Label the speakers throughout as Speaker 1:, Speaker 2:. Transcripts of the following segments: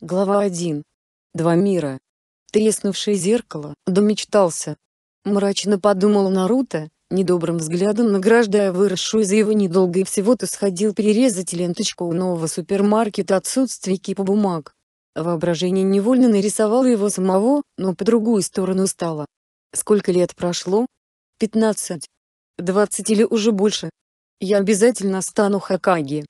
Speaker 1: Глава 1. Два мира. Треснувшее зеркало, домечтался. Мрачно подумал Наруто, недобрым взглядом награждая выросшую за его недолго и всего-то сходил перерезать ленточку у нового супермаркета отсутствие кипа бумаг. Воображение невольно нарисовало его самого, но по другую сторону стало. Сколько лет прошло? 15. 20 или уже больше. Я обязательно стану Хакаги.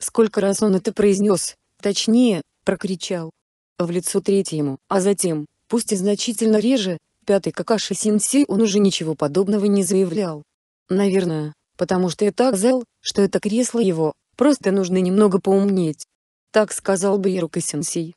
Speaker 1: Сколько раз он это произнес, точнее, прокричал. В лицо третьему, а затем, пусть и значительно реже, пятый Какаши Синсей он уже ничего подобного не заявлял. Наверное, потому что я так зал, что это кресло его, просто нужно немного поумнеть. Так сказал бы Ярука Сенсей.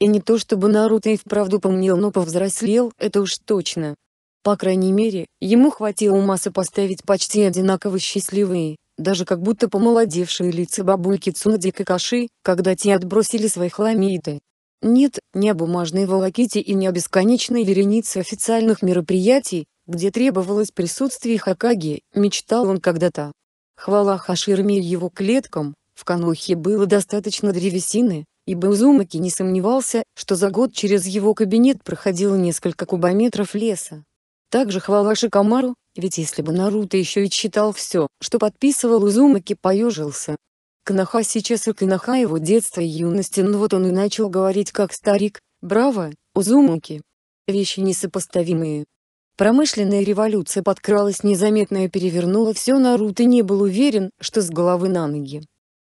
Speaker 1: И не то чтобы Наруто и вправду помнил, но повзрослел, это уж точно. По крайней мере, ему хватило ума сопоставить почти одинаково счастливые, даже как будто помолодевшие лица бабульки Цунади Какаши, когда те отбросили свои хламиды. Нет, не о бумажной волоките и не о бесконечной веренице официальных мероприятий, где требовалось присутствие Хакаги, мечтал он когда-то. Хвала Хаширме и его клеткам, в Канохе было достаточно древесины, ибо Баузумаки не сомневался, что за год через его кабинет проходило несколько кубометров леса. Также хвала Шикамару, ведь если бы Наруто еще и читал все, что подписывал Узумаки поежился. Канаха сейчас и Канаха его детства и юности но вот он и начал говорить как старик, браво, Узумаки. Вещи несопоставимые. Промышленная революция подкралась незаметно и перевернула все Наруто не был уверен, что с головы на ноги.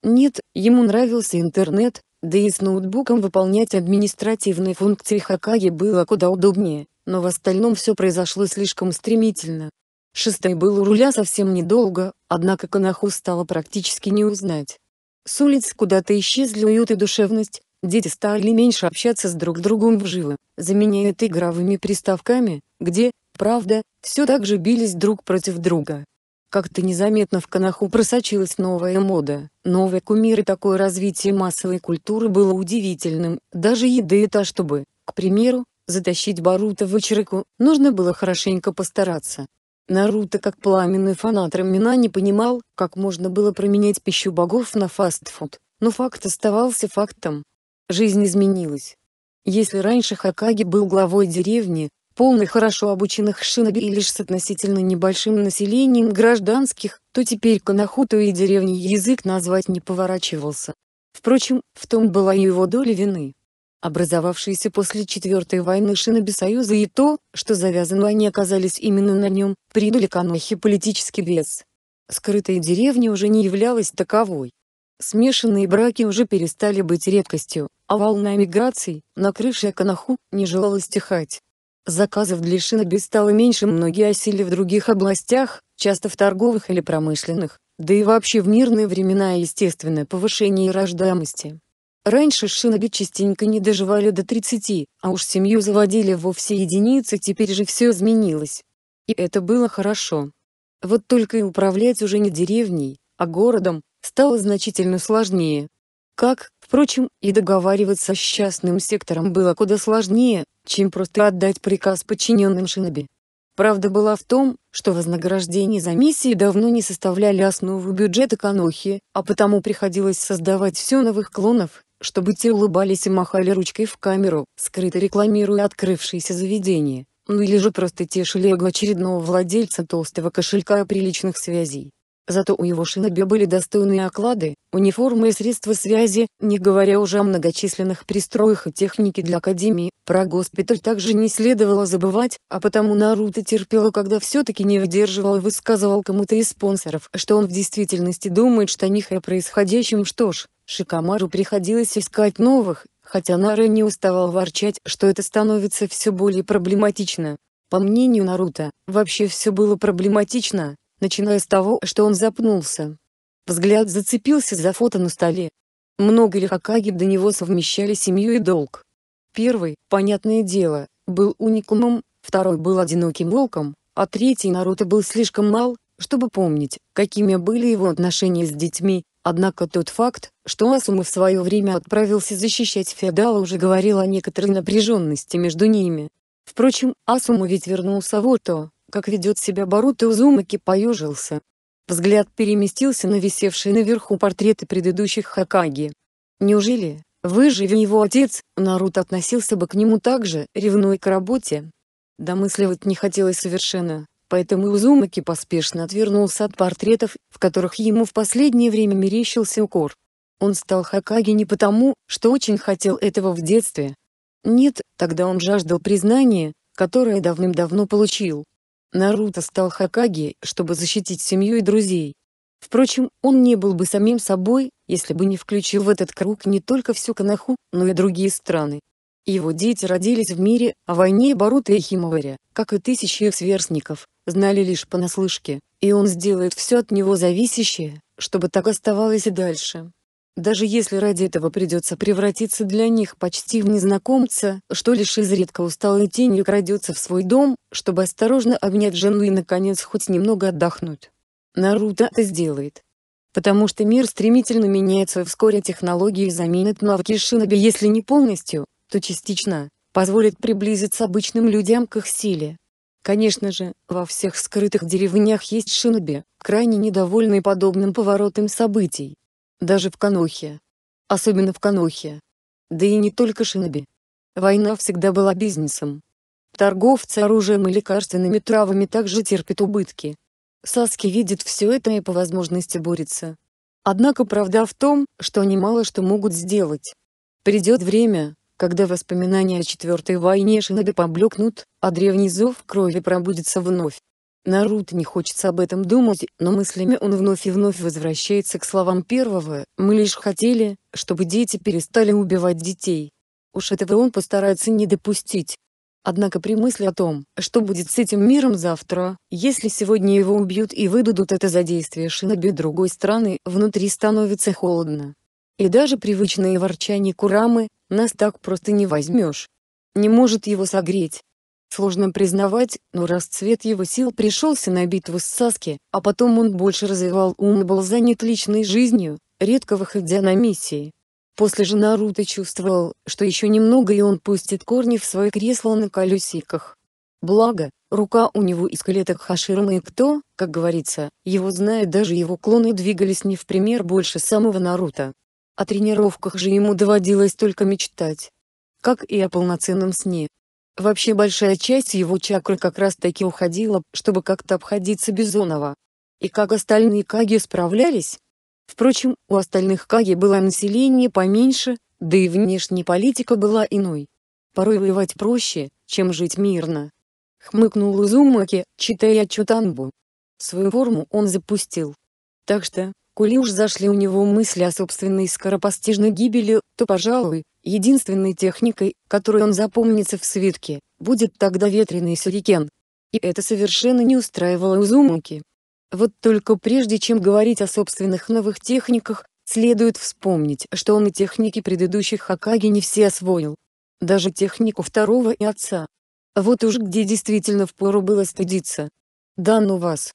Speaker 1: Нет, ему нравился интернет, да и с ноутбуком выполнять административные функции Хакаги было куда удобнее, но в остальном все произошло слишком стремительно. Шестой был у руля совсем недолго, однако канаху стало практически не узнать. С улиц куда-то исчезли уют и душевность, дети стали меньше общаться с друг другом вживую, заменяя это игровыми приставками, где, правда, все так же бились друг против друга. Как-то незаметно в Канаху просочилась новая мода, новые кумиры такое развитие массовой культуры было удивительным, даже еды это чтобы, к примеру, затащить Барута в очерку, нужно было хорошенько постараться. Наруто как пламенный фанат Рамина не понимал, как можно было променять пищу богов на фастфуд, но факт оставался фактом. Жизнь изменилась. Если раньше Хакаги был главой деревни, полной хорошо обученных шиноби и лишь с относительно небольшим населением гражданских, то теперь Канахуту и деревни язык назвать не поворачивался. Впрочем, в том была и его доля вины образовавшиеся после Четвертой войны шиноби Союза и то, что завязаны они оказались именно на нем, придали Канохе политический вес. Скрытая деревня уже не являлась таковой. Смешанные браки уже перестали быть редкостью, а волна миграций, накрывшая Канаху, не желала стихать. Заказов для шиноби стало меньше многие осели в других областях, часто в торговых или промышленных, да и вообще в мирные времена естественное повышение рождаемости, Раньше шиноби частенько не доживали до 30, а уж семью заводили вовсе единицы, теперь же все изменилось. И это было хорошо. Вот только и управлять уже не деревней, а городом, стало значительно сложнее. Как, впрочем, и договариваться с частным сектором было куда сложнее, чем просто отдать приказ подчиненным шиноби. Правда была в том, что вознаграждения за миссии давно не составляли основу бюджета Канохи, а потому приходилось создавать все новых клонов, чтобы те улыбались и махали ручкой в камеру, скрыто рекламируя открывшееся заведение, ну или же просто тешили эго очередного владельца толстого кошелька и приличных связей. Зато у его шиноби были достойные оклады, униформы и средства связи, не говоря уже о многочисленных пристроях и технике для Академии, про госпиталь также не следовало забывать, а потому Наруто терпела когда все-таки не выдерживал и высказывал кому-то из спонсоров, что он в действительности думает что штаниха о происходящем что ж, Шикомару приходилось искать новых, хотя Нара не уставал ворчать, что это становится все более проблематично. По мнению Наруто, вообще все было проблематично, начиная с того, что он запнулся. Взгляд зацепился за фото на столе. Много ли Хакаги до него совмещали семью и долг? Первый, понятное дело, был уникумом, второй был одиноким волком, а третий Наруто был слишком мал, чтобы помнить, какими были его отношения с детьми, Однако тот факт, что Асума в свое время отправился защищать феодала уже говорил о некоторой напряженности между ними. Впрочем, Асума ведь вернулся в Ото, как ведет себя Баруто Узумаки поежился. Взгляд переместился на висевшие наверху портреты предыдущих Хакаги. Неужели, выживи его отец, Наруто относился бы к нему так же, ревной к работе? Домысливать не хотелось совершенно поэтому Узумаки поспешно отвернулся от портретов, в которых ему в последнее время мерещился укор. Он стал Хакаги не потому, что очень хотел этого в детстве. Нет, тогда он жаждал признания, которое давным-давно получил. Наруто стал Хакаги, чтобы защитить семью и друзей. Впрочем, он не был бы самим собой, если бы не включил в этот круг не только всю Канаху, но и другие страны. Его дети родились в мире, о а войне Барута и Химаваря, как и тысячи их сверстников знали лишь понаслышке, и он сделает все от него зависящее, чтобы так оставалось и дальше. Даже если ради этого придется превратиться для них почти в незнакомца, что лишь изредка усталой тенью крадется в свой дом, чтобы осторожно обнять жену и наконец хоть немного отдохнуть. Наруто это сделает. Потому что мир стремительно меняется и вскоре технологии заменят навыки шиноби если не полностью, то частично, позволит приблизиться обычным людям к их силе. Конечно же, во всех скрытых деревнях есть шиноби, крайне недовольные подобным поворотом событий. Даже в Канохе. Особенно в Канохе. Да и не только шиноби. Война всегда была бизнесом. Торговцы оружием и лекарственными травами также терпят убытки. Саски видит все это и по возможности борется. Однако правда в том, что они мало что могут сделать. Придет время, когда воспоминания о Четвертой войне шиноби поблекнут, а древний зов крови пробудится вновь. Наруто не хочется об этом думать, но мыслями он вновь и вновь возвращается к словам первого «Мы лишь хотели, чтобы дети перестали убивать детей». Уж этого он постарается не допустить. Однако при мысли о том, что будет с этим миром завтра, если сегодня его убьют и выдадут это за действие шиноби другой страны, внутри становится холодно. И даже привычные ворчания Курамы, нас так просто не возьмешь. Не может его согреть. Сложно признавать, но расцвет его сил пришелся на битву с Саски, а потом он больше развивал ум и был занят личной жизнью, редко выходя на миссии. После же Наруто чувствовал, что еще немного и он пустит корни в свое кресло на колесиках. Благо, рука у него из клеток Хаширма и кто, как говорится, его знает даже его клоны двигались не в пример больше самого Наруто. О тренировках же ему доводилось только мечтать. Как и о полноценном сне. Вообще большая часть его чакры как раз таки уходила, чтобы как-то обходиться без Бизонова. И как остальные каги справлялись? Впрочем, у остальных каги было население поменьше, да и внешняя политика была иной. Порой воевать проще, чем жить мирно. Хмыкнул Узумаки, читая отчет Анбу. Свою форму он запустил. Так что, Коли уж зашли у него мысли о собственной скоропостижной гибели, то, пожалуй, единственной техникой, которую он запомнится в свитке, будет тогда ветреный сюрикен. И это совершенно не устраивало Узумаки. Вот только прежде чем говорить о собственных новых техниках, следует вспомнить, что он и техники предыдущих Хакаги не все освоил. Даже технику второго и отца. Вот уж где действительно впору было стыдиться. Да ну вас.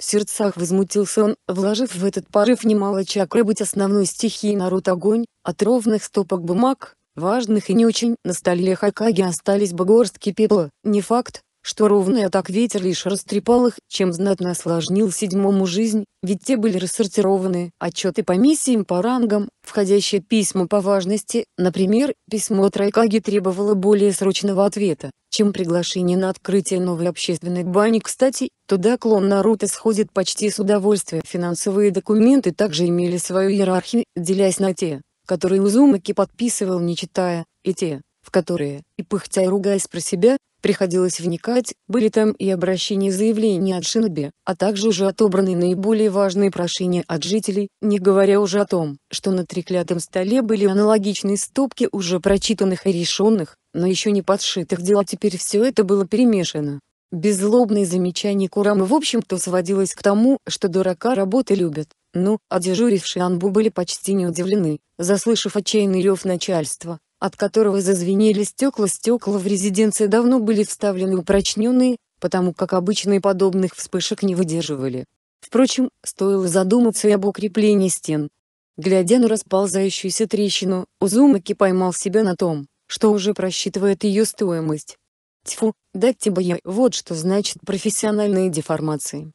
Speaker 1: В сердцах возмутился он, вложив в этот порыв немало чакры быть основной стихией народ огонь, от ровных стопок бумаг, важных и не очень, на столе Хакаги остались бы горстки пепла, не факт, что ровный так ветер лишь растрепал их, чем знатно осложнил седьмому жизнь, ведь те были рассортированы, отчеты по миссиям по рангам, входящие письма по важности, например, письмо от Райкаги требовало более срочного ответа, чем приглашение на открытие новой общественной бани. Кстати, туда клон Наруто сходит почти с удовольствием. Финансовые документы также имели свою иерархию, делясь на те, которые Узумаки подписывал не читая, и те, в которые, и пыхтя и ругаясь про себя, Приходилось вникать, были там и обращения и заявления от шиноби, а также уже отобраны наиболее важные прошения от жителей, не говоря уже о том, что на треклятом столе были аналогичные стопки уже прочитанных и решенных, но еще не подшитых дел, а теперь все это было перемешано. Беззлобные замечания Курамы в общем-то сводилось к тому, что дурака работы любят. Ну, а дежурившие Анбу были почти не удивлены, заслышав отчаянный рев начальства, от которого зазвенели стекла. Стекла в резиденции давно были вставлены упрочненные, потому как обычные подобных вспышек не выдерживали. Впрочем, стоило задуматься и об укреплении стен. Глядя на расползающуюся трещину, Узумаки поймал себя на том, что уже просчитывает ее стоимость. Тьфу, дайте бы я, вот что значит профессиональные деформации.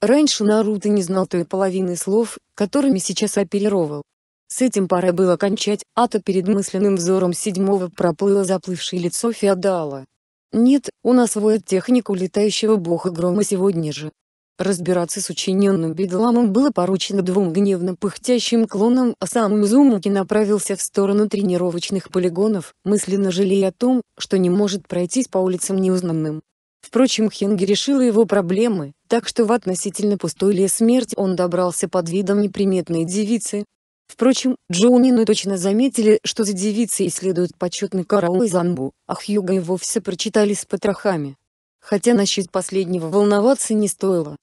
Speaker 1: Раньше Наруто не знал той половины слов, которыми сейчас оперировал. С этим пора было кончать, а то перед мысленным взором седьмого проплыло заплывшее лицо феодала. «Нет, он освоит технику летающего бога грома сегодня же». Разбираться с учиненным бедламом было поручено двум гневно пыхтящим клонам, а сам Узумаки направился в сторону тренировочных полигонов, мысленно жалея о том, что не может пройтись по улицам неузнанным. Впрочем, Хенги решила его проблемы, так что в относительно пустой лес смерти он добрался под видом неприметной девицы, Впрочем, Джоунину точно заметили, что за девицей следует почетный караул и занбу, а Хьюга и вовсе прочитали с потрохами. Хотя насчет последнего волноваться не стоило.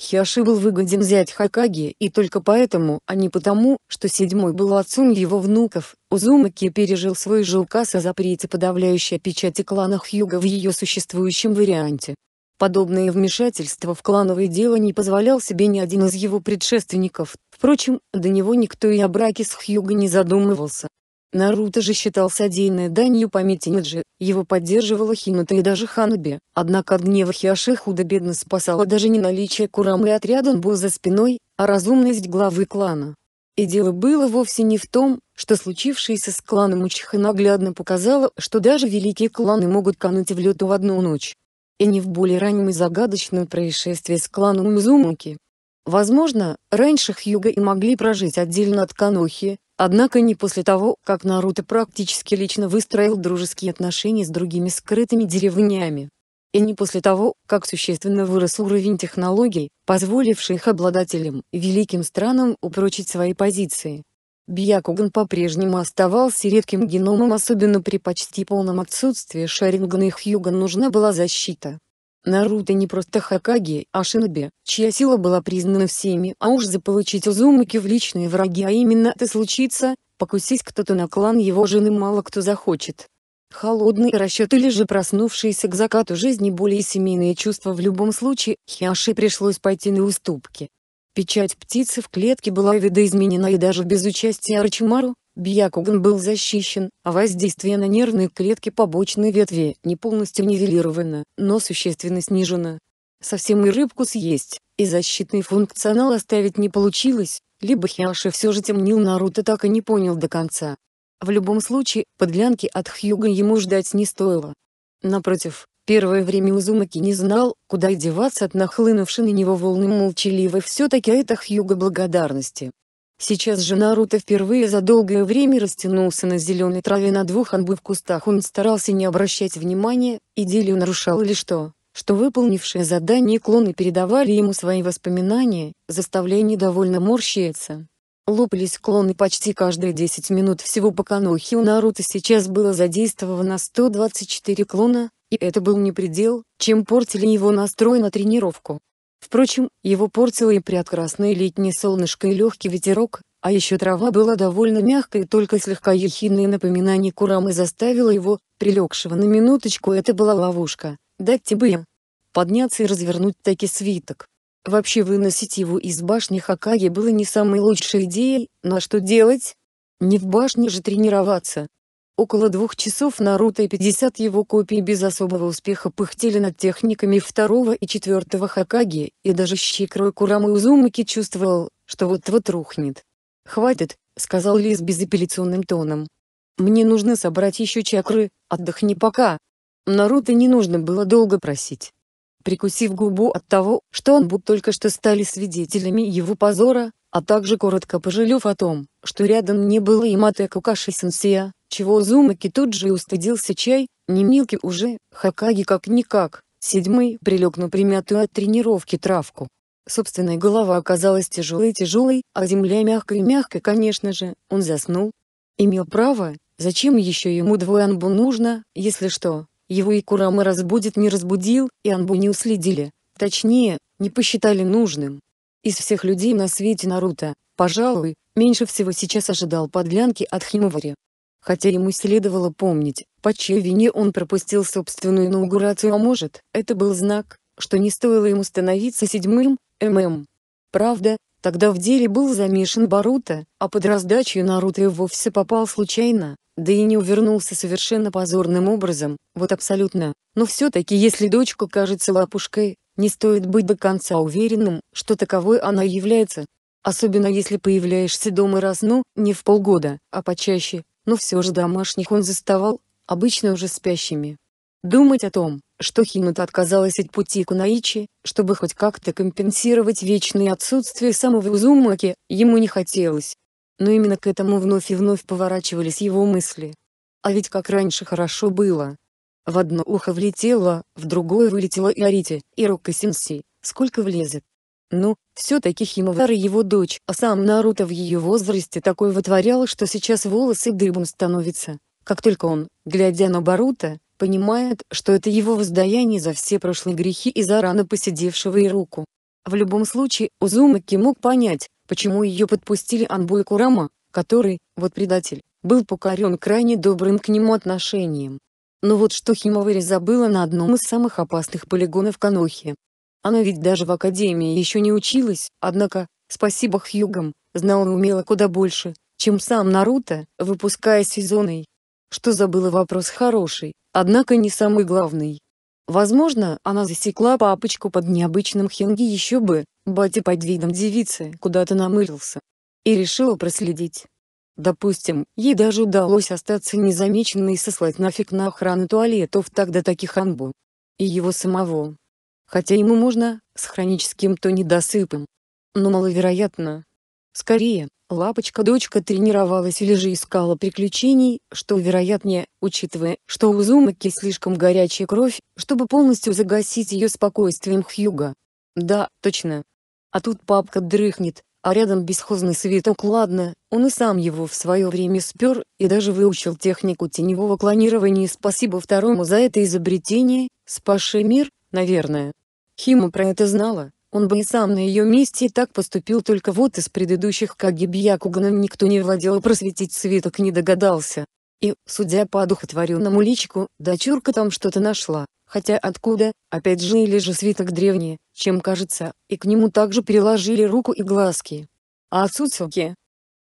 Speaker 1: Хиаши был выгоден взять Хакаги и только поэтому, а не потому, что седьмой был отцом его внуков, Узумаки пережил свой жилкас о запрете подавляющей печати клана Хьюга в ее существующем варианте. Подобное вмешательство в клановое дело не позволял себе ни один из его предшественников, Впрочем, до него никто и о браке с Хьюго не задумывался. Наруто же считал содеянное данью памяти Ниджи, его поддерживала Хината и даже Ханаби, однако от гнева Хиаши худо-бедно спасало даже не наличие Курамы отряда Нбу за спиной, а разумность главы клана. И дело было вовсе не в том, что случившееся с кланом Учиха наглядно показало, что даже великие кланы могут кануть в лету в одну ночь. И не в более раннем и загадочном происшествии с кланом Мизумаки, Возможно, раньше Хьюга и могли прожить отдельно от Канохи, однако не после того, как Наруто практически лично выстроил дружеские отношения с другими скрытыми деревнями. И не после того, как существенно вырос уровень технологий, позволивших обладателям великим странам упрочить свои позиции. Бьякуган по-прежнему оставался редким геномом особенно при почти полном отсутствии Шарингана и Хьюган нужна была защита. Наруто не просто Хакаги, а Шиноби, чья сила была признана всеми, а уж заполучить Узумаки в личные враги, а именно это случится, покусись кто-то на клан его жены мало кто захочет. Холодный расчет или же проснувшиеся к закату жизни более семейные чувства в любом случае, Хиаши пришлось пойти на уступки. Печать птицы в клетке была видоизменена и даже без участия Арчимару, Бьякуган был защищен, а воздействие на нервные клетки побочной ветви не полностью нивелировано, но существенно снижено. Совсем и рыбку съесть, и защитный функционал оставить не получилось, либо Хиаши все же темнил Наруто так и не понял до конца. В любом случае, подлянки от Хьюга ему ждать не стоило. Напротив, первое время Узумаки не знал, куда и деваться от нахлынувшей на него волны молчаливой все-таки это Хьюга благодарности. Сейчас же Наруто впервые за долгое время растянулся на зеленой траве на двух анбу в кустах. Он старался не обращать внимания, идиллию нарушало лишь то, что выполнившие задание клоны передавали ему свои воспоминания, заставляя недовольно морщиться. Лопались клоны почти каждые 10 минут всего по Канохи у Наруто сейчас было задействовано 124 клона, и это был не предел, чем портили его настрой на тренировку. Впрочем, его портило и прекрасное летнее солнышко и легкий ветерок, а еще трава была довольно мягкой, и только слегка ехидное напоминание Курамы заставило его, прилегшего на минуточку, это была ловушка, дать тебе им подняться и развернуть таки свиток. Вообще выносить его из башни Хакаги было не самой лучшей идеей, но что делать? Не в башне же тренироваться, Около двух часов Наруто и 50 его копий без особого успеха пыхтели над техниками второго и четвертого Хакаги, и даже щикрой Курама Узумаки чувствовал, что вот-вот рухнет. «Хватит», — сказал Лис безапелляционным тоном. «Мне нужно собрать еще чакры, отдохни пока». Наруто не нужно было долго просить прикусив губу от того, что он будто только что стали свидетелями его позора, а также коротко пожалев о том, что рядом не было и Мате Кукаши сенсия, чего Зумаки тут же и устыдился чай, не Милки уже, Хакаги как-никак, седьмой прилег на примятую от тренировки травку. Собственная голова оказалась тяжелой-тяжелой, а земля мягкой-мягкой, конечно же, он заснул. Имел право, зачем еще ему двоянбу нужно, если что, его и Курама разбудит не разбудил, и Анбу не уследили, точнее, не посчитали нужным. Из всех людей на свете Наруто, пожалуй, меньше всего сейчас ожидал подлянки от Химовари. Хотя ему следовало помнить, по чьей вине он пропустил собственную инаугурацию, а может, это был знак, что не стоило ему становиться седьмым, ММ. Правда, тогда в деле был замешан Барута, а под раздачу Наруто и вовсе попал случайно. Да и не увернулся совершенно позорным образом, вот абсолютно. Но все-таки если дочка кажется лапушкой, не стоит быть до конца уверенным, что таковой она является. Особенно если появляешься дома раз, ну, не в полгода, а почаще, но все же домашних он заставал, обычно уже спящими. Думать о том, что Хинута отказалась от пути Кунаичи, чтобы хоть как-то компенсировать вечное отсутствие самого Узумаки, ему не хотелось. Но именно к этому вновь и вновь поворачивались его мысли. А ведь как раньше хорошо было. В одно ухо влетело, в другое вылетело и Арите, и Рокко Синси, сколько влезет. Ну, все-таки Химавара его дочь, а сам Наруто в ее возрасте такой вытворял, что сейчас волосы дыбом становятся. Как только он, глядя на Барута, понимает, что это его воздаяние за все прошлые грехи и за рано посидевшего и руку. В любом случае, Узумаки мог понять, почему ее подпустили Анбу Курама, который, вот предатель, был покорен крайне добрым к нему отношением. Но вот что Химовари забыла на одном из самых опасных полигонов Канохи. Она ведь даже в академии еще не училась, однако, спасибо Хьюгам, знала и умела куда больше, чем сам Наруто, выпуская сезоной. Что забыла вопрос хороший, однако не самый главный. Возможно, она засекла папочку под необычным хинги еще бы, батя под видом девицы куда-то намылился. И решила проследить. Допустим, ей даже удалось остаться незамеченной и сослать нафиг на охрану туалетов тогда таких анбу. И его самого. Хотя ему можно, с хроническим то недосыпом. Но маловероятно. Скорее, Лапочка-дочка тренировалась или же искала приключений, что вероятнее, учитывая, что у Зумаки слишком горячая кровь, чтобы полностью загасить ее спокойствием Хьюга. Да, точно. А тут папка дрыхнет, а рядом бесхозный свиток ладно, он и сам его в свое время спер, и даже выучил технику теневого клонирования спасибо второму за это изобретение, спасший мир, наверное. Хима про это знала, он бы и сам на ее месте так поступил только вот из предыдущих Кагибья Куганом никто не владел и просветить свиток не догадался. И, судя по одухотворенному личику, дочурка там что-то нашла, хотя откуда, опять же или же свиток древний, чем кажется, и к нему также приложили руку и глазки. А Ацуцуки?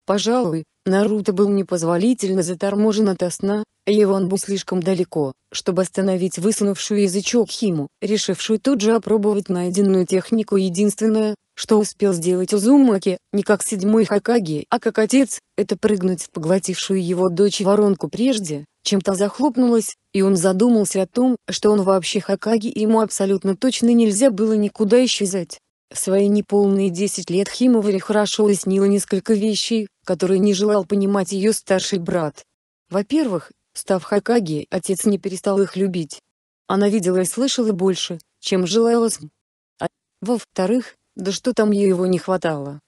Speaker 1: Пожалуй, Наруто был непозволительно заторможен от сна, его он был слишком далеко, чтобы остановить высунувшую язычок Химу, решившую тут же опробовать найденную технику единственное, что успел сделать Узумаки, не как седьмой Хакаги, а как отец, это прыгнуть в поглотившую его дочь воронку прежде, чем та захлопнулась, и он задумался о том, что он вообще Хакаги и ему абсолютно точно нельзя было никуда исчезать. В свои неполные 10 лет Химовари хорошо уяснила несколько вещей, который не желал понимать ее старший брат. Во-первых, став Хакаги, отец не перестал их любить. Она видела и слышала больше, чем желала см. А во-вторых, да что там ей его не хватало.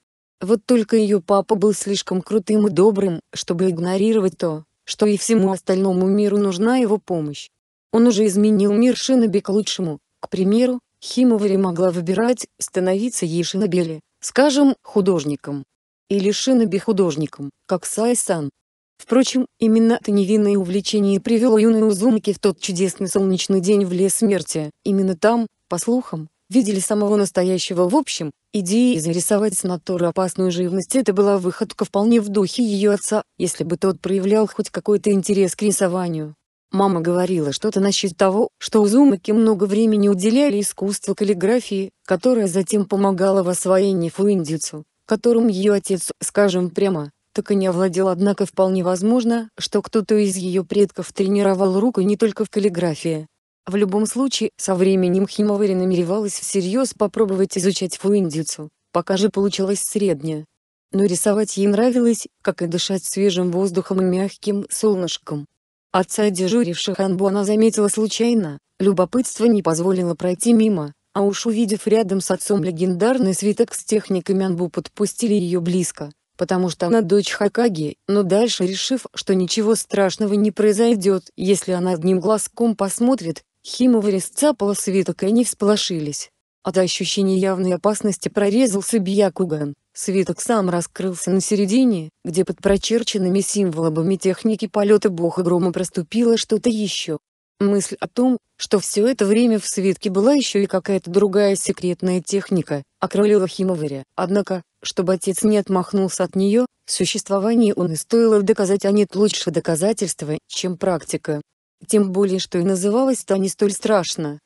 Speaker 1: Вот только ее папа был слишком крутым и добрым, чтобы игнорировать то, что и всему остальному миру нужна его помощь. Он уже изменил мир Шиноби к лучшему, к примеру, Химовари могла выбирать, становиться ей Шинобили, скажем, художником или шиноби художником, как Сай-сан. Впрочем, именно это невинное увлечение привело юную Узумаки в тот чудесный солнечный день в лес смерти. Именно там, по слухам, видели самого настоящего в общем, идея зарисовать с натуры опасную живность это была выходка вполне в духе ее отца, если бы тот проявлял хоть какой-то интерес к рисованию. Мама говорила что-то насчет того, что Узумаки много времени уделяли искусству каллиграфии, которое затем помогало в освоении фуиндицу которым ее отец, скажем прямо, так и не овладел однако вполне возможно, что кто-то из ее предков тренировал руку не только в каллиграфии. В любом случае, со временем Химовари намеревалась всерьез попробовать изучать фуиндицу, пока же получалось среднее. Но рисовать ей нравилось, как и дышать свежим воздухом и мягким солнышком. Отца дежуривших Анбу она заметила случайно, любопытство не позволило пройти мимо, а уж увидев рядом с отцом легендарный свиток с техниками Анбу подпустили ее близко, потому что она дочь Хакаги, но дальше решив, что ничего страшного не произойдет, если она одним глазком посмотрит, Химова расцапала свиток и они всполошились. От ощущения явной опасности прорезался Бьякуган. Свиток сам раскрылся на середине, где под прочерченными символами техники полета бога грома проступило что-то еще, Мысль о том, что все это время в свитке была еще и какая-то другая секретная техника, окрылила Химоваря. Однако, чтобы отец не отмахнулся от нее, существование он и стоило доказать, а нет лучше доказательства, чем практика. Тем более, что и называлось-то не столь страшно.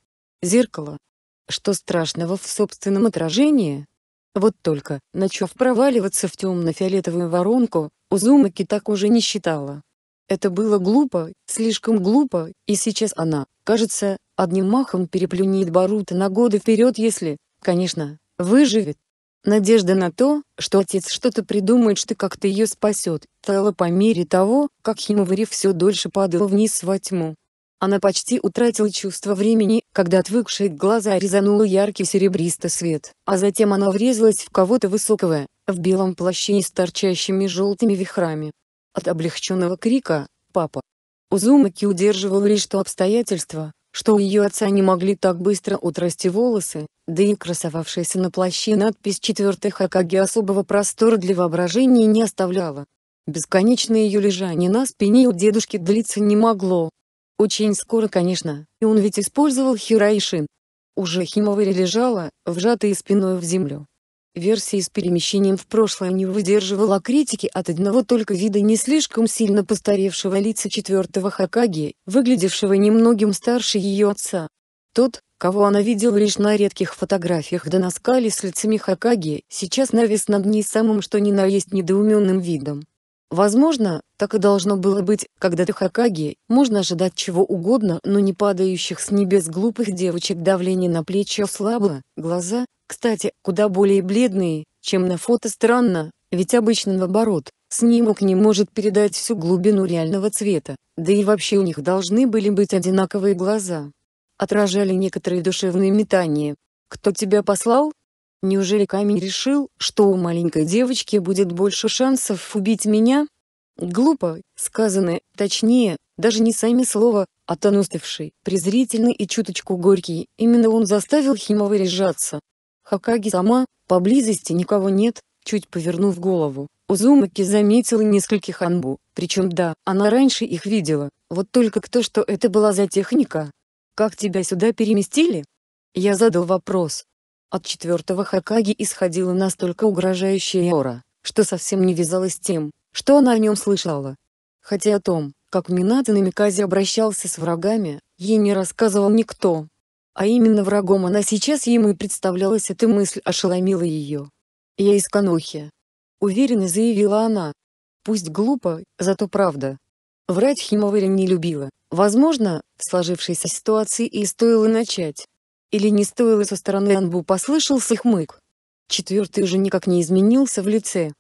Speaker 1: Зеркало. Что страшного в собственном отражении? Вот только, начав проваливаться в темно-фиолетовую воронку, Узумаки так уже не считала. Это было глупо, слишком глупо, и сейчас она, кажется, одним махом переплюнет Барута на годы вперед, если, конечно, выживет. Надежда на то, что отец что-то придумает, что как-то ее спасет, таяла по мере того, как Химовари все дольше падал вниз во тьму. Она почти утратила чувство времени, когда отвыкшие глаза резанула яркий серебристый свет, а затем она врезалась в кого-то высокого, в белом плаще и с торчащими желтыми вихрами. От облегченного крика «Папа!» Узумаки удерживал лишь то обстоятельство, что у ее отца не могли так быстро утрасти волосы, да и красовавшаяся на плаще надпись «Четвертый Хакаги» особого простора для воображения не оставляла. Бесконечное ее лежание на спине у дедушки длиться не могло. Очень скоро, конечно, и он ведь использовал Хирайшин. Уже Химовари лежала, вжатая спиной в землю, Версия с перемещением в прошлое не выдерживала критики от одного только вида не слишком сильно постаревшего лица четвертого Хакаги, выглядевшего немногим старше ее отца. Тот, кого она видела лишь на редких фотографиях до на скале с лицами Хакаги, сейчас навис над ней самым что ни на есть недоуменным видом. Возможно, так и должно было быть, когда ты Хакаги, можно ожидать чего угодно, но не падающих с небес глупых девочек давление на плечи слабо, глаза, кстати, куда более бледные, чем на фото странно, ведь обычно наоборот, снимок не может передать всю глубину реального цвета, да и вообще у них должны были быть одинаковые глаза. Отражали некоторые душевные метания. Кто тебя послал? Неужели камень решил, что у маленькой девочки будет больше шансов убить меня? Глупо, сказанное, точнее, даже не сами слова, а тонустывший, презрительный и чуточку горький, именно он заставил Хима выряжаться. Хакаги сама, поблизости никого нет, чуть повернув голову, Узумаки заметила нескольких анбу, причем да, она раньше их видела, вот только кто что это была за техника? Как тебя сюда переместили? Я задал вопрос, от четвертого Хакаги исходила настолько угрожающая аура, что совсем не вязалась с тем, что она о нем слышала. Хотя о том, как Минато на обращался с врагами, ей не рассказывал никто. А именно врагом она сейчас ему и представлялась эта мысль ошеломила ее. «Я из Канохи», — уверенно заявила она. Пусть глупо, зато правда. Врать Химовари не любила. Возможно, в сложившейся ситуации и стоило начать, или не стоило со стороны Анбу послышался хмык. Четвертый уже никак не изменился в лице.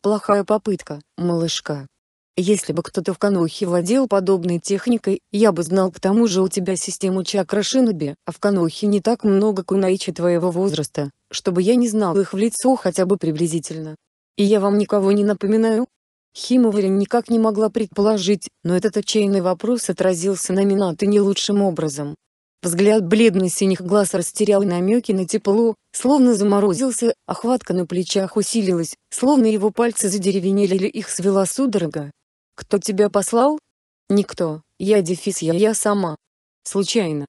Speaker 1: Плохая попытка, малышка. Если бы кто-то в Канохе владел подобной техникой, я бы знал к тому же у тебя систему чакра Шиноби, а в Канохе не так много кунаичи твоего возраста, чтобы я не знал их в лицо хотя бы приблизительно. И я вам никого не напоминаю? Химовари никак не могла предположить, но этот отчаянный вопрос отразился на Минато не лучшим образом. Взгляд бледно-синих глаз растерял намеки на тепло, словно заморозился, охватка а на плечах усилилась, словно его пальцы задеревенели или их свела судорога. «Кто тебя послал?» «Никто, я дефис я я сама». «Случайно».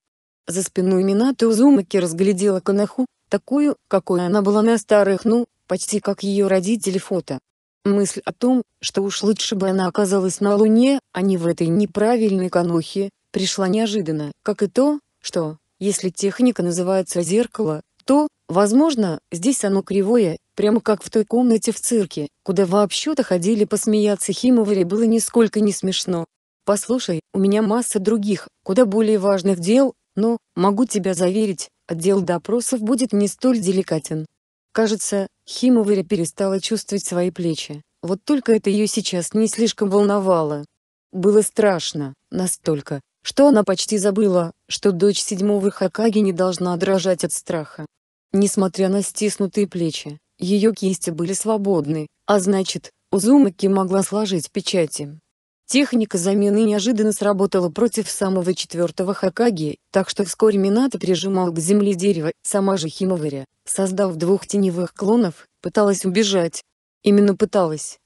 Speaker 1: За спиной Минаты Узумаки разглядела Канаху, такую, какой она была на старых «ну», почти как ее родители фото. Мысль о том, что уж лучше бы она оказалась на Луне, а не в этой неправильной конухе, пришла неожиданно, как и то, что, если техника называется «зеркало», то, возможно, здесь оно кривое, прямо как в той комнате в цирке, куда вообще-то ходили посмеяться Химовари было нисколько не смешно. «Послушай, у меня масса других, куда более важных дел, но, могу тебя заверить, отдел допросов будет не столь деликатен». Кажется, Химовари перестала чувствовать свои плечи, вот только это ее сейчас не слишком волновало. Было страшно, настолько, что она почти забыла, что дочь седьмого Хакаги не должна дрожать от страха. Несмотря на стиснутые плечи, ее кисти были свободны, а значит, Узумаки могла сложить печати. Техника замены неожиданно сработала против самого четвертого Хакаги, так что вскоре Минато прижимал к земле дерево, сама же Химоваря, создав двух теневых клонов, пыталась убежать. Именно пыталась.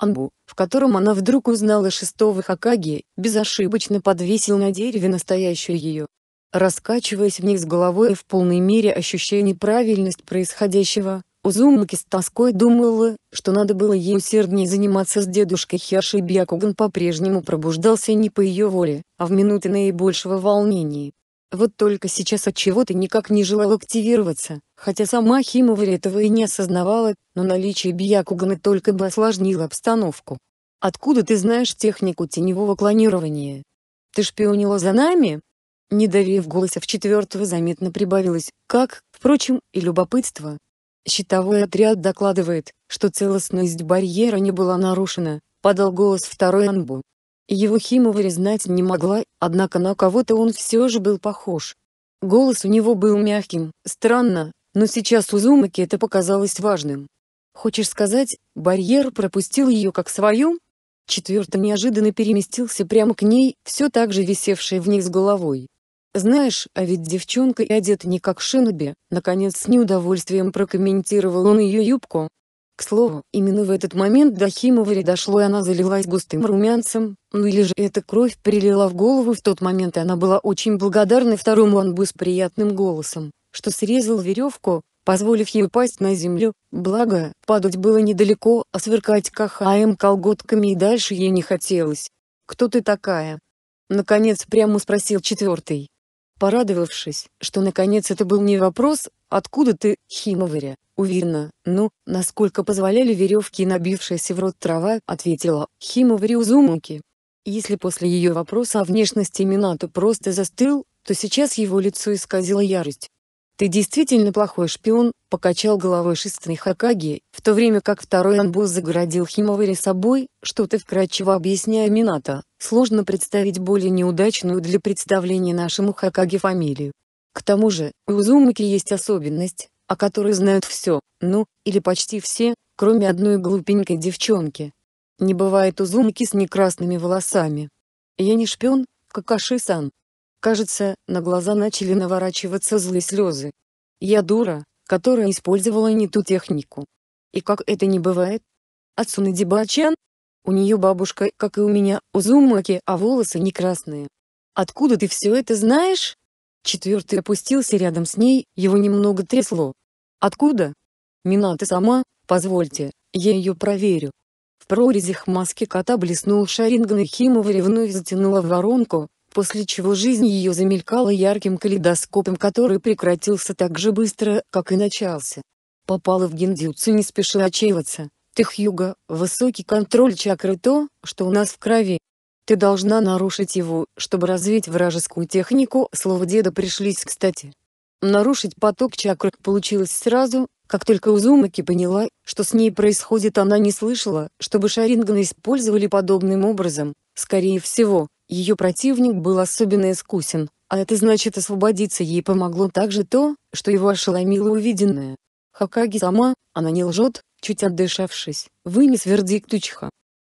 Speaker 1: Анбу, в котором она вдруг узнала шестого Хакаги, безошибочно подвесил на дереве настоящую ее. Раскачиваясь вниз головой и в полной мере ощущая неправильность происходящего, Узумаки с тоской думала, что надо было ей усерднее заниматься с дедушкой Херши Бьякуган по-прежнему пробуждался не по ее воле, а в минуты наибольшего волнения. Вот только сейчас от чего-то никак не желал активироваться, хотя сама Химовари этого и не осознавала, но наличие Бьякугана только бы осложнило обстановку. Откуда ты знаешь технику теневого клонирования? Ты шпионила за нами? Недоверие в голосе в четвертого заметно прибавилось, как, впрочем, и любопытство. Щитовой отряд докладывает, что целостность барьера не была нарушена, подал голос второй Анбу. Его Химова знать не могла, однако на кого-то он все же был похож. Голос у него был мягким, странно, но сейчас у Зумаки это показалось важным. Хочешь сказать, барьер пропустил ее как свою? Четвертый неожиданно переместился прямо к ней, все так же висевший вниз головой. «Знаешь, а ведь девчонка и одета не как шиноби», — наконец с неудовольствием прокомментировал он ее юбку, к слову, именно в этот момент до Химовари дошло и она залилась густым румянцем, ну или же эта кровь прилила в голову в тот момент и она была очень благодарна второму анбу с приятным голосом, что срезал веревку, позволив ей упасть на землю, благо, падать было недалеко, а сверкать кахаем колготками и дальше ей не хотелось. «Кто ты такая?» Наконец прямо спросил четвертый. Порадовавшись, что наконец это был не вопрос «Откуда ты, Химоваря?», уверенно, ну, насколько позволяли веревки и набившаяся в рот трава, ответила Хима Вариузумуки. Если после ее вопроса о внешности Минато просто застыл, то сейчас его лицо исказило ярость. «Ты действительно плохой шпион», — покачал головой шестый Хакаги, в то время как второй Анбу загородил Химовари собой, что-то вкратчиво объясняя Минато, сложно представить более неудачную для представления нашему Хакаги фамилию. К тому же, у Узумаки есть особенность, о которой знают все, ну, или почти все, кроме одной глупенькой девчонки. Не бывает узумки с некрасными волосами. Я не шпион, Какаши-сан. Кажется, на глаза начали наворачиваться злые слезы. Я дура, которая использовала не ту технику. И как это не бывает? Ацуна Дебачан? У нее бабушка, как и у меня, узумаки, а волосы не красные. Откуда ты все это знаешь? Четвертый опустился рядом с ней, его немного трясло. Откуда? Мината сама, позвольте, я ее проверю. В прорезях маски кота блеснул Шаринган и Химова ревной затянула в воронку, после чего жизнь ее замелькала ярким калейдоскопом, который прекратился так же быстро, как и начался. Попала в гендюцу не спеша отчаиваться. Техюга, высокий контроль чакры то, что у нас в крови. Ты должна нарушить его, чтобы развить вражескую технику, слово деда пришлись кстати. Нарушить поток чакр получилось сразу, как только Узумаки поняла, что с ней происходит она не слышала, чтобы Шарингана использовали подобным образом. Скорее всего, ее противник был особенно искусен, а это значит освободиться ей помогло также то, что его ошеломило увиденное. Хакаги сама, она не лжет, чуть отдышавшись, вынес вердикт Учха.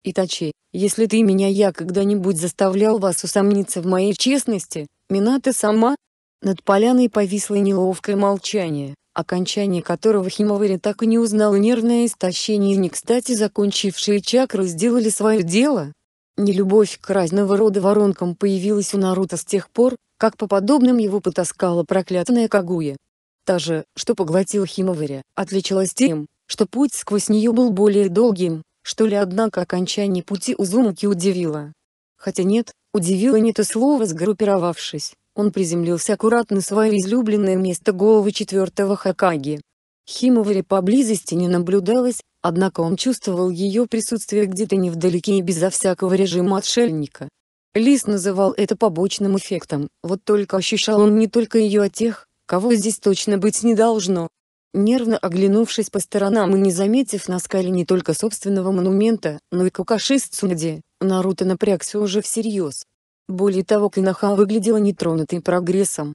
Speaker 1: «Итачи, если ты меня я когда-нибудь заставлял вас усомниться в моей честности, Мината сама, над поляной повисло неловкое молчание, окончание которого Химовари так и не узнал нервное истощение и не кстати закончившие чакры сделали свое дело. Нелюбовь к разного рода воронкам появилась у Наруто с тех пор, как по подобным его потаскала проклятая Кагуя. Та же, что поглотила Химоваря, отличалась тем, что путь сквозь нее был более долгим, что ли однако окончание пути Узумаки удивило. Хотя нет, удивило не то слово сгруппировавшись. Он приземлился аккуратно свое излюбленное место головы четвертого Хакаги. Химовари поблизости не наблюдалось, однако он чувствовал ее присутствие где-то невдалеке и безо всякого режима отшельника. Лис называл это побочным эффектом, вот только ощущал он не только ее, а тех, кого здесь точно быть не должно. Нервно оглянувшись по сторонам и не заметив на скале не только собственного монумента, но и кукаши Сцунади, Наруто напрягся уже всерьез. Более того, Кинаха выглядела нетронутой прогрессом.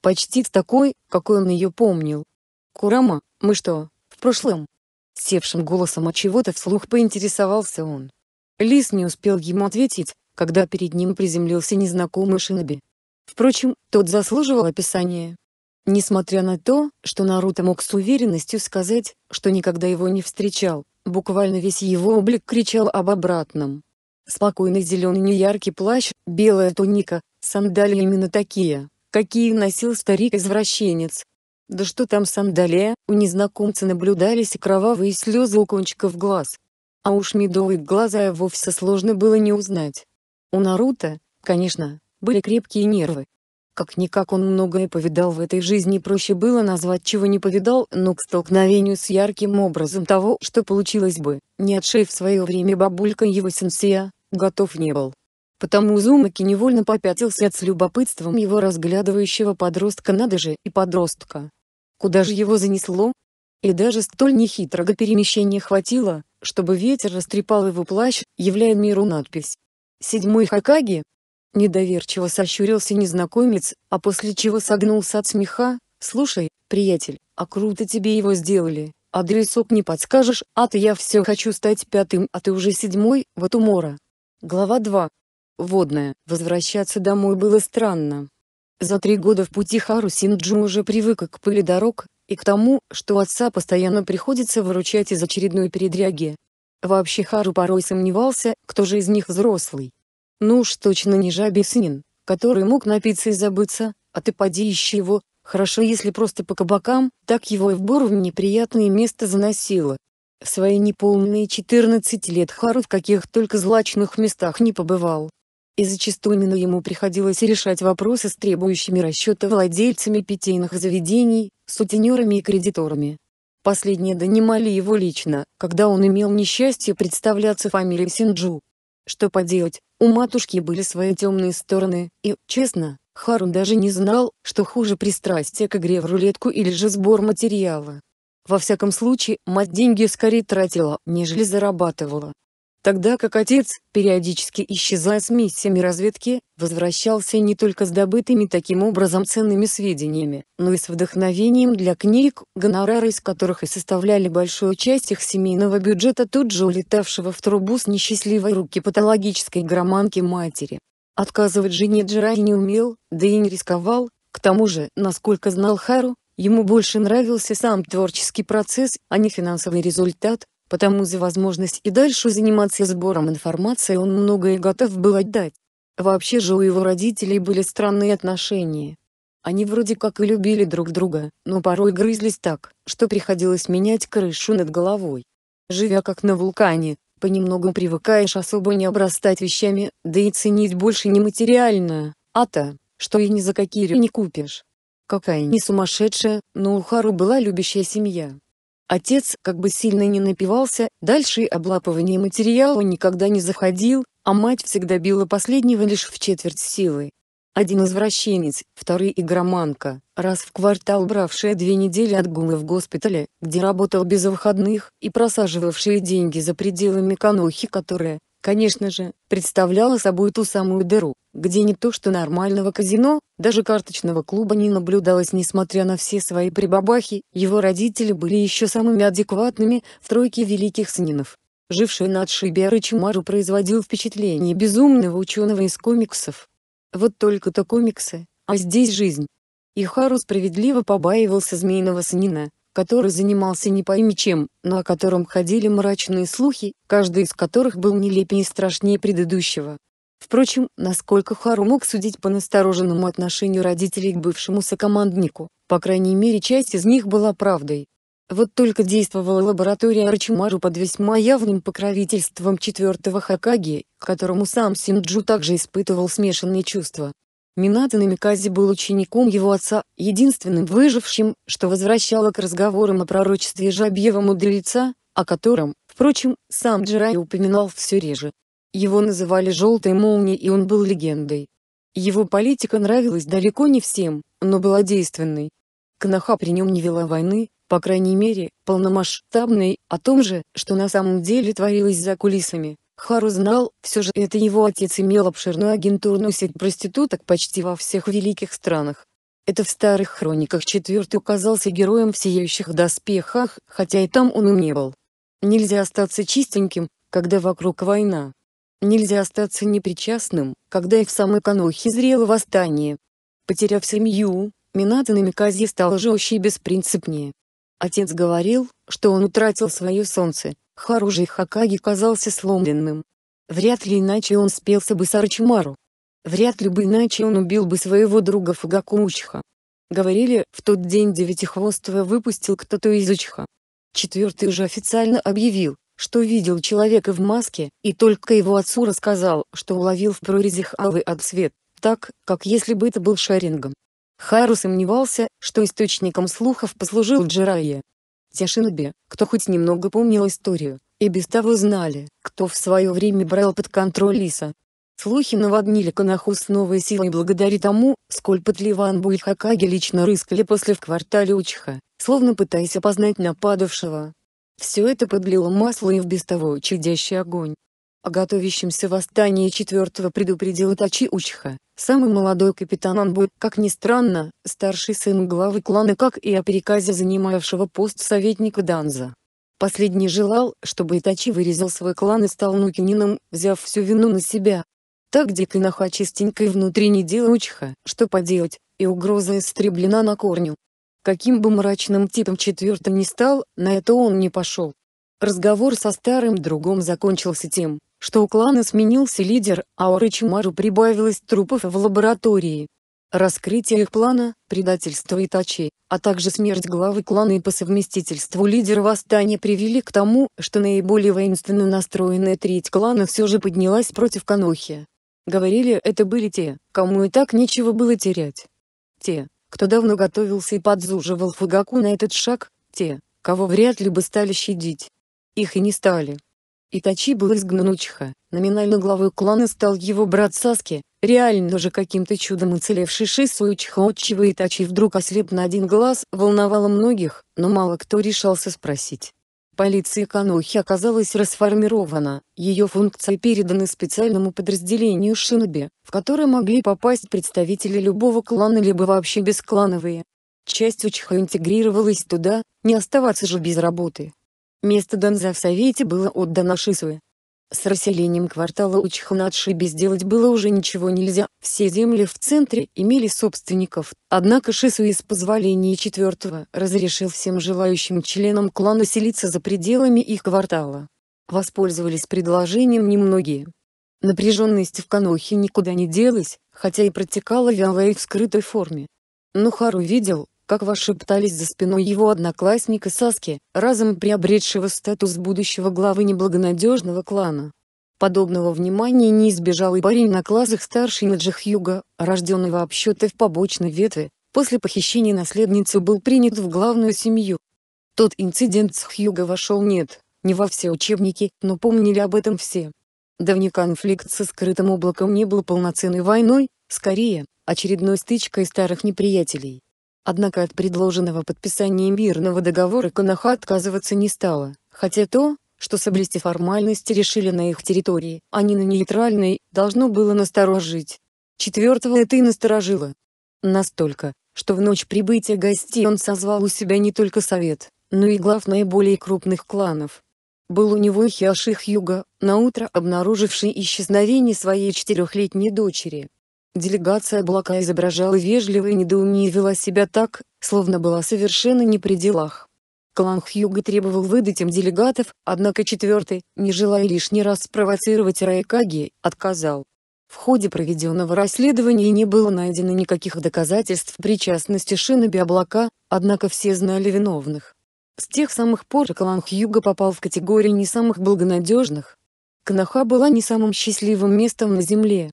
Speaker 1: Почти такой, какой он ее помнил. «Курама, мы что, в прошлом?» Севшим голосом от чего-то вслух поинтересовался он. Лис не успел ему ответить, когда перед ним приземлился незнакомый шиноби. Впрочем, тот заслуживал описания. Несмотря на то, что Наруто мог с уверенностью сказать, что никогда его не встречал, буквально весь его облик кричал об обратном. Спокойный зеленый неяркий плащ, белая туника, сандалии именно такие, какие носил старик-извращенец. Да что там сандалия, у незнакомца наблюдались и кровавые слезы у кончиков глаз. А уж медовые глаза и вовсе сложно было не узнать. У Наруто, конечно, были крепкие нервы, как-никак он многое повидал в этой жизни проще было назвать чего не повидал, но к столкновению с ярким образом того, что получилось бы, не отшей в свое время бабулька его сенсия, готов не был. Потому Зумаки невольно попятился от с любопытством его разглядывающего подростка надо же и подростка. Куда же его занесло? И даже столь нехитрого перемещения хватило, чтобы ветер растрепал его плащ, являя миру надпись. Седьмой Хакаги, Недоверчиво сощурился незнакомец, а после чего согнулся от смеха. «Слушай, приятель, а круто тебе его сделали. Адресок не подскажешь, а-то я все хочу стать пятым, а ты уже седьмой, вот умора». Глава 2. Водная. Возвращаться домой было странно. За три года в пути Хару Синджу уже привык к пыли дорог, и к тому, что отца постоянно приходится выручать из очередной передряги. Вообще Хару порой сомневался, кто же из них взрослый. Ну уж точно не жабесинин, который мог напиться и забыться, а ты поди ищи его, хорошо если просто по кабакам, так его и в бору в неприятное место заносило. свои неполные 14 лет Хару в каких только злачных местах не побывал. И зачастую именно ему приходилось решать вопросы с требующими расчета владельцами питейных заведений, сутенерами и кредиторами. Последние донимали его лично, когда он имел несчастье представляться фамилией Синджу. Что поделать, у матушки были свои темные стороны, и, честно, Харун даже не знал, что хуже пристрастие к игре в рулетку или же сбор материала. Во всяком случае, мать деньги скорее тратила, нежели зарабатывала. Тогда как отец, периодически исчезая с миссиями разведки, возвращался не только с добытыми таким образом ценными сведениями, но и с вдохновением для книг, гонорары из которых и составляли большую часть их семейного бюджета тут же улетавшего в трубу с несчастливой руки патологической громанки матери. Отказывать жене Джерай не умел, да и не рисковал, к тому же, насколько знал Хару, Ему больше нравился сам творческий процесс, а не финансовый результат, потому за возможность и дальше заниматься сбором информации он многое готов был отдать. Вообще же у его родителей были странные отношения. Они вроде как и любили друг друга, но порой грызлись так, что приходилось менять крышу над головой. Живя как на вулкане, понемногу привыкаешь особо не обрастать вещами, да и ценить больше не материальное, а то, что и ни за какие не купишь. Какая не сумасшедшая, но у Хару была любящая семья, Отец как бы сильно не напивался, дальше облапывание материала никогда не заходил, а мать всегда била последнего лишь в четверть силы. Один извращенец, второй игроманка, раз в квартал бравшая две недели отгулы в госпитале, где работал без выходных, и просаживавшие деньги за пределами канохи, которая, конечно же, представляла собой ту самую дыру, где не то что нормального казино, даже карточного клуба не наблюдалось несмотря на все свои прибабахи, его родители были еще самыми адекватными в тройке великих снинов. Живший на отшибе Рычимару производил впечатление безумного ученого из комиксов. Вот только-то комиксы, а здесь жизнь. Ихару справедливо побаивался змеиного снина, который занимался не пойми чем, но о котором ходили мрачные слухи, каждый из которых был нелепее и страшнее предыдущего. Впрочем, насколько Хару мог судить по настороженному отношению родителей к бывшему сокоманднику, по крайней мере часть из них была правдой. Вот только действовала лаборатория Арчимару под весьма явным покровительством четвертого Хакаги, к которому сам Синджу также испытывал смешанные чувства. Минато Намикази был учеником его отца, единственным выжившим, что возвращало к разговорам о пророчестве жабьего мудреца, о котором, впрочем, сам Джирай упоминал все реже. Его называли «желтой молнией» и он был легендой. Его политика нравилась далеко не всем, но была действенной. Кнаха при нем не вела войны, по крайней мере, полномасштабной, о том же, что на самом деле творилось за кулисами. Хару знал, все же это его отец имел обширную агентурную сеть проституток почти во всех великих странах. Это в старых хрониках четвертый оказался героем в сияющих доспехах, хотя и там он им не был. Нельзя остаться чистеньким, когда вокруг война. Нельзя остаться непричастным, когда и в самой Канохе зрело восстание. Потеряв семью, Минато на Миказе стал жестче и беспринципнее. Отец говорил, что он утратил свое солнце, Харужи Хакаги казался сломленным. Вряд ли иначе он спелся бы с Арчимару. Вряд ли бы иначе он убил бы своего друга Фугаку Учха. Говорили, в тот день Девятихвостого выпустил кто-то из Учха. Четвертый уже официально объявил, что видел человека в маске, и только его отцу рассказал, что уловил в прорезях алый отсвет, так, как если бы это был шарингом. Хару сомневался, что источником слухов послужил Джирайя. Те шиноби, кто хоть немного помнил историю, и без того знали, кто в свое время брал под контроль Лиса. Слухи наводнили Канаху с новой силой благодаря тому, сколь пытливо Анбу и Хакаги лично рыскали после в квартале Учха, словно пытаясь опознать нападавшего. Все это подлило масло и в без того чадящий огонь. О готовящемся восстании четвертого предупредил Итачи Учха, самый молодой капитан Анбу, как ни странно, старший сын главы клана, как и о приказе занимавшего пост советника Данза. Последний желал, чтобы Итачи вырезал свой клан и стал нукинином, взяв всю вину на себя. Так Дикинаха чистенько и внутренне дело Учха, что поделать, и угроза истреблена на корню. Каким бы мрачным типом четвертым ни стал, на это он не пошел. Разговор со старым другом закончился тем, что у клана сменился лидер, а у Рычимару прибавилось трупов в лаборатории. Раскрытие их плана, предательство Итачи, а также смерть главы клана и по совместительству лидера восстания привели к тому, что наиболее воинственно настроенная треть клана все же поднялась против Канохи. Говорили, это были те, кому и так нечего было терять. Те, кто давно готовился и подзуживал Фугаку на этот шаг, те, кого вряд ли бы стали щадить. Их и не стали. Итачи был изгнан Учиха, номинально главой клана стал его брат Саски, реально же каким-то чудом уцелевший Шису Учиха отчего Итачи вдруг ослеп на один глаз, волновало многих, но мало кто решался спросить. Полиция Канохи оказалась расформирована, ее функции переданы специальному подразделению Шиноби, в которое могли попасть представители любого клана либо вообще бесклановые. Часть Учиха интегрировалась туда, не оставаться же без работы. Место Донза в Совете было отдано Шисуе. С расселением квартала у Учханадши сделать было уже ничего нельзя, все земли в центре имели собственников, однако Шисуи с позволения четвертого разрешил всем желающим членам клана селиться за пределами их квартала. Воспользовались предложением немногие. Напряженность в Канохе никуда не делась, хотя и протекала вяло и в скрытой форме. Но Хару видел, как вас шептались за спиной его одноклассника Саски, разом приобретшего статус будущего главы неблагонадежного клана. Подобного внимания не избежал и парень на классах старше Наджихьюга, рожденный вообще-то в побочной ветви, после похищения наследницы был принят в главную семью. Тот инцидент с Хьюга вошел нет, не во все учебники, но помнили об этом все. Давний конфликт со скрытым облаком не был полноценной войной, скорее, очередной стычкой старых неприятелей. Однако от предложенного подписания мирного договора Канаха отказываться не стала, хотя то, что соблюсти формальности решили на их территории, а не на нейтральной, должно было насторожить. Четвертого это и насторожило. Настолько, что в ночь прибытия гостей он созвал у себя не только совет, но и глав наиболее крупных кланов. Был у него и Хиаших Юга, наутро обнаруживший исчезновение своей четырехлетней дочери. Делегация облака изображала вежливое недоумие и вела себя так, словно была совершенно не при делах. Клан Хьюга требовал выдать им делегатов, однако четвертый, не желая лишний раз спровоцировать Райкаги, отказал. В ходе проведенного расследования не было найдено никаких доказательств причастности Шиноби облака, однако все знали виновных. С тех самых пор клан Хьюга попал в категорию не самых благонадежных. Кнаха была не самым счастливым местом на Земле,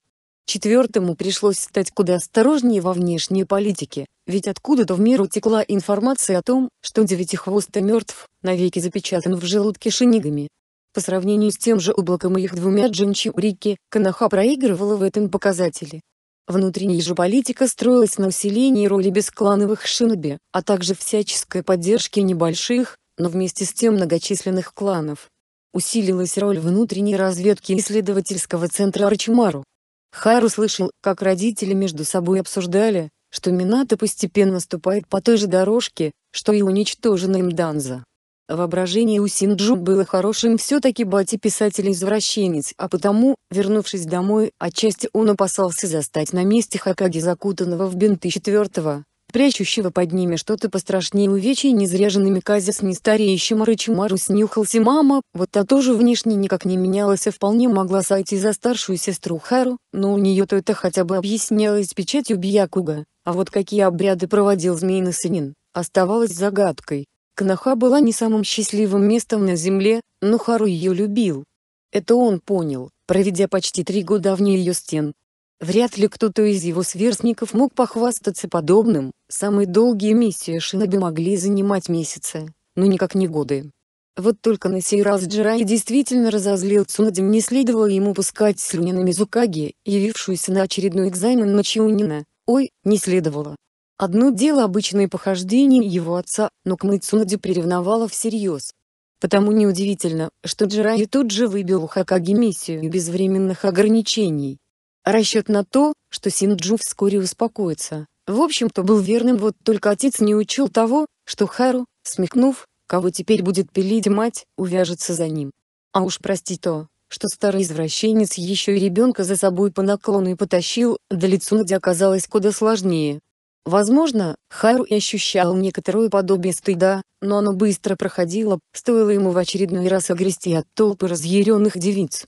Speaker 1: Четвертому пришлось стать куда осторожнее во внешней политике, ведь откуда-то в мир утекла информация о том, что девятихвостый мертв, навеки запечатан в желудке шинигами. По сравнению с тем же облаком и их двумя джинчурики, Канаха проигрывала в этом показателе. Внутренняя же политика строилась на усилении роли бесклановых шиноби, а также всяческой поддержке небольших, но вместе с тем многочисленных кланов. Усилилась роль внутренней разведки исследовательского центра Арчмару. Хайр услышал, как родители между собой обсуждали, что Минато постепенно ступает по той же дорожке, что и уничтоженный им Данза. Воображение у Синджу было хорошим все-таки бати писатель-извращенец, а потому, вернувшись домой, отчасти он опасался застать на месте Хакаги закутанного в бинты четвертого, Прячущего под ними что-то пострашнее увечий незряженными казис не стареющим Рычимару снюхался мама, вот та тоже внешне никак не менялась и а вполне могла сойти за старшую сестру Хару, но у нее-то это хотя бы объяснялось печатью Бьякуга, а вот какие обряды проводил Змеиный Сынин, оставалось загадкой. Канаха была не самым счастливым местом на земле, но Хару ее любил. Это он понял, проведя почти три года вне ее стен. Вряд ли кто-то из его сверстников мог похвастаться подобным, Самые долгие миссии шиноби могли занимать месяцы, но никак не годы. Вот только на сей раз Джирай действительно разозлил Цунади, не следовало ему пускать слюни на Мизукаги, явившуюся на очередной экзамен на Чиунина. Ой, не следовало. Одно дело обычное похождение его отца, но к Митсунади приревновала всерьез. Потому неудивительно, что Джирай тут же выбил у Хакаги миссию без временных ограничений. Расчет на то, что Синджу вскоре успокоится, в общем-то был верным, вот только отец не учил того, что Хару, смехнув, кого теперь будет пилить мать, увяжется за ним. А уж прости то, что старый извращенец еще и ребенка за собой по наклону и потащил, да лицу Нади оказалось куда сложнее. Возможно, Хару и ощущал некоторое подобие стыда, но оно быстро проходило, стоило ему в очередной раз огрести от толпы разъяренных девиц.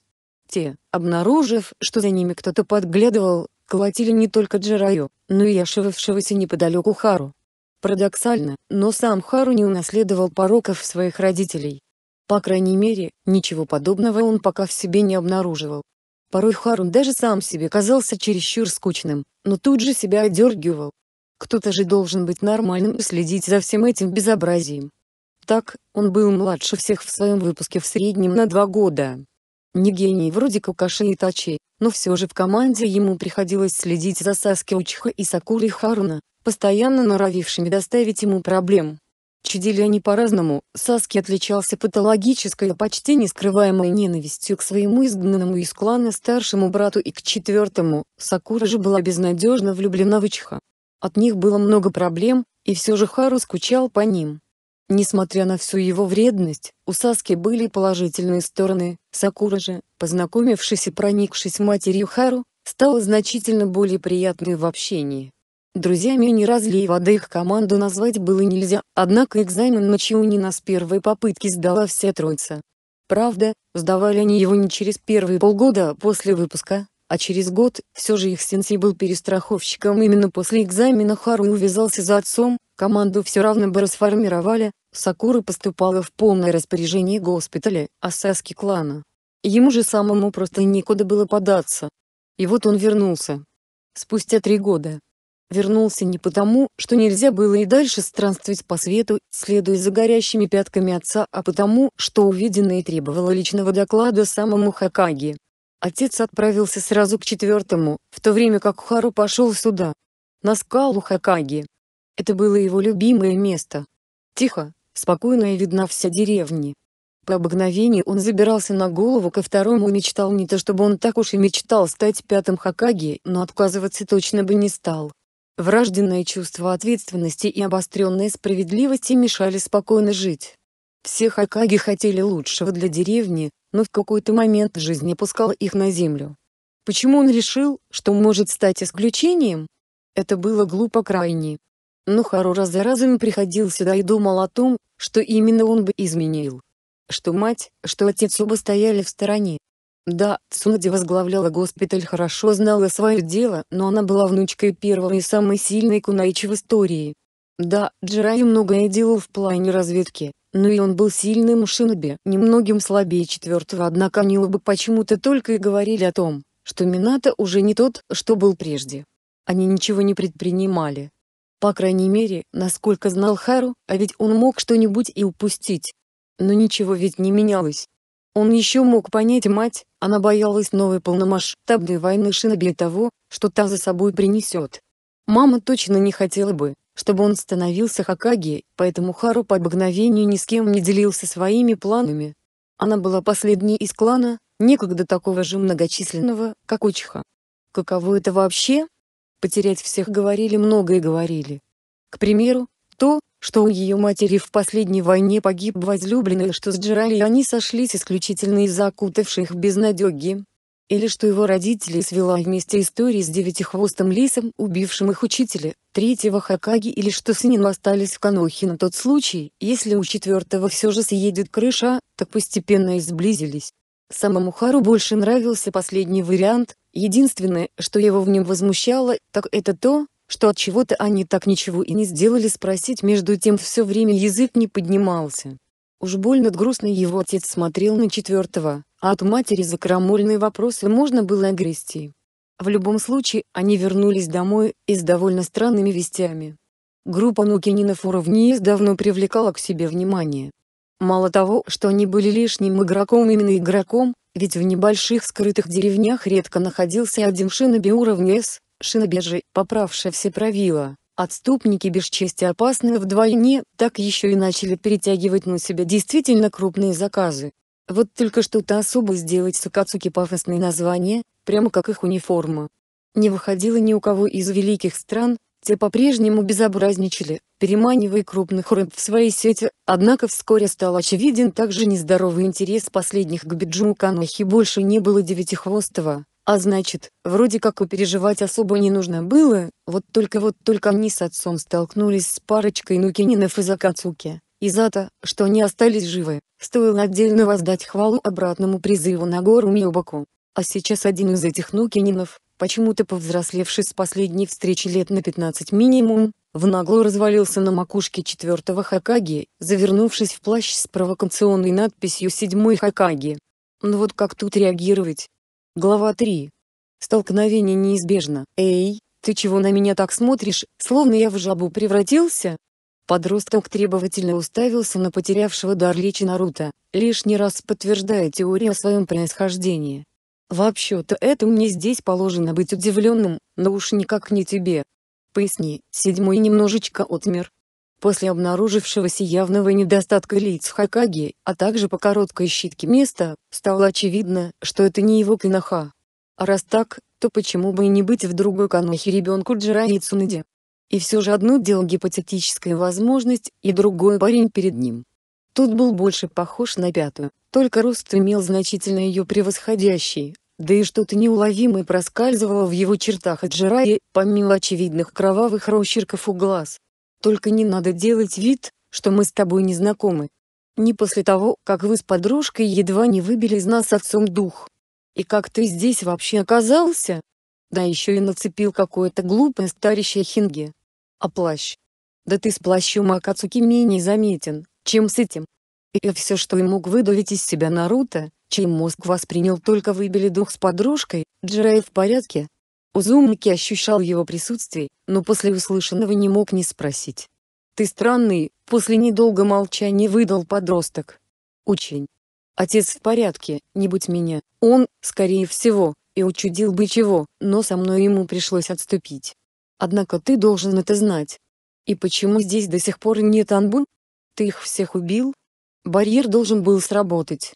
Speaker 1: Те, обнаружив, что за ними кто-то подглядывал, колотили не только Джираю, но и ошивавшегося неподалеку Хару. Парадоксально, но сам Хару не унаследовал пороков своих родителей. По крайней мере, ничего подобного он пока в себе не обнаруживал. Порой Харун даже сам себе казался чересчур скучным, но тут же себя одергивал. Кто-то же должен быть нормальным и следить за всем этим безобразием. Так, он был младше всех в своем выпуске в среднем на два года. Не гений вроде Какаши и Тачи, но все же в команде ему приходилось следить за Саски Учха и Сакури Харуна, постоянно норовившими доставить ему проблем. Чудили они по-разному, Саски отличался патологической, и а почти нескрываемой ненавистью к своему изгнанному из клана старшему брату и к четвертому, Сакура же была безнадежно влюблена в Ичха. От них было много проблем, и все же Хару скучал по ним. Несмотря на всю его вредность, у Саски были положительные стороны. Сакура же, познакомившись и проникшись матерью Хару, стала значительно более приятной в общении. Друзьями не разлей воды их команду назвать было нельзя, однако экзамен на Чиунина с первой попытки сдала вся троица. Правда, сдавали они его не через первые полгода а после выпуска, а через год, все же их сенсей был перестраховщиком именно после экзамена Хару увязался за отцом, команду все равно бы расформировали, Сакура поступала в полное распоряжение госпиталя, а Саски клана. Ему же самому просто некуда было податься. И вот он вернулся. Спустя три года. Вернулся не потому, что нельзя было и дальше странствовать по свету, следуя за горящими пятками отца, а потому, что увиденное требовало личного доклада самому Хакаги. Отец отправился сразу к четвертому, в то время как Хару пошел сюда, на скалу Хакаги. Это было его любимое место. Тихо, спокойно и видна вся деревня. По обыкновению он забирался на голову ко второму и мечтал не то чтобы он так уж и мечтал стать пятым Хакаги, но отказываться точно бы не стал. Врожденное чувство ответственности и обостренная справедливости мешали спокойно жить. Все хакаги хотели лучшего для деревни, но в какой-то момент жизнь не пускала их на землю. Почему он решил, что может стать исключением? Это было глупо крайне. Но Хару раз за разом приходил сюда и думал о том, что именно он бы изменил. Что мать, что отец оба стояли в стороне. Да, Цунади возглавляла госпиталь хорошо знала свое дело, но она была внучкой первого и самой сильной кунаичи в истории. Да, Джирай многое делал в плане разведки, но и он был сильным шиноби, немногим слабее четвертого, однако Нилабы почему-то только и говорили о том, что Минато уже не тот, что был прежде. Они ничего не предпринимали. По крайней мере, насколько знал Хару, а ведь он мог что-нибудь и упустить. Но ничего ведь не менялось. Он еще мог понять мать, она боялась новой полномасштабной войны Шиноби и того, что та за собой принесет. Мама точно не хотела бы, чтобы он становился Хакаги, поэтому Хару по обыкновению ни с кем не делился своими планами. Она была последней из клана, некогда такого же многочисленного, как Учиха. Каково это вообще? Потерять всех говорили много и говорили. К примеру, то, что у ее матери в последней войне погиб возлюбленный и что с Джирали они сошлись исключительно из-за окутавших безнадеги, или что его родители свела вместе истории с девятихвостым лисом, убившим их учителя, третьего Хакаги или что с ним остались в Канохе на тот случай, если у четвертого все же съедет крыша, так постепенно и сблизились. Самому Хару больше нравился последний вариант, единственное, что его в нем возмущало, так это то, что от чего-то они так ничего и не сделали спросить, между тем все время язык не поднимался. Уж больно грустно его отец смотрел на четвертого, а от матери за крамольные вопросы можно было огрести. В любом случае, они вернулись домой и с довольно странными вестями. Группа Нукининов уровней давно привлекала к себе внимание. Мало того, что они были лишним игроком именно игроком, ведь в небольших скрытых деревнях редко находился один шиноби уровня С, шиноби же, поправший все правила. Отступники без чести опасны вдвойне, так еще и начали перетягивать на себя действительно крупные заказы. Вот только что-то особо сделать Сакацуки пафосные названия, прямо как их униформа. Не выходило ни у кого из великих стран, те по-прежнему безобразничали, переманивая крупных рыб в свои сети, однако вскоре стал очевиден также нездоровый интерес последних к Биджу канохи, больше не было девятихвостого, а значит, вроде как и переживать особо не нужно было, вот только вот только они с отцом столкнулись с парочкой Нукининов из Закацуки и за то, что они остались живы. Стоило отдельно воздать хвалу обратному призыву на гору Миобаку. А сейчас один из этих нукининов, почему-то повзрослевший с последней встречи лет на 15 минимум, в нагло развалился на макушке четвертого Хакаги, завернувшись в плащ с провокационной надписью «Седьмой Хакаги». Ну вот как тут реагировать? Глава 3. Столкновение неизбежно. Эй, ты чего на меня так смотришь, словно я в жабу превратился? Подросток требовательно уставился на потерявшего дар речи Наруто, лишний раз подтверждая теорию о своем происхождении. «Вообще-то это мне здесь положено быть удивленным, но уж никак не тебе. Поясни, седьмой немножечко отмер». После обнаружившегося явного недостатка лиц Хакаги, а также по короткой щитке места, стало очевидно, что это не его Канаха. А раз так, то почему бы и не быть в другой Канахе ребенку Джира и Цунади? И все же одно дело гипотетическая возможность, и другой парень перед ним. Тот был больше похож на пятую, только рост имел значительно ее превосходящий, да и что-то неуловимое проскальзывало в его чертах от Джирайи, помимо очевидных кровавых рощерков у глаз. «Только не надо делать вид, что мы с тобой не знакомы. Не после того, как вы с подружкой едва не выбили из нас отцом дух. И как ты здесь вообще оказался?» Да еще и нацепил какое-то глупое старище Хинги. А плащ? Да ты с плащом Акацуки менее заметен, чем с этим. И все, что и мог выдавить из себя Наруто, чей мозг воспринял только выбили дух с подружкой, Джирай в порядке. Узумаки ощущал его присутствие, но после услышанного не мог не спросить. «Ты странный», — после недолго молчания выдал подросток. «Учень. Отец в порядке, не будь меня, он, скорее всего, и учудил бы чего, но со мной ему пришлось отступить. Однако ты должен это знать. И почему здесь до сих пор нет Анбун? Ты их всех убил? Барьер должен был сработать.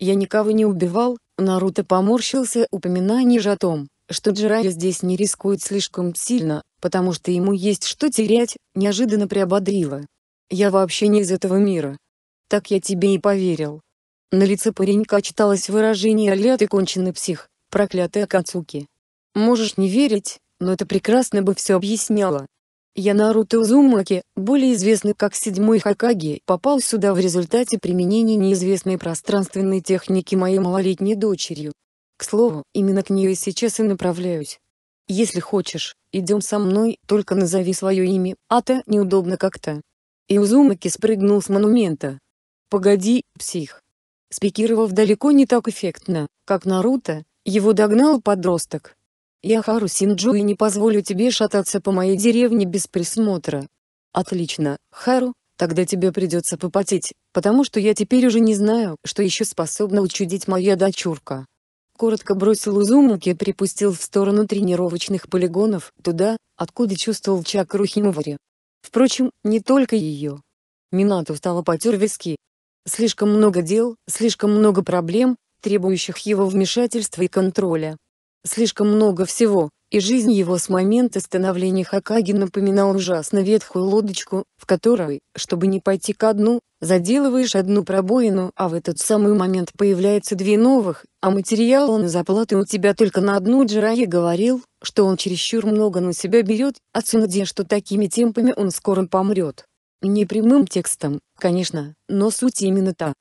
Speaker 1: Я никого не убивал, Наруто поморщился упоминание же о том, что Джирайя здесь не рискует слишком сильно, потому что ему есть что терять, неожиданно приободрило. Я вообще не из этого мира. Так я тебе и поверил. На лице паренька читалось выражение «Ля ты конченый псих, проклятая Кацуки». Можешь не верить, но это прекрасно бы все объясняло. Я Наруто Узумаки, более известный как Седьмой Хакаги, попал сюда в результате применения неизвестной пространственной техники моей малолетней дочерью. К слову, именно к нее сейчас и направляюсь. Если хочешь, идем со мной, только назови свое имя, а-то неудобно как-то. И Узумаки спрыгнул с монумента. Погоди, псих. Спикировав далеко не так эффектно, как Наруто, его догнал подросток. Я Хару Синджу и не позволю тебе шататься по моей деревне без присмотра. Отлично, Хару, тогда тебе придется попотеть, потому что я теперь уже не знаю, что еще способна учудить моя дочурка. Коротко бросил Узумуки и припустил в сторону тренировочных полигонов, туда, откуда чувствовал чакру Химовари. Впрочем, не только ее. Минато стало потер виски. Слишком много дел, слишком много проблем, требующих его вмешательства и контроля слишком много всего, и жизнь его с момента становления Хакаги напоминала ужасно ветхую лодочку, в которой, чтобы не пойти ко дну, заделываешь одну пробоину, а в этот самый момент появляются две новых, а материала на заплаты у тебя только на одну Джирая говорил, что он чересчур много на себя берет, а отсюда что такими темпами он скоро помрет. Не прямым текстом, конечно, но суть именно та.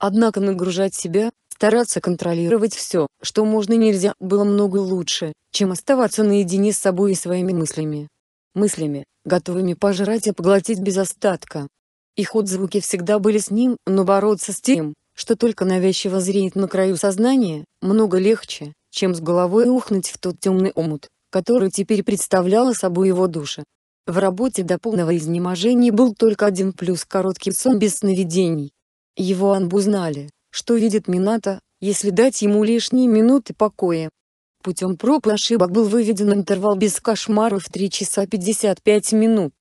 Speaker 1: Однако нагружать себя, Стараться контролировать все, что можно и нельзя, было много лучше, чем оставаться наедине с собой и своими мыслями. Мыслями, готовыми пожрать и поглотить без остатка. Их отзвуки всегда были с ним, но бороться с тем, что только навязчиво зреет на краю сознания, много легче, чем с головой ухнуть в тот темный омут, который теперь представляла собой его душа. В работе до полного изнеможения был только один плюс короткий сон без сновидений. Его анбу знали, что видит Минато, если дать ему лишние минуты покоя. Путем проб и ошибок был выведен интервал без кошмаров в 3 часа 55 минут.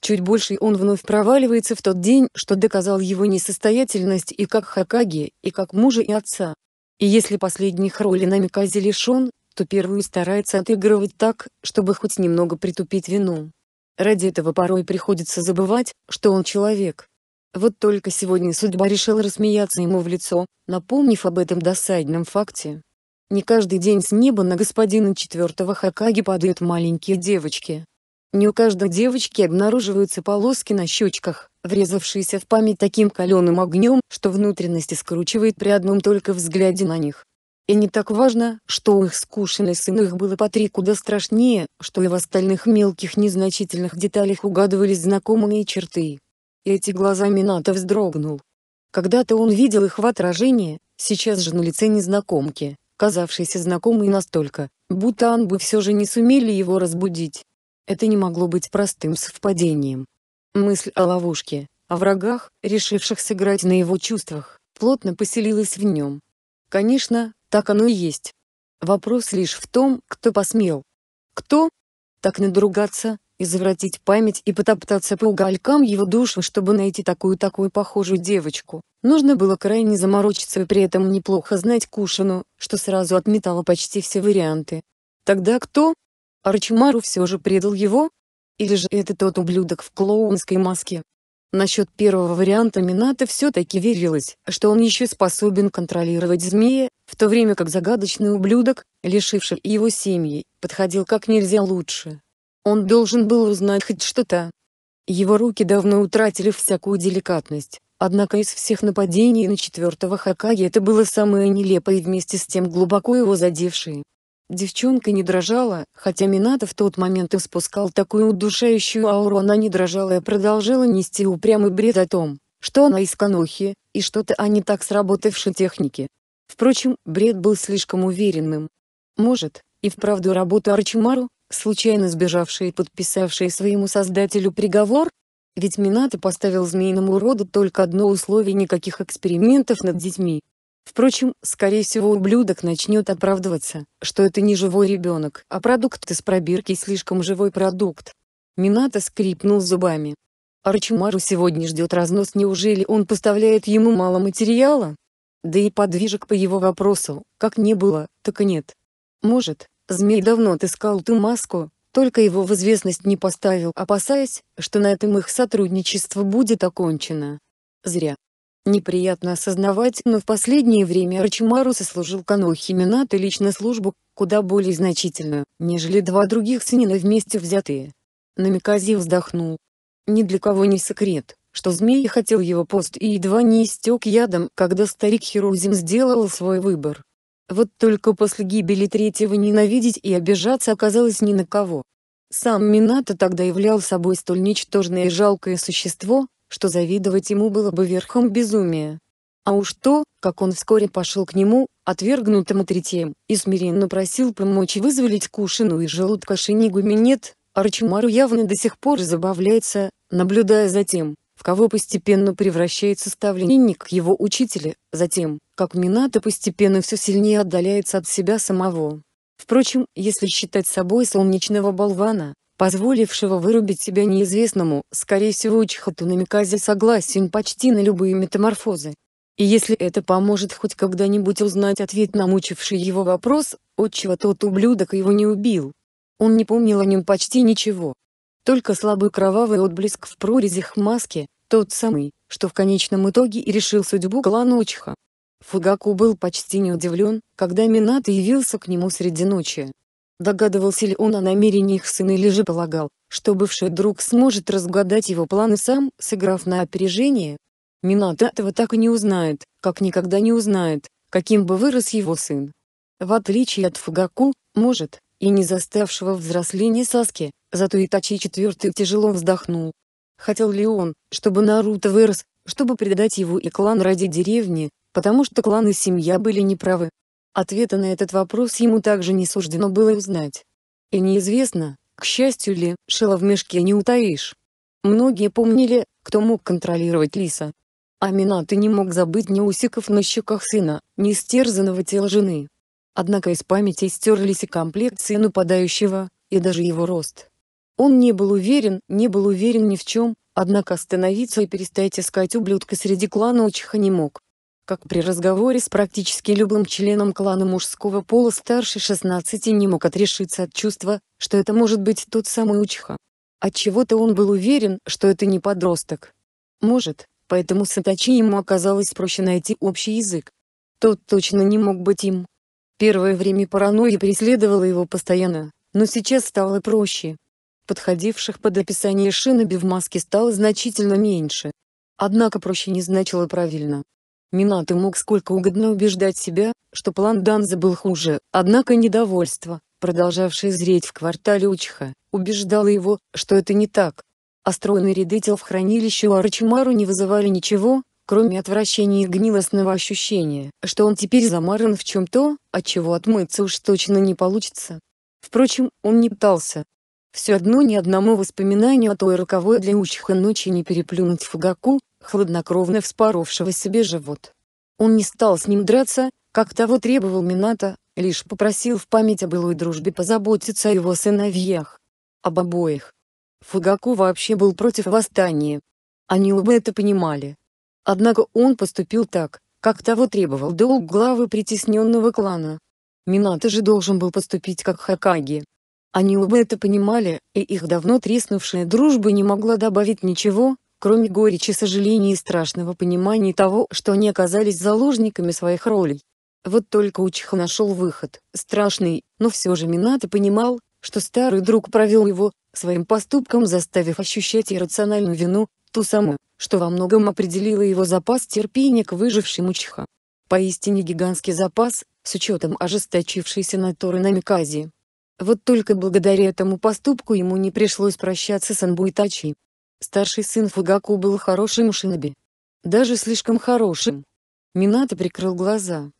Speaker 1: Чуть больше он вновь проваливается в тот день, что доказал его несостоятельность и как Хакаги, и как мужа и отца. И если последних роли на Миказе лишен, то первую старается отыгрывать так, чтобы хоть немного притупить вину. Ради этого порой приходится забывать, что он человек. Вот только сегодня судьба решила рассмеяться ему в лицо, напомнив об этом досадном факте. Не каждый день с неба на господина четвертого Хакаги падают маленькие девочки. Не у каждой девочки обнаруживаются полоски на щечках, врезавшиеся в память таким каленым огнем, что внутренности скручивает при одном только взгляде на них. И не так важно, что у их скушенной сыновых было по три куда страшнее, что и в остальных мелких незначительных деталях угадывались знакомые черты. Эти глаза Минато вздрогнул. Когда-то он видел их в отражении, сейчас же на лице незнакомки, казавшейся знакомой настолько, будто Анбы все же не сумели его разбудить. Это не могло быть простым совпадением. Мысль о ловушке, о врагах, решивших сыграть на его чувствах, плотно поселилась в нем. Конечно, так оно и есть. Вопрос лишь в том, кто посмел. Кто? Так надругаться, извратить память и потоптаться по уголькам его души, чтобы найти такую-такую похожую девочку. Нужно было крайне заморочиться и при этом неплохо знать Кушину, что сразу отметало почти все варианты. Тогда кто? Арчимару все же предал его? Или же это тот ублюдок в клоунской маске? Насчет первого варианта Мината все-таки верилось, что он еще способен контролировать змея, в то время как загадочный ублюдок, лишивший его семьи, подходил как нельзя лучше. Он должен был узнать хоть что-то. Его руки давно утратили всякую деликатность, однако из всех нападений на четвертого Хакаги это было самое нелепое и вместе с тем глубоко его задевшее. Девчонка не дрожала, хотя Минато в тот момент испускал такую удушающую ауру, она не дрожала и продолжала нести упрямый бред о том, что она из Канохи, и что-то о не так сработавшей технике. Впрочем, бред был слишком уверенным. Может, и вправду работа Арчимару, случайно сбежавшие и подписавшие своему создателю приговор? Ведь Минато поставил змеиному роду только одно условие никаких экспериментов над детьми. Впрочем, скорее всего ублюдок начнет оправдываться, что это не живой ребенок, а продукт из пробирки слишком живой продукт. Минато скрипнул зубами. Арчимару сегодня ждет разнос неужели он поставляет ему мало материала? Да и подвижек по его вопросу, как не было, так и нет. Может, Змей давно отыскал ту маску, только его в известность не поставил, опасаясь, что на этом их сотрудничество будет окончено. Зря. Неприятно осознавать, но в последнее время Рачимару сослужил Канохи Минато лично службу, куда более значительную, нежели два других сынина вместе взятые. Намикази вздохнул. Ни для кого не секрет, что змей хотел его пост и едва не истек ядом, когда старик Хирузим сделал свой выбор. Вот только после гибели третьего ненавидеть и обижаться оказалось ни на кого. Сам Минато тогда являл собой столь ничтожное и жалкое существо, что завидовать ему было бы верхом безумия. А уж то, как он вскоре пошел к нему, отвергнутому третьим, и смиренно просил помочь вызволить Кушину и желудка Шинигуми нет, Арчимару явно до сих пор забавляется, наблюдая за тем, в кого постепенно превращается ставленник его учителя, затем, как Минато постепенно все сильнее отдаляется от себя самого. Впрочем, если считать собой солнечного болвана, позволившего вырубить себя неизвестному, скорее всего Учхату Намиказе согласен почти на любые метаморфозы. И если это поможет хоть когда-нибудь узнать ответ на мучивший его вопрос, отчего тот ублюдок его не убил. Он не помнил о нем почти ничего, только слабый кровавый отблеск в прорезях маски, тот самый, что в конечном итоге и решил судьбу клана Очха. Фугаку был почти не удивлен, когда Минато явился к нему среди ночи. Догадывался ли он о намерениях сына или же полагал, что бывший друг сможет разгадать его планы сам, сыграв на опережение? Минато этого так и не узнает, как никогда не узнает, каким бы вырос его сын. В отличие от Фугаку, может, и не заставшего взросления Саски, Зато Итачи четвертый тяжело вздохнул. Хотел ли он, чтобы Наруто вырос, чтобы предать его и клан ради деревни, потому что клан и семья были неправы? Ответа на этот вопрос ему также не суждено было узнать. И неизвестно, к счастью ли, шила в мешке не утаишь. Многие помнили, кто мог контролировать лиса. Аминаты не мог забыть ни усиков на щеках сына, ни стерзанного тела жены. Однако из памяти стерлись и комплекции нападающего, и даже его рост. Он не был уверен, не был уверен ни в чем, однако остановиться и перестать искать ублюдка среди клана Учиха не мог. Как при разговоре с практически любым членом клана мужского пола старше 16 не мог отрешиться от чувства, что это может быть тот самый Учиха. Отчего-то он был уверен, что это не подросток. Может, поэтому Сатачи ему оказалось проще найти общий язык. Тот точно не мог быть им. Первое время паранойя преследовала его постоянно, но сейчас стало проще, подходивших под описание Шиноби в маске стало значительно меньше. Однако проще не значило правильно. Минато мог сколько угодно убеждать себя, что план Данза был хуже, однако недовольство, продолжавшее зреть в квартале Учха, убеждало его, что это не так. А стройные в хранилище у Арачимару не вызывали ничего, кроме отвращения и гнилостного ощущения, что он теперь замаран в чем-то, от чего отмыться уж точно не получится. Впрочем, он не пытался, все одно ни одному воспоминанию о той роковой для учиха ночи не переплюнуть Фугаку, хладнокровно вспоровшего себе живот. Он не стал с ним драться, как того требовал Мината, лишь попросил в память о былой дружбе позаботиться о его сыновьях. Об обоих. Фугаку вообще был против восстания. Они оба это понимали. Однако он поступил так, как того требовал долг главы притесненного клана. Минато же должен был поступить как Хакаги, они оба это понимали, и их давно треснувшая дружба не могла добавить ничего, кроме горечи сожаления и страшного понимания того, что они оказались заложниками своих ролей. Вот только Учиха нашел выход, страшный, но все же Минато понимал, что старый друг провел его, своим поступком заставив ощущать иррациональную вину, ту самую, что во многом определила его запас терпения к выжившим Учиха. Поистине гигантский запас, с учетом ожесточившейся натуры Намикази. Вот только благодаря этому поступку ему не пришлось прощаться с Анбуитачи. Старший сын Фугаку был хорошим шиноби. Даже слишком хорошим. Минато прикрыл глаза.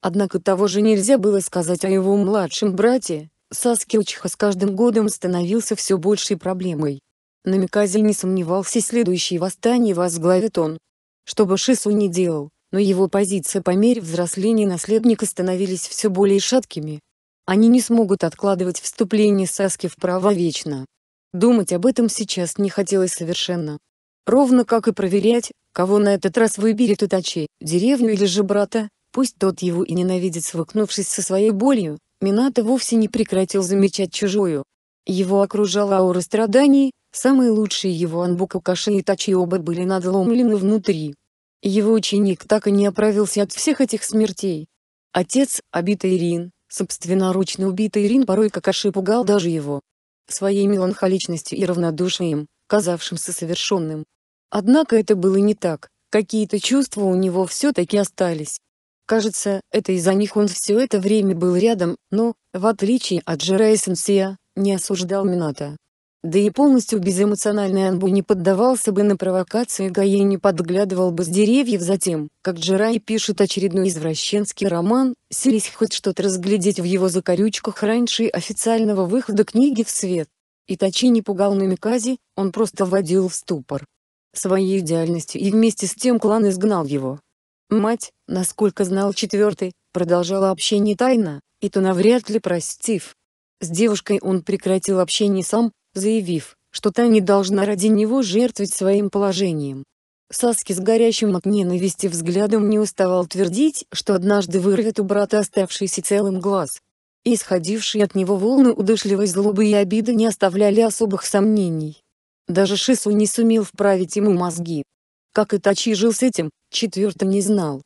Speaker 1: Однако того же нельзя было сказать о его младшем брате, Саски Учиха с каждым годом становился все большей проблемой. На не сомневался следующее восстание возглавит он. Что бы Шису не делал, но его позиции по мере взросления наследника становились все более шаткими, они не смогут откладывать вступление Саски в право вечно. Думать об этом сейчас не хотелось совершенно. Ровно как и проверять, кого на этот раз выберет Утачи, деревню или же брата, пусть тот его и ненавидит свыкнувшись со своей болью, Минато вовсе не прекратил замечать чужую. Его окружала аура страданий, самые лучшие его Анбуку Каши и Тачи оба были надломлены внутри. Его ученик так и не оправился от всех этих смертей. Отец, обитый Ирин, Собственноручно убитый Рин порой как пугал даже его. Своей меланхоличностью и равнодушием, казавшимся совершенным. Однако это было не так, какие-то чувства у него все-таки остались. Кажется, это из-за них он все это время был рядом, но, в отличие от Жирая Сенсия, не осуждал Мината, да и полностью безэмоциональный Анбу не поддавался бы на провокации Гае не подглядывал бы с деревьев за тем, как Джерай пишет очередной извращенский роман, селись хоть что-то разглядеть в его закорючках раньше официального выхода книги в свет. И тачи не пугал Намикази, он просто вводил в ступор. Своей идеальностью и вместе с тем клан изгнал его. Мать, насколько знал четвертый, продолжала общение тайно, и то навряд ли простив. С девушкой он прекратил общение сам, заявив, что та не должна ради него жертвовать своим положением. Саски с горящим от ненависти взглядом не уставал твердить, что однажды вырвет у брата оставшийся целым глаз. Исходившие от него волны удушливой злобы и обиды не оставляли особых сомнений. Даже Шису не сумел вправить ему мозги. Как Итачи жил с этим, четвертым не знал.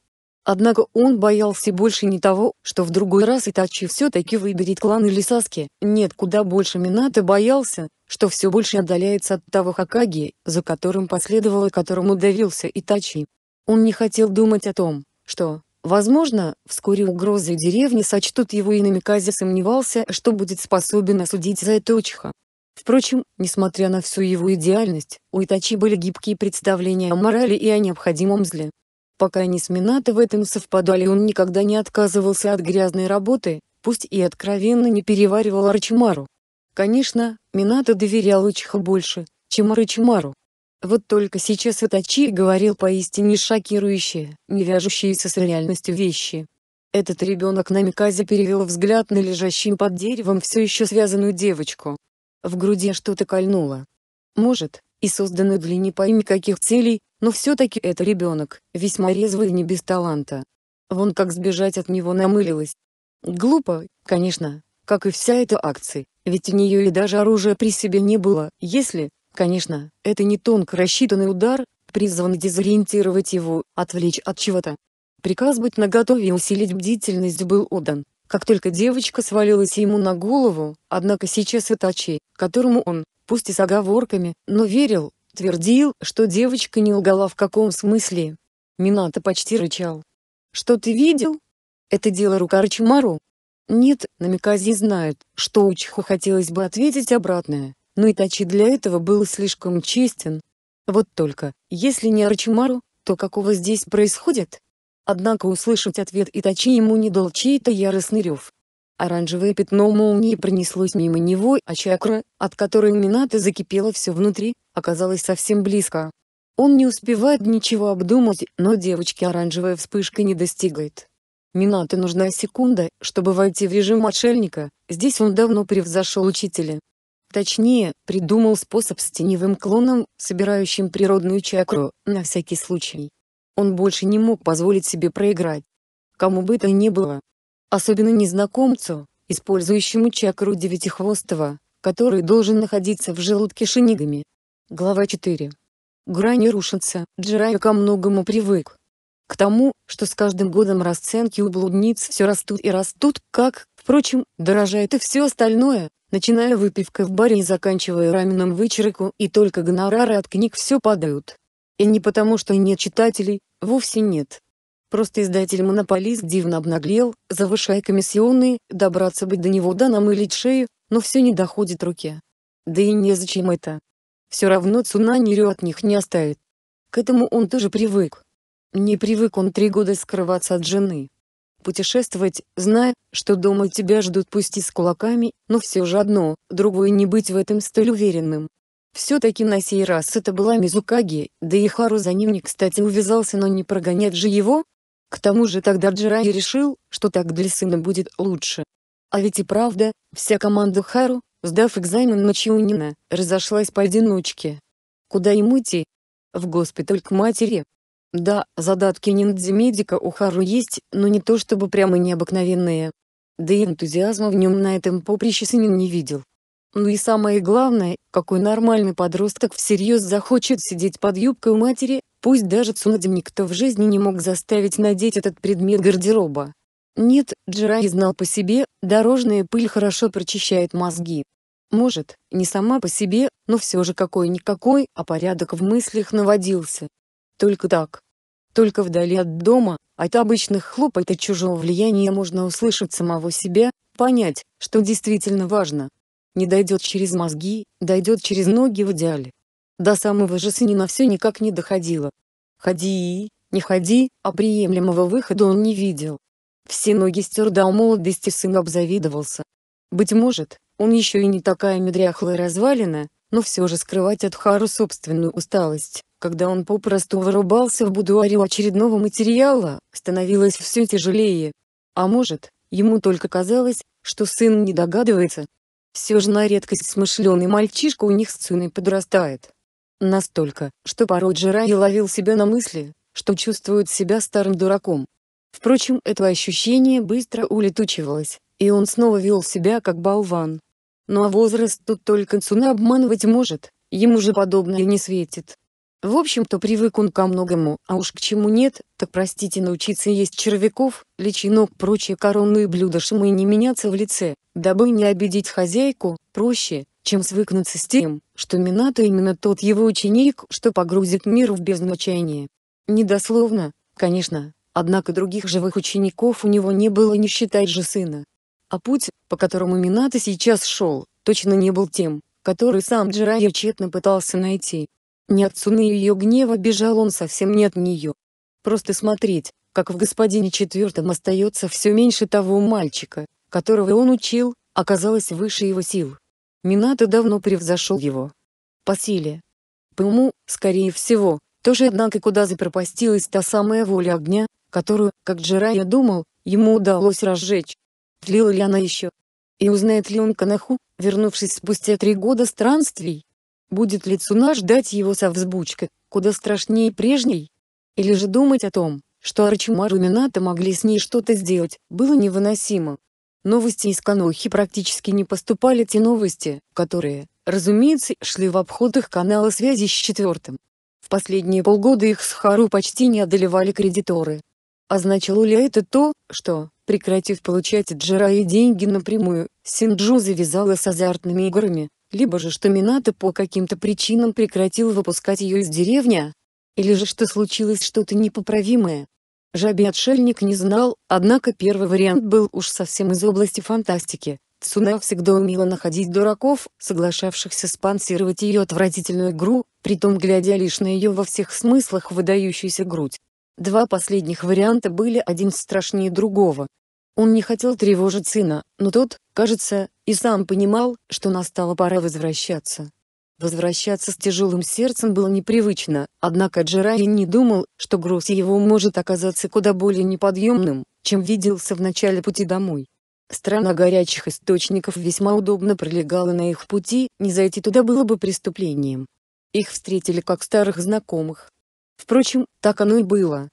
Speaker 1: Однако он боялся больше не того, что в другой раз Итачи все-таки выберет клан или Саски. Нет, куда больше Минато боялся, что все больше отдаляется от того Хакаги, за которым последовало которому давился Итачи. Он не хотел думать о том, что, возможно, вскоре угрозы деревни сочтут его и Намиказе сомневался, что будет способен осудить за это Учиха. Впрочем, несмотря на всю его идеальность, у Итачи были гибкие представления о морали и о необходимом зле. Пока они с Минато в этом совпадали он никогда не отказывался от грязной работы, пусть и откровенно не переваривал Арчимару. Конечно, Минато доверял Учиха больше, чем Арчимару. Вот только сейчас Итачи говорил поистине шокирующие, не вяжущиеся с реальностью вещи. Этот ребенок на Миказе перевел взгляд на лежащую под деревом все еще связанную девочку. В груди что-то кольнуло. Может, и созданы для не пойми каких целей, но все-таки это ребенок, весьма резвый и не без таланта. Вон как сбежать от него намылилась. Глупо, конечно, как и вся эта акция, ведь у нее и даже оружия при себе не было, если, конечно, это не тонко рассчитанный удар, призванный дезориентировать его, отвлечь от чего-то. Приказ быть наготове и усилить бдительность был отдан, как только девочка свалилась ему на голову, однако сейчас Итачи, которому он, пусть и с оговорками, но верил, твердил, что девочка не лгала в каком смысле. Минато почти рычал. «Что ты видел? Это дело рук Арчимару?» «Нет, на знает. знают, что Учиху хотелось бы ответить обратное, но Итачи для этого был слишком честен. Вот только, если не Арчимару, то какого здесь происходит?» Однако услышать ответ Итачи ему не дал чей-то яростный рев. Оранжевое пятно молнии пронеслось мимо него, а чакра, от которой у Минато закипело все внутри, Оказалось совсем близко. Он не успевает ничего обдумать, но девочки оранжевая вспышка не достигает. Минато нужна секунда, чтобы войти в режим отшельника, здесь он давно превзошел учителя. Точнее, придумал способ с теневым клоном, собирающим природную чакру, на всякий случай. Он больше не мог позволить себе проиграть. Кому бы то ни было. Особенно незнакомцу, использующему чакру девятихвостого, который должен находиться в желудке шинигами. Глава 4. Грани рушатся, Джирая ко многому привык. К тому, что с каждым годом расценки у блудниц все растут и растут, как, впрочем, дорожает и все остальное, начиная выпивкой в баре и заканчивая раменом вычерку, и только гонорары от книг все падают. И не потому, что нет читателей, вовсе нет. Просто издатель-монополист дивно обнаглел, завышая комиссионные, добраться бы до него да намылить шею, но все не доходит руке. Да и незачем это, все равно цуна Нирю от них не оставит. К этому он тоже привык. Не привык он три года скрываться от жены. Путешествовать, зная, что дома тебя ждут пусть и с кулаками, но все же одно, другое не быть в этом столь уверенным. Все-таки на сей раз это была Мизукаги, да и Хару за ним не кстати увязался, но не прогонять же его. К тому же тогда Джирай решил, что так для сына будет лучше. А ведь и правда, вся команда Хару, Сдав экзамен на Ночиунина, разошлась поодиночке. Куда ему идти? В госпиталь к матери. Да, задатки ниндзя-медика у Хару есть, но не то чтобы прямо необыкновенные. Да и энтузиазма в нем на этом поприще Синин не видел. Ну и самое главное, какой нормальный подросток всерьез захочет сидеть под юбкой у матери, пусть даже Цунадим никто в жизни не мог заставить надеть этот предмет гардероба. Нет, Джирай знал по себе, дорожная пыль хорошо прочищает мозги. Может, не сама по себе, но все же какой-никакой, а порядок в мыслях наводился. Только так. Только вдали от дома, от обычных хлопот и чужого влияния можно услышать самого себя, понять, что действительно важно. Не дойдет через мозги, дойдет через ноги в идеале. До самого же на все никак не доходило. Ходи, не ходи, а приемлемого выхода он не видел. Все ноги стерда у молодости сын обзавидовался. Быть может, он еще и не такая медряхлая развалина, но все же скрывать от Хару собственную усталость, когда он попросту вырубался в будуаре у очередного материала, становилось все тяжелее. А может, ему только казалось, что сын не догадывается. Все же на редкость смышленый мальчишка у них с сыном подрастает. Настолько, что порой Джерай ловил себя на мысли, что чувствует себя старым дураком. Впрочем, это ощущение быстро улетучивалось, и он снова вел себя как болван. Ну а возраст тут только Цуна обманывать может, ему же подобное не светит. В общем-то привык он ко многому, а уж к чему нет, так простите научиться есть червяков, личинок, прочие коронные блюда шумы и не меняться в лице, дабы не обидеть хозяйку, проще, чем свыкнуться с тем, что Минато именно тот его ученик, что погрузит мир в безначение. Недословно, конечно, однако других живых учеников у него не было не считать же сына. А путь, по которому Минато сейчас шел, точно не был тем, который сам Джирайя тщетно пытался найти. Не от Цуны и ее гнева бежал он совсем не от нее. Просто смотреть, как в «Господине четвертом» остается все меньше того мальчика, которого он учил, оказалось выше его сил. Минато давно превзошел его. По силе. По уму, скорее всего, тоже однако куда запропастилась та самая воля огня, которую, как Джирайя думал, ему удалось разжечь. Тлила ли она еще? И узнает ли он Канаху, вернувшись спустя три года странствий? Будет ли Цуна ждать его со взбучкой, куда страшнее прежней? Или же думать о том, что Арчимару и Минато могли с ней что-то сделать, было невыносимо. Новости из Канохи практически не поступали те новости, которые, разумеется, шли в обход их канала связи с четвертым. В последние полгода их с Хару почти не одолевали кредиторы. Означало ли это то, что, Прекратив получать от Джирая деньги напрямую, Синджу завязала с азартными играми, либо же что Минато по каким-то причинам прекратил выпускать ее из деревни, или же что случилось что-то непоправимое. Жаби отшельник не знал, однако первый вариант был уж совсем из области фантастики. Цуна всегда умела находить дураков, соглашавшихся спонсировать ее отвратительную игру, притом глядя лишь на ее во всех смыслах выдающуюся грудь. Два последних варианта были один страшнее другого. Он не хотел тревожить сына, но тот, кажется, и сам понимал, что настала пора возвращаться. Возвращаться с тяжелым сердцем было непривычно, однако Джерарин не думал, что груз его может оказаться куда более неподъемным, чем виделся в начале пути домой. Страна горячих источников весьма удобно пролегала на их пути, не зайти туда было бы преступлением. Их встретили как старых знакомых, Впрочем, так оно и было.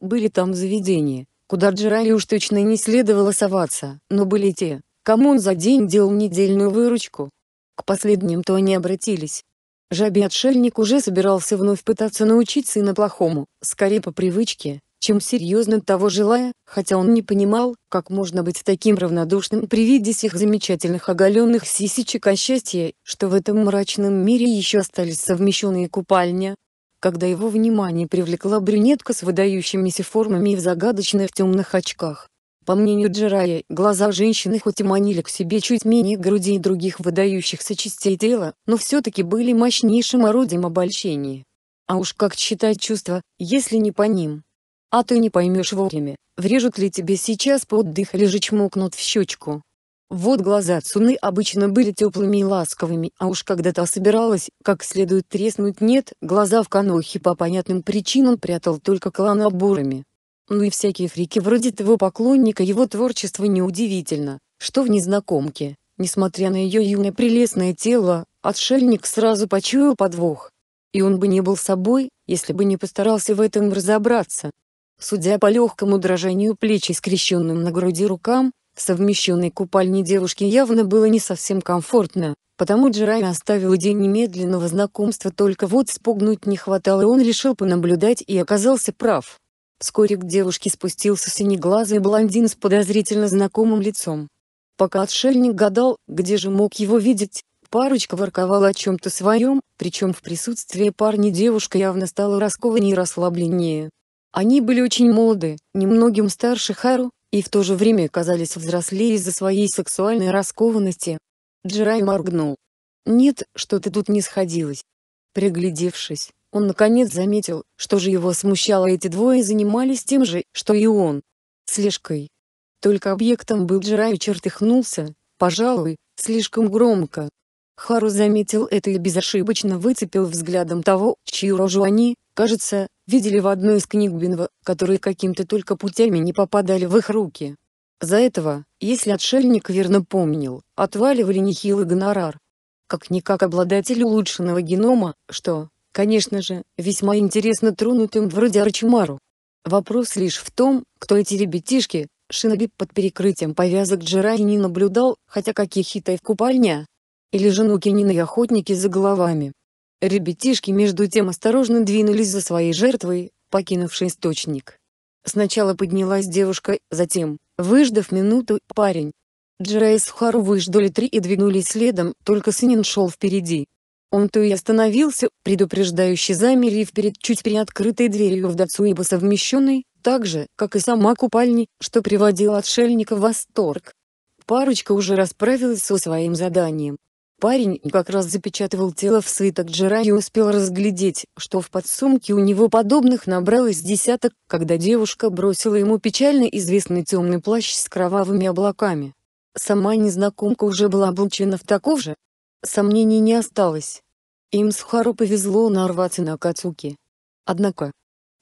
Speaker 1: Были там заведения, куда Джерали уж точно не следовало соваться, но были те, кому он за день делал недельную выручку. К последним-то они обратились. Жабий-отшельник уже собирался вновь пытаться научить сына плохому, скорее по привычке, чем серьезно того желая, хотя он не понимал, как можно быть таким равнодушным при виде сих замечательных оголенных сисечек о а счастье, что в этом мрачном мире еще остались совмещенные купальня, когда его внимание привлекла брюнетка с выдающимися формами и в загадочных темных очках. По мнению Джирая, глаза женщины хоть и манили к себе чуть менее груди и других выдающихся частей тела, но все-таки были мощнейшим орудием обольщения. А уж как читать чувства, если не по ним? А ты не поймешь вовремя, врежут ли тебе сейчас под дых или же чмокнут в щечку, вот глаза Цуны обычно были теплыми и ласковыми, а уж когда та собиралась, как следует треснуть нет, глаза в Канохе по понятным причинам прятал только клана бурами. Ну и всякие фрики вроде того поклонника его творчества неудивительно, что в незнакомке, несмотря на ее юное прелестное тело, отшельник сразу почуял подвох. И он бы не был собой, если бы не постарался в этом разобраться. Судя по легкому дрожанию плеч и скрещенным на груди рукам, совмещенной купальне девушки явно было не совсем комфортно, потому Джерай оставил день немедленного знакомства только вот спугнуть не хватало и он решил понаблюдать и оказался прав. Вскоре к девушке спустился синеглазый блондин с подозрительно знакомым лицом. Пока отшельник гадал, где же мог его видеть, парочка ворковала о чем-то своем, причем в присутствии парня девушка явно стала раскованнее и расслабленнее. Они были очень молоды, немногим старше Хару, и в то же время казались взрослее из-за своей сексуальной раскованности. Джирай моргнул. «Нет, что-то тут не сходилось». Приглядевшись, он наконец заметил, что же его смущало эти двое занимались тем же, что и он. Слежкой. Только объектом был Джирай и чертыхнулся, пожалуй, слишком громко. Хару заметил это и безошибочно выцепил взглядом того, чью рожу они, Кажется, видели в одной из книг Бинва, которые каким-то только путями не попадали в их руки. За этого, если отшельник верно помнил, отваливали нехилый гонорар. Как-никак обладатель улучшенного генома, что, конечно же, весьма интересно тронутым вроде Арчимару. Вопрос лишь в том, кто эти ребятишки, Шиноби под перекрытием повязок Джираи не наблюдал, хотя какие хитай в купальня. Или же нукинины и охотники за головами. Ребятишки между тем осторожно двинулись за своей жертвой, покинувшей источник. Сначала поднялась девушка, затем, выждав минуту, парень. Джирай с Хару выждали три и двинулись следом, только Сынин шел впереди. Он то и остановился, предупреждающе замерив перед чуть приоткрытой дверью вдовцу ибо совмещенной, так же, как и сама купальни, что приводила отшельника в восторг. Парочка уже расправилась со своим заданием. Парень как раз запечатывал тело в свиток Джера и успел разглядеть, что в подсумке у него подобных набралось десяток, когда девушка бросила ему печально известный темный плащ с кровавыми облаками. Сама незнакомка уже была облучена в таков же. Сомнений не осталось. Им с Хару повезло нарваться на Кацуки. Однако,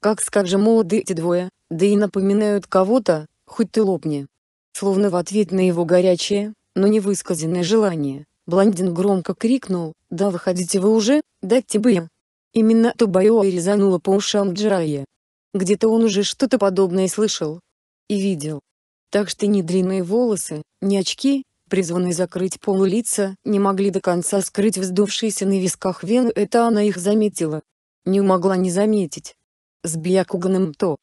Speaker 1: как скажем молоды эти двое, да и напоминают кого-то, хоть ты лопни. Словно в ответ на его горячее, но невысказанное желание, Блондин громко крикнул, «Да выходите вы уже, дайте бы им!» Именно Тубайо и резануло по ушам Джирайя. Где-то он уже что-то подобное слышал. И видел. Так что ни длинные волосы, ни очки, призванные закрыть полу лица, не могли до конца скрыть вздувшиеся на висках вены, это она их заметила. Не могла не заметить. С Бьякуганом то.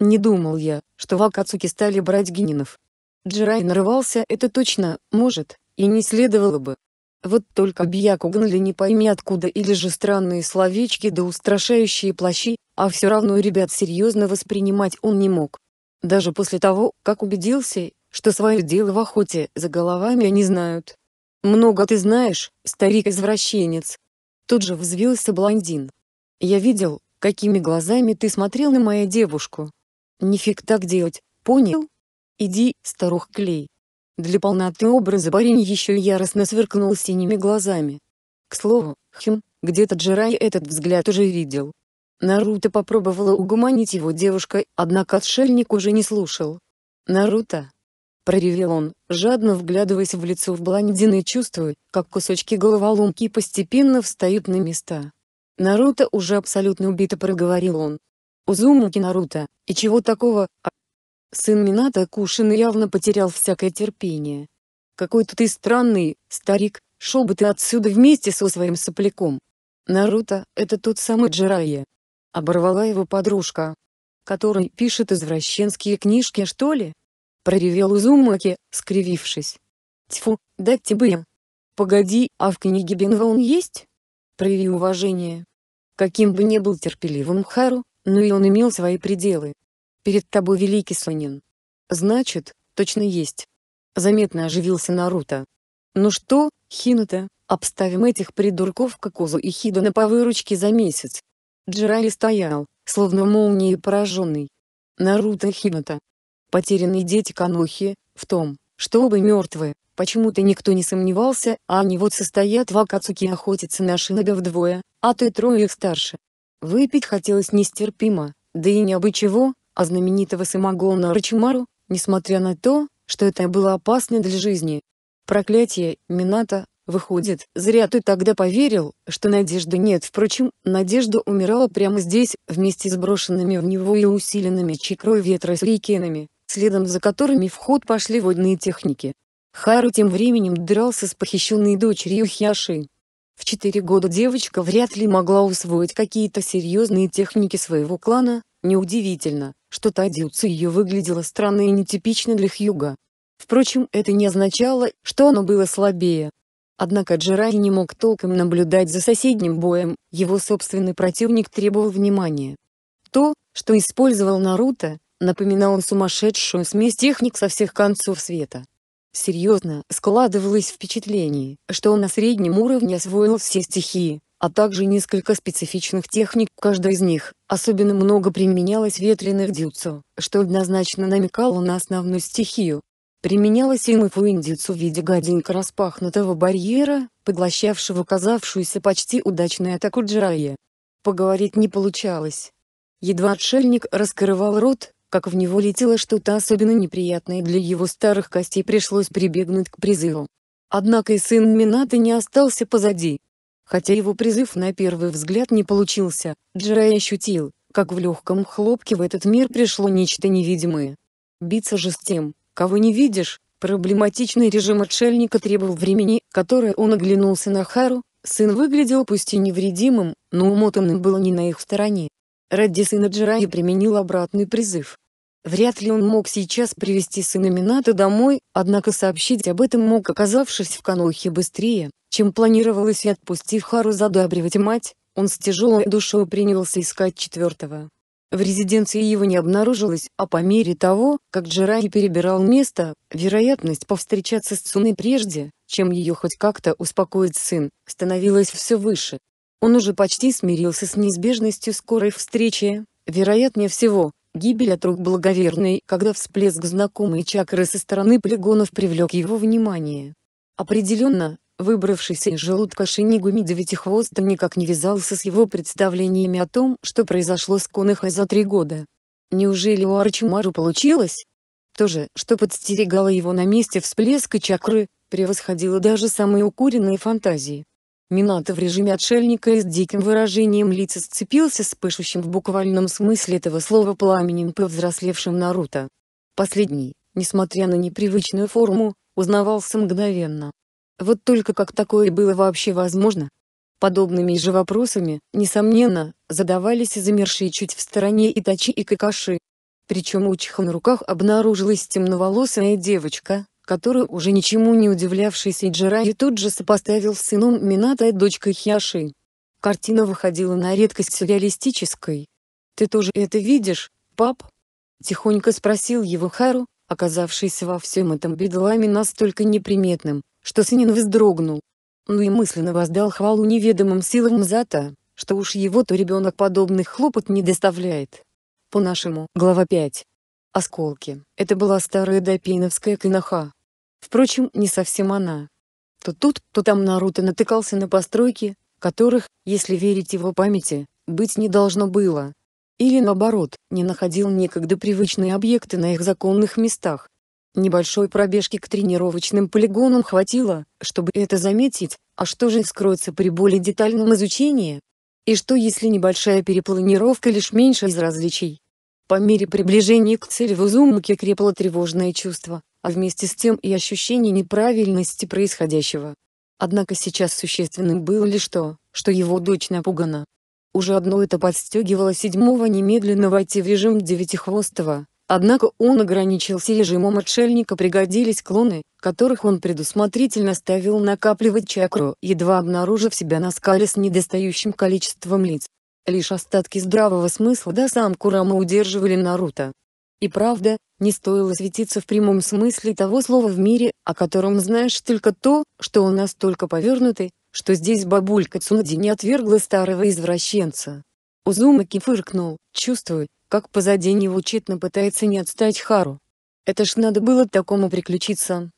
Speaker 1: Не думал я, что в Акацуке стали брать генинов. Джирай нарывался, это точно, может, и не следовало бы. Вот только бьяку гнали не пойми откуда или же странные словечки да устрашающие плащи, а все равно ребят серьезно воспринимать он не мог. Даже после того, как убедился, что свое дело в охоте за головами они знают. «Много ты знаешь, старик-извращенец!» Тут же взвился блондин. «Я видел, какими глазами ты смотрел на мою девушку. Нифиг так делать, понял? Иди, старух Клей!» Для полноты образа парень еще яростно сверкнул синими глазами. К слову, Хим, где-то Джирай этот взгляд уже видел. Наруто попробовала угомонить его девушка, однако отшельник уже не слушал. «Наруто!» — проревел он, жадно вглядываясь в лицо в блондины и чувствуя, как кусочки головоломки постепенно встают на места. «Наруто уже абсолютно убито», — проговорил он. «Узумуки Наруто, и чего такого, а Сын Мината Кушин явно потерял всякое терпение. «Какой-то ты странный, старик, шел бы ты отсюда вместе со своим сопляком!» «Наруто, это тот самый Джирайя!» Оборвала его подружка. «Который пишет извращенские книжки, что ли?» Проревел Узумаки, скривившись. «Тьфу, дать тебе им!» «Погоди, а в книге Бенва он есть?» «Прояви уважение!» Каким бы ни был терпеливым Хару, но и он имел свои пределы. Перед тобой великий Сонин. Значит, точно есть. Заметно оживился Наруто. Ну что, Хинута, обставим этих придурков Какузу и Хидона по выручке за месяц. Джирайли стоял, словно молнией пораженный. Наруто и Хинута. Потерянные дети Канохи, в том, что оба мертвы, почему-то никто не сомневался, а они вот состоят в Акацуке и охотятся на Шинога вдвое, а то и трое их старше. Выпить хотелось нестерпимо, да и не абы а знаменитого самогона Рачимару, несмотря на то, что это было опасно для жизни. Проклятие, Мината, выходит, зря ты тогда поверил, что надежды нет. Впрочем, надежда умирала прямо здесь, вместе с брошенными в него и усиленными чакрой ветра с рейкенами, следом за которыми в ход пошли водные техники. Хару тем временем дрался с похищенной дочерью Хьяши. В четыре года девочка вряд ли могла усвоить какие-то серьезные техники своего клана, неудивительно, что Тайдзю ее выглядело странно и нетипично для Хьюга. Впрочем, это не означало, что оно было слабее. Однако Джерай не мог толком наблюдать за соседним боем, его собственный противник требовал внимания. То, что использовал Наруто, напоминало сумасшедшую смесь техник со всех концов света. Серьезно, складывалось впечатление, что он на среднем уровне освоил все стихии, а также несколько специфичных техник, каждая из них Особенно много применялось ветреных дюцу, что однозначно намекало на основную стихию. Применялось и мафуиндицу в виде гаденько распахнутого барьера, поглощавшего казавшуюся почти удачной атаку Джирая. Поговорить не получалось. Едва отшельник раскрывал рот, как в него летело что-то особенно неприятное для его старых костей пришлось прибегнуть к призыву. Однако и сын Минаты не остался позади. Хотя его призыв на первый взгляд не получился, Джерай ощутил, как в легком хлопке в этот мир пришло нечто невидимое. Биться же с тем, кого не видишь, проблематичный режим отшельника требовал времени, которое он оглянулся на Хару, сын выглядел пусть и невредимым, но умотанным было не на их стороне. Ради сына Джерай применил обратный призыв. Вряд ли он мог сейчас привести сына Мината домой, однако сообщить об этом мог, оказавшись в Канохе быстрее, чем планировалось и отпустив Хару задабривать мать, он с тяжелой душой принялся искать четвертого. В резиденции его не обнаружилось, а по мере того, как Джираги перебирал место, вероятность повстречаться с Цуной прежде, чем ее хоть как-то успокоит сын, становилась все выше. Он уже почти смирился с неизбежностью скорой встречи, вероятнее всего, Гибель от рук благоверной, когда всплеск знакомой чакры со стороны полигонов привлек его внимание. Определенно, выбравшийся из желудка Шинигуми Девятихвоста никак не вязался с его представлениями о том, что произошло с Конахой за три года. Неужели у Арчимару получилось? То же, что подстерегало его на месте всплеска чакры, превосходило даже самые укуренные фантазии. Минато в режиме отшельника и с диким выражением лица сцепился с пышущим в буквальном смысле этого слова пламенем повзрослевшим Наруто. Последний, несмотря на непривычную форму, узнавался мгновенно. Вот только как такое было вообще возможно? Подобными же вопросами, несомненно, задавались и замершие чуть в стороне Итачи и Какаши. Причем у Чиха на руках обнаружилась темноволосая девочка, который уже ничему не удивлявшийся Джираи тут же сопоставил с сыном Мината и дочкой Хиаши. Картина выходила на редкость сюрреалистической. «Ты тоже это видишь, пап?» Тихонько спросил его Хару, оказавшийся во всем этом бедлами настолько неприметным, что Синин вздрогнул. Ну и мысленно воздал хвалу неведомым силам Зата, что уж его-то ребенок подобных хлопот не доставляет. По-нашему, глава 5. Осколки. Это была старая допиновская киноха. Впрочем, не совсем она. То тут, то там Наруто натыкался на постройки, которых, если верить его памяти, быть не должно было. Или наоборот, не находил некогда привычные объекты на их законных местах. Небольшой пробежки к тренировочным полигонам хватило, чтобы это заметить, а что же скроется при более детальном изучении? И что если небольшая перепланировка лишь меньше из различий? По мере приближения к цели в Узумаке крепло тревожное чувство, а вместе с тем и ощущение неправильности происходящего. Однако сейчас существенным было лишь то, что его дочь напугана. Уже одно это подстегивало седьмого немедленно войти в режим девятихвостого, однако он ограничился режимом отшельника пригодились клоны, которых он предусмотрительно ставил накапливать чакру, едва обнаружив себя на скале с недостающим количеством лиц. Лишь остатки здравого смысла да сам Курама удерживали Наруто. И правда, не стоило светиться в прямом смысле того слова в мире, о котором знаешь только то, что он настолько повернутый, что здесь бабулька Цунади не отвергла старого извращенца. Узумаки фыркнул, чувствуя, как позади него тщетно пытается не отстать Хару. Это ж надо было такому приключиться.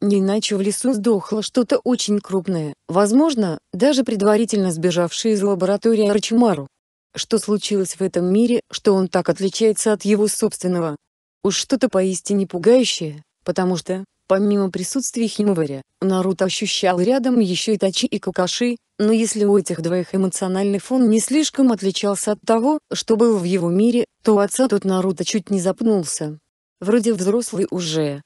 Speaker 1: Не иначе в лесу сдохло что-то очень крупное, возможно, даже предварительно сбежавшее из лаборатории Арчимару. Что случилось в этом мире, что он так отличается от его собственного? Уж что-то поистине пугающее, потому что, помимо присутствия Химаваря, Наруто ощущал рядом еще и Тачи и Какаши, но если у этих двоих эмоциональный фон не слишком отличался от того, что был в его мире, то у отца тут Наруто чуть не запнулся. Вроде взрослый уже.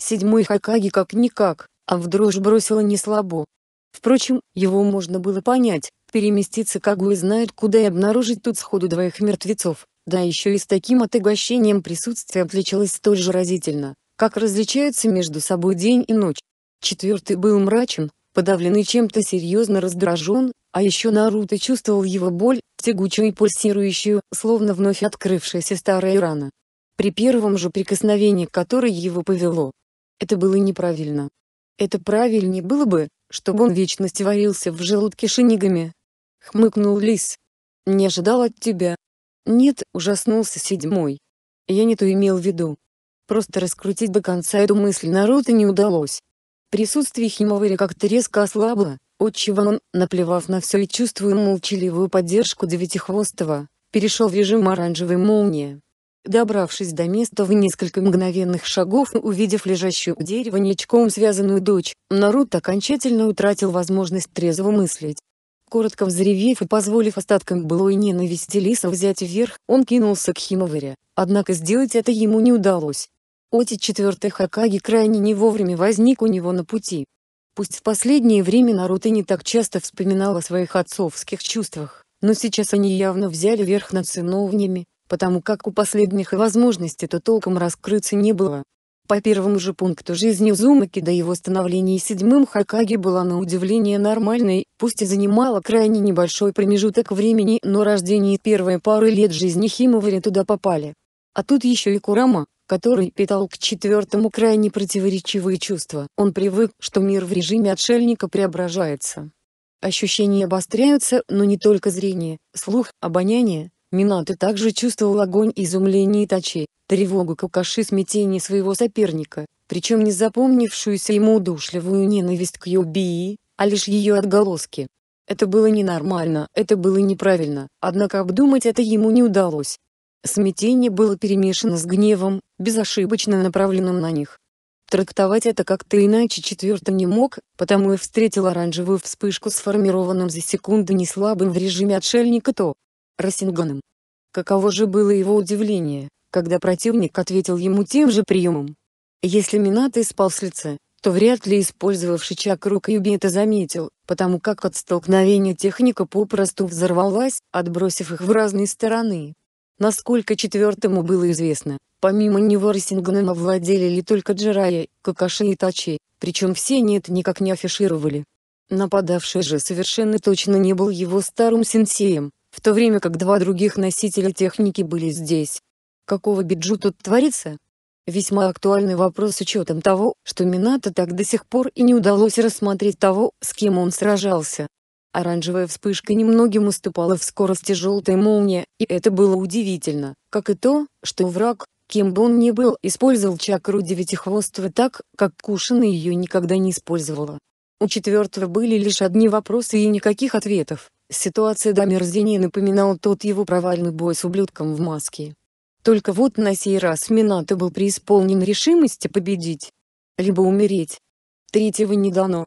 Speaker 1: Седьмой Хакаги как-никак, а в дрожь бросила не слабо. Впрочем, его можно было понять, переместиться Кагуи знает куда и обнаружить тут сходу двоих мертвецов, да еще и с таким отыгощением присутствия отличалось столь же разительно, как различаются между собой день и ночь. Четвертый был мрачен, подавленный чем-то серьезно раздражен, а еще Наруто чувствовал его боль, тягучую и пульсирующую, словно вновь открывшаяся старая рана. При первом же прикосновении которой его повело. Это было неправильно. Это правильнее было бы, чтобы он вечность варился в желудке шинигами. Хмыкнул Лис. Не ожидал от тебя, «Нет», — ужаснулся седьмой. «Я не то имел в виду. Просто раскрутить до конца эту мысль Наруто не удалось. Присутствие Химовари как-то резко ослабло, отчего он, наплевав на все и чувствуя молчаливую поддержку Девятихвостого, перешел в режим оранжевой молнии. Добравшись до места в несколько мгновенных шагов и увидев лежащую у дерева ничком связанную дочь, Наруто окончательно утратил возможность трезво мыслить, коротко взревев и позволив остаткам былой ненависти Лиса взять вверх, он кинулся к Химовере. однако сделать это ему не удалось. Оти четвертый Хакаги крайне не вовремя возник у него на пути. Пусть в последнее время Наруто не так часто вспоминал о своих отцовских чувствах, но сейчас они явно взяли верх над сыновнями, потому как у последних и возможности то толком раскрыться не было. По первому же пункту жизни Узумаки до его становления седьмым Хакаги была на удивление нормальной, пусть и занимала крайне небольшой промежуток времени, но рождение и первые пары лет жизни Химовари туда попали. А тут еще и Курама, который питал к четвертому крайне противоречивые чувства. Он привык, что мир в режиме отшельника преображается. Ощущения обостряются, но не только зрение, слух, обоняние, Минато также чувствовал огонь изумления Итачи, тревогу кокаши смятение своего соперника, причем не запомнившуюся ему удушливую ненависть к Юбии, а лишь ее отголоски. Это было ненормально, это было неправильно, однако обдумать это ему не удалось. Смятение было перемешано с гневом, безошибочно направленным на них. Трактовать это как-то иначе четвертый не мог, потому и встретил оранжевую вспышку сформированным за секунду неслабым в режиме отшельника то, Рассинганом. Каково же было его удивление, когда противник ответил ему тем же приемом. Если Минато спал с лица, то вряд ли использовавший чакру Кьюби это заметил, потому как от столкновения техника попросту взорвалась, отбросив их в разные стороны. Насколько четвертому было известно, помимо него Рассинганом овладели ли только Джирая, Какаши и Тачи, причем все нет никак не афишировали. Нападавший же совершенно точно не был его старым сенсеем, то время как два других носителя техники были здесь. Какого биджу тут творится? Весьма актуальный вопрос с учетом того, что Минато так до сих пор и не удалось рассмотреть того, с кем он сражался. Оранжевая вспышка немногим уступала в скорости желтой молнии, и это было удивительно, как и то, что враг, кем бы он ни был, использовал чакру девятихвостого так, как Кушина ее никогда не использовала. У четвертого были лишь одни вопросы и никаких ответов. Ситуация до омерзения напоминала тот его провальный бой с ублюдком в маске. Только вот на сей раз Минато был преисполнен решимости победить. Либо умереть. Третьего не дано.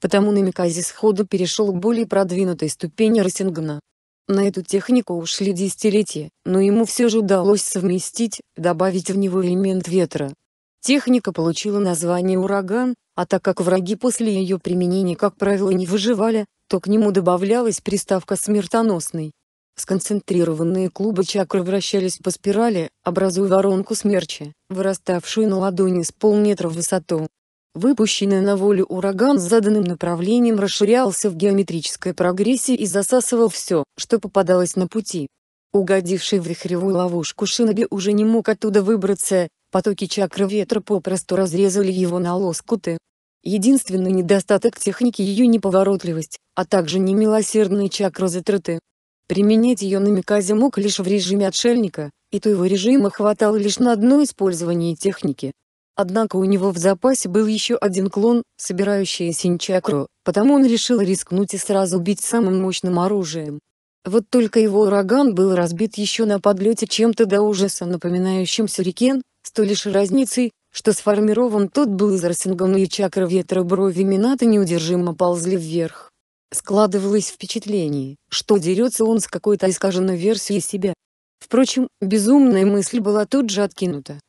Speaker 1: Потому Намикази сходу перешел к более продвинутой ступени Росингана. На эту технику ушли десятилетия, но ему все же удалось совместить, добавить в него элемент ветра. Техника получила название «Ураган», а так как враги после ее применения как правило не выживали, то к нему добавлялась приставка «смертоносный». Сконцентрированные клубы чакры вращались по спирали, образуя воронку смерча, выраставшую на ладони с полметра в высоту. Выпущенный на волю ураган с заданным направлением расширялся в геометрической прогрессии и засасывал все, что попадалось на пути. Угодивший в вихревую ловушку Шиноби уже не мог оттуда выбраться, потоки чакры ветра попросту разрезали его на лоскуты, Единственный недостаток техники ее неповоротливость, а также немилосердные чакры затраты. Применять ее на Миказе мог лишь в режиме отшельника, и то его режима хватало лишь на одно использование техники. Однако у него в запасе был еще один клон, собирающий синчакру, потому он решил рискнуть и сразу бить самым мощным оружием. Вот только его ураган был разбит еще на подлете чем-то до ужаса напоминающим сюрикен, с той лишь разницей, что сформирован тот был Изерсингом и чакры ветра брови Мината неудержимо ползли вверх. Складывалось впечатление, что дерется он с какой-то искаженной версией себя. Впрочем, безумная мысль была тут же откинута.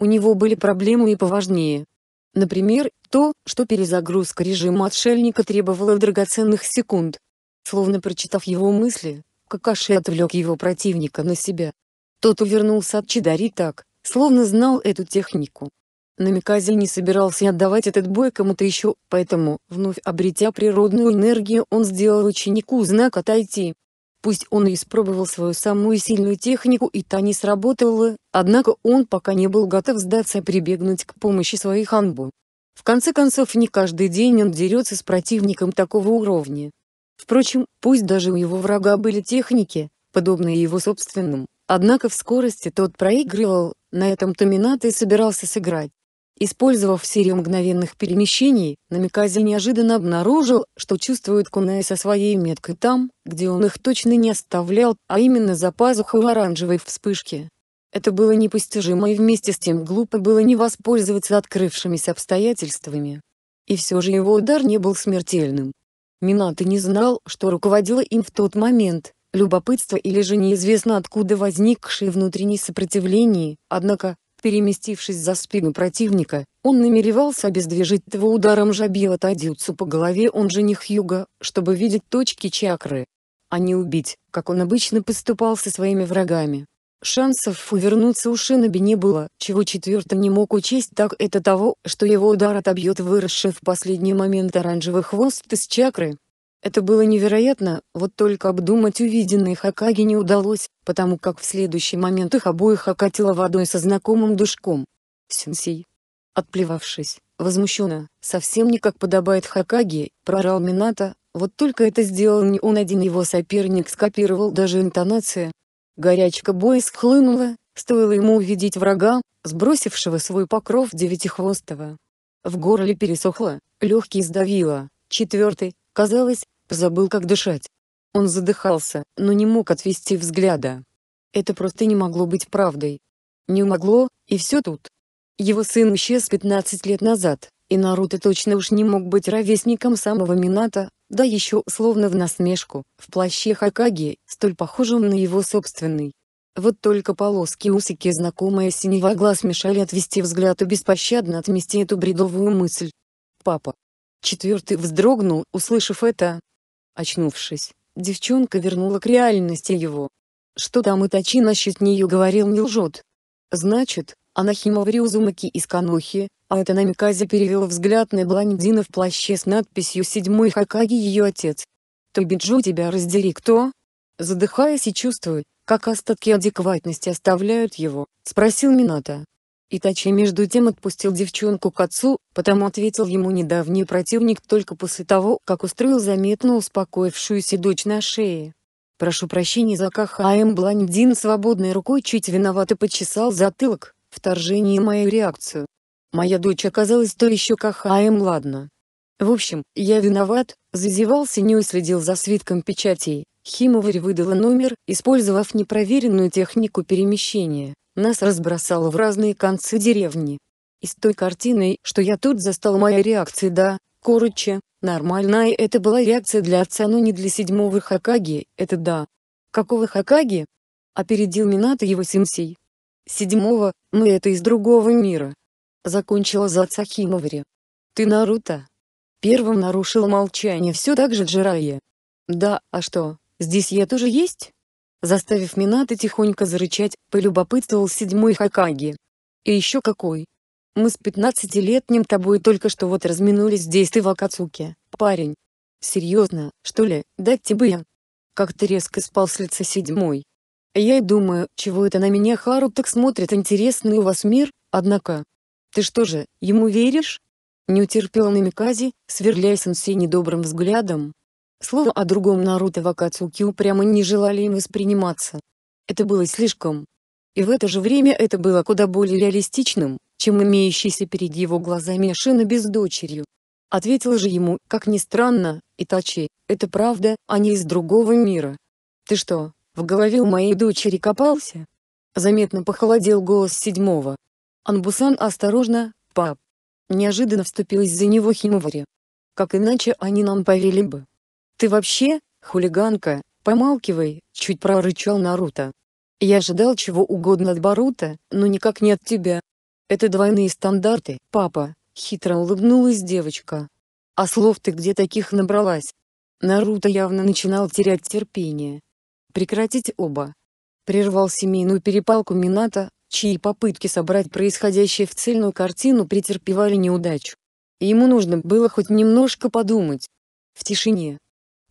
Speaker 1: У него были проблемы и поважнее. Например, то, что перезагрузка режима отшельника требовала драгоценных секунд. Словно прочитав его мысли, Какаши отвлек его противника на себя. Тот увернулся от Чидари так, словно знал эту технику. Намикази не собирался отдавать этот бой кому-то еще, поэтому, вновь обретя природную энергию, он сделал ученику знак «Отойти». Пусть он и испробовал свою самую сильную технику и та не сработала, однако он пока не был готов сдаться и прибегнуть к помощи своих анбу. В конце концов не каждый день он дерется с противником такого уровня. Впрочем, пусть даже у его врага были техники, подобные его собственным, однако в скорости тот проигрывал, на этом Томинато и собирался сыграть. Использовав серию мгновенных перемещений, Намикази неожиданно обнаружил, что чувствует Кунай со своей меткой там, где он их точно не оставлял, а именно за пазухой оранжевой вспышки. Это было непостижимо и вместе с тем глупо было не воспользоваться открывшимися обстоятельствами. И все же его удар не был смертельным. Минато не знал, что руководило им в тот момент, любопытство или же неизвестно откуда возникшее внутреннее сопротивление, однако, Переместившись за спину противника, он намеревался обездвижить его ударом жабила Тадюцу по голове он же Юга, чтобы видеть точки чакры, а не убить, как он обычно поступал со своими врагами. Шансов увернуться у Шиноби не было, чего четвертый не мог учесть так это того, что его удар отобьет выросший в последний момент оранжевый хвост из чакры, это было невероятно, вот только обдумать увиденное Хакаги не удалось, потому как в следующий момент их обоих окатило водой со знакомым душком. Сенсей. Отплевавшись, возмущенно, совсем не как подобает Хакаги, прорал Мината, вот только это сделал не он один его соперник скопировал даже интонация. Горячка боя схлынула, стоило ему увидеть врага, сбросившего свой покров девятихвостого. В горле пересохло, легкие сдавило, четвертый, Казалось, забыл, как дышать. Он задыхался, но не мог отвести взгляда. Это просто не могло быть правдой. Не могло, и все тут. Его сын исчез 15 лет назад, и Наруто точно уж не мог быть ровесником самого Мината, да еще словно в насмешку, в плаще Хакаги, столь похожем на его собственный. Вот только полоски усики знакомая синего глаз мешали отвести взгляд и беспощадно отмести эту бредовую мысль. «Папа, Четвертый вздрогнул, услышав это. Очнувшись, девчонка вернула к реальности его. Что там Итачи насчет нее говорил не лжет. Значит, она в Рюзумаке из Канохи, а это Намиказе перевела взгляд на блондина в плаще с надписью «Седьмой Хакаги ее отец». «Тобиджу тебя раздери кто?» Задыхаясь и чувствуя, как остатки адекватности оставляют его, спросил Мината, Итачи между тем отпустил девчонку к отцу, потому ответил ему недавний противник только после того, как устроил заметно успокоившуюся дочь на шее. «Прошу прощения за кахаем а блондин свободной рукой чуть виновато почесал затылок, вторжение мою реакцию. Моя дочь оказалась то еще кахаем а ладно. В общем, я виноват, зазевался не уследил за свитком печатей, Химоварь выдала номер, использовав непроверенную технику перемещения, нас разбросало в разные концы деревни. И с той картиной, что я тут застал моя реакция да, короче, нормальная это была реакция для отца, но не для седьмого Хакаги, это да. Какого Хакаги? Опередил Минато его сенсей. Седьмого, мы это из другого мира. Закончила за отца Химовари. Ты Наруто. Первым нарушил молчание все так же Джирайя. Да, а что, здесь я тоже есть? заставив Минато тихонько зарычать, полюбопытствовал седьмой Хакаги. «И еще какой? Мы с пятнадцатилетним тобой только что вот разминулись здесь ты в Акацуке, парень. Серьезно, что ли, дать тебе я?» Как-то резко спал с лица седьмой. «Я и думаю, чего это на меня Хару так смотрит интересный у вас мир, однако...» «Ты что же, ему веришь?» Не утерпел Намикази, сверляя сенсей недобрым взглядом. Слово о другом Наруто Вакацуки упрямо не желали им восприниматься. Это было слишком. И в это же время это было куда более реалистичным, чем имеющийся перед его глазами Шиноби без дочерью. Ответил же ему, как ни странно, Итачи, это правда, они а из другого мира. Ты что, в голове у моей дочери копался? Заметно похолодел голос седьмого. Анбусан осторожно, пап. Неожиданно вступилась за него Химовари. Как иначе они нам поверили бы? «Ты вообще, хулиганка, помалкивай!» — чуть прорычал Наруто. Я ожидал чего угодно от Барута, но никак не от тебя. Это двойные стандарты, папа, хитро улыбнулась девочка. А слов ты где таких набралась? Наруто явно начинал терять терпение. Прекратите оба. Прервал семейную перепалку Мината, чьи попытки собрать происходящее в цельную картину претерпевали неудачу. Ему нужно было хоть немножко подумать. В тишине,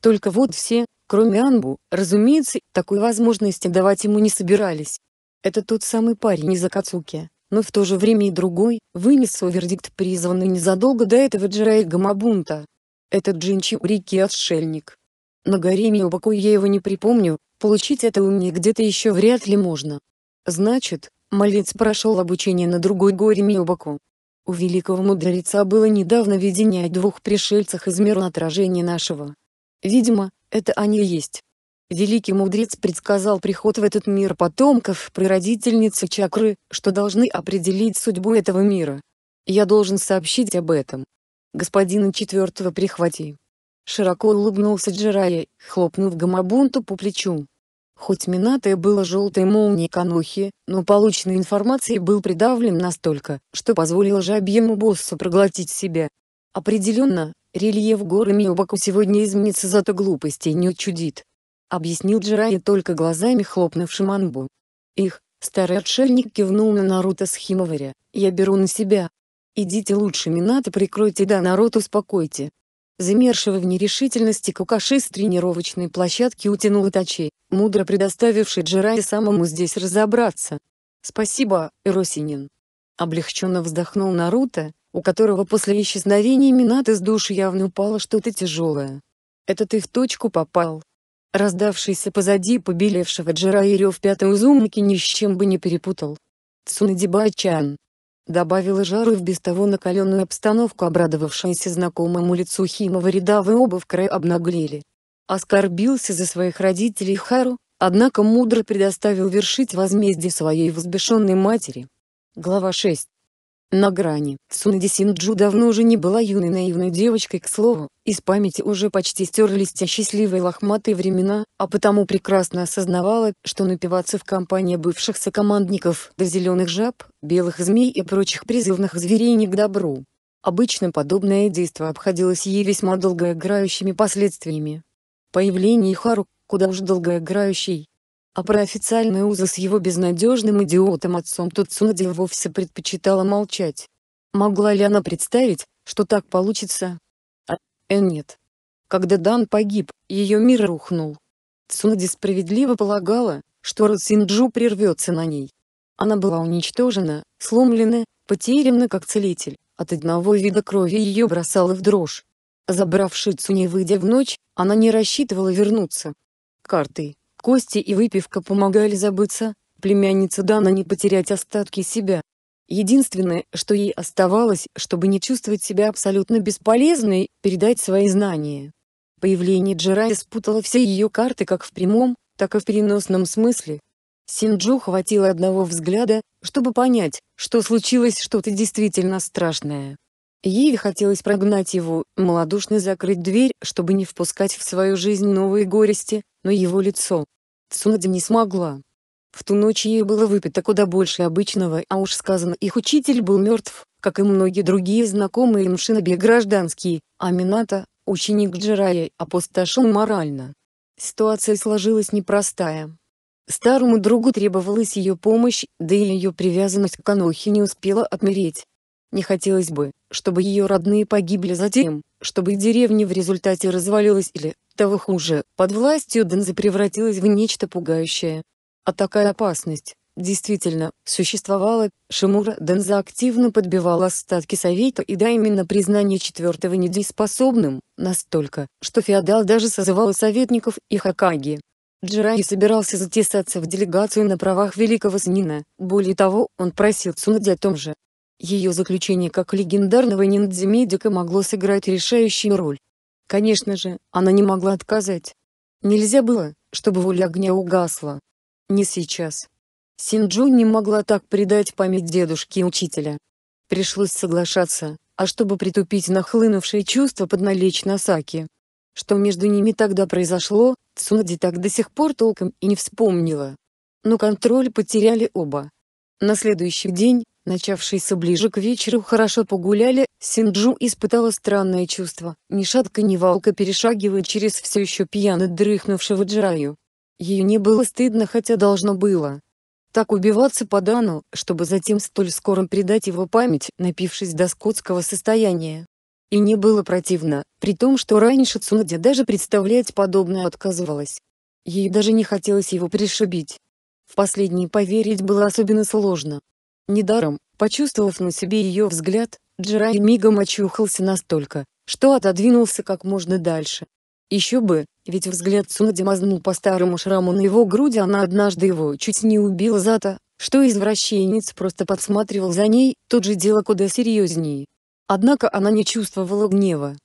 Speaker 1: только вот все, кроме Анбу, разумеется, такой возможности давать ему не собирались. Это тот самый парень из Акацуки, но в то же время и другой, вынес свой вердикт призванный незадолго до этого Джирая Гамабунта. Этот Джинчи Урики отшельник. На горе Миобаку я его не припомню, получить это у меня где-то еще вряд ли можно. Значит, молец прошел обучение на другой горе Миобаку. У великого мудреца было недавно видение о двух пришельцах из мира отражения нашего, Видимо, это они и есть. Великий мудрец предсказал приход в этот мир потомков прародительницы чакры, что должны определить судьбу этого мира. Я должен сообщить об этом. Господина четвертого прихвати. Широко улыбнулся Джирая, хлопнув Гамабунту по плечу. Хоть минатое было желтой молнией Канохи, но полученной информацией был придавлен настолько, что позволил жабьему боссу проглотить себя. Определенно, Рельеф горы Миобаку сегодня изменится зато глупостей не учудит. Объяснил Джирайя только глазами хлопнувшим Анбу. Их, старый отшельник кивнул на Наруто с Химоваря, я беру на себя. Идите лучше Минато прикройте да народ успокойте. Замершего в нерешительности Кукаши с тренировочной площадки утянул Итачи, мудро предоставивший Джирайе самому здесь разобраться. «Спасибо, Росинин. Облегченно вздохнул Наруто, у которого после исчезновения Минат из души явно упало что-то тяжелое. Это ты в точку попал. Раздавшийся позади побелевшего Джира Ирё в пятой узумники ни с чем бы не перепутал. Цунадибачан. Добавила жару в без того накаленную обстановку обрадовавшаяся знакомому лицу Химова ряда оба в край обнаглели. Оскорбился за своих родителей Хару, однако мудро предоставил вершить возмездие своей возбешенной матери. Глава 6 на грани. Цунади Синджу давно уже не была юной наивной девочкой, к слову, из памяти уже почти стерлись те счастливые лохматые времена, а потому прекрасно осознавала, что напиваться в компании бывших сокомандников до зеленых жаб, белых змей и прочих призывных зверей не к добру. Обычно подобное действо обходилось ей весьма долгоиграющими последствиями. Появление Хару, куда уж долгоиграющей, а про официальные узы с его безнадежным идиотом отцом Туцунади вовсе предпочитала молчать. Могла ли она представить, что так получится? А, э, нет. Когда Дан погиб, ее мир рухнул. Цунади справедливо полагала, что Росинджу прервется на ней. Она была уничтожена, сломлена, потеряна как целитель, от одного вида крови ее бросала в дрожь. Забравши Цуни выйдя в ночь, она не рассчитывала вернуться. Карты Кости и выпивка помогали забыться, племяннице Дана не потерять остатки себя. Единственное, что ей оставалось, чтобы не чувствовать себя абсолютно бесполезной, передать свои знания. Появление Джирая спутало все ее карты как в прямом, так и в переносном смысле. Синджу хватило одного взгляда, чтобы понять, что случилось что-то действительно страшное. Ей хотелось прогнать его, малодушно закрыть дверь, чтобы не впускать в свою жизнь новые горести, но его лицо... Цунади не смогла. В ту ночь ей было выпито куда больше обычного, а уж сказано их учитель был мертв, как и многие другие знакомые им шиноби гражданские, а Мината, ученик Джирая, опустошил морально. Ситуация сложилась непростая. Старому другу требовалась ее помощь, да и ее привязанность к Анохе не успела отмереть, не хотелось бы, чтобы ее родные погибли затем, чтобы деревня в результате развалилась или, того хуже, под властью Дензы превратилась в нечто пугающее. А такая опасность, действительно, существовала, Шимура Денза активно подбивал остатки Совета и да именно признание четвертого недееспособным, настолько, что феодал даже созывал советников и Хакаги. Джираи собирался затесаться в делегацию на правах великого снина, более того, он просил Цунади о том же, ее заключение как легендарного ниндзя-медика могло сыграть решающую роль. Конечно же, она не могла отказать. Нельзя было, чтобы воля огня угасла. Не сейчас. Синджу не могла так предать память дедушки и учителя. Пришлось соглашаться, а чтобы притупить нахлынувшие чувства под подналечь Насаки. Что между ними тогда произошло, Цунади так до сих пор толком и не вспомнила. Но контроль потеряли оба. На следующий день, начавшийся ближе к вечеру хорошо погуляли, Синджу испытала странное чувство, ни шатка ни валка перешагивая через все еще пьяно дрыхнувшего Джираю. Ей не было стыдно, хотя должно было. Так убиваться по Дану, чтобы затем столь скоро предать его память, напившись до скотского состояния. И не было противно, при том, что раньше Цунадя даже представлять подобное отказывалась. Ей даже не хотелось его пришибить. В последнее поверить было особенно сложно, Недаром, почувствовав на себе ее взгляд, Джирай мигом очухался настолько, что отодвинулся как можно дальше. Еще бы, ведь взгляд Цунади мазнул по старому шраму на его груди, она однажды его чуть не убила за то, что извращенец просто подсматривал за ней, тут же дело куда серьезнее. Однако она не чувствовала гнева.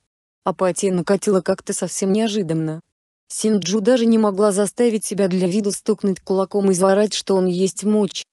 Speaker 1: Апатия накатила как-то совсем неожиданно. Синджу даже не могла заставить себя для виду стукнуть кулаком и заорать, что он есть мочь.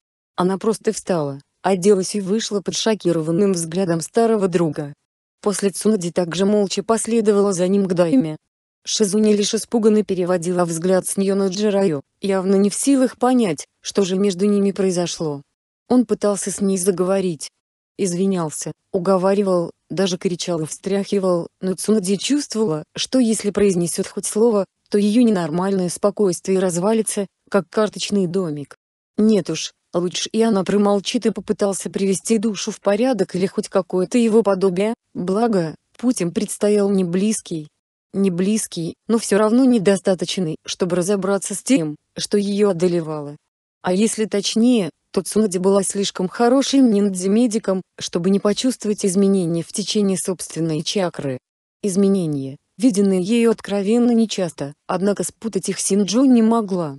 Speaker 1: Она просто встала, оделась и вышла под шокированным взглядом старого друга. После Цунади также молча последовала за ним к дайме. Шизуни лишь испуганно переводила взгляд с нее на Джираю, явно не в силах понять, что же между ними произошло. Он пытался с ней заговорить. Извинялся, уговаривал, даже кричал и встряхивал, но Цунади чувствовала, что если произнесет хоть слово, то ее ненормальное спокойствие развалится, как карточный домик. Нет уж, Лучше и она промолчит и попытался привести душу в порядок или хоть какое-то его подобие, благо, путь предстоял не близкий. Не близкий, но все равно недостаточный, чтобы разобраться с тем, что ее одолевало. А если точнее, то Цунади была слишком хорошим ниндзя-медиком, чтобы не почувствовать изменения в течение собственной чакры. Изменения, виденные ею откровенно нечасто, однако спутать их Синджо не могла.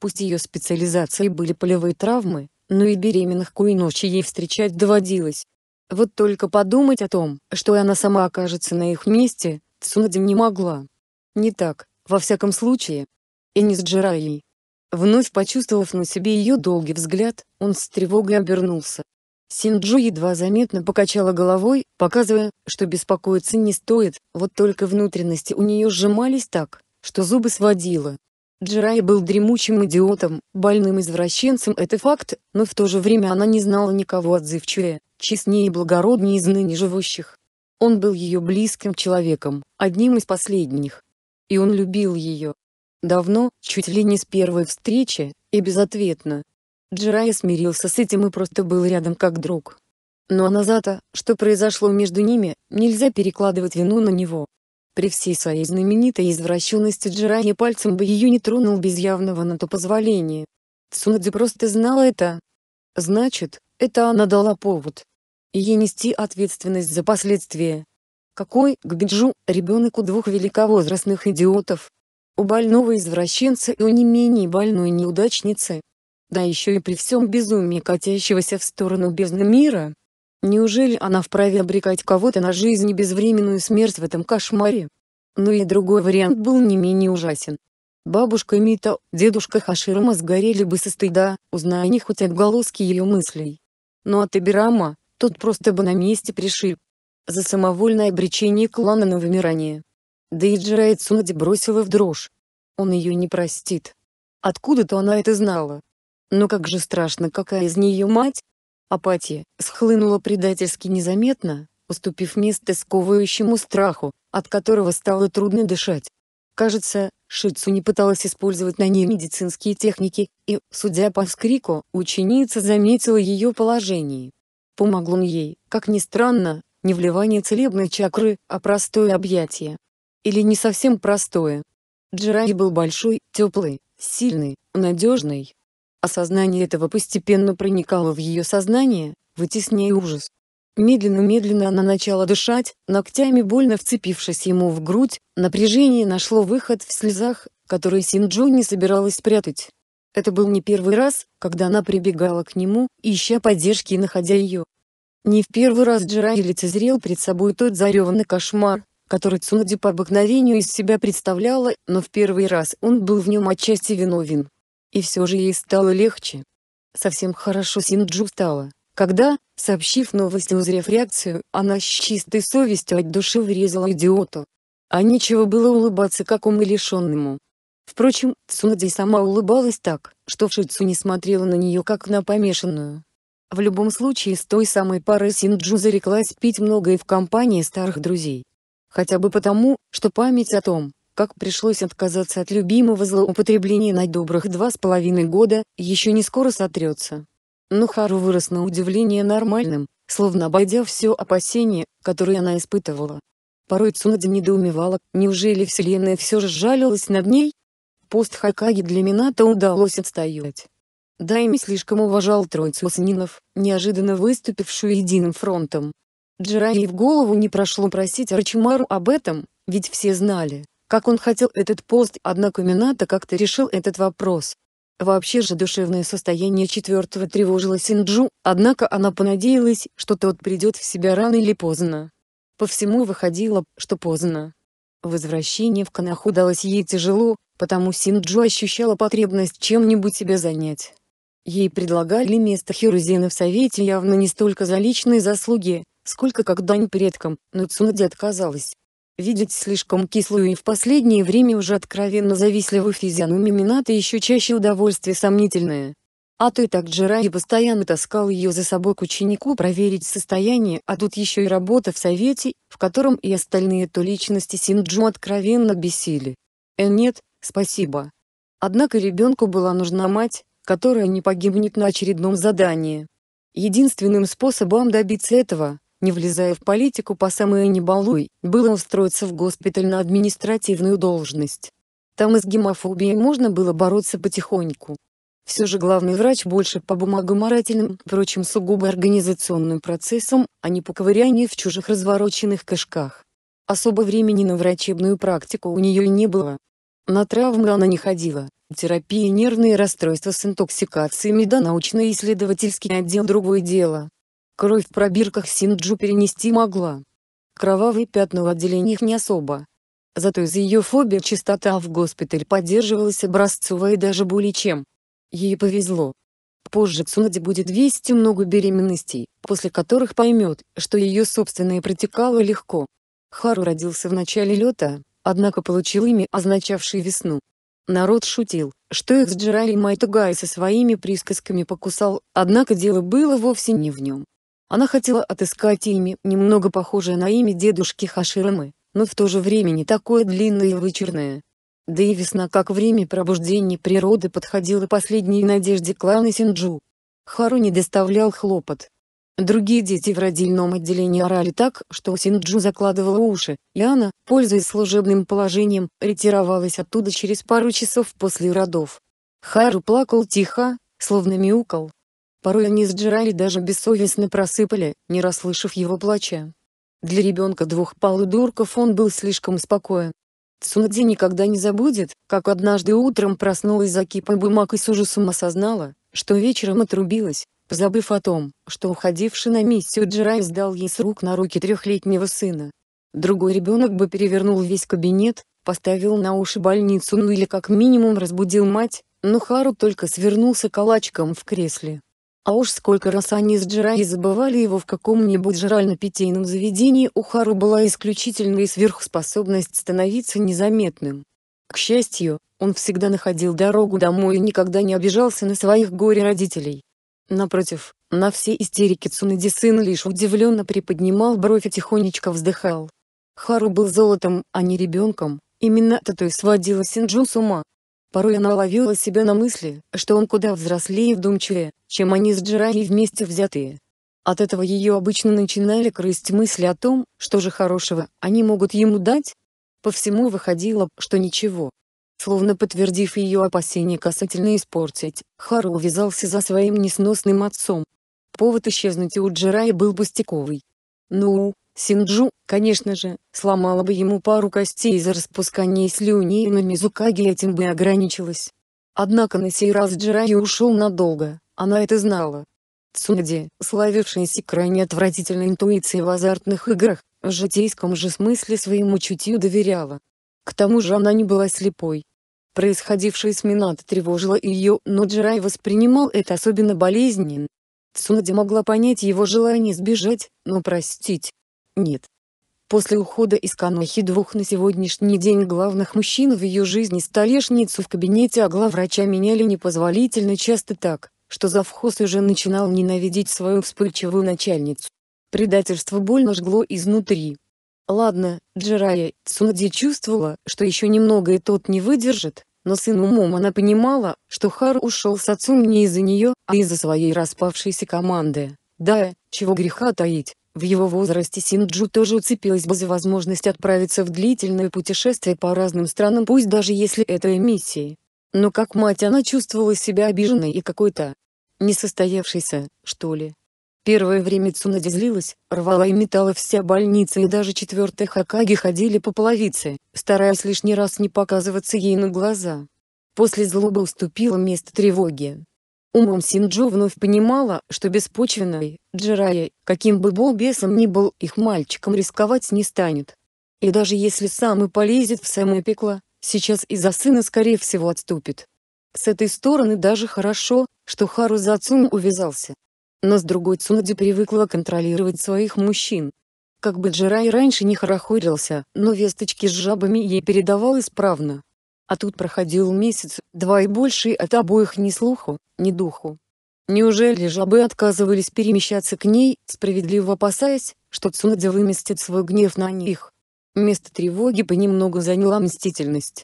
Speaker 1: Пусть ее специализацией были полевые травмы, но и беременных куиночи ей встречать доводилось. Вот только подумать о том, что она сама окажется на их месте, Цунади не могла. Не так, во всяком случае. И не с Джираей. Вновь почувствовав на себе ее долгий взгляд, он с тревогой обернулся. Синджу едва заметно покачала головой, показывая, что беспокоиться не стоит, вот только внутренности у нее сжимались так, что зубы сводило. Джирай был дремучим идиотом, больным извращенцем это факт, но в то же время она не знала никого отзывчивее, честнее и благороднее из ныне живущих. Он был ее близким человеком, одним из последних. И он любил ее. Давно, чуть ли не с первой встречи, и безответно. Джирай смирился с этим и просто был рядом как друг. Но назад, что произошло между ними, нельзя перекладывать вину на него, при всей своей знаменитой извращенности Джирайя пальцем бы ее не тронул без явного на то позволения. Цунадзе просто знала это. Значит, это она дала повод. И ей нести ответственность за последствия. Какой, к Биджу, ребенок у двух великовозрастных идиотов? У больного извращенца и у не менее больной неудачницы. Да еще и при всем безумии катящегося в сторону бездны мира, Неужели она вправе обрекать кого-то на жизнь и безвременную смерть в этом кошмаре? Но ну и другой вариант был не менее ужасен. Бабушка Мита, дедушка Хаширама сгорели бы со стыда, узная не хоть отголоски ее мыслей. Ну а Ибирама, тот просто бы на месте пришиб. За самовольное обречение клана на вымирание. Да и Джирай Цунади бросила в дрожь. Он ее не простит. Откуда-то она это знала. Но как же страшно, какая из нее мать, Апатия схлынула предательски незаметно, уступив место сковывающему страху, от которого стало трудно дышать. Кажется, Шицу не пыталась использовать на ней медицинские техники, и, судя по вскрику, ученица заметила ее положение. Помогло ей, как ни странно, не вливание целебной чакры, а простое объятие. Или не совсем простое. Джирай был большой, теплый, сильный, надежный, Осознание этого постепенно проникало в ее сознание, вытесняя ужас. Медленно-медленно она начала дышать, ногтями больно вцепившись ему в грудь, напряжение нашло выход в слезах, которые Синджо не собиралась спрятать. Это был не первый раз, когда она прибегала к нему, ища поддержки и находя ее. Не в первый раз Джирай лицезрел пред собой тот зареванный кошмар, который Цунади по обыкновению из себя представляла, но в первый раз он был в нем отчасти виновен. И все же ей стало легче. Совсем хорошо Синджу стало, когда, сообщив новость и узрев реакцию, она с чистой совестью от души врезала идиоту. А нечего было улыбаться какому лишенному. Впрочем, Цунади сама улыбалась так, что Шицу не смотрела на нее как на помешанную. В любом случае с той самой парой Синджу зареклась пить многое в компании старых друзей. Хотя бы потому, что память о том, как пришлось отказаться от любимого злоупотребления на добрых два с половиной года, еще не скоро сотрется. Но Хару вырос на удивление нормальным, словно обойдя все опасения, которые она испытывала. Порой Цунади недоумевала, неужели вселенная все же жалилась над ней? Пост Хакаги для Мината удалось отстоять. Дайми слишком уважал троицу сынинов, неожиданно выступившую единым фронтом. Джирайи в голову не прошло просить Арчимару об этом, ведь все знали, как он хотел этот пост, однако Минато как-то решил этот вопрос. Вообще же душевное состояние четвертого тревожило Синджу, однако она понадеялась, что тот придет в себя рано или поздно. По всему выходило, что поздно. Возвращение в Канаху далось ей тяжело, потому Синджу ощущала потребность чем-нибудь себя занять. Ей предлагали место Хирузина в совете явно не столько за личные заслуги, сколько как дань предкам, но Цунади отказалась видеть слишком кислую и в последнее время уже откровенно завистливую физиономию Мината еще чаще удовольствие сомнительное. А ты так Джираи постоянно таскал ее за собой к ученику проверить состояние, а тут еще и работа в совете, в котором и остальные то личности Синджу откровенно бесили. Э, нет, спасибо. Однако ребенку была нужна мать, которая не погибнет на очередном задании. Единственным способом добиться этого, не влезая в политику по самой неболуй, было устроиться в госпиталь на административную должность. Там и с гемофобией можно было бороться потихоньку. Все же главный врач больше по бумагоморательным и прочим сугубо организационным процессам, а не по ковырянию в чужих развороченных кошках. Особо времени на врачебную практику у нее и не было. На травмы она не ходила, терапии нервные расстройства с интоксикациями да научно-исследовательский отдел другое дело. Кровь в пробирках Синджу перенести могла. Кровавые пятна в отделениях не особо. Зато из-за ее фобии чистота в госпиталь поддерживалась образцовая даже более чем. Ей повезло. Позже Цунади будет вести много беременностей, после которых поймет, что ее собственное протекало легко. Хару родился в начале лета, однако получил имя, означавшее весну. Народ шутил, что их с Джерали Майтагай со своими присказками покусал, однако дело было вовсе не в нем. Она хотела отыскать имя, немного похожее на имя дедушки Хаширамы, но в то же время не такое длинное и вычурное. Да и весна как время пробуждения природы подходила последней надежде клана Синджу. Хару не доставлял хлопот. Другие дети в родильном отделении орали так, что Синджу закладывала уши, и она, пользуясь служебным положением, ретировалась оттуда через пару часов после родов. Хару плакал тихо, словно мяукал, Порой они с Джерали даже бессовестно просыпали, не расслышав его плача. Для ребенка двух полудурков он был слишком спокоен. Цунди никогда не забудет, как однажды утром проснулась за кипой бумаг и с ужасом осознала, что вечером отрубилась, позабыв о том, что уходивший на миссию Джирай сдал ей с рук на руки трехлетнего сына. Другой ребенок бы перевернул весь кабинет, поставил на уши больницу ну или как минимум разбудил мать, но Хару только свернулся калачиком в кресле. А уж сколько раз они с Джираи забывали его в каком-нибудь жрально-питейном заведении у Хару была исключительная сверхспособность становиться незаметным. К счастью, он всегда находил дорогу домой и никогда не обижался на своих горе-родителей. Напротив, на все истерики Цунади сын лишь удивленно приподнимал бровь и тихонечко вздыхал. Хару был золотом, а не ребенком, именно это и сводило Синджу с ума, Порой она ловила себя на мысли, что он куда взрослее и вдумчивее, чем они с Джерали вместе взятые. От этого ее обычно начинали крысть мысли о том, что же хорошего они могут ему дать. По всему выходило, что ничего. Словно подтвердив ее опасения касательно испортить, Хару вязался за своим несносным отцом. Повод исчезнуть у Джерай был пустяковый. «Ну, Синджу, конечно же, сломала бы ему пару костей из-за распускания слюней на Мизукаги этим бы ограничилась. Однако на сей раз Джирайя ушел надолго, она это знала. Цунади, славившаяся крайне отвратительной интуицией в азартных играх, в житейском же смысле своему чутью доверяла. К тому же она не была слепой. Происходившее с Минато тревожило ее, но Джирай воспринимал это особенно болезненно. Цунади могла понять его желание сбежать, но простить, нет. После ухода из Канохи двух на сегодняшний день главных мужчин в ее жизни столешницу в кабинете а главврача меняли непозволительно часто так, что завхоз уже начинал ненавидеть свою вспыльчивую начальницу. Предательство больно жгло изнутри. Ладно, Джирая Цунади чувствовала, что еще немного и тот не выдержит, но с умом она понимала, что Хар ушел с отцом не из-за нее, а из-за своей распавшейся команды. Да, чего греха таить, в его возрасте Синджу тоже уцепилась бы за возможность отправиться в длительное путешествие по разным странам пусть даже если это эмиссии. Но как мать она чувствовала себя обиженной и какой-то несостоявшейся, что ли. Первое время Цунади злилась, рвала и метала вся больница и даже четвертые Хакаги ходили по половице, стараясь лишний раз не показываться ей на глаза. После злоба уступила место тревоге. Умом Синджо вновь понимала, что беспочвенной, Джирая, каким бы бесом ни был их мальчиком рисковать не станет. И даже если сам и полезет в самое пекло, сейчас из-за сына скорее всего отступит. С этой стороны даже хорошо, что Хару за отцом увязался. Но с другой Цунади привыкла контролировать своих мужчин. Как бы Джирай раньше не хорохорился, но весточки с жабами ей передавал исправно. А тут проходил месяц, два и больше, и от обоих ни слуху, ни духу. Неужели жабы отказывались перемещаться к ней, справедливо опасаясь, что Цунадзе выместит свой гнев на них? Место тревоги понемногу заняла мстительность.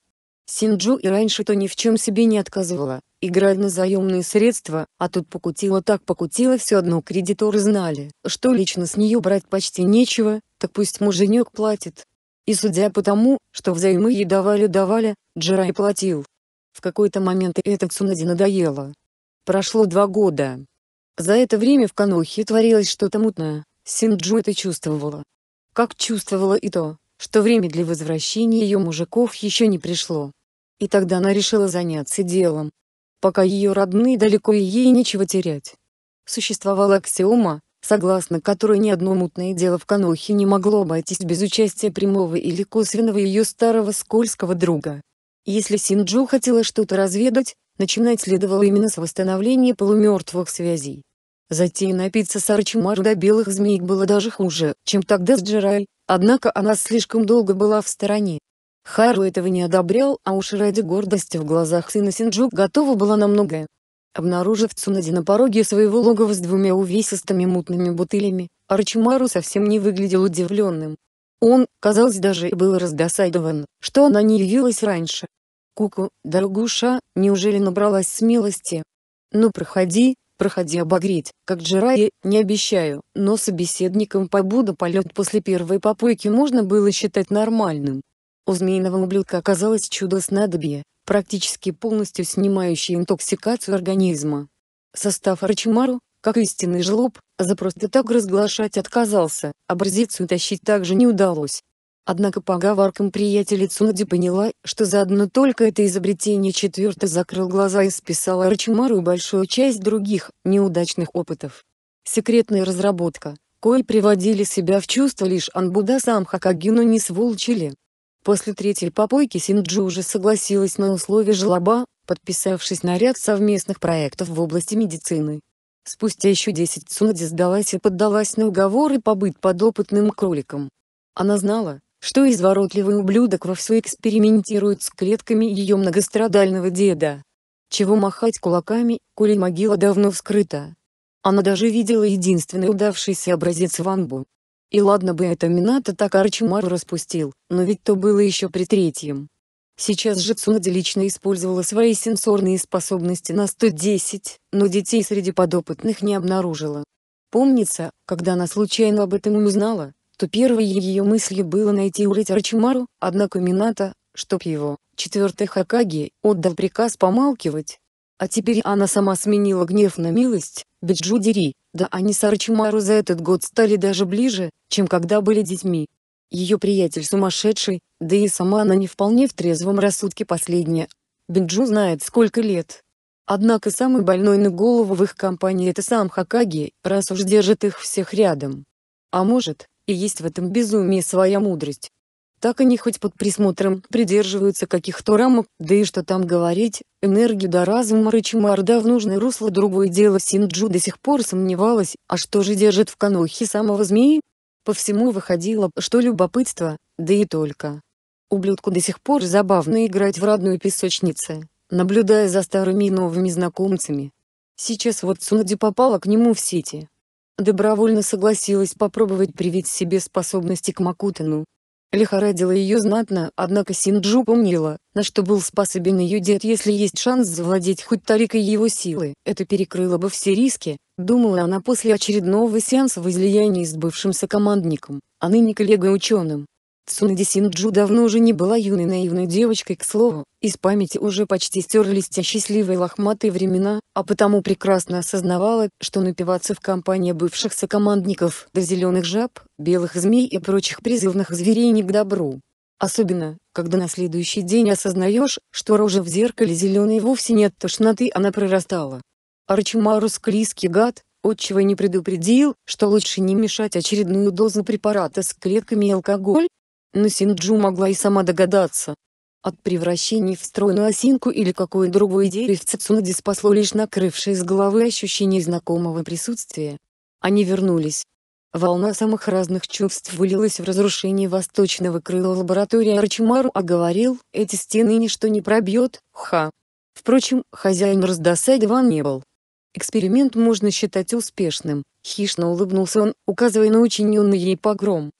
Speaker 1: Синджу и раньше-то ни в чем себе не отказывала, играя на заемные средства, а тут покутила так покутила все одно кредиторы знали, что лично с нее брать почти нечего, так пусть муженек платит, и судя по тому, что взаймы ей давали-давали, Джирай платил. В какой-то момент это Цунади надоело. Прошло два года. За это время в Канохе творилось что-то мутное, Синджу это чувствовала. Как чувствовала и то, что время для возвращения ее мужиков еще не пришло. И тогда она решила заняться делом. Пока ее родные далеко и ей нечего терять. Существовала аксиома, согласно которой ни одно мутное дело в Канохе не могло обойтись без участия прямого или косвенного ее старого скользкого друга. Если Синджу хотела что-то разведать, начинать следовало именно с восстановления полумертвых связей. Затея напиться с Арчимару до белых змей было даже хуже, чем тогда с Джирай, однако она слишком долго была в стороне. Хару этого не одобрял, а уж ради гордости в глазах сына Синджу готова была на многое. Обнаружив Цунади на пороге своего логова с двумя увесистыми мутными бутылями, Арчимару совсем не выглядел удивленным. Он, казалось, даже и был раздосадован, что она не явилась раньше. «Куку, дорогуша, неужели набралась смелости?» «Ну проходи, проходи обогреть, как Джирайя, не обещаю, но собеседником побуду полет после первой попойки можно было считать нормальным». У змеиного ублюдка оказалось чудо снадобья, практически полностью снимающий интоксикацию организма. Состав Арчимару, как истинный жлоб, за просто так разглашать отказался, а борзицу тащить также не удалось. Однако по оговоркам приятеля Цунади поняла, что заодно только это изобретение четвертый закрыл глаза и списал Арчимару большую часть других, неудачных опытов. Секретная разработка, кои приводили себя в чувство лишь Анбуда сам Хакагину не сволчили, После третьей попойки Синджи уже согласилась на условия жлоба, подписавшись на ряд совместных проектов в области медицины. Спустя еще 10 Цунади сдалась и поддалась на уговоры побыть подопытным кроликом. Она знала, что изворотливый ублюдок вовсю экспериментирует с клетками ее многострадального деда. Чего махать кулаками, коли могила давно вскрыта. Она даже видела единственный удавшийся образец ванбу. И ладно бы это Минато так Арчимару распустил, но ведь то было еще при третьем. Сейчас же Цунади лично использовала свои сенсорные способности на 110, но детей среди подопытных не обнаружила. Помнится, когда она случайно об этом узнала, то первой ее мыслью было найти и улить Арчимару, однако Минато, чтоб его, четвертый Хакаги, отдал приказ помалкивать, а теперь она сама сменила гнев на милость, ведь Джудери, да они с Арчимару за этот год стали даже ближе, чем когда были детьми. Ее приятель сумасшедший, да и сама она не вполне в трезвом рассудке последняя. Бенджу знает сколько лет. Однако самый больной на голову в их компании это сам Хакаги, раз уж держит их всех рядом. А может, и есть в этом безумии своя мудрость. Так они хоть под присмотром придерживаются каких-то рамок, да и что там говорить, энергию до разума Рычимарда в нужное русло другое дело Синджу до сих пор сомневалась, а что же держит в конохе самого змеи? По всему выходило, что любопытство, да и только. Ублюдку до сих пор забавно играть в родную песочнице, наблюдая за старыми и новыми знакомцами. Сейчас вот Цунади попала к нему в сети. Добровольно согласилась попробовать привить себе способности к Макутану. Лихорадила ее знатно, однако Синджу помнила, на что был способен ее дед если есть шанс завладеть хоть тарикой его силы, это перекрыло бы все риски, думала она после очередного сеанса возлияния с бывшим сокомандником, а ныне коллегой ученым. Цунади Синджу давно уже не была юной наивной девочкой к слову, из памяти уже почти стерлись те счастливые лохматые времена, а потому прекрасно осознавала, что напиваться в компании бывших сокомандников до зеленых жаб белых змей и прочих призывных зверей не к добру. Особенно, когда на следующий день осознаешь, что рожа в зеркале зеленой вовсе не нет тошноты, она прорастала. Арчимарус Клиский гад, отчего не предупредил, что лучше не мешать очередную дозу препарата с клетками и алкоголь? Но Синджу могла и сама догадаться. От превращений в стройную осинку или какое другое деревце Цунади спасло лишь накрывшее с головы ощущение знакомого присутствия. Они вернулись, Волна самых разных чувств вылилась в разрушение восточного крыла лаборатории Арчимару, а говорил, эти стены ничто не пробьет, ха. Впрочем, хозяин раздосадован не был. Эксперимент можно считать успешным, хищно улыбнулся он, указывая на учиненный ей погром.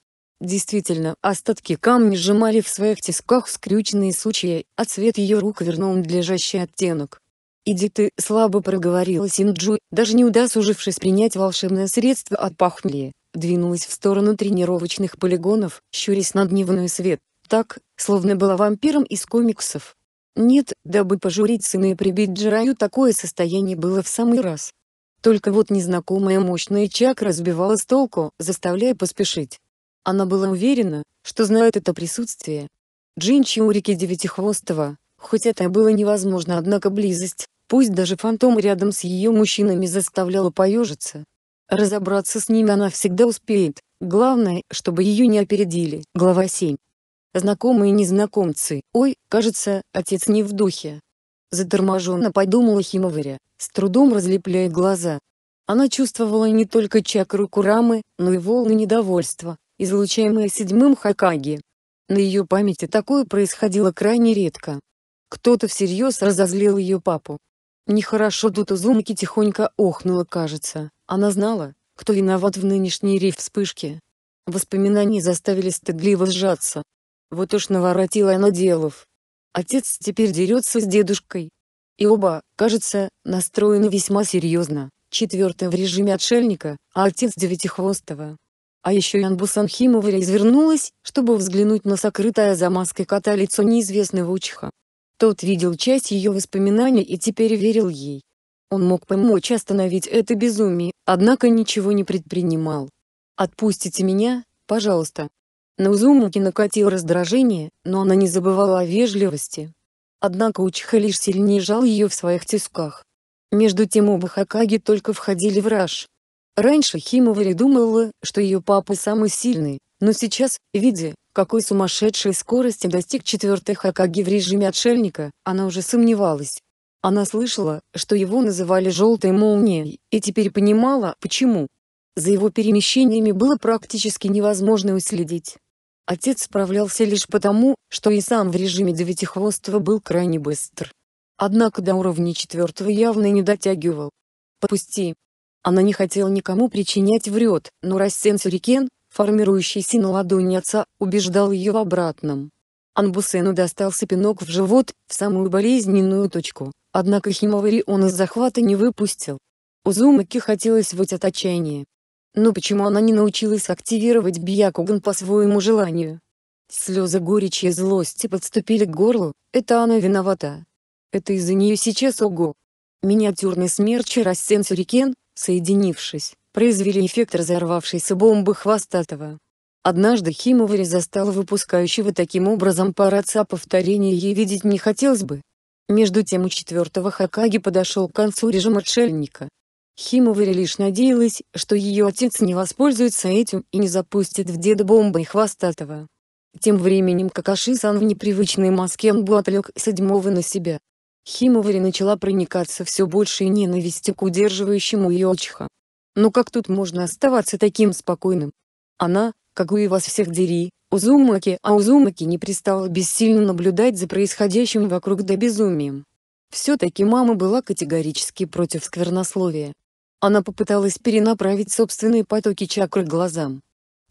Speaker 1: Действительно, остатки камня сжимали в своих тисках скрюченные сучья, а цвет ее рук вернул надлежащий оттенок. «Иди ты», — слабо проговорила Синджу, даже не удосужившись принять волшебное средство от похмелья двинулась в сторону тренировочных полигонов, щурясь на дневной свет, так, словно была вампиром из комиксов. Нет, дабы пожурить сына и прибить Джираю такое состояние было в самый раз. Только вот незнакомая мощная чакра сбивала с толку, заставляя поспешить. Она была уверена, что знает это присутствие. Джинчи у реки Девятихвостого, хоть это было невозможно, однако близость, пусть даже фантом рядом с ее мужчинами заставляла поежиться, Разобраться с ними она всегда успеет, главное, чтобы ее не опередили. Глава 7. Знакомые незнакомцы. Ой, кажется, отец не в духе. Заторможенно подумала Химоваря, с трудом разлепляя глаза. Она чувствовала не только чакру Курамы, но и волны недовольства, излучаемые седьмым Хакаги. На ее памяти такое происходило крайне редко. Кто-то всерьез разозлил ее папу. Нехорошо тут Узумаки тихонько охнула кажется. Она знала, кто виноват в нынешней рев-вспышке. Воспоминания заставили стыдливо сжаться. Вот уж наворотила она делов. Отец теперь дерется с дедушкой. И оба, кажется, настроены весьма серьезно. Четвертый в режиме отшельника, а отец Девятихвостого. А еще и Анбусан Химоваря извернулась, чтобы взглянуть на сокрытое за маской кота лицо неизвестного учиха. Тот видел часть ее воспоминаний и теперь верил ей. Он мог помочь остановить это безумие, однако ничего не предпринимал. «Отпустите меня, пожалуйста». На Узумуки накатило раздражение, но она не забывала о вежливости. Однако Учха лишь сильнее жал ее в своих тисках. Между тем оба Хакаги только входили в раж. Раньше Химовари думала, что ее папа самый сильный, но сейчас, видя, какой сумасшедшей скорости достиг четвертой Хакаги в режиме отшельника, она уже сомневалась, она слышала, что его называли «желтой молнией», и теперь понимала, почему. За его перемещениями было практически невозможно уследить. Отец справлялся лишь потому, что и сам в режиме девятихвостого был крайне быстр. Однако до уровня четвертого явно не дотягивал. «Попусти!» Она не хотела никому причинять вред, но рассен сюрикен, формирующийся на ладони отца, убеждал ее в обратном. Анбусену достался пинок в живот, в самую болезненную точку, однако Химовари он из захвата не выпустил. Узумаки хотелось быть от отчаяния. Но почему она не научилась активировать Бьякуган по своему желанию? Слезы горечи и злости подступили к горлу, это она виновата. Это из-за нее сейчас ого. Миниатюрный смерч и рассен сюрикен, соединившись, произвели эффект разорвавшейся бомбы хвостатого. Однажды Химовари застала выпускающего таким образом параца повторения ей видеть не хотелось бы. Между тем у четвертого Хакаги подошел к концу режим отшельника. Химовари лишь надеялась, что ее отец не воспользуется этим и не запустит в деда бомбой хвостатого. Тем временем Какаши-сан в непривычной маске Мбу отвлек седьмого на себя. Химовари начала проникаться все большей ненавистью к удерживающему ее очха. Но как тут можно оставаться таким спокойным? Она, как и вас всех дери, Узумаки, а Узумаки не пристала бессильно наблюдать за происходящим вокруг до да безумием. Все-таки мама была категорически против сквернословия. Она попыталась перенаправить собственные потоки чакры к глазам.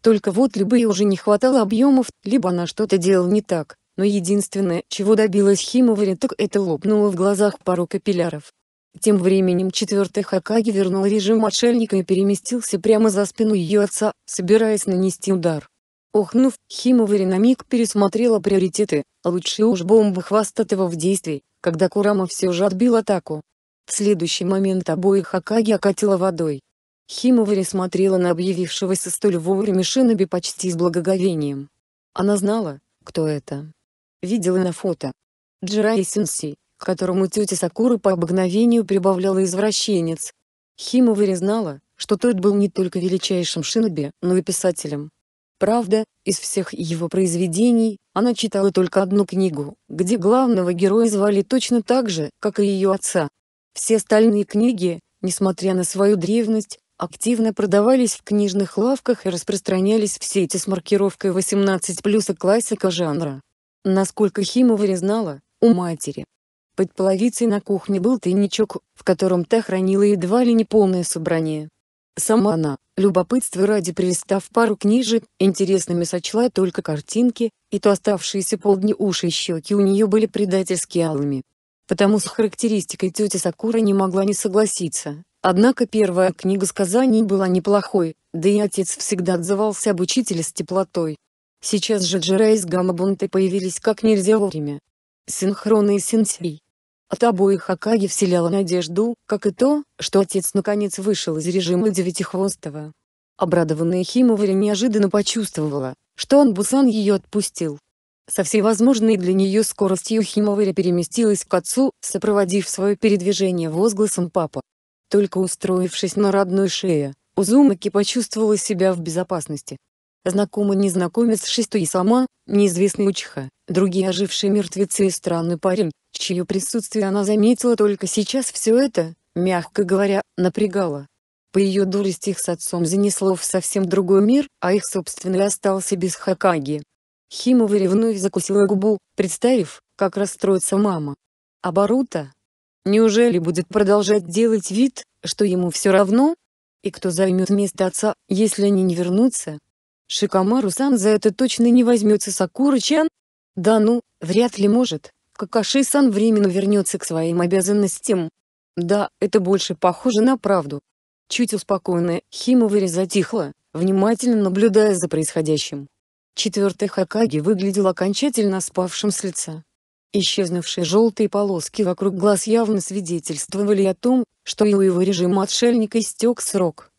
Speaker 1: Только вот либо ей уже не хватало объемов, либо она что-то делала не так, но единственное, чего добилась Химовари, так это лопнуло в глазах пару капилляров. Тем временем четвертый Хакаги вернул режим отшельника и переместился прямо за спину ее отца, собираясь нанести удар. Охнув, Химовари на миг пересмотрела приоритеты, а лучше уж бомба хвастатого в действии, когда Курама все же отбил атаку. В следующий момент обои Хакаги окатила водой. Химовари смотрела на объявившегося столь вовремя Шиноби почти с благоговением. Она знала, кто это. Видела на фото. Джирай Сенси, к которому тетя Сакура по обыкновению прибавляла извращенец. Химовари знала, что тот был не только величайшим шиноби, но и писателем. Правда, из всех его произведений, она читала только одну книгу, где главного героя звали точно так же, как и ее отца. Все остальные книги, несмотря на свою древность, активно продавались в книжных лавках и распространялись в сети с маркировкой 18+, классика жанра. Насколько Химовари знала, у матери, под половицей на кухне был тайничок, в котором та хранила едва ли не полное собрание. Сама она, любопытство ради прилистав пару книжек, интересными сочла только картинки, и то оставшиеся полдни уши и щеки у нее были предательски алыми. Потому с характеристикой тети Сакура не могла не согласиться. Однако первая книга сказаний была неплохой, да и отец всегда отзывался об учителе с теплотой. Сейчас же Джирай с Гамабунты появились как нельзя вовремя. Синхронные сенсей. От обоих Акаги вселяла надежду, как и то, что отец наконец вышел из режима Девятихвостого. Обрадованная Химовари неожиданно почувствовала, что он Бусан ее отпустил. Со всей возможной для нее скоростью Химовари переместилась к отцу, сопроводив свое передвижение возгласом «папа». Только устроившись на родной шее, Узумаки почувствовала себя в безопасности. Знакомый незнакомец Шесту и сама, неизвестный Учиха, другие ожившие мертвецы и странный парень, чье присутствие она заметила только сейчас все это, мягко говоря, напрягало. По ее дурости их с отцом занесло в совсем другой мир, а их собственный остался без Хакаги. Химова ревнуя закусила губу, представив, как расстроится мама. А Барута? Неужели будет продолжать делать вид, что ему все равно? И кто займет место отца, если они не вернутся? Шикамару-сан за это точно не возьмется Сакура-чан? Да ну, вряд ли может. Какаши-сан временно вернется к своим обязанностям. Да, это больше похоже на правду. Чуть успокоенная, Химовари затихла, внимательно наблюдая за происходящим. Четвертый Хакаги выглядел окончательно спавшим с лица. Исчезнувшие желтые полоски вокруг глаз явно свидетельствовали о том, что и у его режима отшельника истек срок.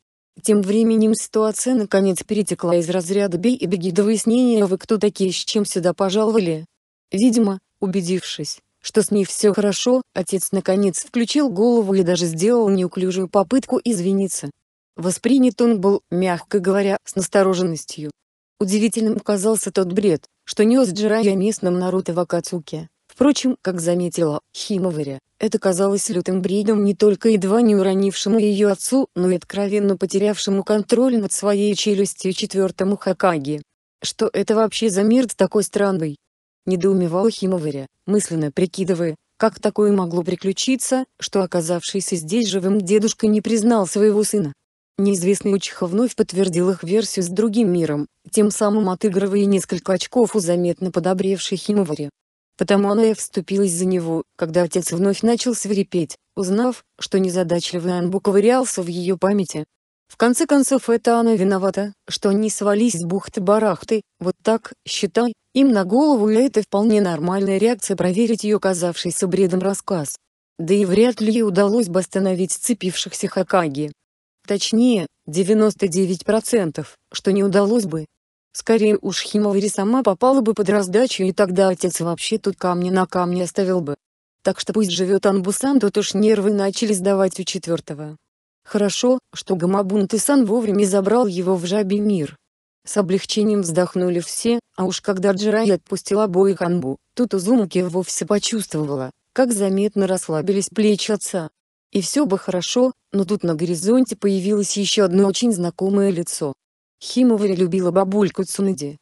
Speaker 1: Тем временем ситуация наконец перетекла из разряда «бей и беги» до выяснения «вы кто такие с чем сюда пожаловали». Видимо, Убедившись, что с ней все хорошо, отец наконец включил голову и даже сделал неуклюжую попытку извиниться. Воспринят он был, мягко говоря, с настороженностью. Удивительным казался тот бред, что нес Джирая местным Наруто Вакацуке. Впрочем, как заметила Химоваря, это казалось лютым бредом не только едва не уронившему ее отцу, но и откровенно потерявшему контроль над своей челюстью четвертому Хакаги. Что это вообще за мир такой странной, недоумевал Химоваря, мысленно прикидывая, как такое могло приключиться, что оказавшийся здесь живым дедушка не признал своего сына. Неизвестный Учиха вновь подтвердил их версию с другим миром, тем самым отыгрывая несколько очков у заметно подобревшей Химовари. Потому она и вступилась за него, когда отец вновь начал свирепеть, узнав, что незадачливый Анбу ковырялся в ее памяти, в конце концов, это она виновата, что они свались с бухты-барахты, вот так, считай, им на голову и это вполне нормальная реакция проверить ее казавшийся бредом рассказ. Да и вряд ли ей удалось бы остановить цепившихся Хакаги. Точнее, 99%, что не удалось бы. Скорее уж Химовари сама попала бы под раздачу и тогда отец вообще тут камни на камне оставил бы. Так что пусть живет Анбусан, тут уж нервы начали сдавать у четвертого. Хорошо, что Гамабунты-сан вовремя забрал его в жабий мир. С облегчением вздохнули все, а уж когда Джирай отпустила обоих Анбу, тут Узумаки вовсе почувствовала, как заметно расслабились плечи отца. И все бы хорошо, но тут на горизонте появилось еще одно очень знакомое лицо. Химовари любила бабульку Цунади.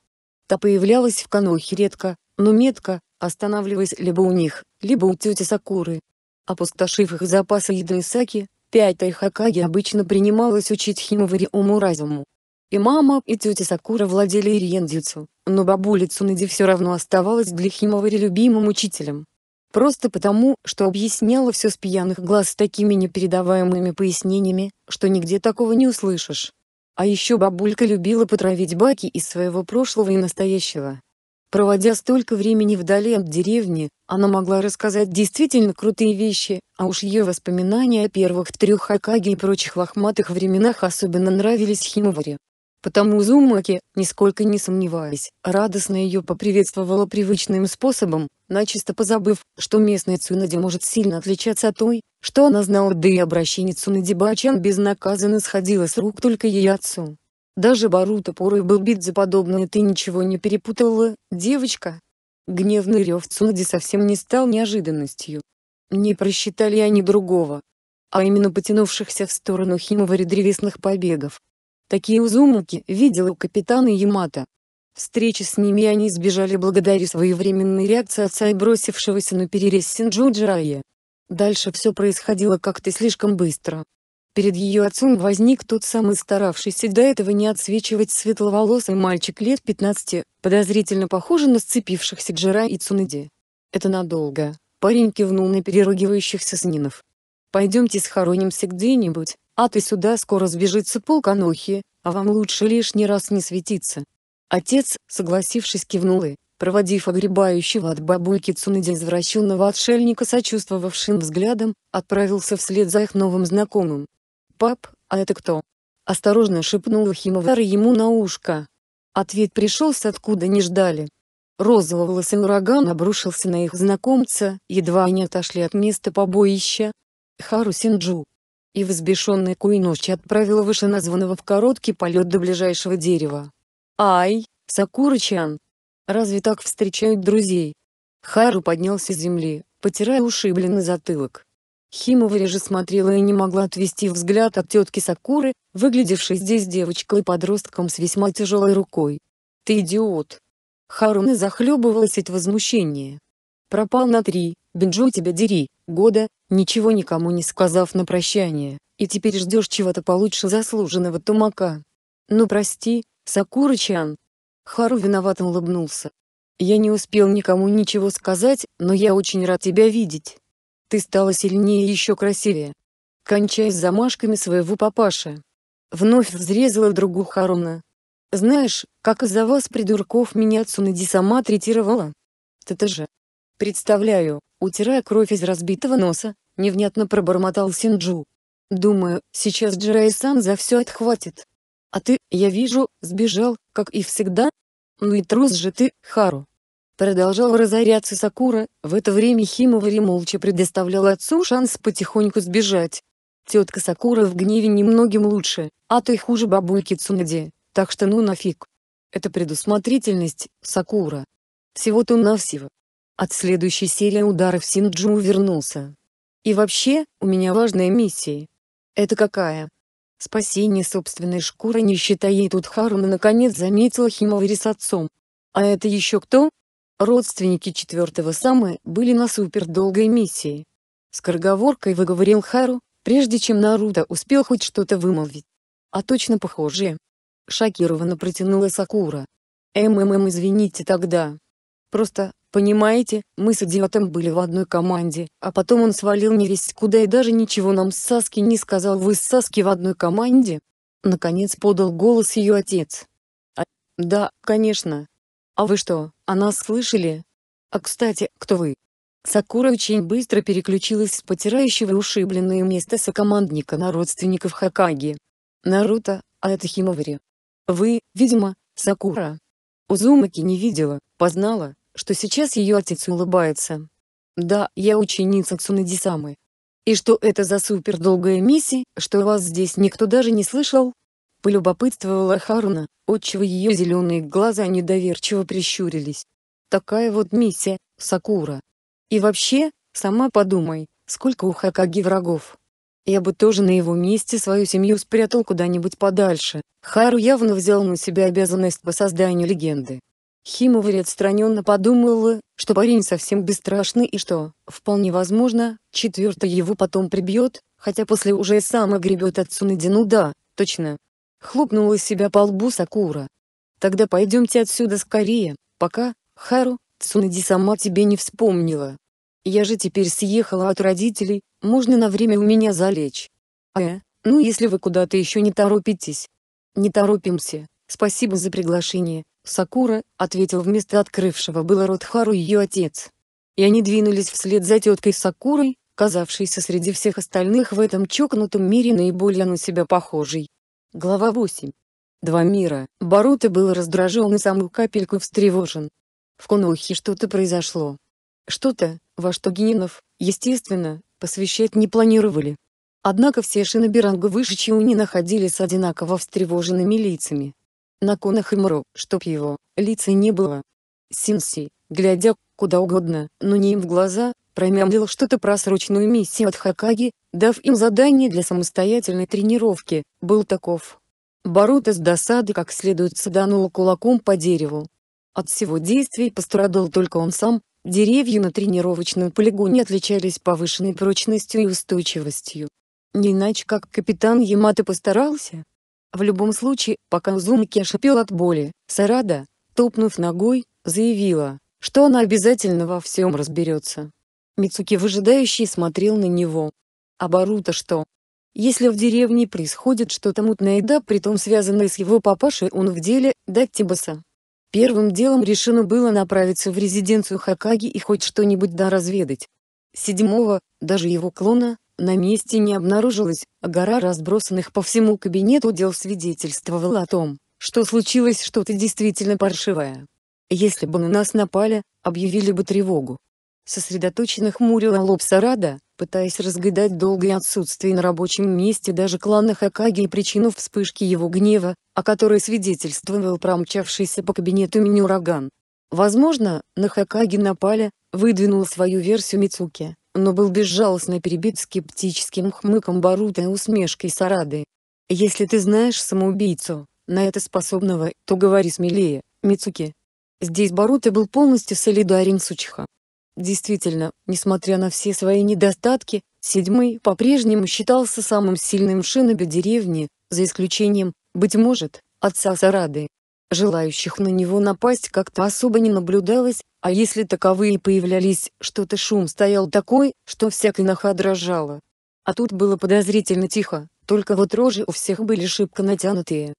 Speaker 1: Та появлялась в Канохе редко, но метко, останавливаясь либо у них, либо у тети Сакуры. Опустошив их запасы еды и саки, Пятой Хакаги обычно принималась учить Химавари уму-разуму. И мама, и тетя Сакура владели ириендзюцу, но бабуля Цунади все равно оставалась для Химовари любимым учителем. Просто потому, что объясняла все с пьяных глаз такими непередаваемыми пояснениями, что нигде такого не услышишь. А еще бабулька любила потравить баки из своего прошлого и настоящего. Проводя столько времени вдали от деревни, она могла рассказать действительно крутые вещи, а уж ее воспоминания о первых трех Хакаге и прочих лохматых временах особенно нравились Химоваре. Потому Зумаки, нисколько не сомневаясь, радостно ее поприветствовала привычным способом, начисто позабыв, что местная Цунади может сильно отличаться от той, что она знала, да и обращение Цунади Бачан безнаказанно сходило с рук только ей отцу. Даже Барута порой был бит за подобное «ты ничего не перепутала, девочка». Гневный рев Цунади совсем не стал неожиданностью. Не просчитали они другого. А именно потянувшихся в сторону Химовари древесных побегов. Такие узумуки видел у капитана Ямато. Встречи с ними они избежали благодаря своевременной реакции отца и бросившегося на перерез Синджуджирая. Дальше все происходило как-то слишком быстро. Перед ее отцом возник тот самый старавшийся до этого не отсвечивать светловолосый мальчик лет 15, подозрительно похожий на сцепившихся Джира и Цунади. «Это надолго», — парень кивнул на переругивающихся снинов. «Пойдемте схоронимся где-нибудь, а ты сюда скоро сбежится полк а вам лучше лишний раз не светиться». Отец, согласившись, кивнул и, проводив огребающего от бабульки Цунади извращенного отшельника сочувствовавшим взглядом, отправился вслед за их новым знакомым. «Пап, а это кто?» – осторожно шепнула Химовара ему на ушко. Ответ пришелся откуда не ждали. Розовый Розоволосый ураган обрушился на их знакомца, едва они отошли от места побоища. Хару Синджу. И взбешенный Куиночи отправила вышеназванного в короткий полет до ближайшего дерева. «Ай, Сакурычан! Разве так встречают друзей?» Хару поднялся с земли, потирая ушибленный затылок. Химова же смотрела и не могла отвести взгляд от тетки Сакуры, выглядевшей здесь девочкой и подростком с весьма тяжелой рукой. «Ты идиот!» Харуна захлебывалась от возмущения. «Пропал на три, Бенджу тебя дери, года, ничего никому не сказав на прощание, и теперь ждешь чего-то получше заслуженного тумака. Ну прости, Сакура-чан!» Хару виновато улыбнулся. «Я не успел никому ничего сказать, но я очень рад тебя видеть». Ты стала сильнее и еще красивее. Кончай с замашками своего папаша, Вновь взрезала другу Харуна. Знаешь, как из-за вас, придурков, меня Цунади сама третировала? Ты-то же. Представляю, утирая кровь из разбитого носа, невнятно пробормотал Синджу. Думаю, сейчас Джирай-сан за все отхватит. А ты, я вижу, сбежал, как и всегда? Ну и трус же ты, Хару. Продолжал разоряться Сакура, в это время Химовари молча предоставлял отцу шанс потихоньку сбежать. Тетка Сакура в гневе немногим лучше, а то и хуже бабульки Цунади, так что ну нафиг. Это предусмотрительность, Сакура. Всего-то навсего. От следующей серии ударов Синджу вернулся. И вообще, у меня важная миссия. Это какая? Спасение собственной шкуры не считая тут Харуна наконец заметила Химовари с отцом. А это еще кто? Родственники четвертого Самы были на супердолгой миссии. С корговоркой выговорил Хару, прежде чем Наруто успел хоть что-то вымолвить. А точно похожие. Шокированно протянула Сакура. «МММ, извините тогда. Просто, понимаете, мы с идиотом были в одной команде, а потом он свалил невесть куда и даже ничего нам с Саски не сказал. Вы с Саски в одной команде?» Наконец подал голос ее отец. «А, да, конечно, «А вы что, о нас слышали? А кстати, кто вы?» Сакура очень быстро переключилась с потирающего ушибленное место сокомандника на родственников Хакаги. «Наруто, а это Химовари. Вы, видимо, Сакура». Узумаки не видела, познала, что сейчас ее отец улыбается. «Да, я ученица Цунади-самы». «И что это за супердолгая миссия, что вас здесь никто даже не слышал?» Полюбопытствовала Харуна, отчего ее зеленые глаза недоверчиво прищурились. Такая вот миссия, Сакура. И вообще, сама подумай, сколько у Хакаги врагов. Я бы тоже на его месте свою семью спрятал куда-нибудь подальше. Хару явно взял на себя обязанность по созданию легенды. Химовари отстраненно подумала, что парень совсем бесстрашный и что, вполне возможно, четвертый его потом прибьет, хотя после уже сам огребет отцу на Дину да, точно, Хлопнула себя по лбу Сакура. «Тогда пойдемте отсюда скорее, пока, Хару, Цунади сама тебе не вспомнила. Я же теперь съехала от родителей, можно на время у меня залечь. Э, ну если вы куда-то еще не торопитесь». «Не торопимся, спасибо за приглашение», — Сакура, — ответил вместо открывшего было рот Хару ее отец. И они двинулись вслед за теткой Сакурой, казавшейся среди всех остальных в этом чокнутом мире наиболее на себя похожей. Глава 8. Два мира. Барута был раздражен и самую капельку встревожен. В Конухе что-то произошло. Что-то, во что Генинов, естественно, посвящать не планировали. Однако все шиноби ранга выше Чиуни находились одинаково встревоженными лицами. На конах и Мро, чтоб его, лица не было. Синси, глядя куда угодно, но не им в глаза, промямлил что-то про срочную миссию от Хакаги, дав им задание для самостоятельной тренировки, был таков. Боруто с досады как следует саданул кулаком по дереву. От всего действий пострадал только он сам, деревья на тренировочном полигоне отличались повышенной прочностью и устойчивостью. Не иначе как капитан Ямато постарался. В любом случае, пока Узумаки шипел от боли, Сарада, топнув ногой, заявила, что она обязательно во всем разберется. Мицуки выжидающий смотрел на него. А Барута что? Если в деревне происходит что-то мутное да притом связанное с его папашей он в деле, Даттибаса. Первым делом решено было направиться в резиденцию Хакаги и хоть что-нибудь да разведать. Седьмого, даже его клона, на месте не обнаружилось, а гора разбросанных по всему кабинету дел свидетельствовала о том, что случилось что-то действительно паршивое. Если бы на нас напали, объявили бы тревогу. Сосредоточенно хмурила лоб Сарада, пытаясь разгадать долгое отсутствие на рабочем месте даже клана Хакаги и причину вспышки его гнева, о которой свидетельствовал промчавшийся по кабинету мини ураган. Возможно, на Хакаги напали, выдвинул свою версию Мицуки, но был безжалостно перебит скептическим хмыком Барута и усмешкой Сарады. «Если ты знаешь самоубийцу, на это способного, то говори смелее, Мицуки». Здесь Барута был полностью солидарен с Учиха. Действительно, несмотря на все свои недостатки, седьмой по-прежнему считался самым сильным шиноби деревни, за исключением, быть может, отца Сарады. Желающих на него напасть как-то особо не наблюдалось, а если таковые и появлялись, что-то шум стоял такой, что вся киноха дрожала. А тут было подозрительно тихо, только вот рожи у всех были шибко натянутые,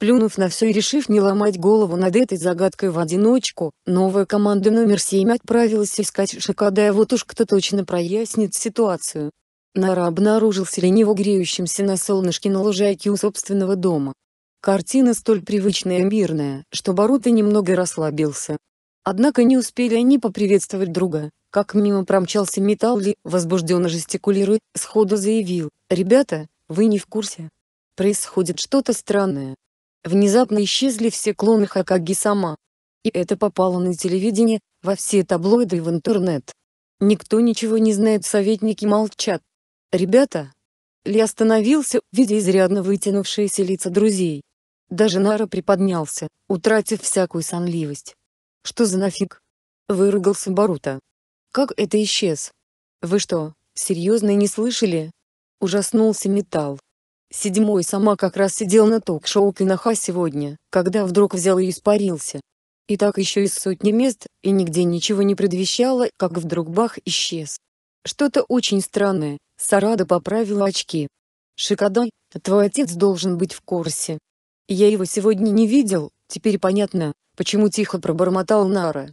Speaker 1: Плюнув на все и решив не ломать голову над этой загадкой в одиночку, новая команда номер 7 отправилась искать Шикадая вот уж кто точно прояснит ситуацию. Нара обнаружился лениво греющимся на солнышке на лужайке у собственного дома. Картина столь привычная и мирная, что Барута немного расслабился. Однако не успели они поприветствовать друга, как мимо промчался Металли, возбужденно жестикулируя, сходу заявил, «Ребята, вы не в курсе? Происходит что-то странное. Внезапно исчезли все клоны Хакаги сама. И это попало на телевидение, во все таблоиды и в интернет. Никто ничего не знает, советники молчат. «Ребята!» Ли остановился, видя изрядно вытянувшиеся лица друзей. Даже Нара приподнялся, утратив всякую сонливость. «Что за нафиг?» — выругался Барута. «Как это исчез? Вы что, серьезно не слышали?» — ужаснулся Металл. Седьмой сама как раз сидел на ток-шоу Киноха сегодня, когда вдруг взял и испарился. И так еще из сотни мест, и нигде ничего не предвещало, как вдруг бах исчез. Что-то очень странное, Сарада поправила очки. Шикадай, твой отец должен быть в курсе. Я его сегодня не видел, теперь понятно, почему тихо пробормотал Нара.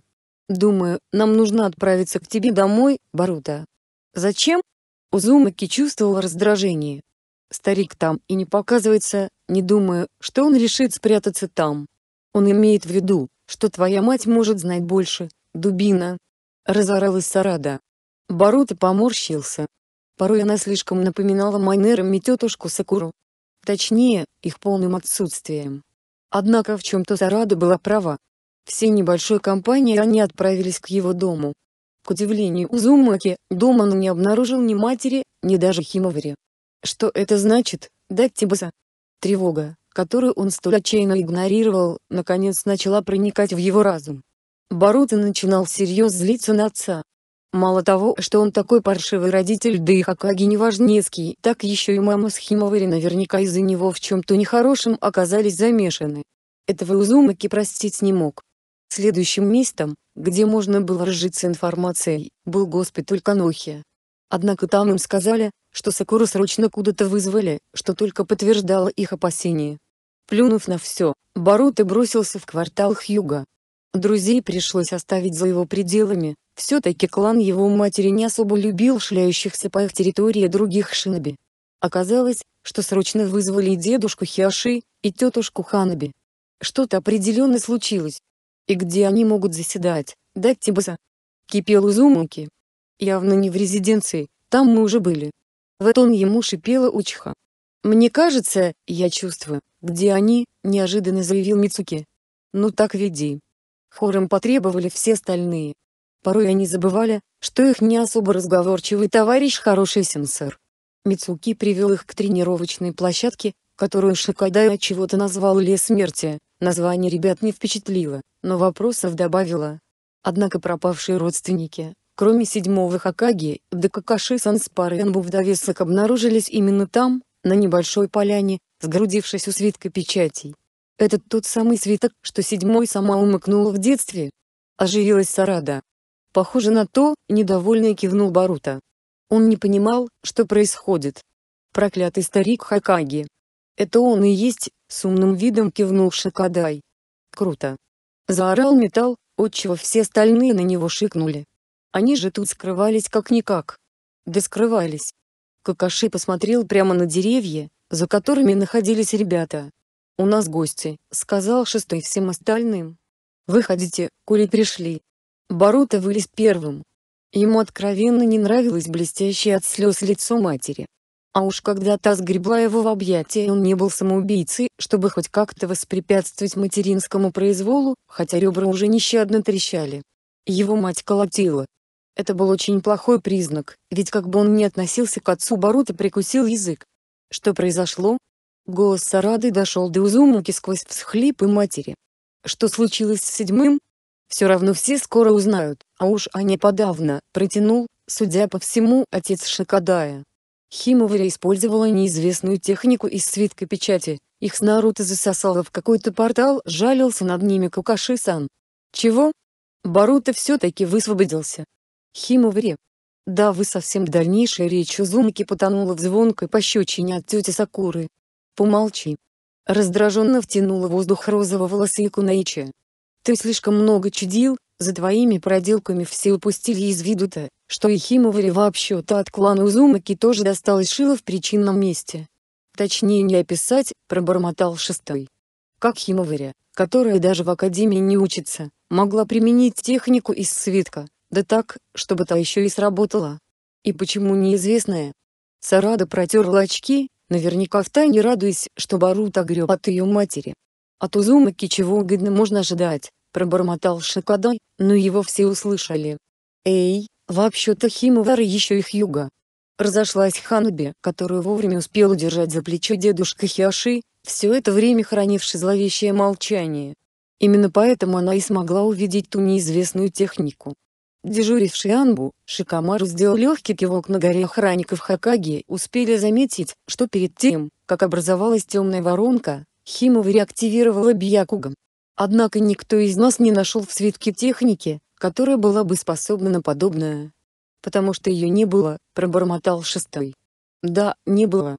Speaker 1: Думаю, нам нужно отправиться к тебе домой, Барута. Зачем? Узумаки чувствовал раздражение, Старик там и не показывается, не думая, что он решит спрятаться там. Он имеет в виду, что твоя мать может знать больше, дубина. Разоралась Сарада. Барута поморщился. Порой она слишком напоминала манерами тетушку Сакуру. Точнее, их полным отсутствием. Однако в чем-то Сарада была права. Все небольшой компанией они отправились к его дому. К удивлению Узумаки, дома он не обнаружил ни матери, ни даже Химовари. Что это значит, дать тебе за? Тревога, которую он столь отчаянно игнорировал, наконец начала проникать в его разум. Барута начинал всерьез злиться на отца. Мало того, что он такой паршивый родитель, да и Хакаги неважнецкий, так еще и мама с Химовари наверняка из-за него в чем-то нехорошем оказались замешаны. Этого Узумаки простить не мог. Следующим местом, где можно было разжиться информацией, был госпиталь Канохи. Однако там им сказали, что Сакуру срочно куда-то вызвали, что только подтверждало их опасения. Плюнув на все, Барут и бросился в квартал Хьюга. Друзей пришлось оставить за его пределами, все-таки клан его матери не особо любил шляющихся по их территории других шиноби. Оказалось, что срочно вызвали и дедушку Хиаши, и тетушку Ханаби. Что-то определенно случилось. И где они могут заседать, дать Тибаса? Кипел Узумуки. Явно не в резиденции, там мы уже были. В тон ему шипела Учха. «Мне кажется, я чувствую, где они», — неожиданно заявил Мицуки. «Ну так веди». Хором потребовали все остальные. Порой они забывали, что их не особо разговорчивый товарищ хороший сенсор. Мицуки привел их к тренировочной площадке, которую Шикадай чего-то назвал «Лес смерти», название ребят не впечатлило, но вопросов добавило. Однако пропавшие родственники, Кроме седьмого Хакаги, Дакакаши Санспар и Энбу в довесок обнаружились именно там, на небольшой поляне, сгрудившись у свитка печатей. Этот тот самый свиток, что седьмой сама умыкнула в детстве? Оживилась Сарада. Похоже на то, недовольно кивнул Барута. Он не понимал, что происходит. Проклятый старик Хакаги. Это он и есть, с умным видом кивнул Шакадай. Круто. Заорал металл, отчего все остальные на него шикнули. Они же тут скрывались как-никак. Да скрывались. Какаши посмотрел прямо на деревья, за которыми находились ребята. «У нас гости», — сказал шестой всем остальным. «Выходите, кули пришли». Барута вылез первым. Ему откровенно не нравилось блестящее от слез лицо матери. А уж когда та сгребла его в объятия, он не был самоубийцей, чтобы хоть как-то воспрепятствовать материнскому произволу, хотя ребра уже нещадно трещали. Его мать колотила, это был очень плохой признак, ведь как бы он ни относился к отцу Барута прикусил язык. Что произошло? Голос Сарады дошел до Узумуки сквозь всхлипы матери. Что случилось с седьмым? Все равно все скоро узнают, а уж они а подавно, протянул, судя по всему, отец Шикадая. Химоваря использовала неизвестную технику из свитка печати, их с Наруто засосало в какой-то портал, жалился над ними Кукаши-сан. Чего? Баруто все-таки высвободился, Химовре. Да вы совсем дальнейшая речь у Зумки потонула в звонкой пощечине от тети Сакуры. Помолчи. Раздраженно втянула воздух розового лосейку Наичи. Ты слишком много чудил, за твоими проделками все упустили из виду-то, что и Химовари вообще-то от клана Узумаки тоже досталось шило в причинном месте. Точнее не описать, пробормотал шестой. Как Химовари, которая даже в академии не учится, могла применить технику из свитка, да так, чтобы та еще и сработала. И почему неизвестная? Сарада протерла очки, наверняка втайне радуясь, что Барут огреб от ее матери. От Узумаки чего угодно можно ожидать, пробормотал Шакадай, но его все услышали. Эй, вообще-то Химовара еще их юга. Разошлась Ханаби, которую вовремя успел удержать за плечо дедушка Хиаши, все это время хранивший зловещее молчание. Именно поэтому она и смогла увидеть ту неизвестную технику. Дежуривший Анбу, Шикамару сделал легкий кивок на горе охранников Хакаги успели заметить, что перед тем, как образовалась темная воронка, Химова реактивировала Бьякугом. Однако никто из нас не нашел в свитке техники, которая была бы способна на подобное. Потому что ее не было, пробормотал шестой. Да, не было.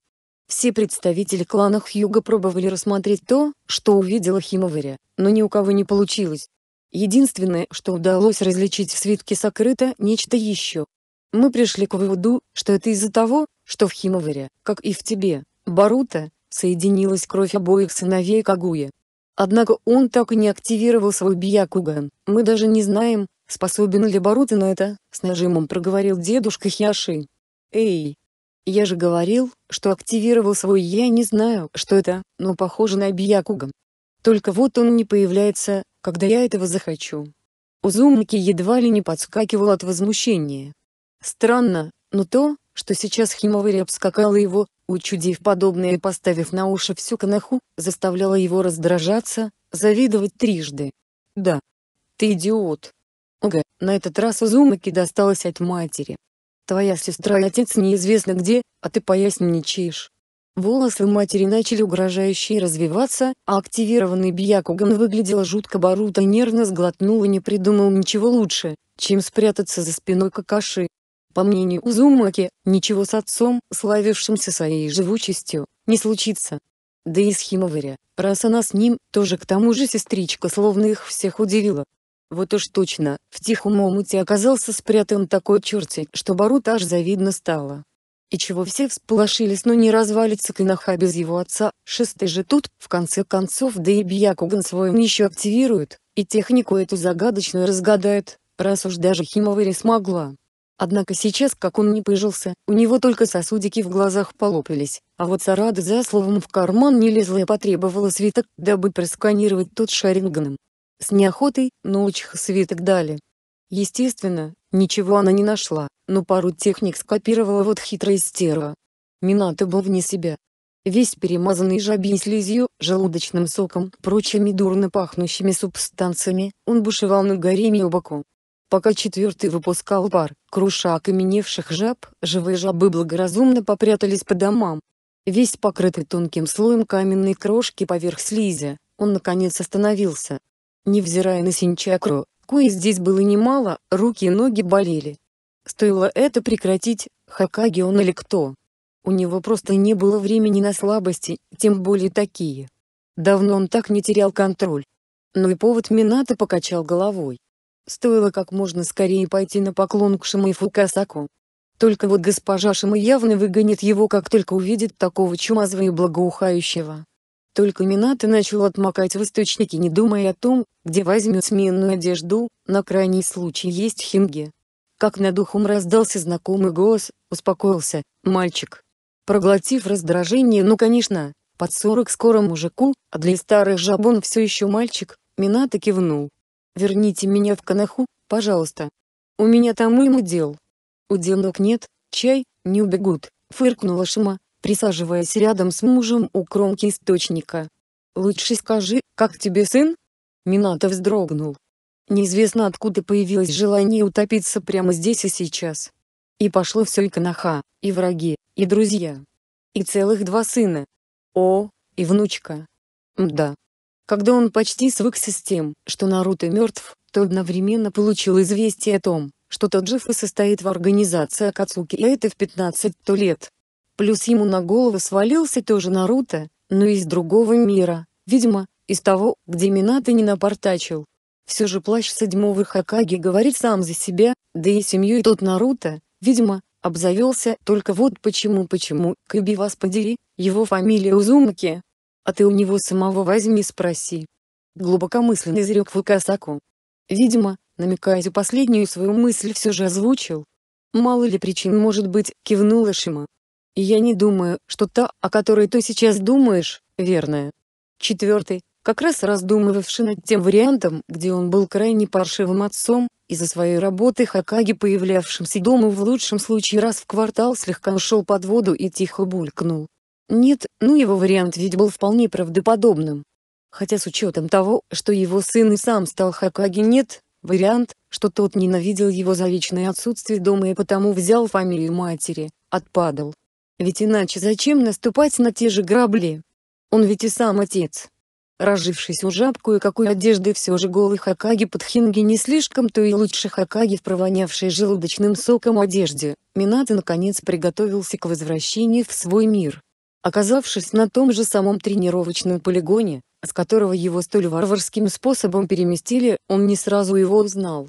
Speaker 1: Все представители кланов Юга пробовали рассмотреть то, что увидела Химовыря, но ни у кого не получилось. Единственное, что удалось различить в свитке сокрыто, нечто еще. Мы пришли к выводу, что это из-за того, что в Химоваре, как и в тебе, Барута, соединилась кровь обоих сыновей Кагуя. Однако он так и не активировал свой Биякуган. мы даже не знаем, способен ли Барута на это, с нажимом проговорил дедушка Хиаши. Эй! Я же говорил, что активировал свой я не знаю, что это, но похоже на Биякуган. Только вот он не появляется, когда я этого захочу. Узумаки едва ли не подскакивал от возмущения. Странно, но то, что сейчас Химовари обскакала его, учудив подобное и поставив на уши всю канаху, заставляло его раздражаться, завидовать трижды. Да. Ты идиот. Ого, на этот раз Узумаки досталось от матери. Твоя сестра и отец неизвестно где, а ты поясничаешь. Волосы матери начали угрожающе развиваться, а активированный Бьякуган выглядел жутко Барута нервно сглотнул и не придумал ничего лучше, чем спрятаться за спиной Какаши. По мнению Узумаки, ничего с отцом, славившимся своей живучестью, не случится. Да и с Химоваря, раз она с ним, тоже к тому же сестричка словно их всех удивила. Вот уж точно, в тихом омуте оказался спрятан такой черти, что Барут аж завидно стало. И чего все всполошились, но не развалится Канаха без его отца, шестый же тут, в конце концов, да и Бьякуган свой он еще активирует, и технику эту загадочную разгадает, раз уж даже Химовари смогла. Однако сейчас, как он не пыжился, у него только сосудики в глазах полопались, а вот Сарада за словом в карман не лезла и потребовала свиток, дабы просканировать тот шаринганом. С неохотой, но учих свиток дали. Естественно, ничего она не нашла, но пару техник скопировала вот хитрая стерва. Минато был вне себя. Весь перемазанный жабьей слизью, желудочным соком, прочими дурно пахнущими субстанциями, он бушевал на горе Миобаку. Пока четвертый выпускал пар, круша окаменевших жаб, живые жабы благоразумно попрятались по домам. Весь покрытый тонким слоем каменной крошки поверх слизи, он наконец остановился. Невзирая на синчакру, Кои здесь было немало, руки и ноги болели. Стоило это прекратить, Хакаги он или кто. У него просто не было времени на слабости, тем более такие. Давно он так не терял контроль. Но и повод Минато покачал головой. Стоило как можно скорее пойти на поклон к Шимы Фукасаку. Только вот госпожа Шима явно выгонит его, как только увидит такого чумазва и благоухающего. Только Минато начал отмокать в источнике не думая о том, где возьмет сменную одежду, на крайний случай есть хинги. Как над ухом раздался знакомый голос, успокоился, мальчик. Проглотив раздражение ну конечно, под сорок скоро мужику, а для старых жаб он все еще мальчик, Минато кивнул. «Верните меня в Канаху, пожалуйста. У меня там им удел». «Уделок нет, чай, не убегут», — фыркнула Шима, присаживаясь рядом с мужем у кромки источника. «Лучше скажи, как тебе сын?» Минато вздрогнул. Неизвестно откуда появилось желание утопиться прямо здесь и сейчас. И пошло все и канаха, и враги, и друзья. И целых два сына. О, и внучка. Мда. Когда он почти свыкся с тем, что Наруто мертв, то одновременно получил известие о том, что тот жив и состоит в организации Акацуки и это в 15 лет. Плюс ему на голову свалился тоже Наруто, но из другого мира, видимо, из того, где Минато не напортачил. Все же плащ седьмого Хакаги говорит сам за себя, да и семью и тот Наруто, видимо, обзавелся, только вот почему-почему, Кэби вас подери, его фамилия Узумаки. А ты у него самого возьми спроси. Глубокомысленно изрек Фукасаку. Видимо, намекаясь последнюю свою мысль все же озвучил. Мало ли причин может быть, кивнула Шима я не думаю, что та, о которой ты сейчас думаешь, верная. Четвертый, как раз раздумывавший над тем вариантом, где он был крайне паршивым отцом, из-за своей работы Хакаги, появлявшимся дома в лучшем случае раз в квартал слегка ушел под воду и тихо булькнул. Нет, ну его вариант ведь был вполне правдоподобным. Хотя с учетом того, что его сын и сам стал Хакаги нет, вариант, что тот ненавидел его за вечное отсутствие дома и потому взял фамилию матери, отпадал. Ведь иначе зачем наступать на те же грабли? Он ведь и сам отец. Разжившись у жабку и какой одежды все же голый Хакаги под Хинги не слишком, то и лучше Хакаги в провонявшей желудочным соком одежде, Минато наконец приготовился к возвращению в свой мир. Оказавшись на том же самом тренировочном полигоне, с которого его столь варварским способом переместили, он не сразу его узнал.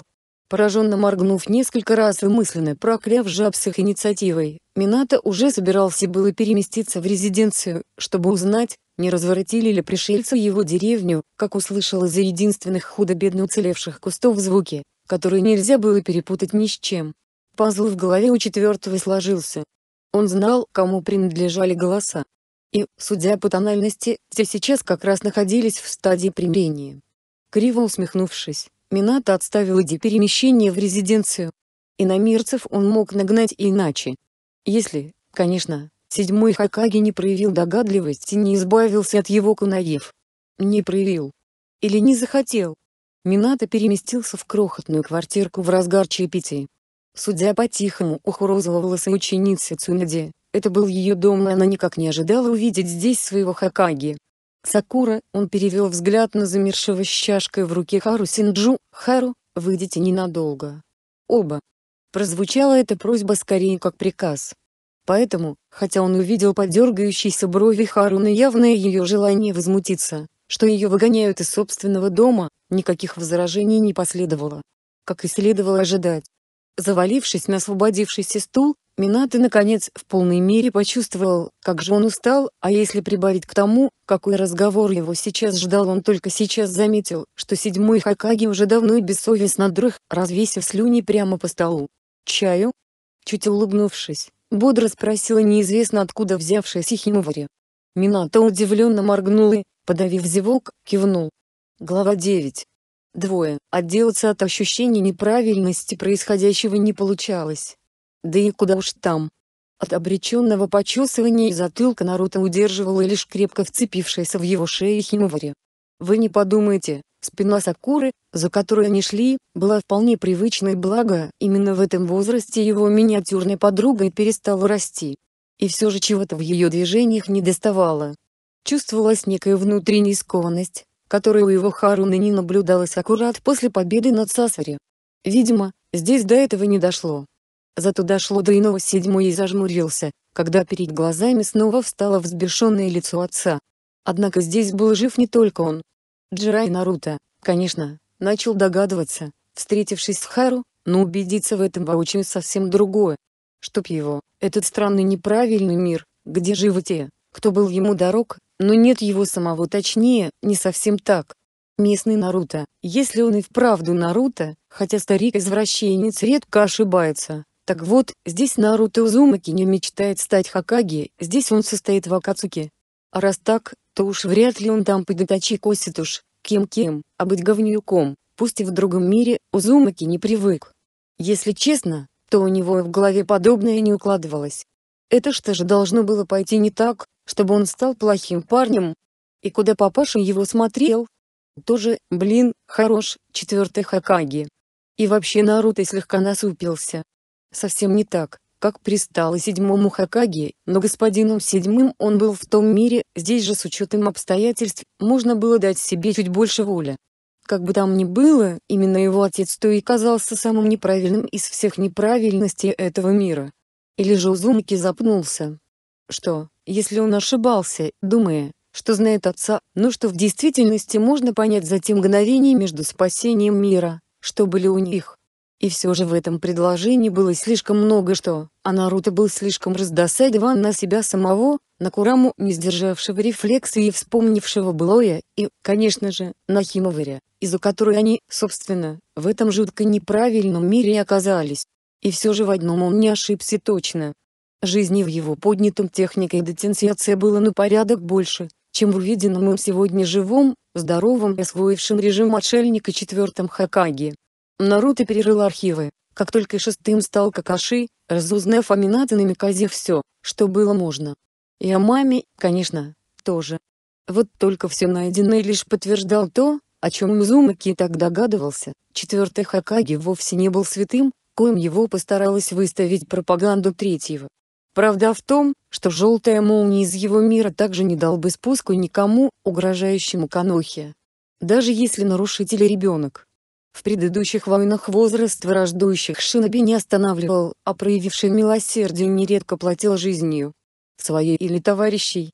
Speaker 1: Пораженно моргнув несколько раз и мысленно прокляв жабсах инициативой, Минато уже собирался было переместиться в резиденцию, чтобы узнать, не разворотили ли пришельцы его деревню, как услышал из-за единственных худо-бедно уцелевших кустов звуки, которые нельзя было перепутать ни с чем. Пазл в голове у четвертого сложился. Он знал, кому принадлежали голоса. И, судя по тональности, те сейчас как раз находились в стадии примирения. Криво усмехнувшись, Минато отставил Иди перемещение в резиденцию. и на Мирцев он мог нагнать иначе. Если, конечно, седьмой Хакаги не проявил догадливости и не избавился от его кунаев. Не проявил. Или не захотел. Минато переместился в крохотную квартирку в разгар чаепития. Судя по тихому уху розово-волосой ученицы Цунади, это был ее дом и она никак не ожидала увидеть здесь своего Хакаги. Сакура, он перевел взгляд на замершего с чашкой в руке Хару Синджу. «Хару, выйдите ненадолго». «Оба». Прозвучала эта просьба скорее как приказ. Поэтому, хотя он увидел подергающиеся брови Харуна явное ее желание возмутиться, что ее выгоняют из собственного дома, никаких возражений не последовало. Как и следовало ожидать, Завалившись на освободившийся стул, Минаты наконец в полной мере почувствовал, как же он устал, а если прибавить к тому, какой разговор его сейчас ждал он только сейчас заметил, что седьмой Хакаги уже давно и бессовестно дрых, развесив слюни прямо по столу. «Чаю?» Чуть улыбнувшись, бодро спросила неизвестно откуда взявшаяся Химовари. Минато удивленно моргнул и, подавив зевок, кивнул. Глава 9. Двое. Отделаться от ощущения неправильности происходящего не получалось. Да и куда уж там. От обреченного почесывания затылка Наруто удерживала лишь крепко вцепившаяся в его шею химвари. Вы не подумайте, спина Сакуры, за которой они шли, была вполне привычной благо, именно в этом возрасте его миниатюрной подругой перестала расти. И все же чего-то в ее движениях не доставало. Чувствовалась некая внутренняя скованность, которой у его Харуны не наблюдалось аккурат после победы над Сасари. Видимо, здесь до этого не дошло. Зато дошло до иного седьмой и зажмурился, когда перед глазами снова встало взбешенное лицо отца. Однако здесь был жив не только он. Джирай Наруто, конечно, начал догадываться, встретившись с Хару, но убедиться в этом воочию совсем другое. Чтоб его, этот странный неправильный мир, где живы те, кто был ему дорог, но нет его самого точнее, не совсем так. Местный Наруто, если он и вправду Наруто, хотя старик-извращенец редко ошибается. Так вот, здесь Наруто Узумаки не мечтает стать Хакаги, здесь он состоит в Акацуке. А раз так, то уж вряд ли он там податачи косит уж, кем-кем, а быть говнюком, пусть и в другом мире, Узумаки не привык. Если честно, то у него и в голове подобное не укладывалось. Это что же должно было пойти не так? чтобы он стал плохим парнем. И куда папаша его смотрел? Тоже, блин, хорош, четвертый Хакаги. И вообще Наруто слегка насупился. Совсем не так, как пристало седьмому Хакаги, но господином седьмым он был в том мире, здесь же с учетом обстоятельств, можно было дать себе чуть больше воли. Как бы там ни было, именно его отец то и казался самым неправильным из всех неправильностей этого мира. Или же Узумаки запнулся. Что? Если он ошибался, думая, что знает отца, но что в действительности можно понять за те мгновения между спасением мира, что были у них. И все же в этом предложении было слишком много что, а Наруто был слишком раздосадован на себя самого, на Кураму, не сдержавшего рефлексы и вспомнившего Блоя, и, конечно же, на Химоваре, из-за которой они, собственно, в этом жутко неправильном мире оказались. И все же в одном он не ошибся точно, Жизни в его поднятом техникой детенсиации было на порядок больше, чем в увиденном им сегодня живом, здоровом и освоившем режим отшельника четвертом Хакаге. Наруто перерыл архивы, как только шестым стал Какаши, разузнав о Минато на все, что было можно. И о маме, конечно, тоже. Вот только все найденное лишь подтверждал то, о чем Мзумаки так догадывался, четвертый Хакаги вовсе не был святым, коим его постаралась выставить пропаганду третьего. Правда в том, что желтая молния из его мира также не дал бы спуску никому, угрожающему Канохе. Даже если нарушитель ребенок. В предыдущих войнах возраст враждующих шиноби не останавливал, а проявивший милосердие нередко платил жизнью. Своей или товарищей.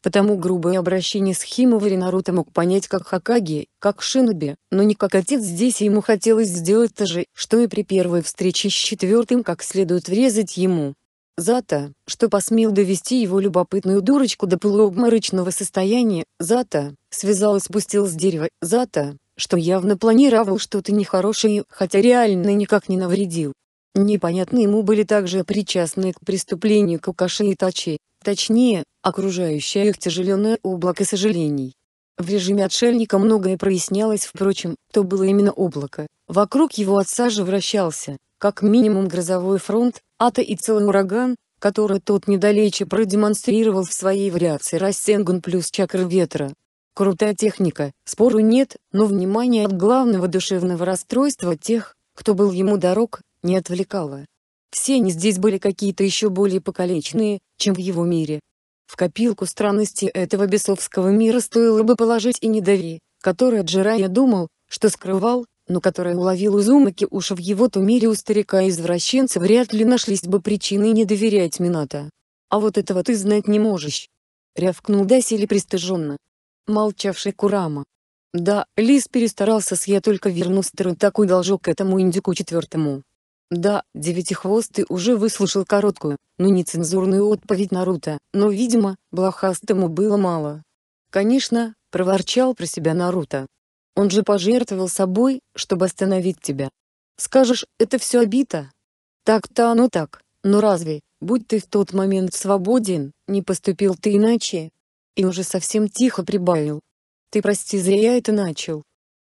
Speaker 1: Потому грубое обращение с Химовари Наруто мог понять как Хакаги, как Шиноби, но не как отец здесь ему хотелось сделать то же, что и при первой встрече с четвертым как следует врезать ему за то, что посмел довести его любопытную дурочку до полуобморочного состояния, за то, связал и спустил с дерева, за то, что явно планировал что-то нехорошее, хотя реально никак не навредил. Непонятно ему были также причастны к преступлению Кукаши и Тачи, точнее, окружающее их тяжеленное облако сожалений. В режиме отшельника многое прояснялось, впрочем, то было именно облако. Вокруг его отца же вращался, как минимум грозовой фронт, ата и целый ураган, который тот недалече продемонстрировал в своей вариации Рассенгун плюс чакры ветра. Крутая техника, спору нет, но внимание от главного душевного расстройства тех, кто был ему дорог, не отвлекало. Все они здесь были какие-то еще более покалеченные, чем в его мире. В копилку странностей этого бесовского мира стоило бы положить и недоверие, которое Джирая думал, что скрывал, но которое уловил Узумаки уши в его-то мире у старика-извращенца вряд ли нашлись бы причины не доверять Мината, «А вот этого ты знать не можешь!» — рявкнул Дасили пристыженно. Молчавший Курама. «Да, Лис перестарался с я только верну старый такой должок этому индику четвертому». Да, Девятихвостый уже выслушал короткую, но нецензурную отповедь Наруто, но, видимо, блохастому было мало. «Конечно», — проворчал про себя Наруто, он же пожертвовал собой, чтобы остановить тебя. Скажешь, это все обито? Так-то оно так, но разве, будь ты в тот момент свободен, не поступил ты иначе? И уже совсем тихо прибавил. Ты прости, зря я это начал.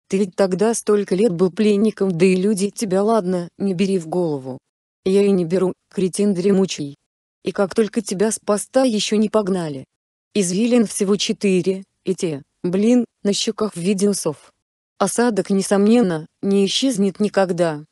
Speaker 1: Ты ведь тогда столько лет был пленником, да и люди тебя ладно, не бери в голову. Я и не беру, кретин дремучий. И как только тебя с поста еще не погнали. Извилин всего четыре, и те, блин, на щеках в виде усов. Осадок, несомненно, не исчезнет никогда.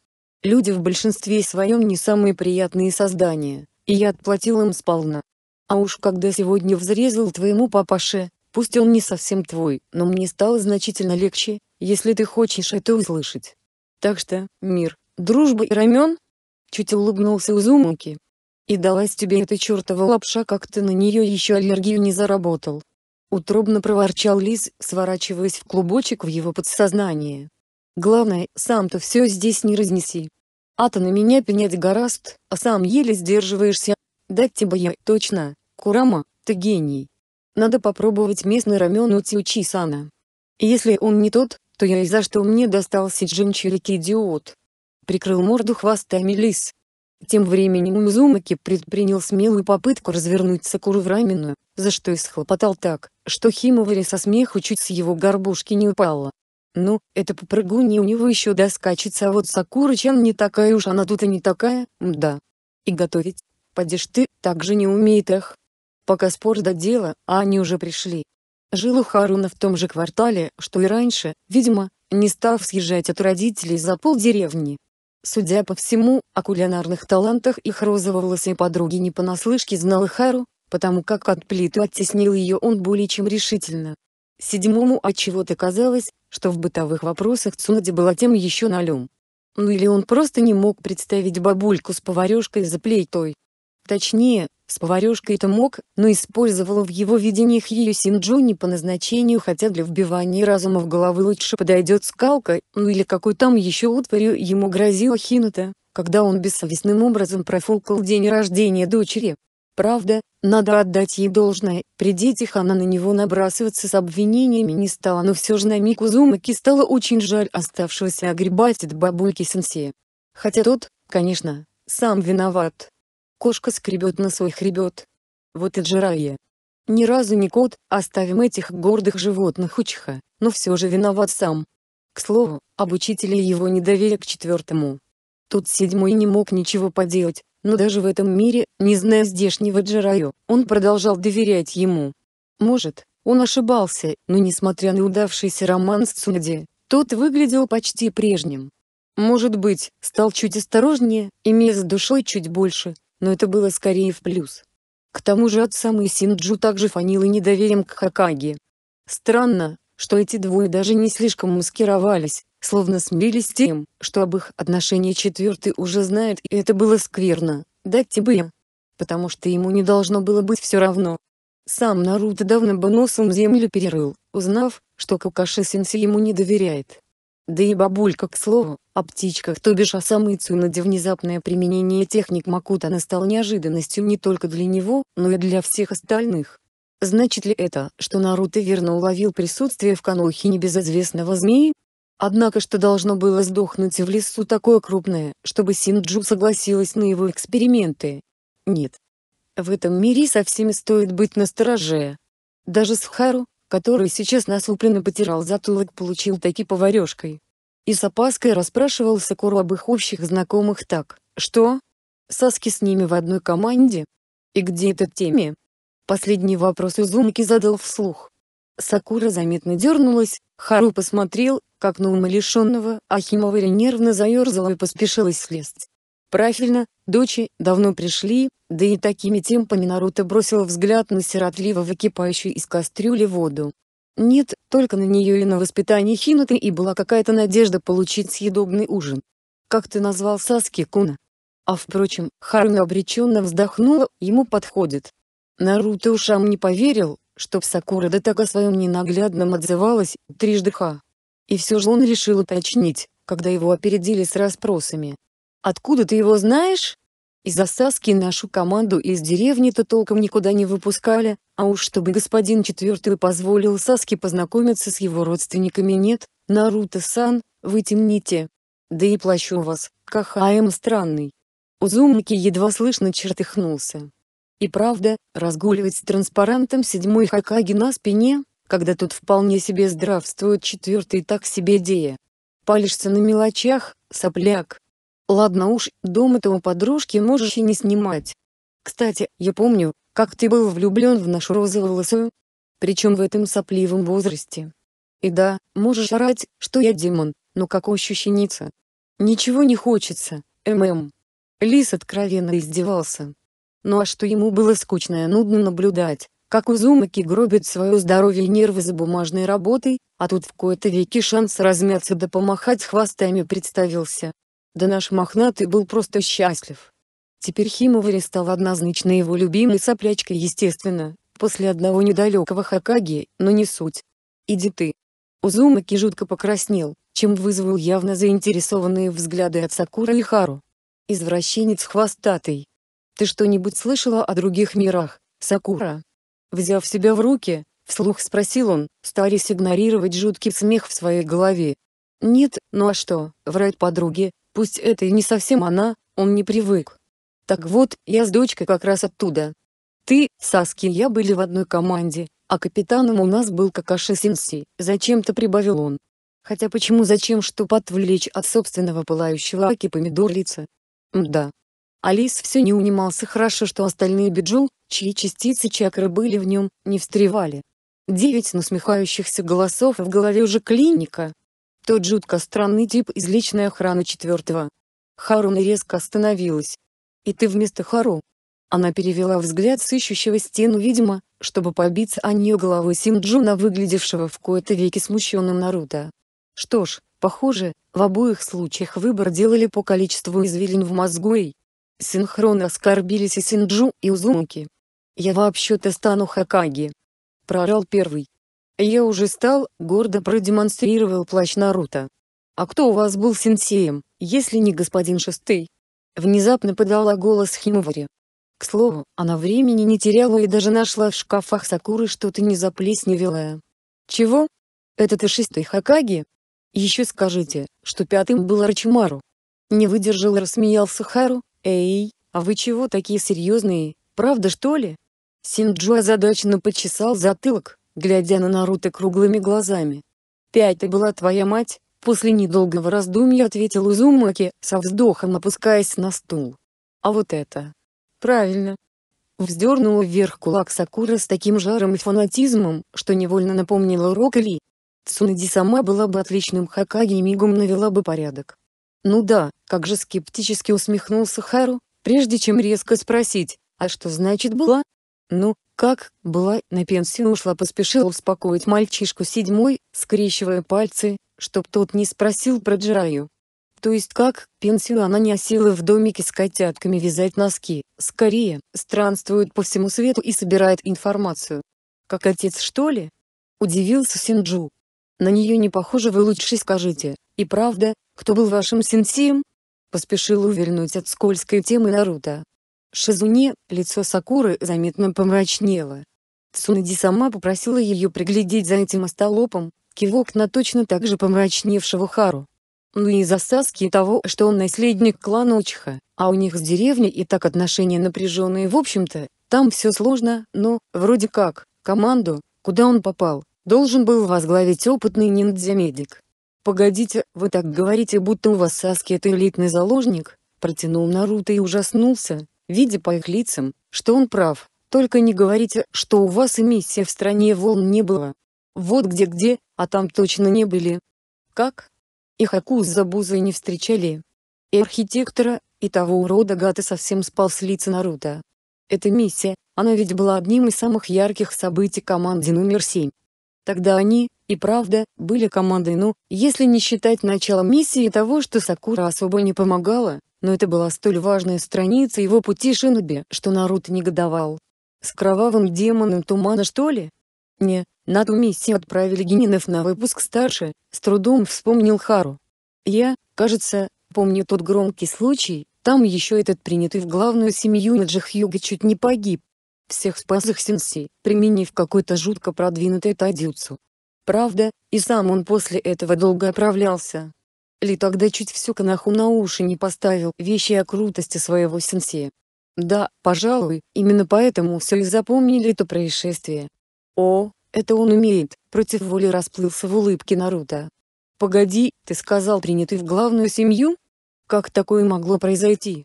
Speaker 1: Люди в большинстве своем не самые приятные создания, и я отплатил им сполна. А уж когда сегодня взрезал твоему папаше, пусть он не совсем твой, но мне стало значительно легче, если ты хочешь это услышать. Так что, мир, дружба и рамен? Чуть улыбнулся Узумаки. И далась тебе эта чертова лапша, как ты на нее еще аллергию не заработал. Утробно проворчал Лиз, сворачиваясь в клубочек в его подсознании. «Главное, сам-то все здесь не разнеси. А-то на меня пенять гораст, а сам еле сдерживаешься. Дать тебе я, точно, Курама, ты гений. Надо попробовать местный рамен у Тиучи Сана. Если он не тот, то я и за что мне достался джинчирики идиот». Прикрыл морду хвостами Лиз. Тем временем Узумаки предпринял смелую попытку развернуть Сакуру в раменную, за что исхлопотал так, что Химовари со смеху чуть с его горбушки не упала. Ну, это попрыгунья у него еще доскачется, а вот Сакура-чан не такая уж она тут и не такая, мда. И готовить, подишь ты, так же не умеет эх. Пока спор до дела, а они уже пришли. Жила Харуна в том же квартале, что и раньше, видимо, не став съезжать от родителей за полдеревни, Судя по всему, о кулинарных талантах их розоволосой подруги не понаслышке знала Хару, потому как от плиты оттеснил ее он более чем решительно. Седьмому от чего то казалось, что в бытовых вопросах Цунади была тем еще налем. Ну или он просто не мог представить бабульку с поварешкой за плейтой. Точнее, с поварюшкой-то мог, но использовала в его видениях ее Синджу не по назначению, хотя для вбивания разума в головы лучше подойдет скалка, ну или какой там еще утварью ему грозила Хинута, когда он бессовестным образом профукал день рождения дочери. Правда, надо отдать ей должное, при детях она на него набрасываться с обвинениями не стала, но все же на миг Узумаки стало очень жаль оставшегося огребать от бабульки сенсея. Хотя тот, конечно, сам виноват. Кошка скребет на свой хребет. Вот и джирая. Ни разу не кот, оставим этих гордых животных учиха, но все же виноват сам. К слову, обучители учителе и его недоверие к четвертому. Тут седьмой не мог ничего поделать, но даже в этом мире, не зная здешнего Джираю, он продолжал доверять ему. Может, он ошибался, но несмотря на удавшийся роман с Цунади, тот выглядел почти прежним. Может быть, стал чуть осторожнее, имея с душой чуть больше, но это было скорее в плюс. К тому же от самой Синджу также фанило недоверием к Хакаге. Странно, что эти двое даже не слишком маскировались, словно смирились с тем, что об их отношении четвертый уже знает и это было скверно, дать тебе. Потому что ему не должно было быть все равно. Сам Наруто давно бы носом землю перерыл, узнав, что Какаши Сенси ему не доверяет. Да и бабулька, к слову, о птичках, то бишь о самой Цунаде внезапное применение техник Макутана стало неожиданностью не только для него, но и для всех остальных. Значит ли это, что Наруто верно уловил присутствие в Канохе небезызвестного змеи? Однако что должно было сдохнуть в лесу такое крупное, чтобы Синджу согласилась на его эксперименты? Нет. В этом мире со всеми стоит быть настороже. Даже с Хару, который сейчас насупленно потирал затылок, получил таки поварешкой. И с опаской расспрашивал Сакуру об их общих знакомых так, что? Саски с ними в одной команде? И где этот теме? Последний вопрос Изумки задал вслух. Сакура заметно дернулась, Хару посмотрел, как на умалишенного, а нервно заерзала и поспешила слезть. Правильно, дочи давно пришли, да и такими темпами Наруто бросил взгляд на сиротливо выкипающую из кастрюли воду. Нет, только на нее и на воспитание Хинуты и была какая-то надежда получить съедобный ужин. Как ты назвал Саски Куна? А впрочем, Харуна обреченно вздохнула, ему подходит. Наруто ушам не поверил, чтоб Сакура да так о своем ненаглядном отзывалась, трижды ха. И все же он решил уточнить, когда его опередили с расспросами. «Откуда ты его знаешь?» Из Осаски нашу команду из деревни-то толком никуда не выпускали, а уж чтобы господин четвертый позволил Саске познакомиться с его родственниками нет, Наруто-сан, вы темните. Да и плащу у вас, кахаем странный. Узумаки едва слышно чертыхнулся. И правда, разгуливать с транспарантом седьмой Хакаги на спине, когда тут вполне себе здравствует четвертый так себе идея. Палишься на мелочах, сопляк. Ладно уж, дома-то подружки можешь и не снимать. Кстати, я помню, как ты был влюблен в нашу розоволосую. Причем в этом сопливом возрасте. И да, можешь орать, что я демон, но какой ощущеница. Ничего не хочется, мм. Лис откровенно издевался. Ну а что ему было скучно и нудно наблюдать, как Узумаки гробит свое здоровье и нервы за бумажной работой, а тут в кои-то веки шанс размяться да помахать хвостами представился. Да наш мохнатый был просто счастлив. Теперь Химовари стал однозначно его любимой соплячкой естественно, после одного недалекого Хакаги, но не суть. «Иди ты!» Узумаки жутко покраснел, чем вызвал явно заинтересованные взгляды от Сакура и Хару. «Извращенец хвостатый! Ты что-нибудь слышала о других мирах, Сакура?» Взяв себя в руки, вслух спросил он, стараясь игнорировать жуткий смех в своей голове. «Нет, ну а что, врать подруге, Пусть это и не совсем она, он не привык. Так вот, я с дочкой как раз оттуда. Ты, Саски и я были в одной команде, а капитаном у нас был Какаши Сенсей, зачем-то прибавил он. Хотя почему зачем, чтоб отвлечь от собственного пылающего аки помидор лица? Мда. Алис все не унимался хорошо, что остальные биджу, чьи частицы чакры были в нем, не встревали. Девять насмехающихся голосов в голове уже клиника, тот жутко странный тип из личной охраны четвертого. Харуна резко остановилась. «И ты вместо Хару?» Она перевела взгляд с ищущего стену видимо, чтобы побиться о нее головой Синджуна, выглядевшего в кои-то веки смущенным Наруто. Что ж, похоже, в обоих случаях выбор делали по количеству извилин в мозгу и... Синхронно оскорбились и Синджу, и Узумаки. «Я вообще-то стану Хакаги!» Проорал первый. Я уже стал, гордо продемонстрировал плащ Наруто. А кто у вас был сенсеем, если не господин Шестый? Внезапно подала голос Химовари. К слову, она времени не теряла и даже нашла в шкафах Сакуры что-то незаплесневелое. Чего? Это ты шестой Хакаги? Еще скажите, что пятым был Арчимару. Не выдержал и рассмеялся Хару. Эй, а вы чего такие серьезные, правда что ли? Синджу озадаченно почесал затылок глядя на Наруто круглыми глазами. «Пять и была твоя мать», после недолгого раздумья ответил Узумаки, со вздохом опускаясь на стул. «А вот это...» «Правильно». Вздернула вверх кулак Сакура с таким жаром и фанатизмом, что невольно напомнила урок Ли. Цунади сама была бы отличным Хакаги и мигом навела бы порядок. «Ну да», как же скептически усмехнулся Хару, прежде чем резко спросить, «А что значит была?» «Ну, как была на пенсию ушла, поспешила успокоить мальчишку седьмой, скрещивая пальцы, чтоб тот не спросил про Джираю. То есть как, пенсию она не осела в домике с котятками вязать носки, скорее, странствует по всему свету и собирает информацию. Как отец что ли? Удивился Синджу. На нее не похоже вы лучше скажите, и правда, кто был вашим сенсеем? Поспешил увернуть от скользкой темы Наруто. Шизуне, лицо Сакуры заметно помрачнело. Цунади сама попросила ее приглядеть за этим остолопом, кивок на точно так же помрачневшего Хару. Ну и за Саски того, что он наследник клана Учиха, а у них с деревней и так отношения напряженные в общем-то, там все сложно, но, вроде как, команду, куда он попал, должен был возглавить опытный ниндзя-медик. «Погодите, вы так говорите, будто у вас Саски это элитный заложник», протянул Наруто и ужаснулся, видя по их лицам, что он прав, только не говорите, что у вас и миссия в стране волн не было. Вот где-где, а там точно не были. Как? Их акуз за бузой не встречали. И архитектора, и того урода Гата совсем спал с лица Наруто. Эта миссия, она ведь была одним из самых ярких событий команды номер 7. Тогда они, и правда, были командой ну, если не считать начало миссии и того, что Сакура особо не помогала, но это была столь важная страница его пути Шиноби, что Наруто негодовал. С кровавым демоном тумана что ли? Не, на ту миссию отправили Генинов на выпуск старше, с трудом вспомнил Хару. Я, кажется, помню тот громкий случай, там еще этот принятый в главную семью Наджихьюга чуть не погиб. Всех спас их сенсей, применив какой-то жутко продвинутый тадюцу. Правда, и сам он после этого долго оправлялся, ли тогда чуть всю канаху на уши не поставил вещи о крутости своего сенсея. Да, пожалуй, именно поэтому все и запомнили это происшествие. О, это он умеет, против воли расплылся в улыбке Наруто. Погоди, ты сказал принятый в главную семью? Как такое могло произойти?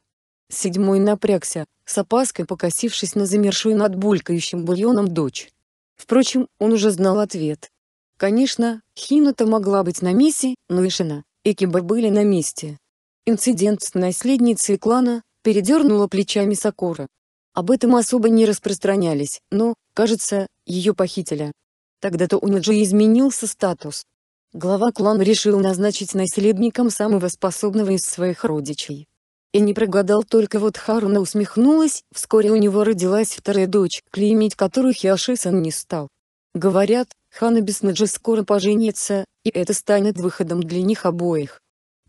Speaker 1: Седьмой напрягся, с опаской покосившись на замершую над булькающим бульоном дочь. Впрочем, он уже знал ответ. Конечно, Хината могла быть на миссии, но и Шина, Экиба были на месте. Инцидент с наследницей клана, передернула плечами Сакура. Об этом особо не распространялись, но, кажется, ее похитили. Тогда-то у Наджи изменился статус. Глава клана решил назначить наследником самого способного из своих родичей. И не прогадал только вот Харуна усмехнулась, вскоре у него родилась вторая дочь, клеймить которую Хиашисан не стал. Говорят, Хан и Беснаджи скоро поженятся, и это станет выходом для них обоих.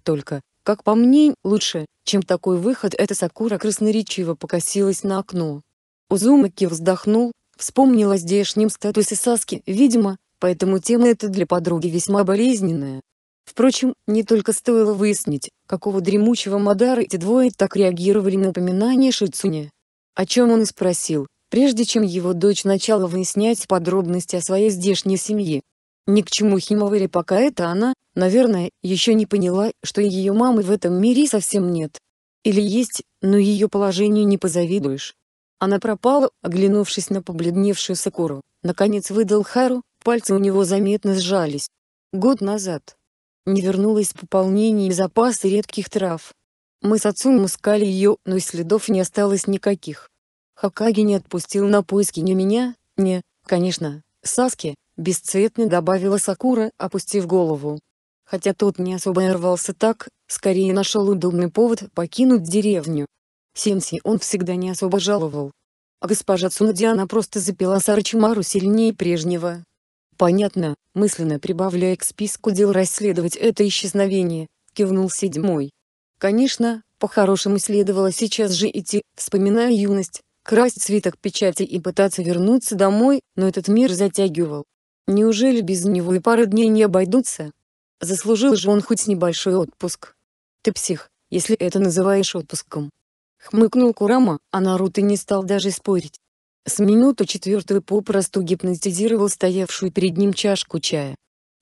Speaker 1: Только, как по мне, лучше, чем такой выход эта Сакура красноречиво покосилась на окно. Узумаки вздохнул, вспомнил о здешнем статусе Саски, видимо, поэтому тема эта для подруги весьма болезненная. Впрочем, не только стоило выяснить, какого дремучего Мадара эти двое так реагировали на упоминание Шицуне. О чем он и спросил, прежде чем его дочь начала выяснять подробности о своей здешней семье. Ни к чему Химовари пока это она, наверное, еще не поняла, что ее мамы в этом мире совсем нет. Или есть, но ее положению не позавидуешь. Она пропала, оглянувшись на побледневшую Сакуру, наконец выдал Хару, пальцы у него заметно сжались. Год назад. Не вернулось пополнение запаса редких трав. Мы с отцом искали ее, но следов не осталось никаких. Хакаги не отпустил на поиски ни меня, ни, конечно, Саски, бесцветно добавила Сакура, опустив голову. Хотя тот не особо рвался так, скорее нашел удобный повод покинуть деревню. Сенси он всегда не особо жаловал. А госпожа Цунадиана просто запила Сарачимару сильнее прежнего. «Понятно», — мысленно прибавляя к списку дел расследовать это исчезновение, кивнул седьмой. «Конечно, по-хорошему следовало сейчас же идти, вспоминая юность, красть свиток печати и пытаться вернуться домой, но этот мир затягивал. Неужели без него и пары дней не обойдутся? Заслужил же он хоть небольшой отпуск. Ты псих, если это называешь отпуском. Хмыкнул Курама, а Наруто не стал даже спорить. С минуту четвертую попросту гипнотизировал стоявшую перед ним чашку чая.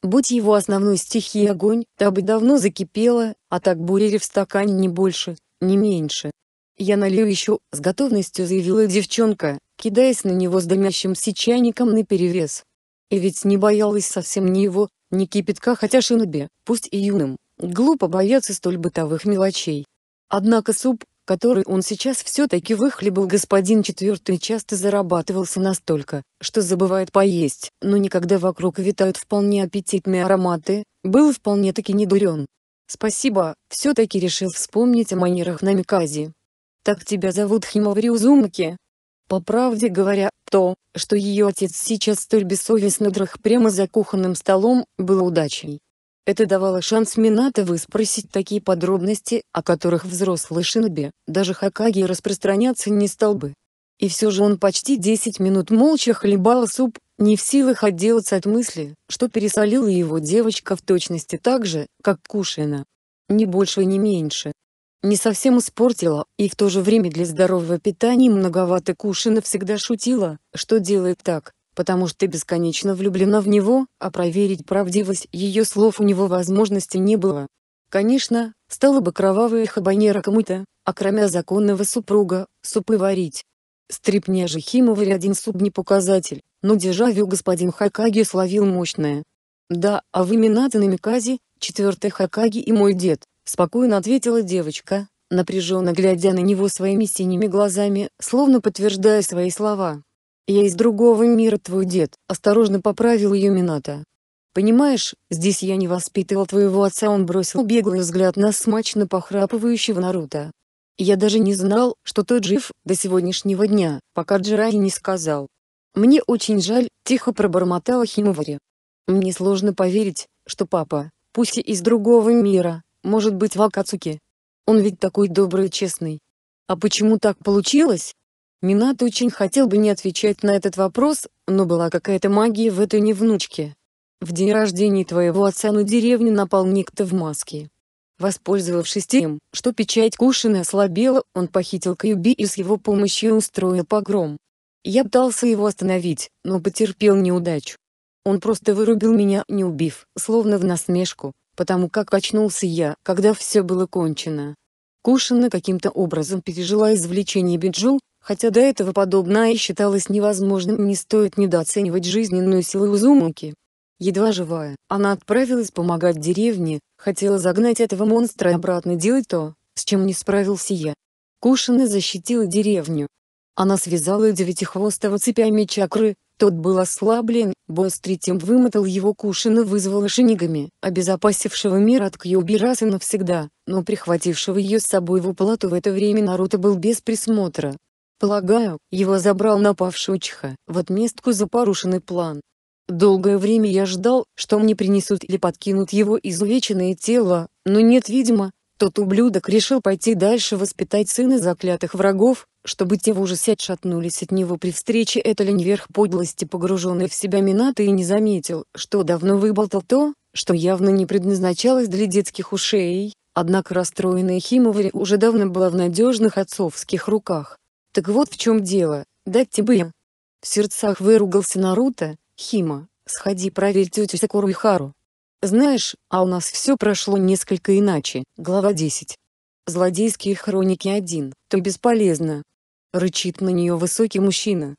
Speaker 1: Будь его основной стихией огонь, та бы давно закипела, а так бурили в стакане не больше, не меньше. «Я налью еще», — с готовностью заявила девчонка, кидаясь на него с дымящимся чайником наперевес. И ведь не боялась совсем ни его, ни кипятка, хотя шинобе, пусть и юным, глупо бояться столь бытовых мелочей. Однако суп, который он сейчас все-таки выхлебал господин четвертый часто зарабатывался настолько, что забывает поесть, но никогда вокруг витают вполне аппетитные ароматы, был вполне-таки недурен. Спасибо, все-таки решил вспомнить о манерах на Намикази, «Так тебя зовут Химовари По правде говоря, то, что ее отец сейчас столь бессовестно дрых прямо за кухонным столом, было удачей. Это давало шанс Минато выспросить такие подробности, о которых взрослый Шиноби, даже Хакаги распространяться не стал бы. И все же он почти 10 минут молча хлебал суп, не в силах отделаться от мысли, что пересолила его девочка в точности так же, как Кушина. Ни больше, ни меньше, не совсем испортила, и в то же время для здорового питания многовато Кушина всегда шутила, что делает так, потому что ты бесконечно влюблена в него, а проверить правдивость ее слов у него возможности не было. Конечно, стала бы кровавая хабанера кому-то, а кроме законного супруга, супы варить. Стрипня же Химоварь один суп не показатель, но дежавю господин Хакаги словил мощное. Да, а в Минатанами Кази, четвертый Хакаги и мой дед, спокойно ответила девочка, напряженно глядя на него своими синими глазами, словно подтверждая свои слова. «Я из другого мира, твой дед», — осторожно поправил ее Мината. «Понимаешь, здесь я не воспитывал твоего отца», — он бросил беглый взгляд на смачно похрапывающего Наруто. «Я даже не знал, что тот жив, до сегодняшнего дня, пока Джираги не сказал. Мне очень жаль», — тихо пробормотала Химовари. «Мне сложно поверить, что папа, пусть и из другого мира, может быть Вакацуки? Он ведь такой добрый и честный. А почему так получилось? Минато очень хотел бы не отвечать на этот вопрос, но была какая-то магия в этой невнучке. В день рождения твоего отца на деревню напал некто в маске. Воспользовавшись тем, что печать Кушина ослабела, он похитил Кьюби и с его помощью устроил погром. Я пытался его остановить, но потерпел неудачу. Он просто вырубил меня, не убив, словно в насмешку потому как очнулся я, когда все было кончено. Кушина каким-то образом пережила извлечение Биджу, хотя до этого подобное считалось невозможным не стоит недооценивать жизненную силу Узумаки. Едва живая, она отправилась помогать деревне, хотела загнать этого монстра и обратно делать то, с чем не справился я. Кушина защитила деревню. Она связала девятихвостого цепями чакры, тот был ослаблен, босс третьим вымотал его кушин и вызвал Шинигами, обезопасившего мир от Кьюби раз и навсегда, но прихватившего ее с собой в уплату в это время Наруто был без присмотра. Полагаю, его забрал напавший Учиха в отместку за порушенный план. Долгое время я ждал, что мне принесут или подкинут его изувеченное тело, но нет видимо, тот ублюдок решил пойти дальше воспитать сына заклятых врагов, чтобы те в ужасе отшатнулись от него при встрече Это лень верх подлости погруженный в себя Минато и не заметил, что давно выболтал то, что явно не предназначалось для детских ушей, однако расстроенная Химовари уже давно была в надежных отцовских руках. Так вот в чем дело, дать тебе им. В сердцах выругался Наруто, Хима, сходи проверь тетю Сакуру и Хару, знаешь, а у нас все прошло несколько иначе. Глава 10. Злодейские хроники 1. Ты бесполезна. Рычит на нее высокий мужчина.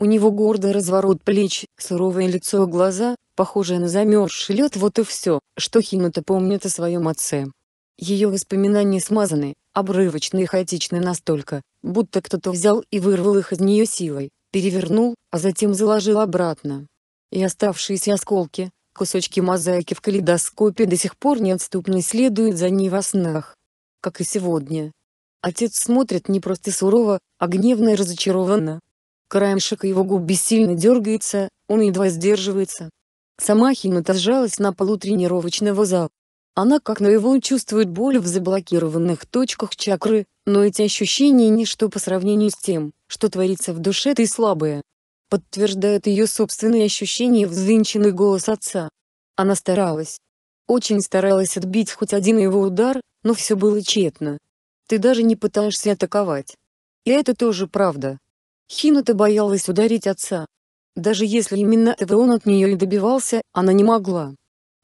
Speaker 1: У него гордый разворот плеч, суровое лицо глаза, похожие на замерзший лед. Вот и все, что Хинута помнит о своем отце. Ее воспоминания смазаны, обрывочные, и хаотичны настолько, будто кто-то взял и вырвал их из нее силой, перевернул, а затем заложил обратно. И оставшиеся осколки, Кусочки мозаики в калейдоскопе до сих пор неотступно следуют за ней во снах. Как и сегодня. Отец смотрит не просто сурово, а гневно и разочарованно. Краемшик его губ бессильно дергается, он едва сдерживается. Сама Хината сжалась на полу тренировочного зала. Она как на его чувствует боль в заблокированных точках чакры, но эти ощущения ничто по сравнению с тем, что творится в душе этой слабые, подтверждает ее собственные ощущения и взвинченный голос отца. Она старалась. Очень старалась отбить хоть один его удар, но все было тщетно. Ты даже не пытаешься атаковать. И это тоже правда. Хината боялась ударить отца. Даже если именно этого он от нее и добивался, она не могла.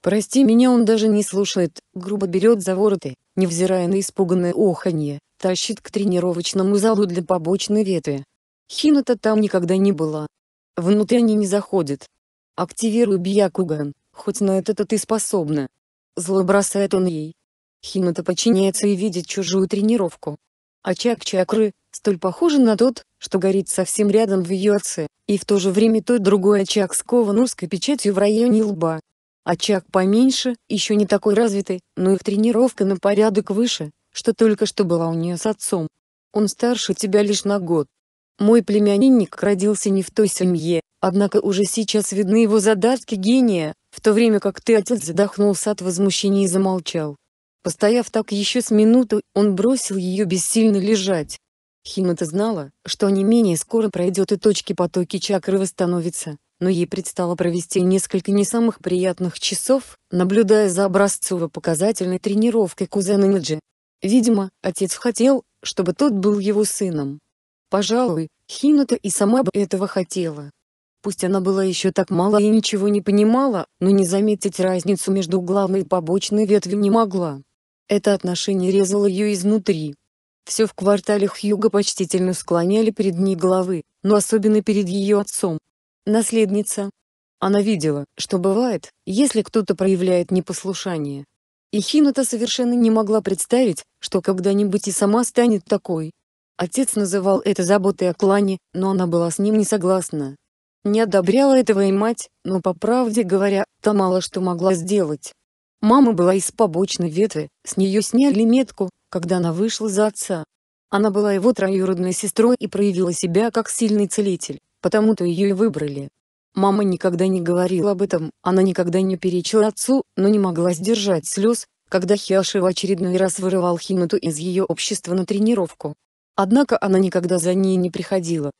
Speaker 1: «Прости меня» он даже не слушает, грубо берет за вороты, невзирая на испуганное оханье, тащит к тренировочному залу для побочной ветви, Хината там никогда не была. Внутри они не заходят. Активируй Бьякуган, хоть на это-то ты способна. Зло бросает он ей. Хината подчиняется и видит чужую тренировку. Очаг а чакры, столь похожий на тот, что горит совсем рядом в ее отце, и в то же время тот другой очаг а скован узкой печатью в районе лба. Очаг а поменьше, еще не такой развитый, но их тренировка на порядок выше, что только что была у нее с отцом. Он старше тебя лишь на год. Мой племянник родился не в той семье, однако уже сейчас видны его задатки гения, в то время как ты отец задохнулся от возмущения и замолчал. Постояв так еще с минуту, он бросил ее бессильно лежать. Химата знала, что не менее скоро пройдет и точки потоки чакры восстановятся, но ей предстало провести несколько не самых приятных часов, наблюдая за образцово-показательной тренировкой кузена Ниджи. Видимо, отец хотел, чтобы тот был его сыном. Пожалуй, Хината и сама бы этого хотела. Пусть она была еще так мала и ничего не понимала, но не заметить разницу между главной и побочной ветвью не могла. Это отношение резало ее изнутри. Все в квартале Хьюга почтительно склоняли перед ней головы, но особенно перед ее отцом. Наследница. Она видела, что бывает, если кто-то проявляет непослушание. И Хината совершенно не могла представить, что когда-нибудь и сама станет такой. Отец называл это заботой о клане, но она была с ним не согласна. Не одобряла этого и мать, но по правде говоря, та мало что могла сделать. Мама была из побочной ветви, с нее сняли метку, когда она вышла за отца. Она была его троюродной сестрой и проявила себя как сильный целитель, потому-то ее и выбрали. Мама никогда не говорила об этом, она никогда не перечила отцу, но не могла сдержать слез, когда Хиаши в очередной раз вырывал Хинуту из ее общества на тренировку. Однако она никогда за ней не приходила.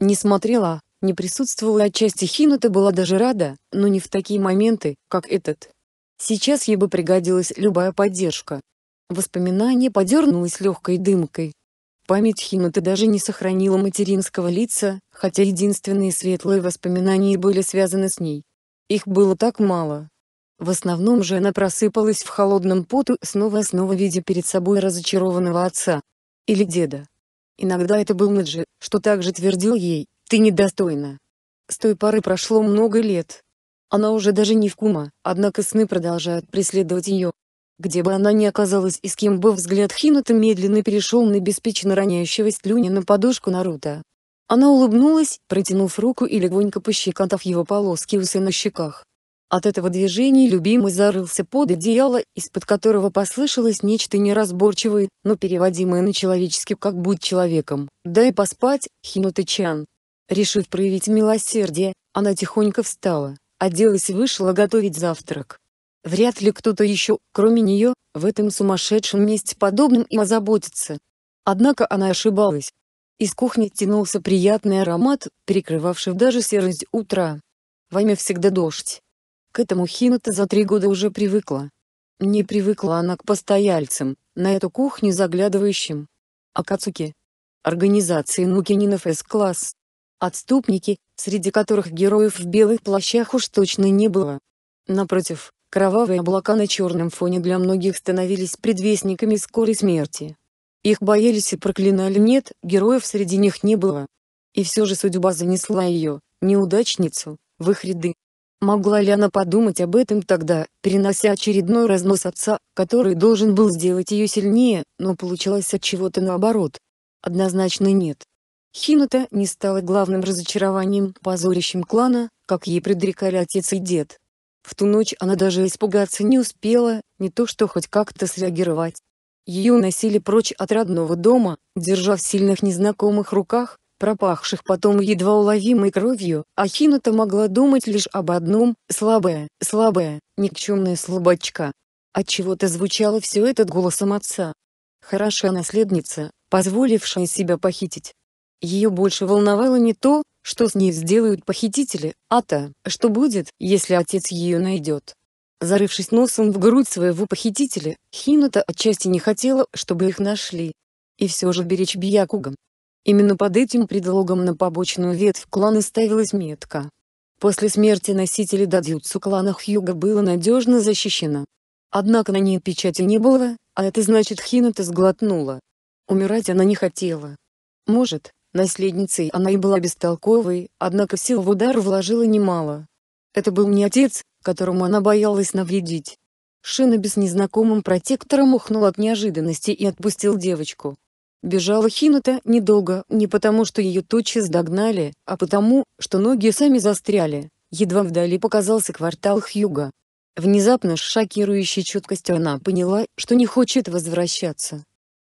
Speaker 1: Не смотрела, не присутствовала отчасти Хината была даже рада, но не в такие моменты, как этот. Сейчас ей бы пригодилась любая поддержка. Воспоминание подернулось легкой дымкой. Память Хинута даже не сохранила материнского лица, хотя единственные светлые воспоминания были связаны с ней. Их было так мало. В основном же она просыпалась в холодном поту, снова и снова видя перед собой разочарованного отца. Или деда. Иногда это был Наджи, что также твердил ей «ты недостойна». С той поры прошло много лет. Она уже даже не в кума, однако сны продолжают преследовать ее. Где бы она ни оказалась и с кем бы взгляд Хината медленно перешел на беспечно роняющего слюни на подушку Наруто. Она улыбнулась, протянув руку и легонько пощекотав его полоски усы на щеках. От этого движения любимый зарылся под одеяло, из-под которого послышалось нечто неразборчивое, но переводимое на человеческий как «будь человеком». «Дай поспать, Хинотычан». Решив проявить милосердие, она тихонько встала, оделась и вышла готовить завтрак. Вряд ли кто-то еще, кроме нее, в этом сумасшедшем месте подобным им озаботится. Однако она ошибалась. Из кухни тянулся приятный аромат, перекрывавший даже серость утра. Во имя всегда дождь. К этому Хината за три года уже привыкла. Не привыкла она к постояльцам, на эту кухню заглядывающим. Акацуки. Организации Нукининов С-класс. Отступники, среди которых героев в белых плащах уж точно не было. Напротив, кровавые облака на черном фоне для многих становились предвестниками скорой смерти. Их боялись и проклинали нет, героев среди них не было. И все же судьба занесла ее, неудачницу, в их ряды, Могла ли она подумать об этом тогда, перенося очередной разнос отца, который должен был сделать ее сильнее, но получилось от чего-то наоборот? Однозначно нет. Хината не стала главным разочарованием, позорящим клана, как ей предрекали отец и дед. В ту ночь она даже испугаться не успела, не то что хоть как-то среагировать. Ее уносили прочь от родного дома, держа в сильных незнакомых руках, пропахших потом едва уловимой кровью, Ахината могла думать лишь об одном – слабая, слабая, никчемная слабачка. Отчего-то звучало все это голосом отца. Хорошая наследница, позволившая себя похитить. Ее больше волновало не то, что с ней сделают похитители, а то, что будет, если отец ее найдет. Зарывшись носом в грудь своего похитителя, Хината отчасти не хотела, чтобы их нашли. И все же беречь Бьякугам, Именно под этим предлогом на побочную ветвь клана ставилась метка. После смерти носителей дадюцу клана Хьюга было надежно защищено. Однако на ней печати не было, а это значит Хината сглотнула. Умирать она не хотела. Может, наследницей она и была бестолковой, однако сил в удар вложила немало. Это был не отец, которому она боялась навредить. Шина без незнакомым протектором ухнул от неожиданности и отпустил девочку. Бежала Хинута недолго, не потому что ее тотчас догнали, а потому, что ноги сами застряли. Едва вдали показался квартал Хьюга. Внезапно с шокирующей четкостью она поняла, что не хочет возвращаться.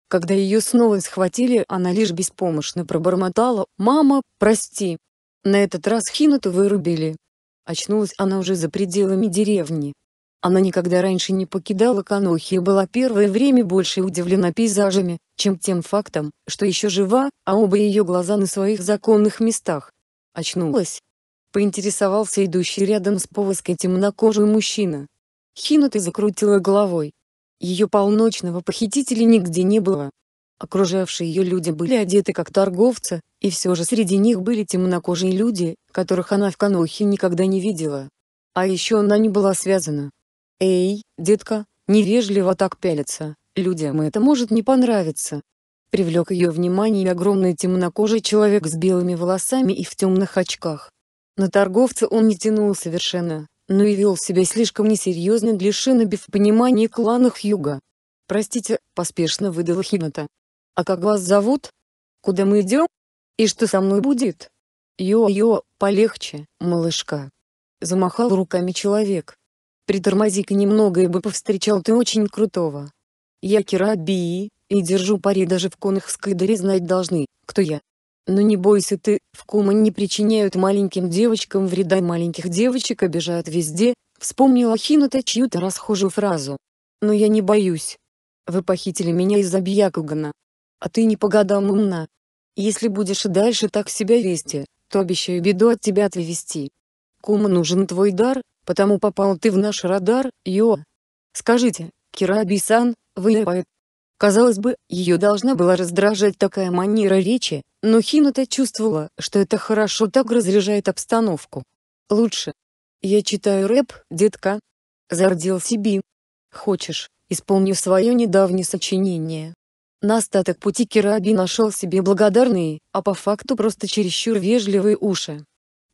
Speaker 1: Когда ее снова схватили, она лишь беспомощно пробормотала «Мама, прости». На этот раз Хинуту вырубили. Очнулась она уже за пределами деревни. Она никогда раньше не покидала Канохи и была первое время больше удивлена пейзажами, чем тем фактом, что еще жива, а оба ее глаза на своих законных местах. Очнулась. Поинтересовался идущий рядом с повозкой темнокожий мужчина. Хинута закрутила головой. Ее полночного похитителя нигде не было. Окружавшие ее люди были одеты как торговцы, и все же среди них были темнокожие люди, которых она в Канохе никогда не видела. А еще она не была связана. «Эй, детка, невежливо так пялиться, людям это может не понравиться». Привлек ее внимание огромный темнокожий человек с белыми волосами и в темных очках. На торговца он не тянул совершенно, но и вел себя слишком несерьезно для Шиноби в понимании клана Юга. «Простите», — поспешно выдала Хината. «А как вас зовут? Куда мы идем? И что со мной будет?» «Йо-йо, полегче, малышка!» Замахал руками человек. Притормози-ка немного и бы повстречал ты очень крутого. Я Кира Би и держу пари даже в конахской дыре знать должны, кто я. Но не бойся ты, в Кума не причиняют маленьким девочкам вреда маленьких девочек обижают везде, вспомнила Хината чью-то расхожую фразу. Но я не боюсь. Вы похитили меня из Абьякугана. А ты не по годам умна. Если будешь и дальше так себя вести, то обещаю беду от тебя отвести. Кума нужен твой дар, Потому попал ты в наш радар, Йо. Скажите, Кира сан вы поэт. Казалось бы, ее должна была раздражать такая манера речи, но Хината чувствовала, что это хорошо так разряжает обстановку. Лучше. Я читаю рэп, детка. Зардел Сиби. Хочешь, исполню свое недавнее сочинение. На остаток пути Кираби нашел себе благодарные, а по факту просто чересчур вежливые уши.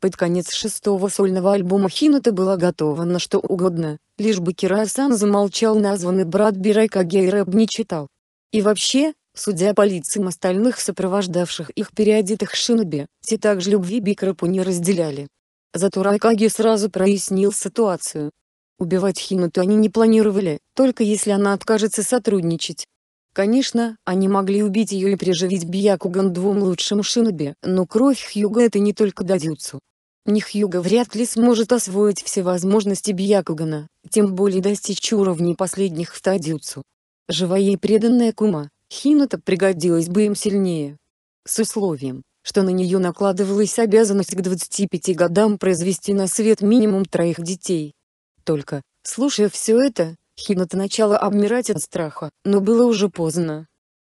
Speaker 1: Под конец шестого сольного альбома Хината была готова на что угодно, лишь бы Кирасан замолчал названный брат Бирайка гей рэп не читал. И вообще, судя по лицам остальных сопровождавших их переодетых шиноби, те также любви Бикрапу не разделяли. Зато Райкаги сразу прояснил ситуацию. Убивать Хинуту они не планировали, только если она откажется сотрудничать. Конечно, они могли убить ее и приживить Бьякуган двум лучшим шиноби, но кровь Хьюга это не только дадюцу. Нихьюга вряд ли сможет освоить все возможности Бьякугана, тем более достичь уровней последних в Тадюцу. Живая и преданная Кума, Хината пригодилась бы им сильнее. С условием, что на нее накладывалась обязанность к 25 годам произвести на свет минимум троих детей. Только, слушая все это, Хината начала обмирать от страха, но было уже поздно.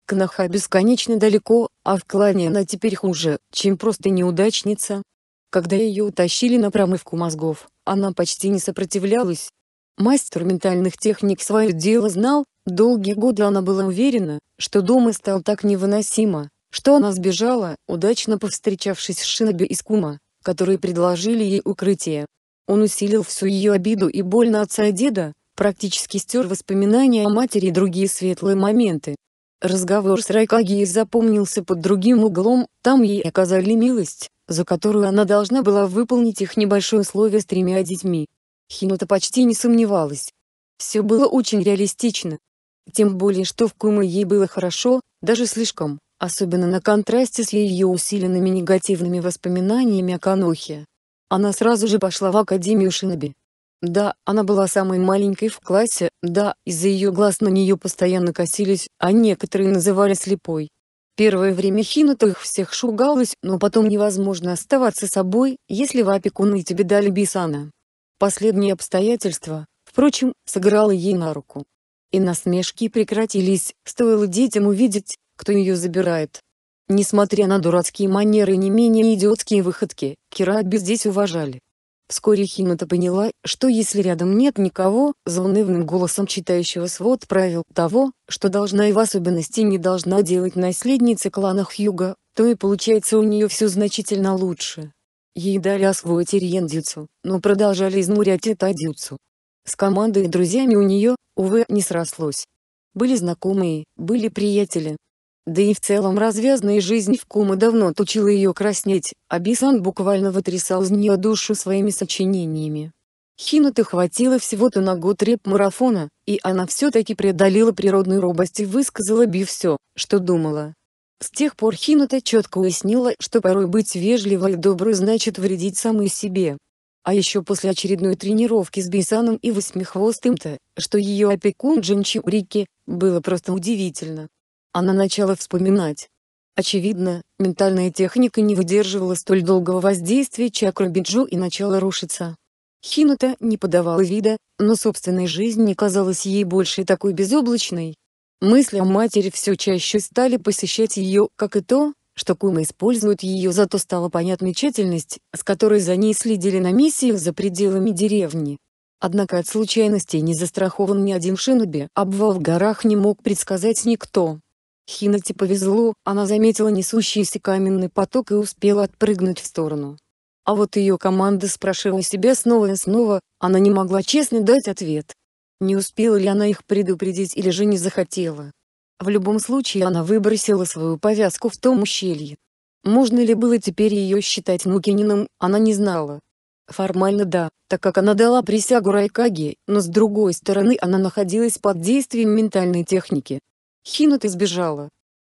Speaker 1: Кнаха бесконечно далеко, а в клане она теперь хуже, чем просто неудачница, когда ее утащили на промывку мозгов, она почти не сопротивлялась. Мастер ментальных техник свое дело знал, долгие годы она была уверена, что дома стал так невыносимо, что она сбежала, удачно повстречавшись с Шиноби из Кума, которые предложили ей укрытие. Он усилил всю ее обиду и боль на отца и деда, практически стер воспоминания о матери и другие светлые моменты. Разговор с Райкаги запомнился под другим углом, там ей оказали милость, за которую она должна была выполнить их небольшое условие с тремя детьми. Хинута почти не сомневалась. Все было очень реалистично. Тем более, что в Куме ей было хорошо, даже слишком, особенно на контрасте с ее усиленными негативными воспоминаниями о Канохе. Она сразу же пошла в Академию Шиноби. Да, она была самой маленькой в классе, да, из-за ее глаз на нее постоянно косились, а некоторые называли слепой. Первое время Хинута их всех шугалась, но потом невозможно оставаться собой, если в опекуны тебе дали Бисана. Последнее обстоятельство, впрочем, сыграло ей на руку. И насмешки прекратились, стоило детям увидеть, кто ее забирает. Несмотря на дурацкие манеры и не менее идиотские выходки, Кира здесь уважали. Вскоре Химата поняла, что если рядом нет никого, заунывным голосом читающего свод правил того, что должна и в особенности не должна делать наследница клана Хьюга, то и получается у нее все значительно лучше. Ей дали освоить ириендзюцу, но продолжали изнурять и тадзюцу. С командой и друзьями у нее, увы, не срослось. Были знакомые, были приятели, да и в целом развязная жизнь в Кума давно тучила ее краснеть, а Бисан буквально вытрясал из нее душу своими сочинениями. Хинута хватило всего-то на год реп-марафона, и она все-таки преодолела природную робость и высказала Би все, что думала. С тех пор Хинута четко уяснила, что порой быть вежливой и доброй значит вредить самой себе. А еще после очередной тренировки с Бисаном и Восьмихвостым-то, что ее опекун Джинчи Урики, было просто удивительно. Она начала вспоминать. Очевидно, ментальная техника не выдерживала столь долгого воздействия чакры Биджу и начала рушиться. Хинута не подавала вида, но собственная жизнь не казалась ей больше такой безоблачной. Мысли о матери все чаще стали посещать ее, как и то, что Кума использует ее, зато стала понятна тщательность, с которой за ней следили на миссиях за пределами деревни. Однако от случайностей не застрахован ни один шиноби. Обвал в горах не мог предсказать никто. Хинати типа повезло, она заметила несущийся каменный поток и успела отпрыгнуть в сторону. А вот ее команда спрашивала себя снова и снова, она не могла честно дать ответ. Не успела ли она их предупредить или же не захотела. В любом случае она выбросила свою повязку в том ущелье. Можно ли было теперь ее считать Нукининым, она не знала. Формально да, так как она дала присягу Райкаге, но с другой стороны она находилась под действием ментальной техники. Хинат избежала.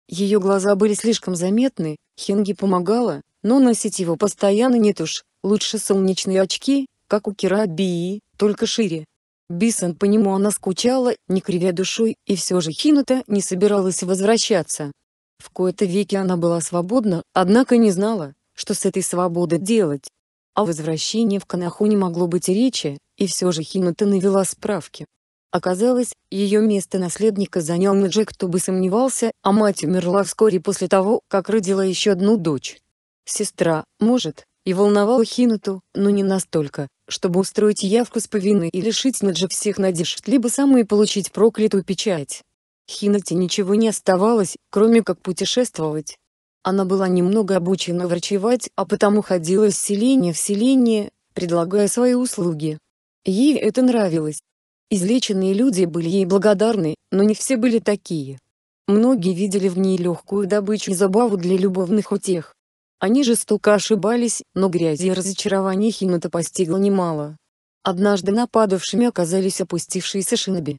Speaker 1: Ее глаза были слишком заметны, Хинги помогала, но носить его постоянно нет уж, лучше солнечные очки, как у Кира Кирабии, только шире. Бисон по нему она скучала, не кривя душой, и все же Хината не собиралась возвращаться. В кои-то веки она была свободна, однако не знала, что с этой свободой делать. О а возвращении в Канаху не могло быть и речи, и все же Хината навела справки. Оказалось, ее место наследника занял Мэджи, кто бы сомневался, а мать умерла вскоре после того, как родила еще одну дочь. Сестра, может, и волновала Хинату, но не настолько, чтобы устроить явку с повинной и лишить Наджи всех надежд либо самой получить проклятую печать. Хинате ничего не оставалось, кроме как путешествовать. Она была немного обучена врачевать, а потому ходила из селения в селение, предлагая свои услуги. Ей это нравилось, Излеченные люди были ей благодарны, но не все были такие. Многие видели в ней легкую добычу и забаву для любовных утех. Они жестоко ошибались, но грязи и разочарований Хината постигло немало. Однажды нападавшими оказались опустившиеся шиноби.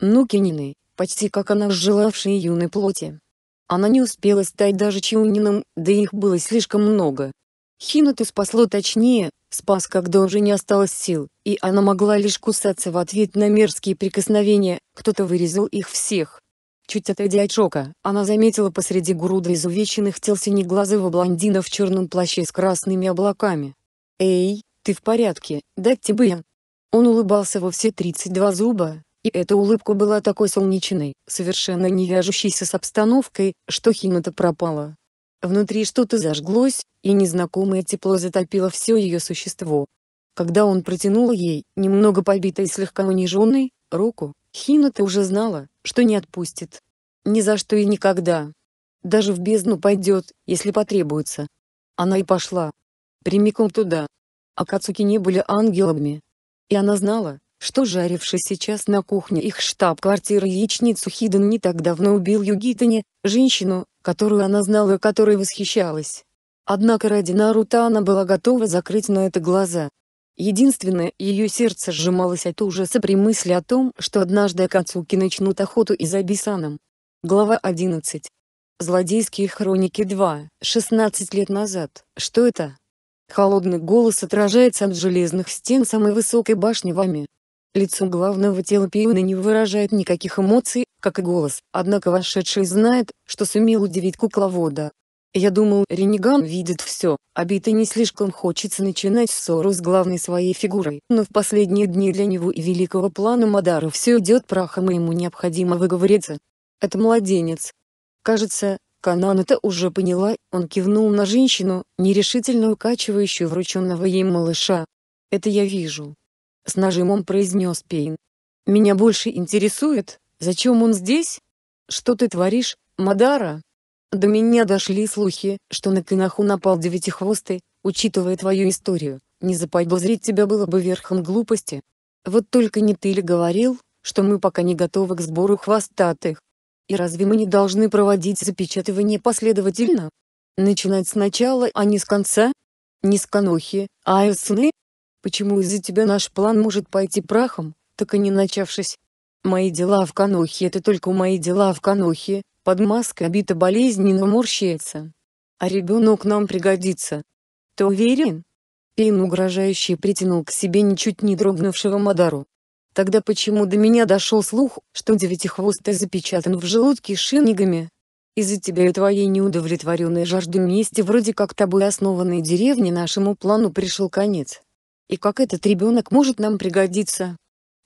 Speaker 1: Ну почти как она сжелавшие юной плоти. Она не успела стать даже чиунином, да их было слишком много. Хинату спасло точнее, спас, когда уже не осталось сил, и она могла лишь кусаться в ответ на мерзкие прикосновения, кто-то вырезал их всех. Чуть отойдя от шока, она заметила посреди груда изувеченных тел синеглазого блондина в черном плаще с красными облаками. «Эй, ты в порядке, дать бы я!» Он улыбался во все 32 зуба, и эта улыбка была такой солнечной, совершенно не вяжущейся с обстановкой, что Хината пропала. Внутри что-то зажглось, и незнакомое тепло затопило все ее существо. Когда он протянул ей, немного побитой и слегка униженной, руку, Хината уже знала, что не отпустит. Ни за что и никогда. Даже в бездну пойдет, если потребуется. Она и пошла. Прямиком туда. А Кацуки не были ангелами. И она знала, что жаривший сейчас на кухне их штаб-квартиры яичницу Хидан не так давно убил Югитани, женщину, которую она знала и которой восхищалась. Однако ради Наруто она была готова закрыть на это глаза. Единственное, ее сердце сжималось от ужаса при мысли о том, что однажды Акацуки начнут охоту и за Бисаном. Глава 11. Злодейские хроники 2. 16 лет назад. Что это? Холодный голос отражается от железных стен самой высокой башни Вами. Лицо главного тела Пиона не выражает никаких эмоций, как и голос, однако вошедший знает, что сумел удивить кукловода. Я думал, Ренеган видит все, а Бита не слишком хочется начинать ссору с главной своей фигурой, но в последние дни для него и великого плана Мадара все идет прахом и ему необходимо выговориться. Это младенец. Кажется, Канан это уже поняла, он кивнул на женщину, нерешительно укачивающую врученного ей малыша. «Это я вижу», — с нажимом произнес Пейн. «Меня больше интересует, Зачем он здесь? Что ты творишь, Мадара? До меня дошли слухи, что на Канаху напал девятихвостый, учитывая твою историю, не заподозрить тебя было бы верхом глупости. Вот только не ты ли говорил, что мы пока не готовы к сбору хвостатых? И разве мы не должны проводить запечатывание последовательно? Начинать сначала, а не с конца? Не с конохи, а из сны? Почему из-за тебя наш план может пойти прахом, так и не начавшись? Мои дела в Канохе это только мои дела в Канохе, под маской обита болезненно морщится. А ребенок нам пригодится. Ты уверен? Пейн угрожающе притянул к себе ничуть не дрогнувшего Мадару. Тогда почему до меня дошел слух, что девятихвостый запечатан в желудке шинигами? Из-за тебя и твоей неудовлетворенной жажды мести вроде как тобой основанной деревни нашему плану пришел конец. И как этот ребенок может нам пригодиться,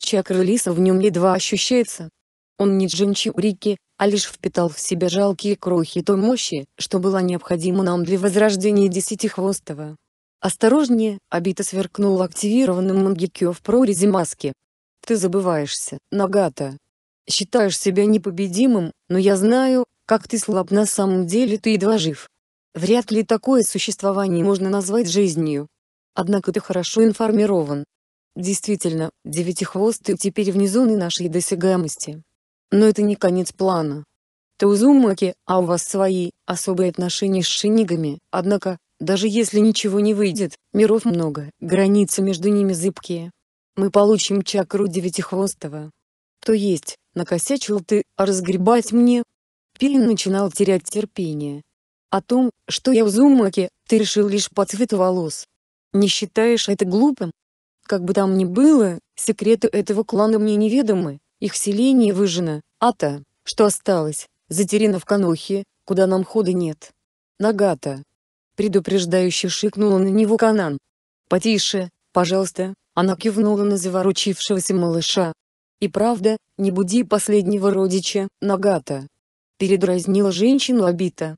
Speaker 1: Чакра лиса в нем едва ощущается. Он не джинчи джинчурики, а лишь впитал в себя жалкие крохи той мощи, что была необходима нам для возрождения Десятихвостого. «Осторожнее!» — Абита сверкнул активированным мангикё в прорези маски. «Ты забываешься, Нагата. Считаешь себя непобедимым, но я знаю, как ты слаб на самом деле ты едва жив. Вряд ли такое существование можно назвать жизнью. Однако ты хорошо информирован, Действительно, девятихвосты теперь внизу на нашей досягаемости. Но это не конец плана. Таузумаки, а у вас свои, особые отношения с шинигами, однако, даже если ничего не выйдет, миров много, границы между ними зыбкие. Мы получим чакру девятихвостого. То есть, накосячил ты, а разгребать мне? Пилин начинал терять терпение. О том, что я узумаки, ты решил лишь по цвету волос. Не считаешь это глупым? Как бы там ни было, секреты этого клана мне неведомы, их селение выжжено, а то, что осталось, затеряно в Канохе, куда нам хода нет. Нагата. Предупреждающе шикнула на него Канан. «Потише, пожалуйста», она кивнула на заворочившегося малыша. «И правда, не буди последнего родича, Нагата». Передразнила женщину обита.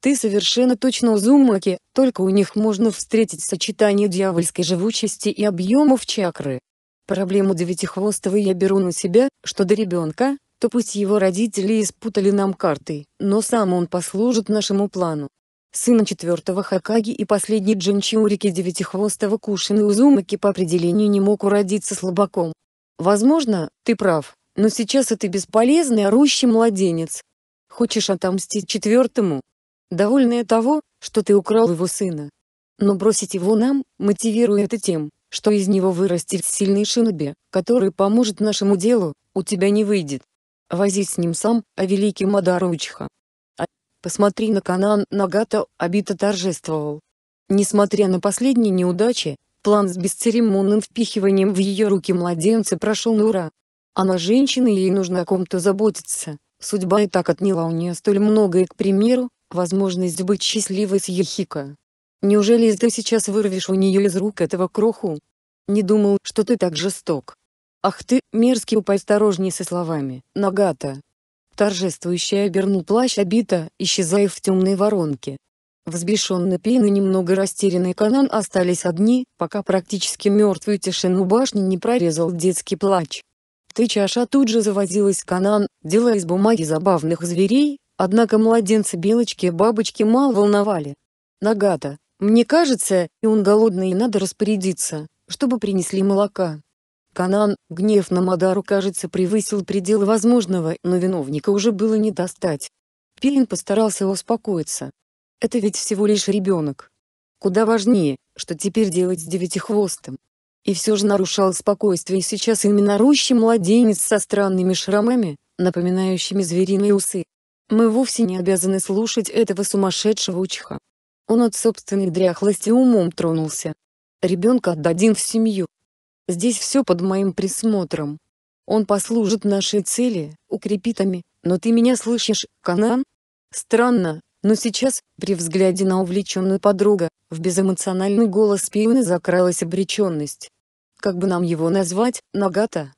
Speaker 1: Ты совершенно точно зумаки, только у них можно встретить сочетание дьявольской живучести и объемов чакры. Проблему девятихвостого я беру на себя, что до ребенка, то пусть его родители испутали нам карты, но сам он послужит нашему плану. Сына четвертого Хакаги и последний Джинчурики девятихвостого Кушины Узумаки по определению не мог уродиться слабаком. Возможно, ты прав, но сейчас это бесполезный орущий младенец. Хочешь отомстить четвертому, довольная того, что ты украл его сына. Но бросить его нам, мотивируя это тем, что из него вырастет сильный шиноби, который поможет нашему делу, у тебя не выйдет. Возись с ним сам, а великий Мадаручха. А, посмотри на Канан Нагата, обито торжествовал. Несмотря на последние неудачи, план с бесцеремонным впихиванием в ее руки младенца прошел на ура. Она женщина и ей нужно о ком-то заботиться. Судьба и так отняла у нее столь многое, к примеру, возможность быть счастливой с Ехика. Неужели ты сейчас вырвешь у нее из рук этого кроху? Не думал, что ты так жесток. Ах ты, мерзкий, осторожнее со словами, Нагата. Торжествующая обернул плащ обита, исчезая в темной воронке. Взбешенный Пин и немного растерянный Канан остались одни, пока практически мертвую тишину башни не прорезал детский плач. Ты чаша тут же завозилась Канан, делая из бумаги забавных зверей, Однако младенцы белочки и бабочки мало волновали. Нагата, мне кажется, и он голодный и надо распорядиться, чтобы принесли молока. Канан, гнев на Мадару кажется превысил пределы возможного, но виновника уже было не достать. Пилин постарался успокоиться. Это ведь всего лишь ребенок. Куда важнее, что теперь делать с девятихвостым. И все же нарушал спокойствие сейчас именно рущий младенец со странными шрамами, напоминающими звериные усы, мы вовсе не обязаны слушать этого сумасшедшего учха. Он от собственной дряхлости умом тронулся. Ребенка отдадим в семью. Здесь все под моим присмотром. Он послужит нашей цели, укрепит ами, но ты меня слышишь, Канан? Странно, но сейчас, при взгляде на увлеченную подругу, в безэмоциональный голос Пиуны закралась обреченность. Как бы нам его назвать, Нагата?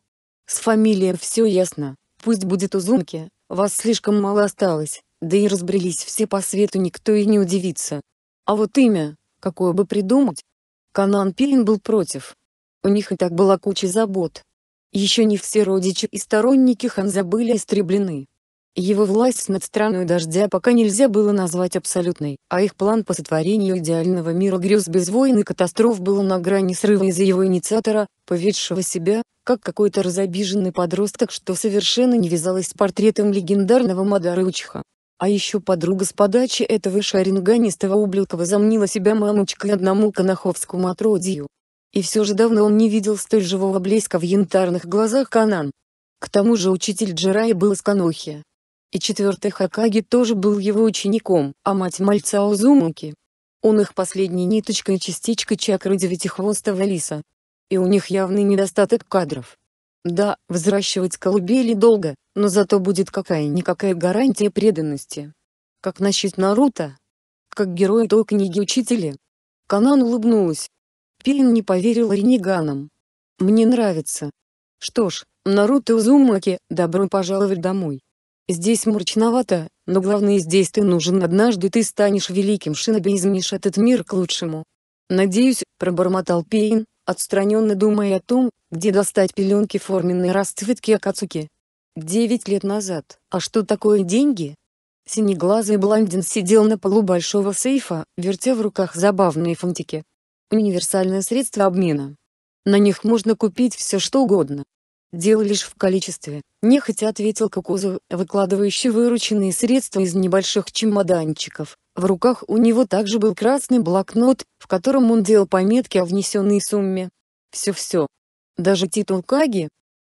Speaker 1: С фамилией все ясно, пусть будет Узумки, вас слишком мало осталось, да и разбрелись все по свету, никто и не удивится. А вот имя, какое бы придумать? Канан Пилин был против. У них и так была куча забот. Еще не все родичи и сторонники Хан забыли истреблены, его власть над страной дождя пока нельзя было назвать абсолютной, а их план по сотворению идеального мира грез без войн и катастроф был на грани срыва из-за его инициатора, поведшего себя, как какой-то разобиженный подросток, что совершенно не вязалось с портретом легендарного Мадара Учха. А еще подруга с подачи этого шаринганистого ублюдка возомнила себя мамочкой одному канаховскому отродью. И все же давно он не видел столь живого блеска в янтарных глазах Канан. К тому же учитель Джирая был из Канохи, и четвертый Хакаги тоже был его учеником, а мать мальца Узумаки. Он их последней ниточкой и частичкой чакры девятихвостого лиса. И у них явный недостаток кадров. Да, взращивать колыбели долго, но зато будет какая-никакая гарантия преданности. Как насчет Наруто? Как героя той книги учителя? Канан улыбнулась. Пейн не поверил Риниганам. Мне нравится. Что ж, Наруто Узумаки, добро пожаловать домой. Здесь мрачновато, но главное здесь ты нужен однажды ты станешь великим шиноби и изменишь этот мир к лучшему. Надеюсь, пробормотал Пейн, отстраненно думая о том, где достать пеленки форменной расцветки Акацуки. Девять лет назад. А что такое деньги? Синеглазый блондин сидел на полу большого сейфа, вертя в руках забавные фунтики. Универсальное средство обмена. На них можно купить все что угодно. Дело лишь в количестве, нехотя ответил Кокузов, выкладывающий вырученные средства из небольших чемоданчиков. В руках у него также был красный блокнот, в котором он делал пометки о внесенной сумме. Все-все. Даже титул Каги?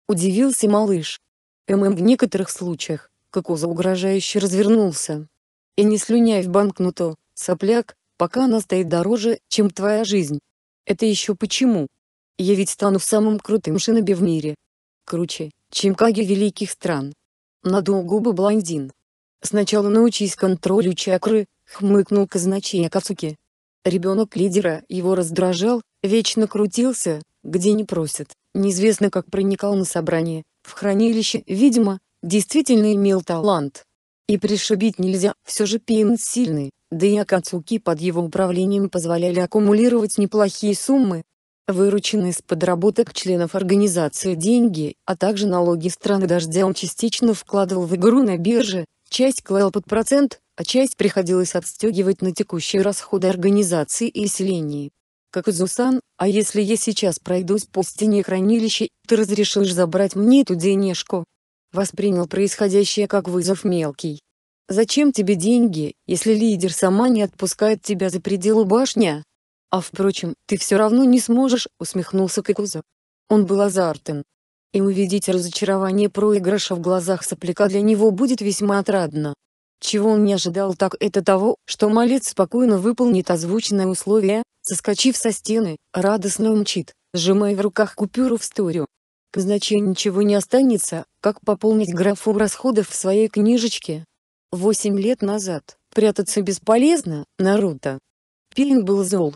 Speaker 1: Удивился малыш. ММ в некоторых случаях, Кокуза угрожающе развернулся. И не слюняй в банкноту, сопляк, пока она стоит дороже, чем твоя жизнь. Это еще почему? Я ведь стану самым крутым шиноби в мире, круче, чем каги великих стран. Надул губы блондин. Сначала научись контролю чакры, хмыкнул казначей Акацуки. Ребенок лидера его раздражал, вечно крутился, где не просят, неизвестно как проникал на собрание, в хранилище, видимо, действительно имел талант. И пришибить нельзя, все же Пин сильный, да и Акацуки под его управлением позволяли аккумулировать неплохие суммы, Вырученные с подработок членов организации деньги, а также налоги страны дождя он частично вкладывал в игру на бирже, часть клал под процент, а часть приходилось отстегивать на текущие расходы организации и селений. Как и Зусан, а если я сейчас пройдусь по стене хранилища, ты разрешишь забрать мне эту денежку? Воспринял происходящее как вызов мелкий. Зачем тебе деньги, если лидер сама не отпускает тебя за пределы башня? «А впрочем, ты все равно не сможешь», — усмехнулся Кикуза. Он был азартен. И увидеть разочарование проигрыша в глазах сопляка для него будет весьма отрадно. Чего он не ожидал так это того, что малец спокойно выполнит озвученное условие, соскочив со стены, радостно умчит, сжимая в руках купюру в сторю. К значению ничего не останется, как пополнить графу расходов в своей книжечке. Восемь лет назад прятаться бесполезно, Наруто. Пилин был зол,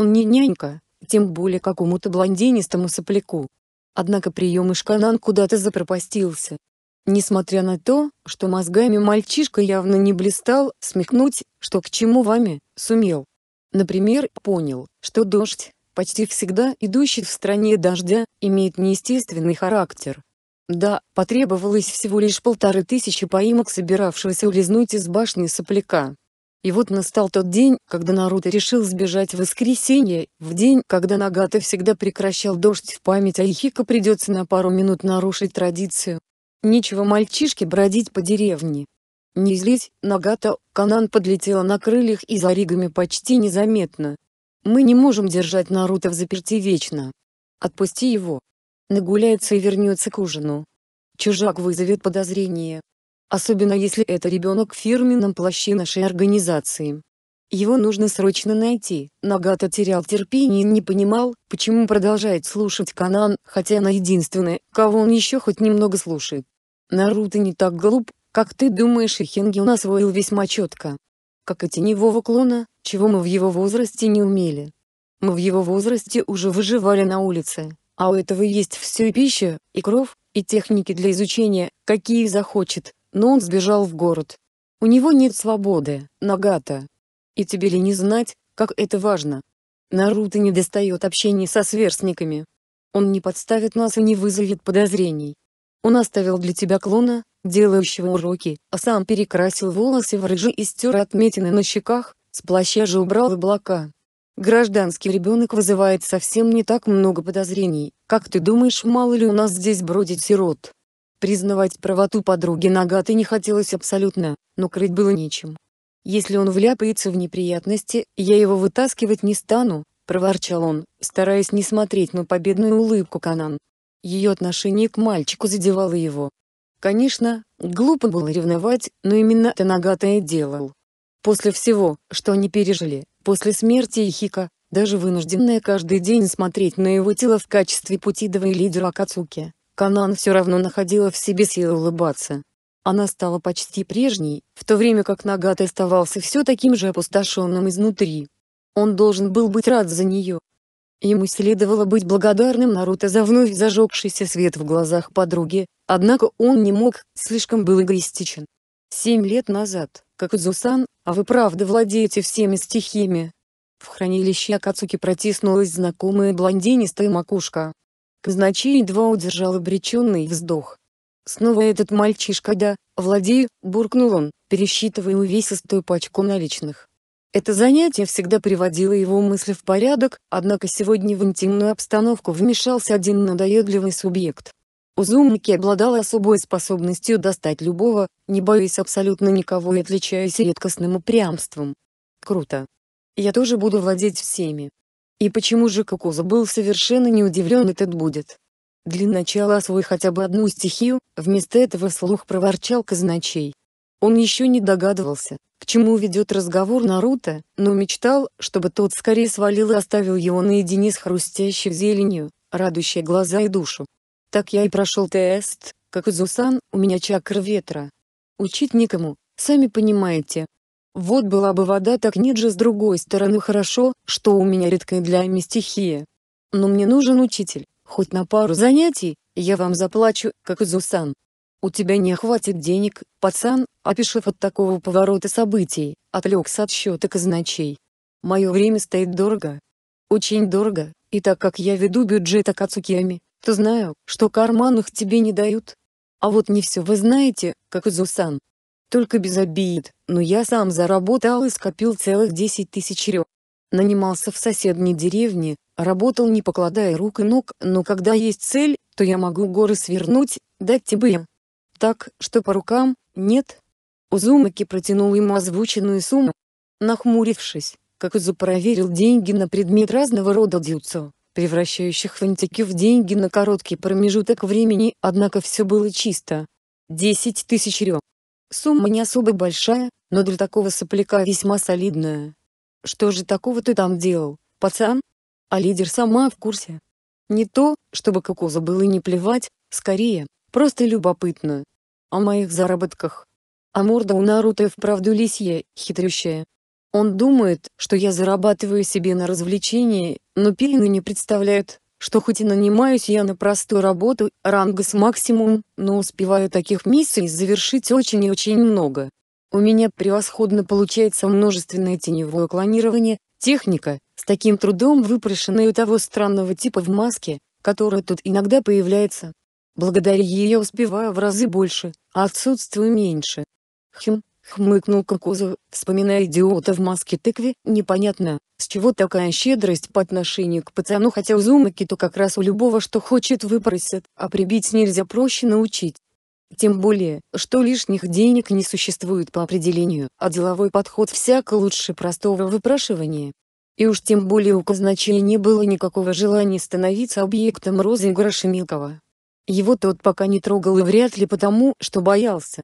Speaker 1: он не нянька, тем более какому-то блондинистому сопляку. Однако приемыш Канан куда-то запропастился. Несмотря на то, что мозгами мальчишка явно не блистал, смехнуть, что к чему вами, сумел. Например, понял, что дождь, почти всегда идущий в стране дождя, имеет неестественный характер. Да, потребовалось всего лишь полторы тысячи поимок собиравшегося улизнуть из башни сопляка, и вот настал тот день, когда Наруто решил сбежать в воскресенье, в день, когда Нагата всегда прекращал дождь в память Айхика придется на пару минут нарушить традицию. Нечего мальчишке бродить по деревне. Не злись, Нагата, Канан подлетела на крыльях и за ригами почти незаметно. Мы не можем держать Наруто в заперти вечно. Отпусти его. Нагуляется и вернется к ужину. Чужак вызовет подозрение. Особенно если это ребенок в фирменном плаще нашей организации. Его нужно срочно найти. Нагата терял терпение и не понимал, почему продолжает слушать Канан, хотя она единственная, кого он еще хоть немного слушает. Наруто не так глуп, как ты думаешь и он освоил весьма четко. Как и теневого клона, чего мы в его возрасте не умели. Мы в его возрасте уже выживали на улице, а у этого есть все и пища, и кров, и техники для изучения, какие захочет но он сбежал в город. У него нет свободы, Нагата. И тебе ли не знать, как это важно? Наруто не достает общения со сверстниками. Он не подставит нас и не вызовет подозрений. Он оставил для тебя клона, делающего уроки, а сам перекрасил волосы в рыжий и стер отметины на щеках, с плаща же убрал облака. Гражданский ребенок вызывает совсем не так много подозрений, как ты думаешь мало ли у нас здесь бродит сирот? Признавать правоту подруги Нагаты не хотелось абсолютно, но крыть было нечем. «Если он вляпается в неприятности, я его вытаскивать не стану», — проворчал он, стараясь не смотреть на победную улыбку Канан. Ее отношение к мальчику задевало его. Конечно, глупо было ревновать, но именно это Нагата и делал. После всего, что они пережили, после смерти Ихика, даже вынужденная каждый день смотреть на его тело в качестве путидовой лидера Акацуки, Канан все равно находила в себе силы улыбаться. Она стала почти прежней, в то время как Нагат оставался все таким же опустошенным изнутри. Он должен был быть рад за нее. Ему следовало быть благодарным Наруто за вновь зажегшийся свет в глазах подруги, однако он не мог, слишком был эгоистичен. Семь лет назад, как Узусан, а вы правда владеете всеми стихиями. В хранилище Акацуки протиснулась знакомая блондинистая макушка. Казначей едва удержал обреченный вздох. «Снова этот мальчишка, да, владею», — буркнул он, пересчитывая увесистую пачку наличных. Это занятие всегда приводило его мысли в порядок, однако сегодня в интимную обстановку вмешался один надоедливый субъект. Узумники обладал особой способностью достать любого, не боясь абсолютно никого и отличаясь редкостным упрямством. Круто. Я тоже буду владеть всеми. И почему же Кокуза был совершенно не удивлен этот будет? Для начала освой хотя бы одну стихию, вместо этого слух проворчал казначей. Он еще не догадывался, к чему ведет разговор Наруто, но мечтал, чтобы тот скорее свалил и оставил его наедине с хрустящей зеленью, радующей глаза и душу. Так я и прошел тест, как Изусан, у меня чакра ветра. Учить никому, сами понимаете, вот была бы вода так нет же с другой стороны хорошо, что у меня редкая для Ами стихия. Но мне нужен учитель, хоть на пару занятий, я вам заплачу, как Изусан. У тебя не хватит денег, пацан, опишев от такого поворота событий, отвлекся от счета казначей. Мое время стоит дорого. Очень дорого, и так как я веду бюджет Акацукиями, то знаю, что карманах тебе не дают. А вот не все вы знаете, как Изусан. Только без обид, но я сам заработал и скопил целых 10 тысяч рё. Нанимался в соседней деревне, работал не покладая рук и ног, но когда есть цель, то я могу горы свернуть, дать тебе им. Так, что по рукам, нет. Узумаки протянул ему озвученную сумму. Нахмурившись, как Узу проверил деньги на предмет разного рода дюцо, превращающих фантики в деньги на короткий промежуток времени, однако все было чисто. Десять тысяч рё. Сумма не особо большая, но для такого сопляка весьма солидная. Что же такого ты там делал, пацан? А лидер сама в курсе. Не то, чтобы кокоза было не плевать, скорее, просто любопытно. О моих заработках. А морда у Наруто и вправду лисья, хитрющая. Он думает, что я зарабатываю себе на развлечения, но пильно не представляет, что хоть и нанимаюсь я на простую работу, ранга с максимум, но успеваю таких миссий завершить очень и очень много. У меня превосходно получается множественное теневое клонирование, техника, с таким трудом выпрошенная у того странного типа в маске, которая тут иногда появляется. Благодаря ей я успеваю в разы больше, а отсутствую меньше. Хм, Хмыкнул Куркузов, вспоминая идиота в маске тыкве, непонятно, с чего такая щедрость по отношению к пацану, хотя у Зумаки-то как раз у любого что хочет выпросят, а прибить нельзя проще научить. Тем более, что лишних денег не существует по определению, а деловой подход всяко лучше простого выпрашивания. И уж тем более у казначея не было никакого желания становиться объектом розыгрыша Милкова. Его тот пока не трогал и вряд ли потому, что боялся,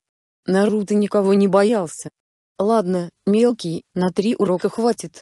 Speaker 1: Наруто никого не боялся. Ладно, мелкий, на три урока хватит.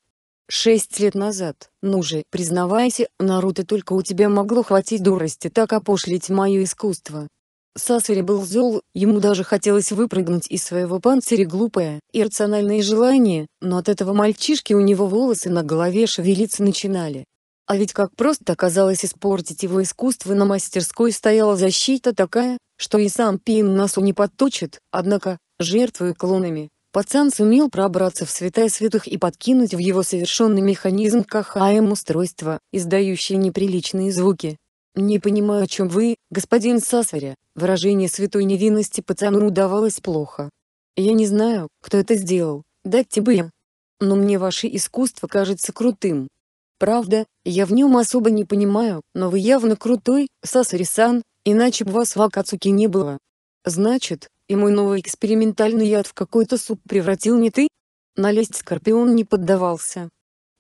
Speaker 1: Шесть лет назад, ну же, признавайся, Наруто только у тебя могло хватить дурости так опошлить мое искусство. Сасури был зол, ему даже хотелось выпрыгнуть из своего панциря глупое, иррациональное желание, но от этого мальчишки у него волосы на голове шевелиться начинали. А ведь как просто оказалось испортить его искусство на мастерской стояла защита такая, что и сам Пин носу не подточит, однако, жертвуя клонами, пацан сумел пробраться в святая святых и подкинуть в его совершенный механизм КХМ устройство, издающее неприличные звуки. «Не понимаю, о чем вы, господин Сасаря», выражение святой невинности пацану удавалось плохо. «Я не знаю, кто это сделал, дайте бы я. Но мне ваше искусство кажется крутым, Правда, я в нем особо не понимаю, но вы явно крутой, Сасари-сан, иначе бы вас в Акацуке не было. Значит, и мой новый экспериментальный яд в какой-то суп превратил не ты? На лесть Скорпион не поддавался.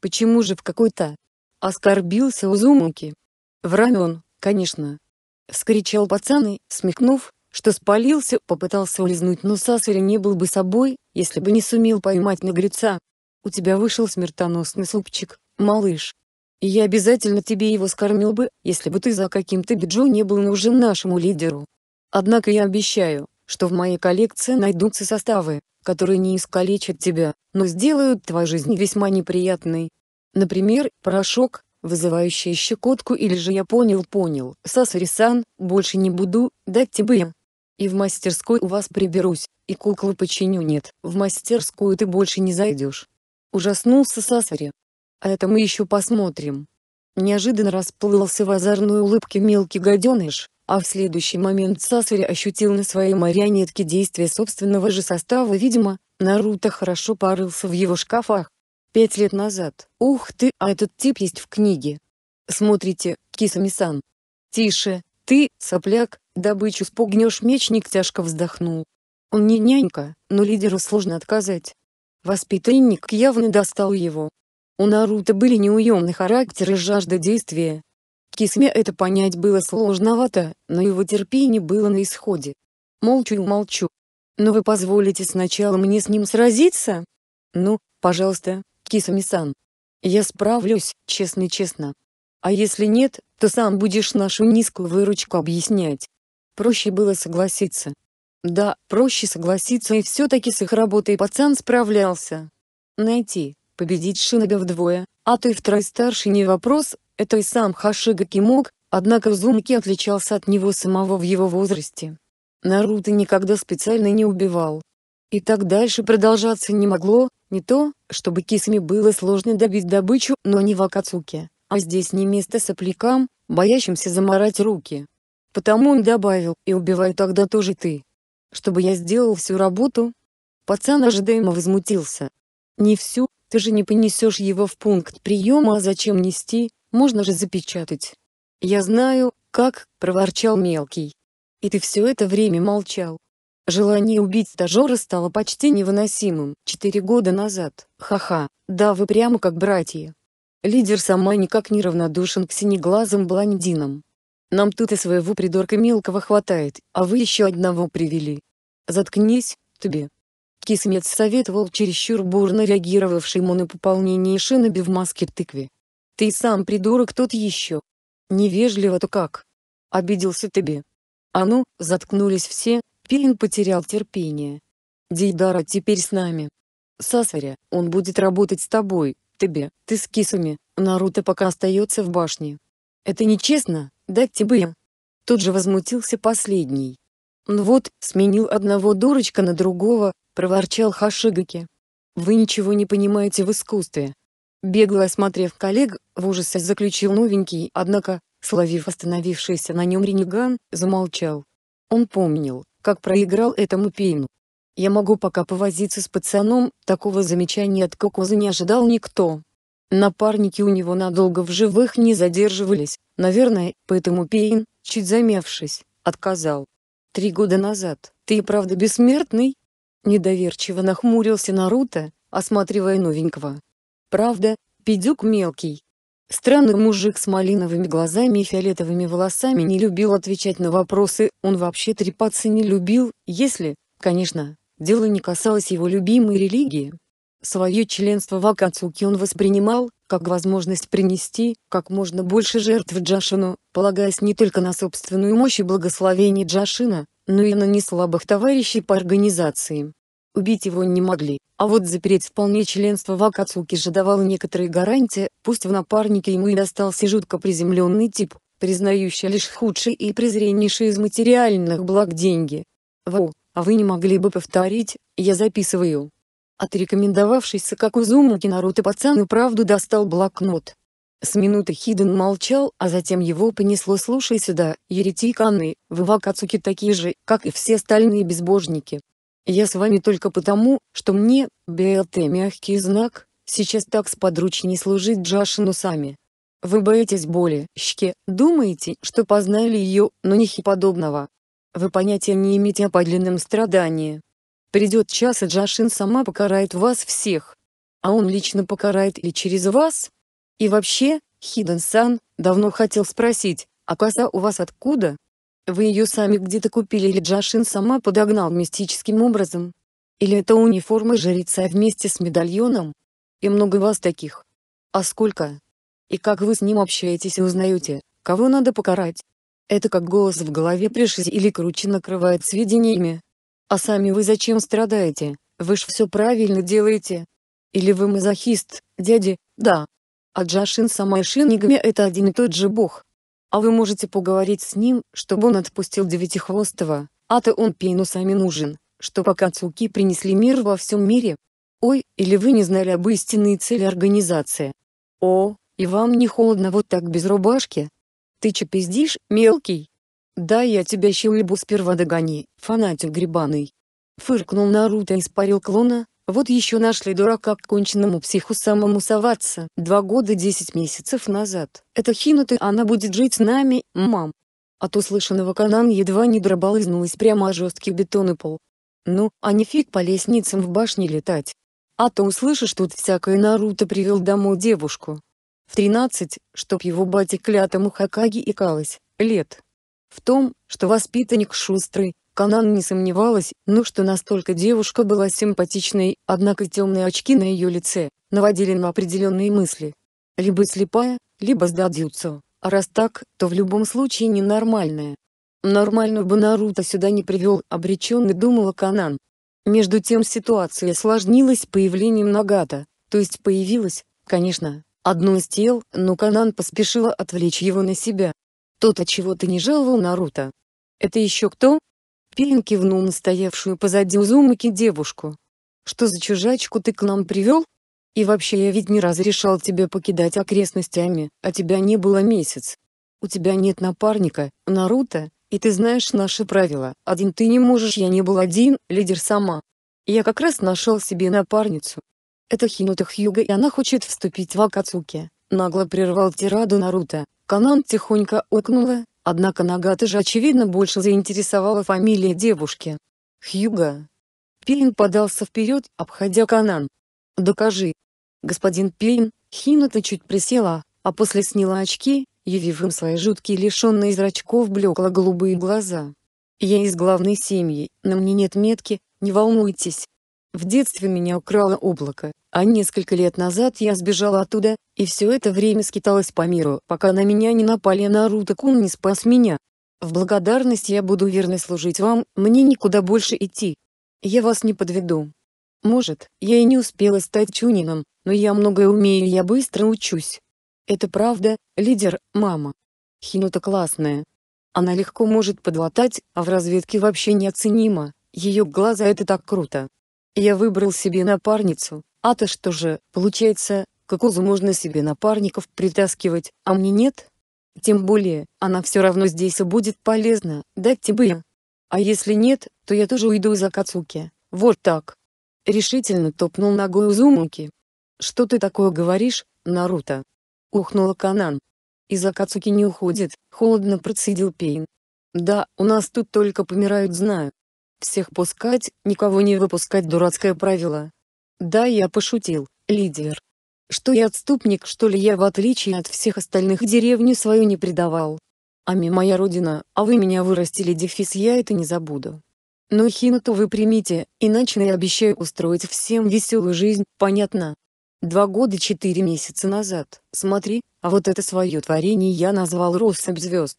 Speaker 1: Почему же в какой-то? Оскорбился Узумуки. В рамен, конечно. Скричал пацан и, смекнув, что спалился, попытался улизнуть, но Сасари не был бы собой, если бы не сумел поймать наглеца. У тебя вышел смертоносный супчик, «Малыш, я обязательно тебе его скормил бы, если бы ты за каким-то биджо не был нужен нашему лидеру. Однако я обещаю, что в моей коллекции найдутся составы, которые не искалечат тебя, но сделают твою жизнь весьма неприятной. Например, порошок, вызывающий щекотку или же я понял-понял, сасари больше не буду, дать тебе. И в мастерской у вас приберусь, и куклы починю нет, в мастерскую ты больше не зайдешь. Ужаснулся Сасари, а это мы еще посмотрим. Неожиданно расплылся в озорной улыбке мелкий гаденыш, а в следующий момент Сасури ощутил на своей марионетке действия собственного же состава видимо, Наруто хорошо порылся в его шкафах. Пять лет назад. Ух ты, а этот тип есть в книге. Смотрите, Кисамисан. Тише, ты, сопляк, добычу спугнешь мечник тяжко вздохнул. Он не нянька, но лидеру сложно отказать. Воспитанник явно достал его, у Наруто были неуемный характер и жажда действия. Кисме это понять было сложновато, но его терпение было на исходе. Молчу и молчу. Но вы позволите сначала мне с ним сразиться? Ну, пожалуйста, Кисами-сан. Я справлюсь, честно-честно. А если нет, то сам будешь нашу низкую выручку объяснять. Проще было согласиться. Да, проще согласиться и все-таки с их работой пацан справлялся. Найти, Победить Шинага вдвое, а то и втрой старше не вопрос, это и сам Хашигаки мог, однако Зумаки отличался от него самого в его возрасте. Наруто никогда специально не убивал. И так дальше продолжаться не могло, не то, чтобы кисами было сложно добить добычу, но не в Акацуке, а здесь не место соплякам, боящимся заморать руки. Потому он добавил, и убивай тогда тоже ты. Чтобы я сделал всю работу? Пацан ожидаемо возмутился. Не всю, ты же не понесешь его в пункт приема, а зачем нести, можно же запечатать. Я знаю, как, проворчал мелкий. И ты все это время молчал. Желание убить стажера стало почти невыносимым. Четыре года назад. Ха-ха. Да вы прямо как братья. Лидер сама никак не равнодушен к синеглазым блондинам. Нам тут и своего придурка мелкого хватает, а вы еще одного привели. Заткнись, тебе. Киснец советовал чересчур бурно реагировавшему на пополнение шиноби в маске тыкве. «Ты сам придурок тот еще!» «Невежливо-то как!» «Обиделся тебе!» «А ну!» — заткнулись все, Пейн потерял терпение. «Дейдара теперь с нами!» «Сасаря, он будет работать с тобой, тебе, ты с кисами, Наруто пока остается в башне!» «Это нечестно, дать тебе им!» Тут же возмутился последний. Ну вот, сменил одного дурочка на другого, — проворчал Хашигаки. «Вы ничего не понимаете в искусстве». Бегло осмотрев коллег, в ужасе заключил новенький, однако, словив остановившийся на нем ренеган, замолчал. Он помнил, как проиграл этому пейну. «Я могу пока повозиться с пацаном», такого замечания от Кокуза не ожидал никто. Напарники у него надолго в живых не задерживались, наверное, поэтому Пейн, чуть замявшись, отказал. «Три года назад, ты и правда бессмертный?» Недоверчиво нахмурился Наруто, осматривая новенького. Правда, пидюк мелкий. Странный мужик с малиновыми глазами и фиолетовыми волосами не любил отвечать на вопросы, он вообще трепаться не любил, если, конечно, дело не касалось его любимой религии. Свое членство в Акацуке он воспринимал, как возможность принести как можно больше жертв Джашину, полагаясь не только на собственную мощь и благословение Джашина, но и на неслабых товарищей по организации. Убить его не могли, а вот запереть вполне членство Вакацуки же давал некоторые гарантии, пусть в напарнике ему и достался жутко приземленный тип, признающий лишь худший и презреннейший из материальных благ деньги. Вау, а вы не могли бы повторить, я записываю. Отрекомендовавшийся как Узумаки Наруто пацан и правду достал блокнот, с минуты Хиден молчал, а затем его понесло «Слушай сюда, еретик Анны, вы вакацуки такие же, как и все остальные безбожники. Я с вами только потому, что мне, БЛТ мягкий знак, сейчас так сподручнее служить Джашину сами. Вы боитесь боли, щеки, думаете, что познали ее, но нихи подобного. Вы понятия не имеете о подлинном страдании. Придет час и Джашин сама покарает вас всех. А он лично покарает и через вас, и вообще, Хиден-сан давно хотел спросить, а коса у вас откуда? Вы ее сами где-то купили или Джашин сама подогнал мистическим образом? Или это униформа жреца вместе с медальоном? И много вас таких. А сколько? И как вы с ним общаетесь и узнаете, кого надо покарать? Это как голос в голове пришить или круче накрывает сведениями. А сами вы зачем страдаете? Вы ж все правильно делаете. Или вы мазохист, дяди, да, а Аджашин Самайшин Нигме это один и тот же бог. А вы можете поговорить с ним, чтобы он отпустил Девятихвостого, а-то он пейну пенусами нужен, что пока цуки принесли мир во всем мире. Ой, или вы не знали об истинной цели организации. О, и вам не холодно вот так без рубашки? Ты че пиздишь, мелкий? Да я тебя щелебу сперва догони, фанатик грибаный. Фыркнул Наруто и спарил клона, вот еще нашли дурака к конченному психу самому соваться. Два года десять месяцев назад. Это Хинута, она будет жить с нами, мам. От услышанного Канан едва не дроболызнулась прямо о жесткий бетонный пол. Ну, а не фиг по лестницам в башне летать. А то услышишь тут всякое Наруто привел домой девушку. В тринадцать, чтоб его бате клятому Хакаги икалось, лет. В том, что воспитанник шустрый, Канан не сомневалась, ну что настолько девушка была симпатичной, однако темные очки на ее лице, наводили на определенные мысли. Либо слепая, либо сдадются, а раз так, то в любом случае ненормальная. Нормальную бы Наруто сюда не привел, обреченный, думала Канан. Между тем ситуация сложнилась появлением Нагата, то есть появилась, конечно, одно из тел, но Канан поспешила отвлечь его на себя. Тот от чего-то не жаловал Наруто. «Это еще кто?» Пилин кивнул на стоявшую позади Узумаки девушку. «Что за чужачку ты к нам привел? И вообще я ведь не разрешал тебе покидать окрестностями, а тебя не было месяц. У тебя нет напарника, Наруто, и ты знаешь наши правила. Один ты не можешь, я не был один, лидер сама. Я как раз нашел себе напарницу. Это Хинута Хьюга и она хочет вступить в Акацуки. Нагло прервал тираду Наруто. Канан тихонько окнула, Однако Нагата же очевидно больше заинтересовала фамилия девушки. Хьюга. Пейн подался вперед, обходя Канан. «Докажи». Господин Пейн, Хината чуть присела, а после сняла очки, явив им свои жуткие лишенные зрачков блекло-голубые глаза. «Я из главной семьи, на мне нет метки, не волнуйтесь. В детстве меня украло облако, а несколько лет назад я сбежала оттуда, и все это время скиталась по миру, пока на меня не напали, а Наруто-кун не спас меня. В благодарность я буду верно служить вам, мне никуда больше идти. Я вас не подведу. Может, я и не успела стать чунином, но я многое умею и я быстро учусь. Это правда, лидер, мама. Хинута классная. Она легко может подлатать, а в разведке вообще неоценима. Ее глаза это так круто. Я выбрал себе напарницу, а ты что же, получается, Кукузу можно себе напарников притаскивать, а мне нет? Тем более, она все равно здесь и будет полезна, да тебе. А если нет, то я тоже уйду из Акацуки. Вот так. Решительно топнул ногой Узумуки. Что ты такое говоришь, Наруто? Ухнула Канан. Из Акацуки не уходит, холодно процедил Пейн. Да, у нас тут только помирают знаю. Всех пускать, никого не выпускать дурацкое правило, да, я пошутил, лидер. Что я отступник, что ли я в отличие от всех остальных деревню свою не предавал. Ами моя родина, а вы меня вырастили дефис, я это не забуду. Но ну, хинуту вы примите, иначе я обещаю устроить всем веселую жизнь, понятно? Два года четыре месяца назад, смотри, а вот это свое творение я назвал «Россыпь звезд»,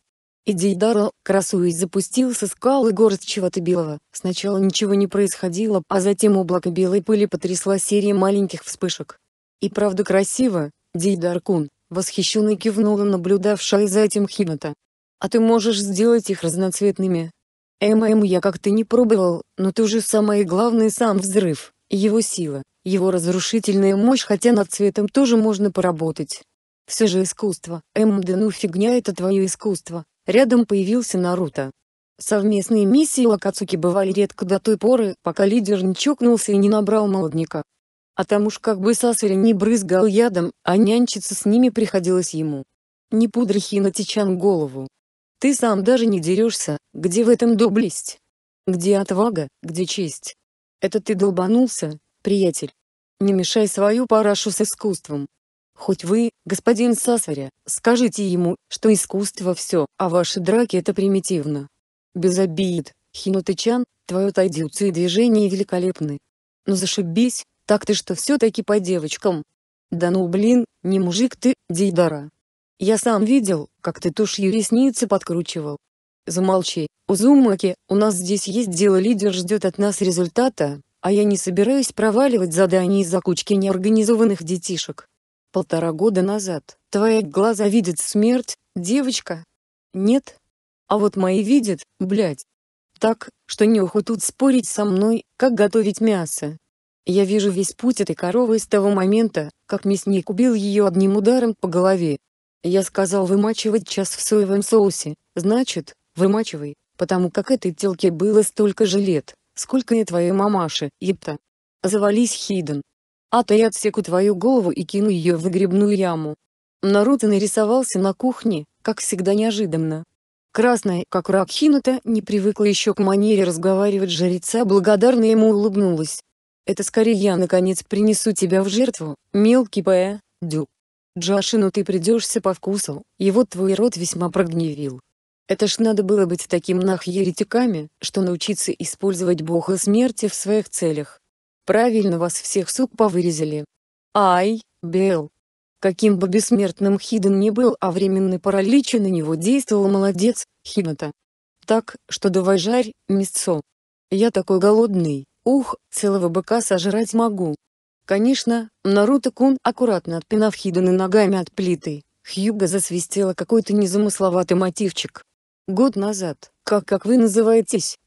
Speaker 1: Идейдара, красуясь, запустил со скалы горсть чего-то белого. Сначала ничего не происходило, а затем облако белой пыли потрясла серия маленьких вспышек. «И правда красиво, Дейдаркун, — восхищенно кивнула наблюдавшая за этим Хината. «А ты можешь сделать их разноцветными?» «ММ я как-то не пробовал, но ты же самое главное сам взрыв, его сила, его разрушительная мощь, хотя над цветом тоже можно поработать. Все же искусство, ММ да ну фигня это твое искусство, Рядом появился Наруто. Совместные миссии у Акацуки бывали редко до той поры, пока лидер не чокнулся и не набрал молодняка. А там ж, как бы Сасури не брызгал ядом, а нянчиться с ними приходилось ему. Не пудри Хинатичан голову. Ты сам даже не дерешься, где в этом доблесть? Где отвага, где честь? Это ты долбанулся, приятель. Не мешай свою парашу с искусством. Хоть вы, господин Сасаря, скажите ему, что искусство все, а ваши драки это примитивно. Без обид, Хинотычан, твое тайдзюцу и движения великолепны. Но ну зашибись, так ты что все-таки по девочкам. Да ну блин, не мужик ты, Дейдара. Я сам видел, как ты тушью ресницы подкручивал. Замолчи, Узумаки, у нас здесь есть дело лидер ждет от нас результата, а я не собираюсь проваливать задание из-за кучки неорганизованных детишек полтора года назад. Твои глаза видят смерть, девочка? Нет? А вот мои видят, блядь. Так, что не тут спорить со мной, как готовить мясо. Я вижу весь путь этой коровы с того момента, как мясник убил ее одним ударом по голове. Я сказал вымачивать час в соевом соусе, значит, вымачивай, потому как этой телке было столько же лет, сколько и твоей мамаше, епта. Завались Хиден, а то я отсеку твою голову и кину ее в выгребную яму». Наруто нарисовался на кухне, как всегда неожиданно. Красная, как рак Хинута, не привыкла еще к манере разговаривать жреца, благодарно ему улыбнулась. «Это скорее я, наконец, принесу тебя в жертву, мелкий П. Дю. Джашину ты придешься по вкусу, его твой рот весьма прогневил. Это ж надо было быть таким нах-еретиками, что научиться использовать бога смерти в своих целях. Правильно вас всех суп повырезали. Ай, Белл. Каким бы бессмертным Хиден ни был, а временный паралич на него действовал молодец, хиден Так, что давай жарь, мясцо. Я такой голодный, ух, целого быка сожрать могу. Конечно, Наруто-кун, аккуратно отпинав Хидена ногами от плиты, Хьюга засвистела какой-то незамысловатый мотивчик. Год назад, как как вы называетесь,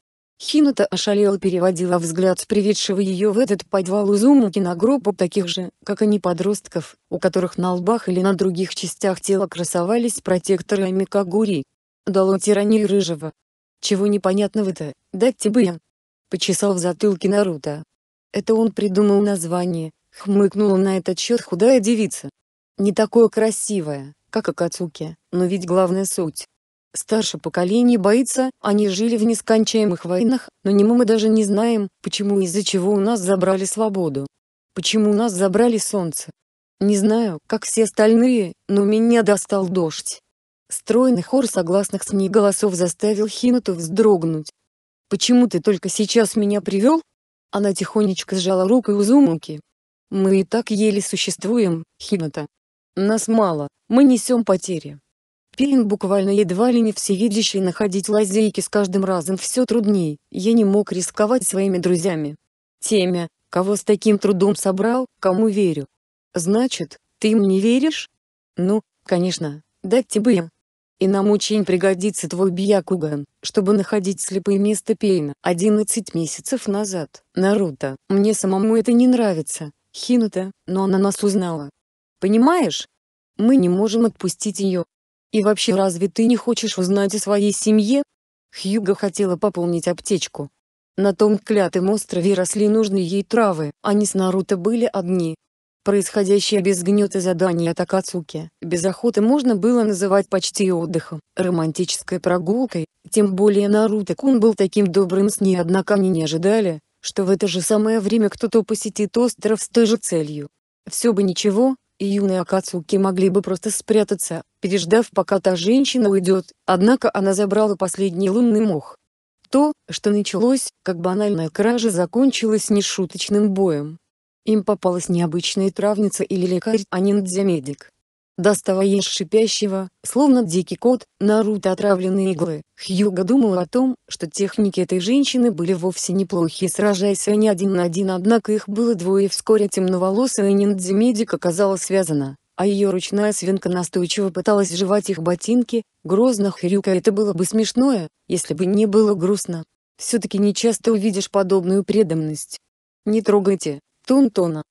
Speaker 1: Хината ошалела переводила взгляд с приведшего ее в этот подвал Узумуки на группу таких же, как они подростков, у которых на лбах или на других частях тела красовались протекторы Амикагури. Дало тирании рыжего. Чего непонятного-то, дать тебе я. Почесал в затылке Наруто. Это он придумал название, хмыкнула на этот счет худая девица. Не такое красивое, как Акацуки, но ведь главная суть. Старшее поколение боится, они жили в нескончаемых войнах, но не мы, мы даже не знаем, почему из-за чего у нас забрали свободу. Почему у нас забрали солнце. Не знаю, как все остальные, но меня достал дождь. Стройный хор согласных с ней голосов заставил Хинату вздрогнуть. «Почему ты только сейчас меня привел?» Она тихонечко сжала руку Узумуки. «Мы и так еле существуем, Хината. Нас мало, мы несем потери. Пейн буквально едва ли не всевидящий находить лазейки с каждым разом все трудней, я не мог рисковать своими друзьями. Темя, кого с таким трудом собрал, кому верю. Значит, ты им не веришь? Ну, конечно, дать тебе им. И нам очень пригодится твой Бьякуган, чтобы находить слепые места Пейна. 11 месяцев назад, Наруто, мне самому это не нравится, Хинута, но она нас узнала. Понимаешь? Мы не можем отпустить ее, и вообще разве ты не хочешь узнать о своей семье? Хьюга хотела пополнить аптечку. На том клятом острове росли нужные ей травы, они с Наруто были одни. Происходящее без гнета задание Такацуки, без охоты можно было называть почти отдыхом, романтической прогулкой, тем более Наруто-кун был таким добрым с ней однако они не ожидали, что в это же самое время кто-то посетит остров с той же целью. Все бы ничего, и юные Акацуки могли бы просто спрятаться, переждав пока та женщина уйдет, однако она забрала последний лунный мох. То, что началось, как банальная кража закончилось нешуточным боем. Им попалась необычная травница или лекарь, а не медик доставая из шипящего, словно дикий кот, Наруто отравленные иглы. Хьюга думал о том, что техники этой женщины были вовсе неплохи, сражаясь они один на один, однако их было двое, вскоре темноволосая ниндзя-медик оказалась связана, а ее ручная свинка настойчиво пыталась жевать их ботинки, грозно хрюка это было бы смешное, если бы не было грустно. Все-таки не часто увидишь подобную преданность. «Не трогайте, Тунтона!»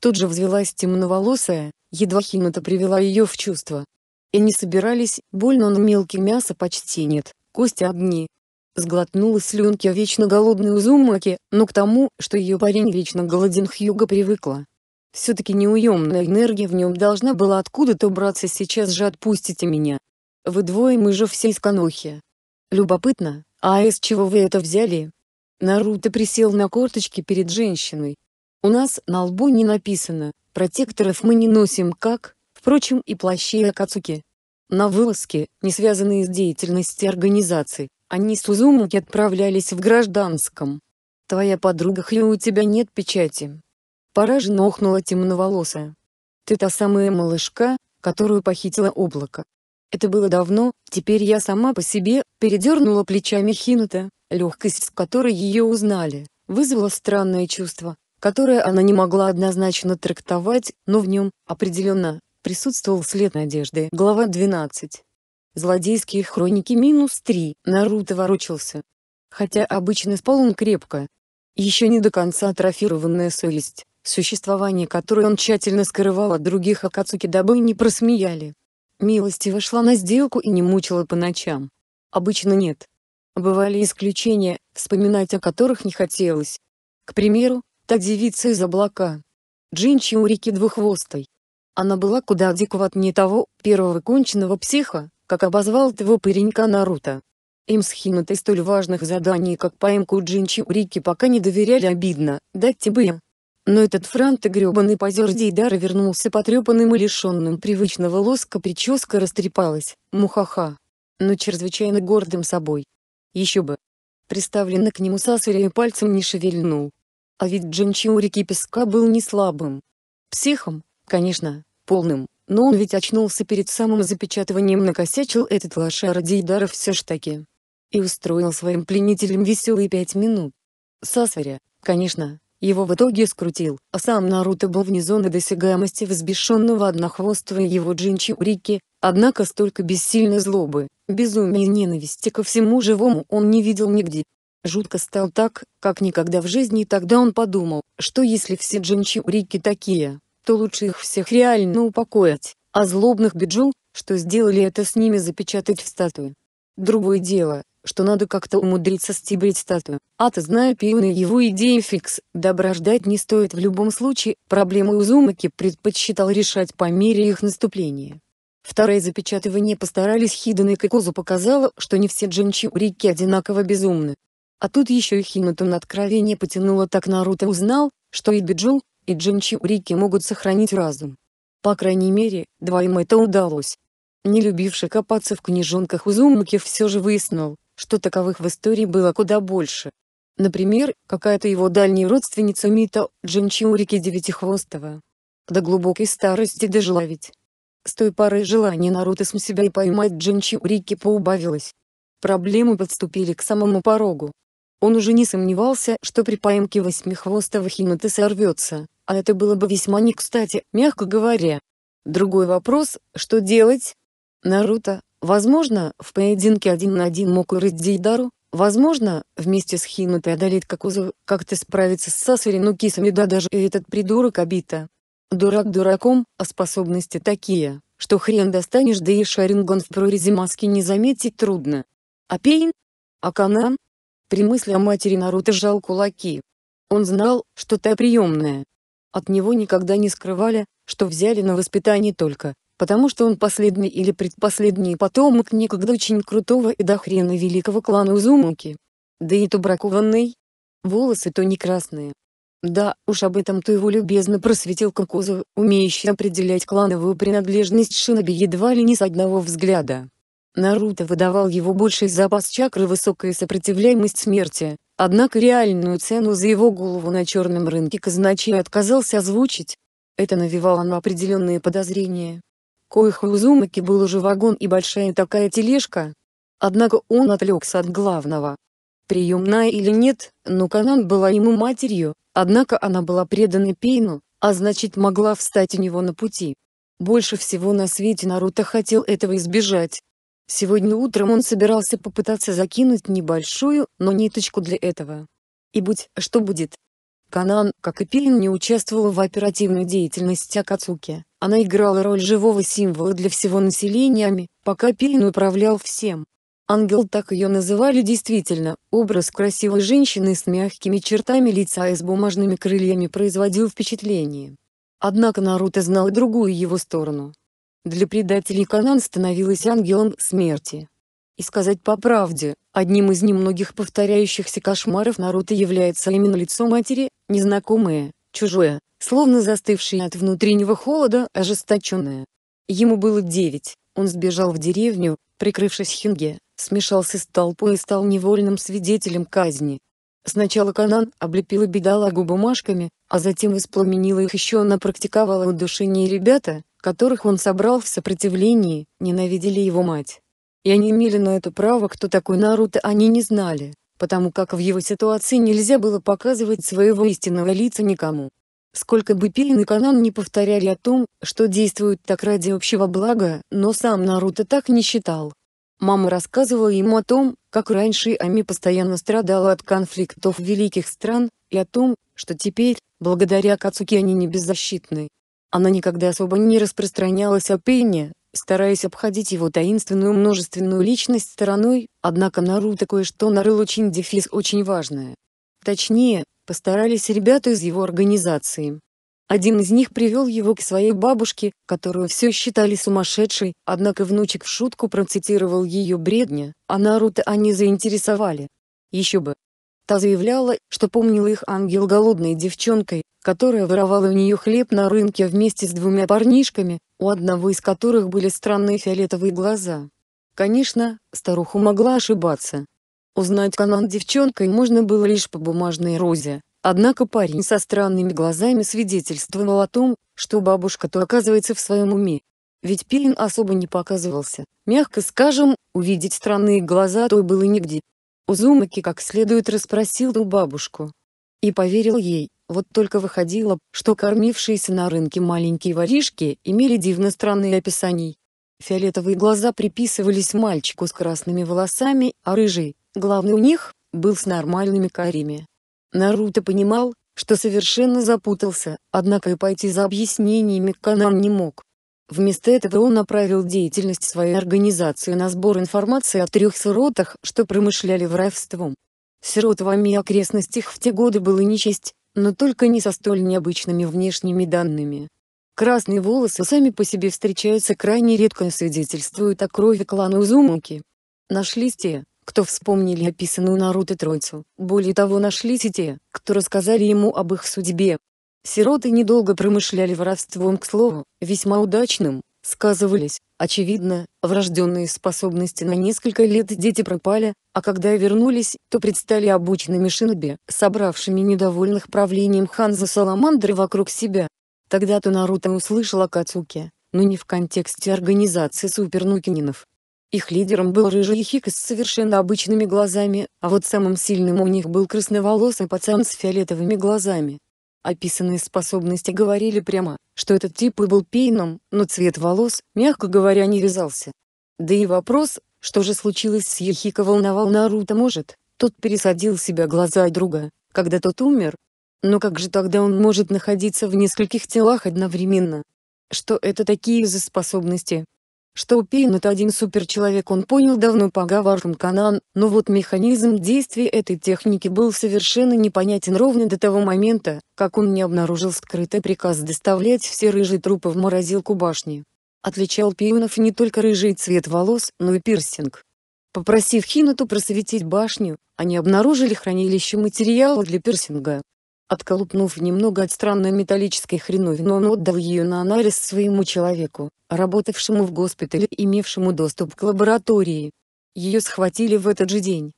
Speaker 1: Тут же взвелась темноволосая, Едва Химата привела ее в чувство. И не собирались, больно он мелкий мясо почти нет, кости одни. Сглотнула слюнки вечно голодной Узумаки, но к тому, что ее парень вечно голоден Хьюга привыкла. Все-таки неуемная энергия в нем должна была откуда-то браться сейчас же отпустите меня. Вы двое мы же все из Канохи. Любопытно, а из чего вы это взяли? Наруто присел на корточки перед женщиной. У нас на лбу не написано, Протекторов мы не носим как, впрочем, и плащи Акацуки. На вылазке, не связанные с деятельностью организации, они с Узумуки отправлялись в гражданском. Твоя подруга Хью у тебя нет печати. Пораженно охнула темноволосая. Ты та самая малышка, которую похитило облако. Это было давно, теперь я сама по себе, передернула плечами Хинута, легкость с которой ее узнали, вызвала странное чувство, которое она не могла однозначно трактовать, но в нем, определенно, присутствовал след надежды. Глава 12. Злодейские хроники минус 3. Наруто ворочался. Хотя обычно спал он крепко. Еще не до конца атрофированная совесть, существование которой он тщательно скрывал от а других Акацуки дабы не просмеяли. Милости вошла на сделку и не мучила по ночам. Обычно нет. Бывали исключения, вспоминать о которых не хотелось. К примеру, та девица из облака. Джинчи у реки двухвостой. Она была куда адекватнее того, первого конченного психа, как обозвал того паренька Наруто. Им с Хинатой столь важных заданий, как поимку Джинчи у реки пока не доверяли обидно, дать бы! им. Но этот франт и гребаный позер Дейдара вернулся потрепанным и лишенным привычного лоска прическа растрепалась, мухаха. Но чрезвычайно гордым собой. Еще бы. Приставлено к нему сасаря и пальцем не шевельнул. А ведь Джинчио реки песка был не слабым. Психом, конечно, полным, но он ведь очнулся перед самым запечатыванием накосячил этот лошади Идара все ж таки. И устроил своим пленителям веселые пять минут. Сасаря, конечно, его в итоге скрутил, а сам Наруто был вне зоны досягаемости возбешенного однохвостого и его Джинчи Урики, однако столько бессильной злобы, безумия и ненависти ко всему живому он не видел нигде, Жутко стал так, как никогда в жизни, и тогда он подумал, что если все джинчурики такие, то лучше их всех реально упокоить, а злобных биджу, что сделали это с ними запечатать в статую. Другое дело, что надо как-то умудриться стебрить статую. А-то зная пионы его идеи фикс, добра ждать не стоит в любом случае, Проблемы Узумаки предпочитал решать по мере их наступления. Второе запечатывание постарались Хиден и Кокозу показало, что не все джинчурики одинаково безумны. А тут еще и Химату на откровение потянуло так Наруто узнал, что и Биджул, и Джинчи Джинчурики могут сохранить разум. По крайней мере, двоим это удалось. Не любивший копаться в книжонках Узумаки все же выяснил, что таковых в истории было куда больше. Например, какая-то его дальняя родственница Мита, Джинчи Джинчурики Девятихвостого. До глубокой старости дожила ведь. С той поры желание Наруто с себя и поймать Джинчурики поубавилось. Проблемы подступили к самому порогу. Он уже не сомневался, что при поимке восьмихвостого хината сорвется, а это было бы весьма не кстати, мягко говоря. Другой вопрос, что делать? Наруто, возможно, в поединке один на один мог урыть Дейдару, возможно, вместе с Хинатой одолеть Кокузу, как-то справиться с Сасари, ну кисами да даже и этот придурок обита. Дурак дураком, а способности такие, что хрен достанешь да и Шарингон в прорези маски не заметить трудно. А Пейн? А Канан? При мысли о матери Наруто сжал кулаки. Он знал, что та приемная. От него никогда не скрывали, что взяли на воспитание только, потому что он последний или предпоследний потомок некогда очень крутого и до хрена великого клана Узумуки. Да и то бракованный. Волосы то не красные. Да, уж об этом то его любезно просветил Кокозу, умеющий определять клановую принадлежность шиноби едва ли не с одного взгляда. Наруто выдавал его больший запас чакры высокая сопротивляемость смерти, однако реальную цену за его голову на черном рынке казначей отказался озвучить. Это навевало на определенные подозрения. Коих у Узумаки был уже вагон и большая такая тележка. Однако он отвлекся от главного. Приемная или нет, но Канан была ему матерью, однако она была предана Пейну, а значит могла встать у него на пути. Больше всего на свете Наруто хотел этого избежать, Сегодня утром он собирался попытаться закинуть небольшую, но ниточку для этого. И будь что будет. Канан, как и Пилин, не участвовала в оперативной деятельности Акацуки. Она играла роль живого символа для всего населения, пока Пилин управлял всем. Ангел так ее называли действительно, образ красивой женщины с мягкими чертами лица и с бумажными крыльями производил впечатление. Однако Наруто знал другую его сторону. Для предателей Канан становилась ангелом смерти. И сказать по правде, одним из немногих повторяющихся кошмаров народа является именно лицо матери, незнакомое, чужое, словно застывшее от внутреннего холода, ожесточенное. Ему было девять, он сбежал в деревню, прикрывшись хинге, смешался с толпой и стал невольным свидетелем казни. Сначала Канан облепила бедолагу бумажками, а затем воспламенила их еще она практиковала удушение ребята, которых он собрал в сопротивлении, ненавидели его мать. И они имели на это право, кто такой Наруто они не знали, потому как в его ситуации нельзя было показывать своего истинного лица никому. Сколько бы Пилин и Канан не повторяли о том, что действуют так ради общего блага, но сам Наруто так не считал. Мама рассказывала ему о том, как раньше Ами постоянно страдала от конфликтов великих стран, и о том, что теперь, благодаря Кацуке они не беззащитны. Она никогда особо не распространялась о Пенне, стараясь обходить его таинственную множественную личность стороной, однако Наруто кое-что нарыл очень дефис очень важное. Точнее, постарались ребята из его организации. Один из них привел его к своей бабушке, которую все считали сумасшедшей, однако внучек в шутку процитировал ее бредня, а Наруто они заинтересовали. Еще бы. Та заявляла, что помнила их ангел голодной девчонкой, которая воровала у нее хлеб на рынке вместе с двумя парнишками, у одного из которых были странные фиолетовые глаза. Конечно, старуха могла ошибаться. Узнать канал девчонкой можно было лишь по бумажной розе, однако парень со странными глазами свидетельствовал о том, что бабушка-то оказывается в своем уме. Ведь Пилин особо не показывался. Мягко скажем, увидеть странные глаза той было нигде. Узумаки как следует расспросил ту бабушку. И поверил ей. Вот только выходило, что кормившиеся на рынке маленькие воришки имели дивно странные описаний. Фиолетовые глаза приписывались мальчику с красными волосами, а рыжий, главный у них, был с нормальными карими. Наруто понимал, что совершенно запутался, однако и пойти за объяснениями к Канан не мог. Вместо этого он направил деятельность своей организации на сбор информации о трех сиротах, что промышляли воровством. Сирот в и окрестностях в те годы было нечесть, но только не со столь необычными внешними данными. Красные волосы сами по себе встречаются крайне редко и свидетельствуют о крови клана Узумаки. Нашлись те, кто вспомнили описанную Наруто Троицу, более того нашлись и те, кто рассказали ему об их судьбе. Сироты недолго промышляли воровством к слову, весьма удачным, сказывались, очевидно, врожденные способности на несколько лет дети пропали, а когда вернулись, то предстали обученными шиноби, собравшими недовольных правлением Ханза Саламандры вокруг себя. Тогда-то Наруто услышал о Кацуке, но не в контексте организации супернукининов. Их лидером был рыжий хик с совершенно обычными глазами, а вот самым сильным у них был красноволосый пацан с фиолетовыми глазами. Описанные способности говорили прямо, что этот тип и был пейном, но цвет волос, мягко говоря, не вязался. Да и вопрос, что же случилось с Ехико волновал Наруто может, тот пересадил себя глаза друга, когда тот умер. Но как же тогда он может находиться в нескольких телах одновременно? Что это такие за способности, что у упомянут один суперчеловек он понял давно по Гавархам Канан, но вот механизм действия этой техники был совершенно непонятен ровно до того момента, как он не обнаружил скрытый приказ доставлять все рыжие трупы в морозилку башни. Отличал пионов не только рыжий цвет волос, но и пирсинг. Попросив Хинату просветить башню, они обнаружили хранилище материала для пирсинга, Отколупнув немного от странной металлической хреновины он отдал ее на анализ своему человеку, работавшему в госпитале и имевшему доступ к лаборатории. Ее схватили в этот же день.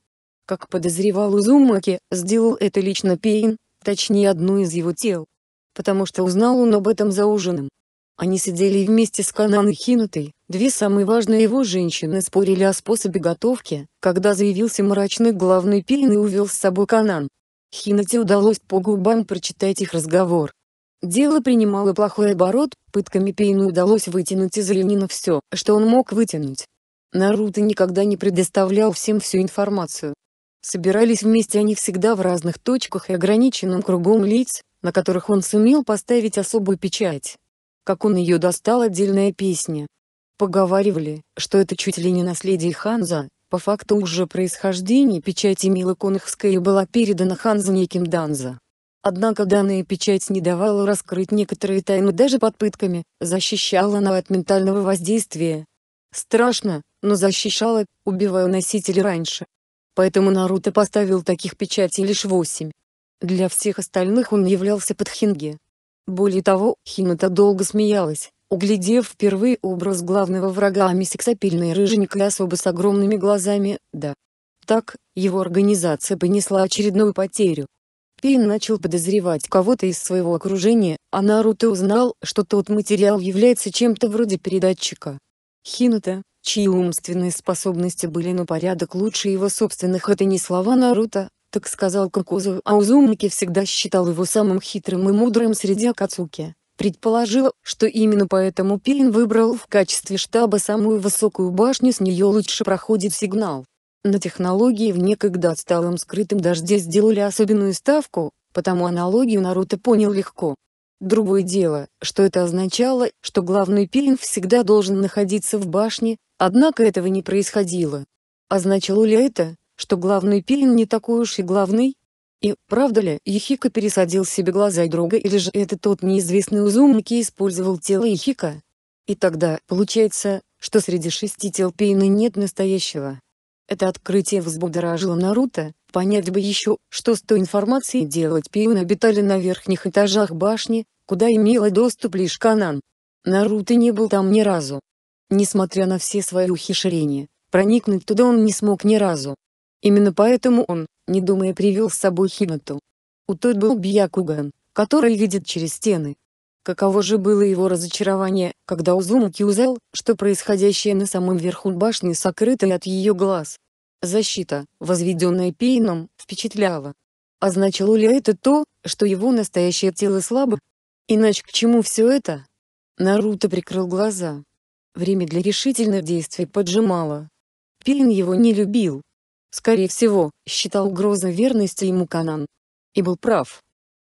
Speaker 1: Как подозревал Узумаки, сделал это лично Пейн, точнее одну из его тел. Потому что узнал он об этом за ужином. Они сидели вместе с Канан и Хинутой, две самые важные его женщины спорили о способе готовки, когда заявился мрачный главный Пейн и увел с собой Канан. Хинате удалось по губам прочитать их разговор. Дело принимало плохой оборот, пытками Пейну удалось вытянуть из Ленина все, что он мог вытянуть. Наруто никогда не предоставлял всем всю информацию. Собирались вместе они всегда в разных точках и ограниченным кругом лиц, на которых он сумел поставить особую печать. Как он ее достал отдельная песня. Поговаривали, что это чуть ли не наследие Ханза, по факту уже происхождения печати Милы Конахская была передана Ханза неким Данза. Однако данная печать не давала раскрыть некоторые тайны даже под пытками, защищала она от ментального воздействия. Страшно, но защищала, убивая носителей раньше. Поэтому Наруто поставил таких печатей лишь восемь. Для всех остальных он являлся под подхинги. Более того, Хината долго смеялась, Углядев впервые образ главного врага Ами сексапильной рыженькой особо с огромными глазами, да. Так, его организация понесла очередную потерю. Пин начал подозревать кого-то из своего окружения, а Наруто узнал, что тот материал является чем-то вроде передатчика. Хинута, чьи умственные способности были на порядок лучше его собственных, это не слова Наруто, так сказал Кокузу, а Узумаки всегда считал его самым хитрым и мудрым среди Акацуки предположила, что именно поэтому Пилин выбрал в качестве штаба самую высокую башню, с нее лучше проходит сигнал. На технологии в некогда отсталом скрытом дожде сделали особенную ставку, потому аналогию Наруто понял легко. Другое дело, что это означало, что главный Пилин всегда должен находиться в башне, однако этого не происходило. Означало а ли это, что главный Пилин не такой уж и главный? И, правда ли, Ехика пересадил себе глаза и друга или же это тот неизвестный узумники использовал тело Ехика? И тогда, получается, что среди шести тел Пейна нет настоящего. Это открытие взбудоражило Наруто, понять бы еще, что с той информацией делать Пейн обитали на верхних этажах башни, куда имела доступ лишь Канан. Наруто не был там ни разу. Несмотря на все свои ухищрения, проникнуть туда он не смог ни разу. Именно поэтому он, не думая, привел с собой Хинату. У той был Бьякуган, который видит через стены. Каково же было его разочарование, когда Узумаки узнал, что происходящее на самом верху башни сокрыто от ее глаз. Защита, возведенная Пейном, впечатляла. Означало ли это то, что его настоящее тело слабо? Иначе к чему все это? Наруто прикрыл глаза. Время для решительных действий поджимало. Пейн его не любил, Скорее всего, считал угрозой верности ему Канан. И был прав.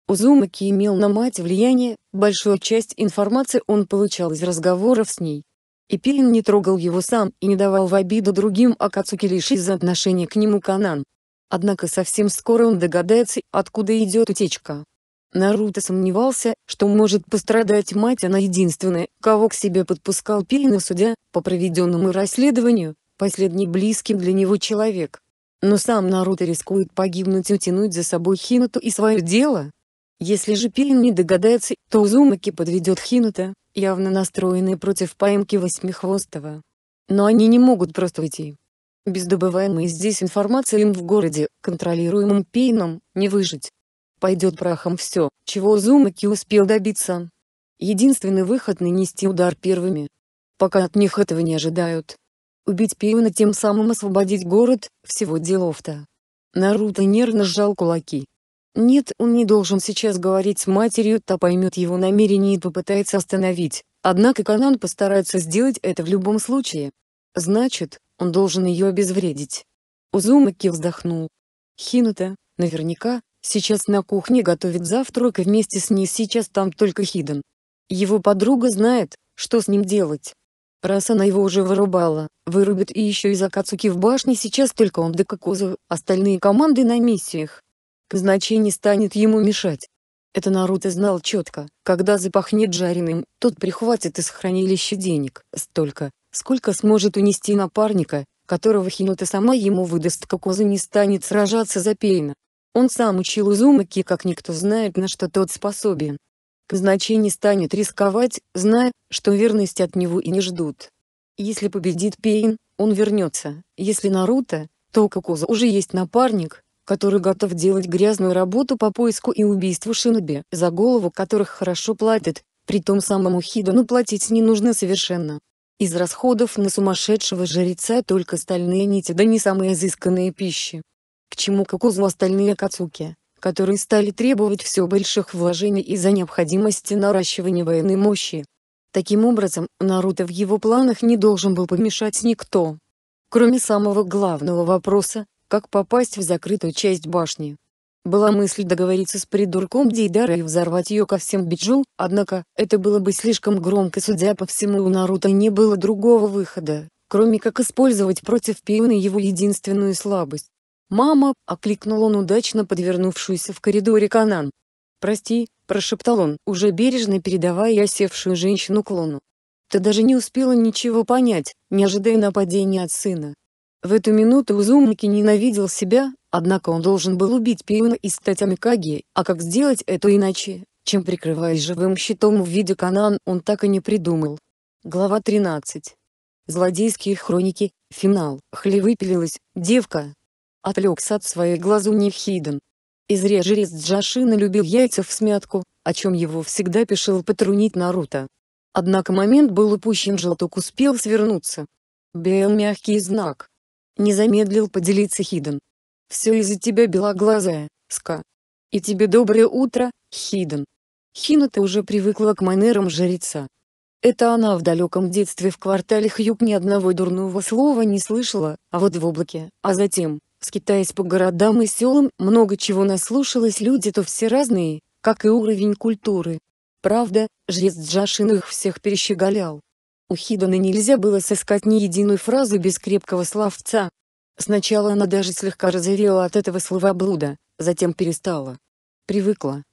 Speaker 1: Узумаки имел на мать влияние, большую часть информации он получал из разговоров с ней. И Пилин не трогал его сам и не давал в обиду другим Акацуки лишь из-за отношения к нему Канан. Однако совсем скоро он догадается, откуда идет утечка. Наруто сомневался, что может пострадать мать, она единственная, кого к себе подпускал Пилина судя, по проведенному расследованию, последний близкий для него человек. Но сам Наруто рискует погибнуть и утянуть за собой Хинуту и свое дело. Если же Пин не догадается, то Узумаки подведет Хинута, явно настроенный против поимки Восьмихвостого. Но они не могут просто уйти. Без здесь информации им в городе, контролируемом Пейном, не выжить. Пойдет прахом все, чего Узумаки успел добиться. Единственный выход нанести удар первыми. Пока от них этого не ожидают, Убить пиона тем самым освободить город, всего делов-то. Наруто нервно сжал кулаки. Нет, он не должен сейчас говорить с матерью, та поймет его намерение и попытается остановить, однако Канан постарается сделать это в любом случае. Значит, он должен ее обезвредить. Узумаки вздохнул. Хината, наверняка, сейчас на кухне готовит завтрак и вместе с ней сейчас там только Хидан. Его подруга знает, что с ним делать, Раз она его уже вырубала, вырубит и еще из Акацуки в башне сейчас только он да Кокозу, остальные команды на миссиях. Казначей не станет ему мешать. Это Наруто знал четко, когда запахнет жареным, тот прихватит из хранилища денег, столько, сколько сможет унести напарника, которого Хинута сама ему выдаст Кокозу не станет сражаться за Пейна. Он сам учил Узумаки как никто знает на что тот способен. Казначей не станет рисковать, зная, что верность от него и не ждут. Если победит Пейн, он вернется, если Наруто, то у Кокуза уже есть напарник, который готов делать грязную работу по поиску и убийству шиноби, за голову которых хорошо платят, притом самому Хидану платить не нужно совершенно. Из расходов на сумасшедшего жреца только стальные нити да не самые изысканные пищи. К чему Кокузу остальные Кацуки? которые стали требовать все больших вложений из-за необходимости наращивания военной мощи. Таким образом, Наруто в его планах не должен был помешать никто. Кроме самого главного вопроса, как попасть в закрытую часть башни. Была мысль договориться с придурком Дейдара и взорвать ее ко всем Биджу, однако, это было бы слишком громко судя по всему у Наруто не было другого выхода, кроме как использовать против Пиона его единственную слабость. «Мама!» — окликнул он удачно подвернувшуюся в коридоре Канан. «Прости», — прошептал он, уже бережно передавая осевшую женщину клону. «Ты даже не успела ничего понять, не ожидая нападения от сына». В эту минуту Узумаки ненавидел себя, однако он должен был убить Пиона и стать Амикаги, а как сделать это иначе, чем прикрываясь живым щитом в виде Канан, он так и не придумал. Глава 13. Злодейские хроники, финал. Хли выпилилась, девка, отвлекся от своей глазу глазуньи Хиден. Изрежерец Джашина любил яйца в смятку, о чем его всегда пешил потрунить Наруто. Однако момент был упущен желток успел свернуться. Бен мягкий знак. Не замедлил поделиться Хиден. «Все из-за тебя белоглазая, Ска. И тебе доброе утро, хиден Хината уже привыкла к манерам жреца. Это она в далеком детстве в квартале Хьюк ни одного дурного слова не слышала, а вот в облаке, а затем, Скитаясь по городам и селам, много чего наслушалось, люди то все разные, как и уровень культуры. Правда, жрец Джашин их всех перещеголял. У Хидона нельзя было соскать ни единую фразу без крепкого словца. Сначала она даже слегка разовела от этого словоблуда, затем перестала. Привыкла.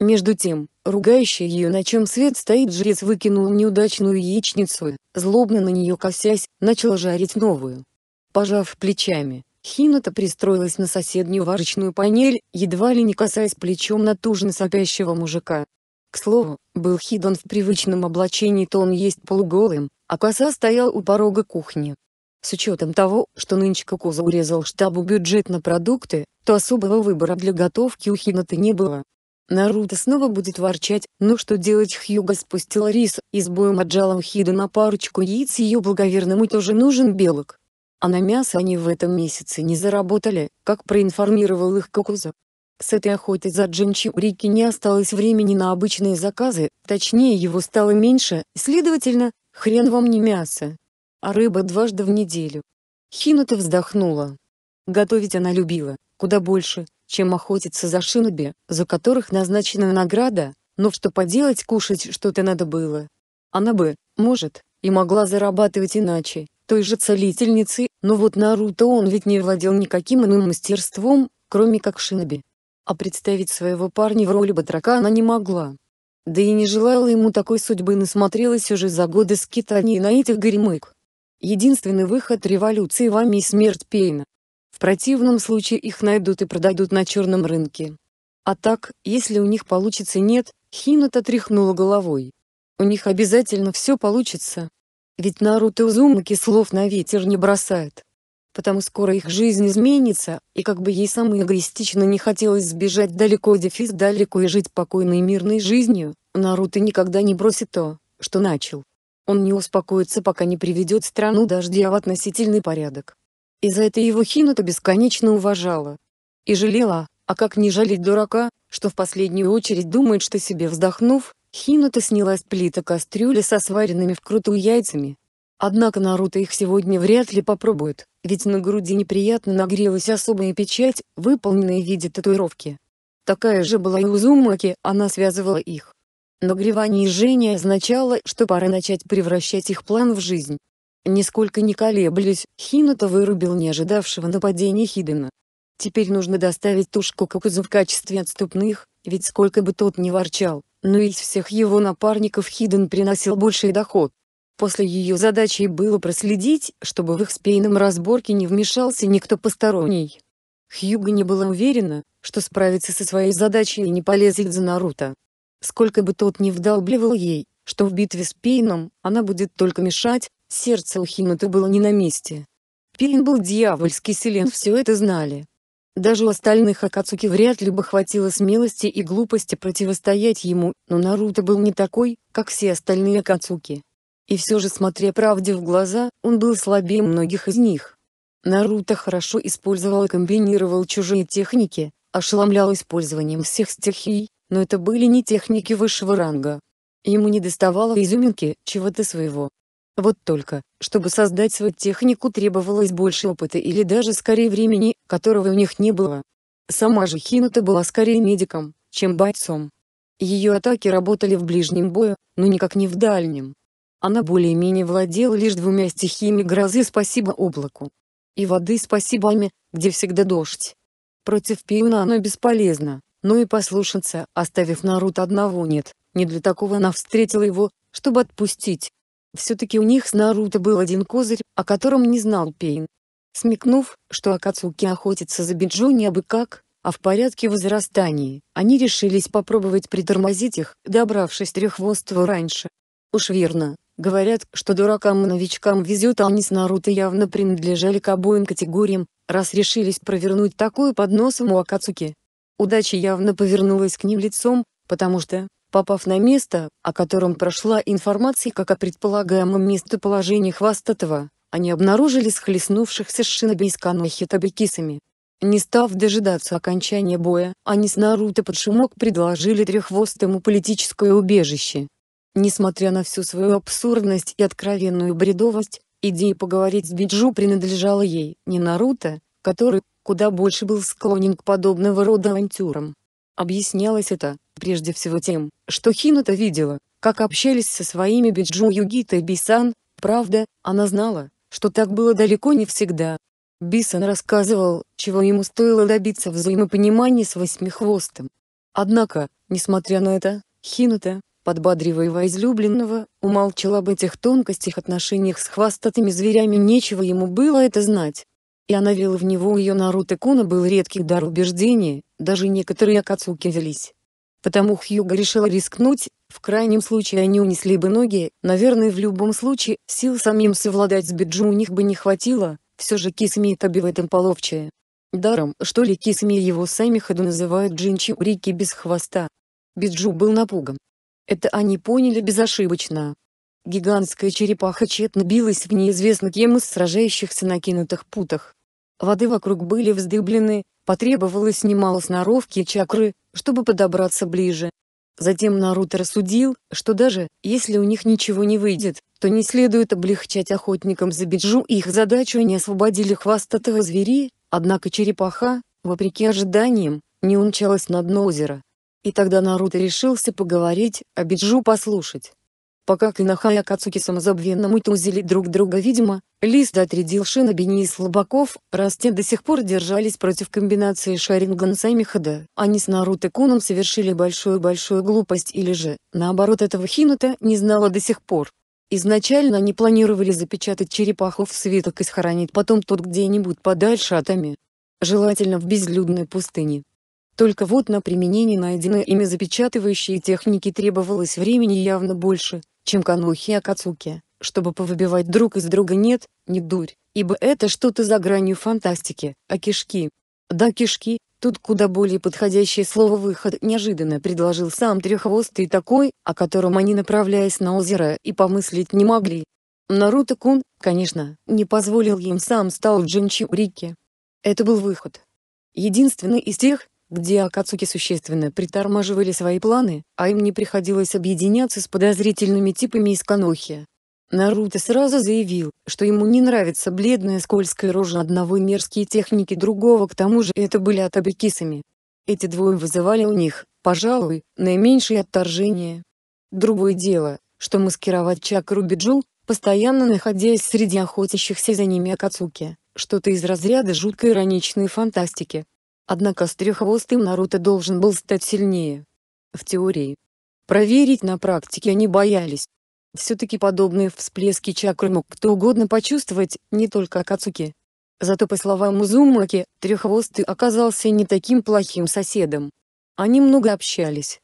Speaker 1: Между тем, ругающий ее на чем свет стоит жрец выкинул неудачную яичницу, злобно на нее косясь, начал жарить новую. Пожав плечами, Хината пристроилась на соседнюю варочную панель, едва ли не касаясь плечом натужно сопящего мужика. К слову, был Хидон в привычном облачении, то он есть полуголым, а коса стоял у порога кухни. С учетом того, что нынче Кукуза урезал штабу бюджет на продукты, то особого выбора для готовки у Хината не было. Наруто снова будет ворчать, но «Ну что делать Хьюга спустила рис и с боем отжала у Хида на парочку яиц ее благоверному тоже нужен белок а на мясо они в этом месяце не заработали, как проинформировал их Кокуза. С этой охоты за Джинчи у Рики не осталось времени на обычные заказы, точнее его стало меньше, следовательно, хрен вам не мясо, а рыба дважды в неделю. Хинута вздохнула. Готовить она любила, куда больше, чем охотиться за шиноби, за которых назначена награда, но что поделать кушать что-то надо было. Она бы, может, и могла зарабатывать иначе, той же целительницей, но вот Наруто он ведь не владел никаким иным мастерством, кроме как шиноби. А представить своего парня в роли батрака она не могла. Да и не желала ему такой судьбы насмотрелась уже за годы скитаний на этих горемык. Единственный выход революции вами и смерть Пейна. В противном случае их найдут и продадут на черном рынке. А так, если у них получится нет, Хинат отряхнула головой. У них обязательно все получится, ведь Наруто Узумаки слов на ветер не бросает. Потому скоро их жизнь изменится, и как бы ей самой эгоистично не хотелось сбежать далеко дефис далеко и жить покойной мирной жизнью, Наруто никогда не бросит то, что начал. Он не успокоится пока не приведет страну дождя в относительный порядок. И за это его Хинута бесконечно уважала. И жалела, а как не жалеть дурака, что в последнюю очередь думает, что себе вздохнув, Хинута сняла с плита кастрюли со сваренными вкрутую яйцами. Однако Наруто их сегодня вряд ли попробует, ведь на груди неприятно нагрелась особая печать, выполненная в виде татуировки. Такая же была и у Зумаки, она связывала их. Нагревание и жжение означало, что пора начать превращать их план в жизнь. Нисколько не колеблясь, Хинута вырубил неожидавшего нападения Хидена. Теперь нужно доставить тушку Кокузу в качестве отступных, ведь сколько бы тот ни ворчал, но из всех его напарников Хиден приносил больший доход. После ее задачей было проследить, чтобы в их спейном разборке не вмешался никто посторонний. Хьюга не была уверена, что справится со своей задачей и не полезет за Наруто. Сколько бы тот ни вдалбливал ей, что в битве с Пейном она будет только мешать, сердце у Хинуты было не на месте. Пейн был дьявольски силен, все это знали. Даже у остальных Акацуки вряд ли бы хватило смелости и глупости противостоять ему, но Наруто был не такой, как все остальные Акацуки. И все же, смотря правде в глаза, он был слабее многих из них. Наруто хорошо использовал и комбинировал чужие техники, ошеломлял использованием всех стихий, но это были не техники высшего ранга. Ему не доставало изюминки, чего-то своего, вот только, чтобы создать свою технику требовалось больше опыта или даже скорее времени, которого у них не было. Сама же Хинута была скорее медиком, чем бойцом. Ее атаки работали в ближнем бою, но никак не в дальнем. Она более-менее владела лишь двумя стихиями грозы спасибо облаку. И воды спасибами, где всегда дождь. Против пиона оно бесполезно, но и послушаться, оставив Нарут одного нет, не для такого она встретила его, чтобы отпустить, все-таки у них с Наруто был один козырь, о котором не знал Пейн. Смекнув, что Акацуки охотится за Биджу не абы как, а в порядке возрастания, они решились попробовать притормозить их, добравшись трехвостого раньше. Уж верно, говорят, что дуракам и новичкам везет, а они с Наруто явно принадлежали к обоим категориям, раз решились провернуть такую под носом у Акацуки. Удача явно повернулась к ним лицом, потому что, Попав на место, о котором прошла информация как о предполагаемом местоположении Хвастатова, они обнаружили схлестнувшихся с шиноби из Канохи табикисами. Не став дожидаться окончания боя, они с Наруто под шумок предложили треххвостому политическое убежище. Несмотря на всю свою абсурдность и откровенную бредовость, идея поговорить с Биджу принадлежала ей, не Наруто, который, куда больше был склонен к подобного рода авантюрам. Объяснялось это, прежде всего тем, что Хината видела, как общались со своими Биджу Югита и Бисан, правда, она знала, что так было далеко не всегда. Бисан рассказывал, чего ему стоило добиться взаимопонимания с восьмихвостым. Однако, несмотря на это, Хината, подбадривая излюбленного, умолчала об этих тонкостях отношениях с хвостатыми зверями нечего ему было это знать и она вела в него ее Наруто Куна был редкий дар убеждения, даже некоторые Акацуки велись. Потому Хьюга решила рискнуть, в крайнем случае они унесли бы ноги, наверное в любом случае, сил самим совладать с Биджу у них бы не хватило, все же Кисми и Таби в этом половчее. Даром, что ли Кисми его сами ходу называют Джинчи Урики без хвоста. Биджу был напуган. Это они поняли безошибочно. Гигантская черепаха тщетно билась в неизвестно кем из сражающихся накинутых путах. Воды вокруг были вздыблены, потребовалось немало сноровки и чакры, чтобы подобраться ближе. Затем Наруто рассудил, что даже, если у них ничего не выйдет, то не следует облегчать охотникам за биджу их задачу они освободили хвостатого звери, однако черепаха, вопреки ожиданиям, не умчалась на дно озера. И тогда Наруто решился поговорить, а биджу послушать. Пока Кинаха и Акацуки самозабвенно мутузили друг друга видимо, Лист отрядил Шинобини и Слабаков, раз те до сих пор держались против комбинации Шаринган Саймихада, они с Наруто Куном совершили большую-большую глупость или же, наоборот этого Хинута не знала до сих пор. Изначально они планировали запечатать черепаху в свиток и схоронить потом тут где-нибудь подальше от Ами. Желательно в безлюдной пустыне. Только вот на применение найденной ими запечатывающей техники требовалось времени явно больше, чем Канухи Акацуки, чтобы повыбивать друг из друга нет, не дурь, ибо это что-то за гранью фантастики, а кишки. Да кишки, тут куда более подходящее слово «выход» неожиданно предложил сам Трехвостый такой, о котором они направляясь на озеро и помыслить не могли. Наруто-кун, конечно, не позволил им сам стал Джинчурики. Это был выход. Единственный из тех, где Акацуки существенно притормаживали свои планы, а им не приходилось объединяться с подозрительными типами из Канохи. Наруто сразу заявил, что ему не нравится бледная скользкая рожа одного и мерзкие техники другого к тому же это были атабекисами. Эти двое вызывали у них, пожалуй, наименьшее отторжение. Другое дело, что маскировать чакру Биджу, постоянно находясь среди охотящихся за ними Акацуки, что-то из разряда жуткой ироничной фантастики. Однако с треххвостым Наруто должен был стать сильнее. В теории. Проверить на практике они боялись. Все-таки подобные всплески чакры мог кто угодно почувствовать, не только Акацуки. Зато по словам Узумаки, Треххвостый оказался не таким плохим соседом. Они много общались.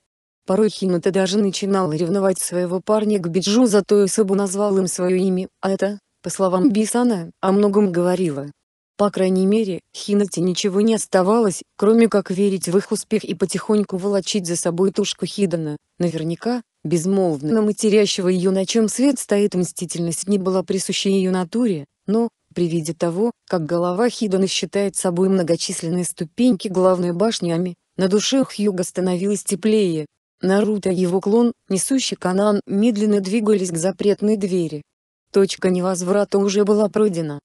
Speaker 1: Порой Хината даже начинал ревновать своего парня к Биджу, зато и собу назвал им свое имя, а это, по словам Бисана, о многом говорило. По крайней мере, Хинате ничего не оставалось, кроме как верить в их успех и потихоньку волочить за собой тушку Хидана. Наверняка, безмолвно матерящего ее на чем свет стоит мстительность не была присуща ее натуре, но, при виде того, как голова Хидана считает собой многочисленные ступеньки главной башнями, на душе Хьюга становилось теплее. Наруто и его клон, несущий канан, медленно двигались к запретной двери. Точка невозврата уже была пройдена.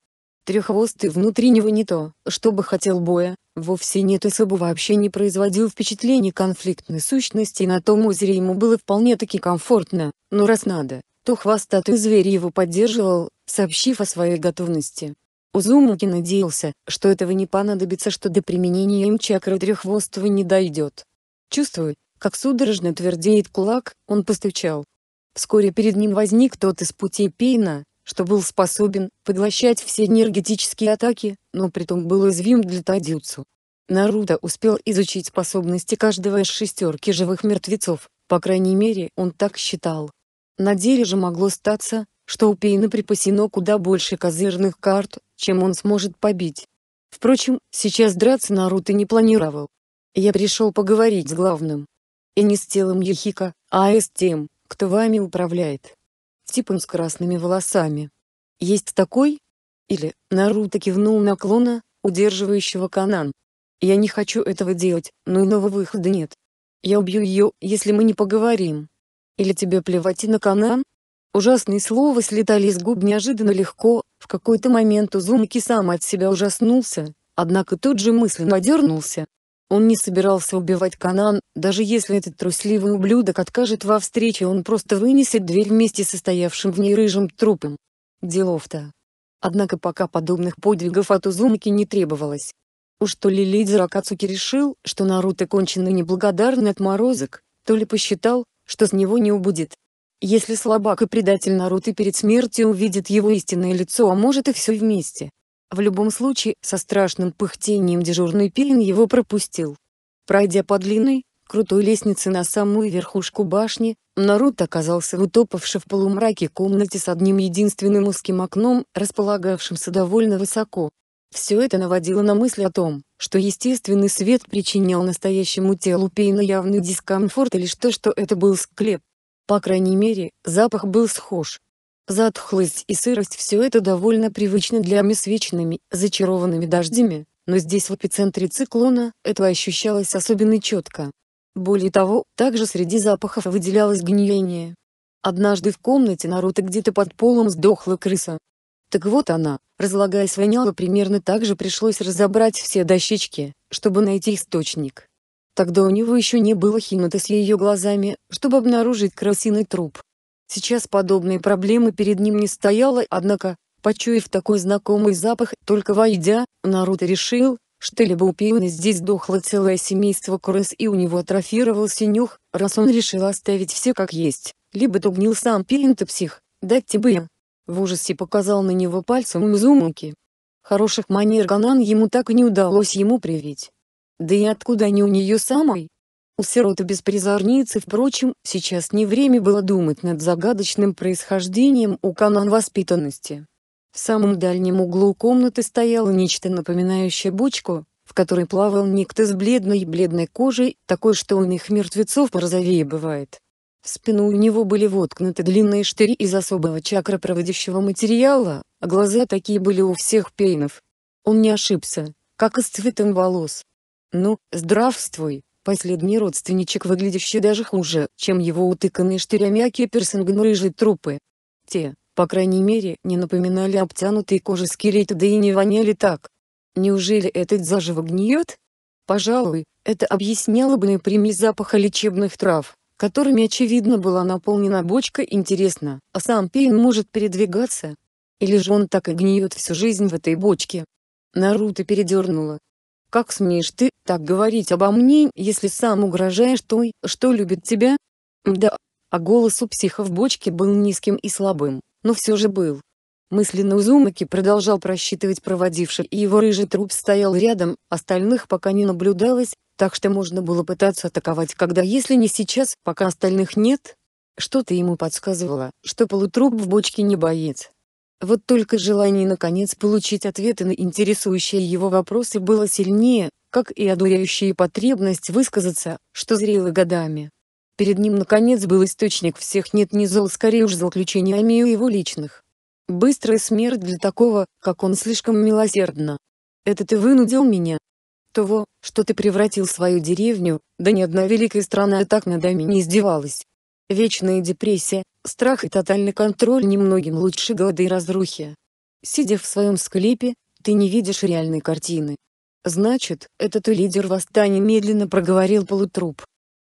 Speaker 1: Треххвостый внутри него не то, что бы хотел боя, вовсе нет и Собу вообще не производил впечатления конфликтной сущности и на том озере ему было вполне-таки комфортно, но раз надо, то хвостатый зверь его поддерживал, сообщив о своей готовности. Узумаки надеялся, что этого не понадобится, что до применения им чакры треххвостого не дойдет. Чувствуя, как судорожно твердеет кулак, он постучал. Вскоре перед ним возник тот из путей Пейна, что был способен поглощать все энергетические атаки, но притом был извим для Тадзюцу. Наруто успел изучить способности каждого из шестерки живых мертвецов, по крайней мере он так считал. На деле же могло статься, что у Пейна припасено куда больше козырных карт, чем он сможет побить. Впрочем, сейчас драться Наруто не планировал. Я пришел поговорить с главным. И не с телом Яхика, а с тем, кто вами управляет типом с красными волосами. Есть такой? Или Наруто кивнул на клона, удерживающего Канан. Я не хочу этого делать, но иного выхода нет. Я убью ее, если мы не поговорим. Или тебе плевать и на Канан? Ужасные слова слетали из губ неожиданно легко, в какой-то момент Узумаки сам от себя ужаснулся, однако тут же мысленно дернулся, он не собирался убивать Канан, даже если этот трусливый ублюдок откажет во встрече, он просто вынесет дверь вместе с состоявшим в ней рыжим трупом. Делов-то. Однако пока подобных подвигов от Узумаки не требовалось. Уж то ли лидер Акацуки решил, что Наруто конченый неблагодарный отморозок, то ли посчитал, что с него не убудет. Если слабак и предатель Наруто перед смертью увидит его истинное лицо, а может и все вместе, в любом случае, со страшным пыхтением дежурный пилин его пропустил. Пройдя по длинной, крутой лестнице на самую верхушку башни, Нарут оказался утопавший в полумраке комнате с одним единственным узким окном, располагавшимся довольно высоко. Все это наводило на мысль о том, что естественный свет причинял настоящему телу Пейна явный дискомфорт или что что это был склеп. По крайней мере, запах был схож, Затхлость и сырость – все это довольно привычно для ами вечными, зачарованными дождями, но здесь в эпицентре циклона это ощущалось особенно четко. Более того, также среди запахов выделялось гниение. Однажды в комнате Наруто где-то под полом сдохла крыса. Так вот она, разлагаясь воняла примерно так же пришлось разобрать все дощечки, чтобы найти источник. Тогда у него еще не было химата с ее глазами, чтобы обнаружить крысиный труп. Сейчас подобной проблемы перед ним не стояло, однако, почуяв такой знакомый запах, только войдя, Наруто решил, что либо у Пиона здесь дохло целое семейство крыс и у него атрофировался нюх, раз он решил оставить все как есть, либо то сам Пион-то псих, дать тебе им. В ужасе показал на него пальцем Мзумуки. Хороших манер Ганан ему так и не удалось ему привить. Да и откуда они у нее самой? У сироты-беспризорницы впрочем, сейчас не время было думать над загадочным происхождением у канон воспитанности. В самом дальнем углу комнаты стояло нечто напоминающее бочку, в которой плавал некто с бледной и бледной кожей, такой что у них мертвецов порозовее бывает. В спину у него были воткнуты длинные штыри из особого чакропроводящего материала, а глаза такие были у всех пейнов. Он не ошибся, как и с цветом волос. «Ну, здравствуй, Последний родственничек, выглядящий даже хуже, чем его утыканные штырями киперсингом рыжие трупы. Те, по крайней мере, не напоминали обтянутые кожи скелета да и не воняли так. Неужели этот заживо гниет? Пожалуй, это объясняло бы напрямую запаха лечебных трав, которыми очевидно была наполнена бочка интересно, а сам пейн может передвигаться? Или же он так и гниет всю жизнь в этой бочке? Наруто передернула, как смеешь ты так говорить обо мне, если сам угрожаешь той, что любит тебя? Да. А голос у психа в бочке был низким и слабым, но все же был. Мысленно Узумаки продолжал просчитывать проводивший, и его рыжий труп стоял рядом, остальных пока не наблюдалось, так что можно было пытаться атаковать когда если не сейчас, пока остальных нет. Что-то ему подсказывало, что полутруп в бочке не боится? Вот только желание наконец получить ответы на интересующие его вопросы было сильнее, как и одуряющая потребность высказаться, что зрело годами. Перед ним наконец был источник всех нет ни зол скорее уж заключениями его личных. Быстрая смерть для такого, как он слишком милосердна. Это ты вынудил меня. Того, что ты превратил свою деревню, да ни одна великая страна так над нами не издевалась. Вечная депрессия, страх и тотальный контроль немногим лучше голода и разрухи. Сидя в своем склепе, ты не видишь реальной картины. Значит, этот лидер восстания медленно проговорил полутруп.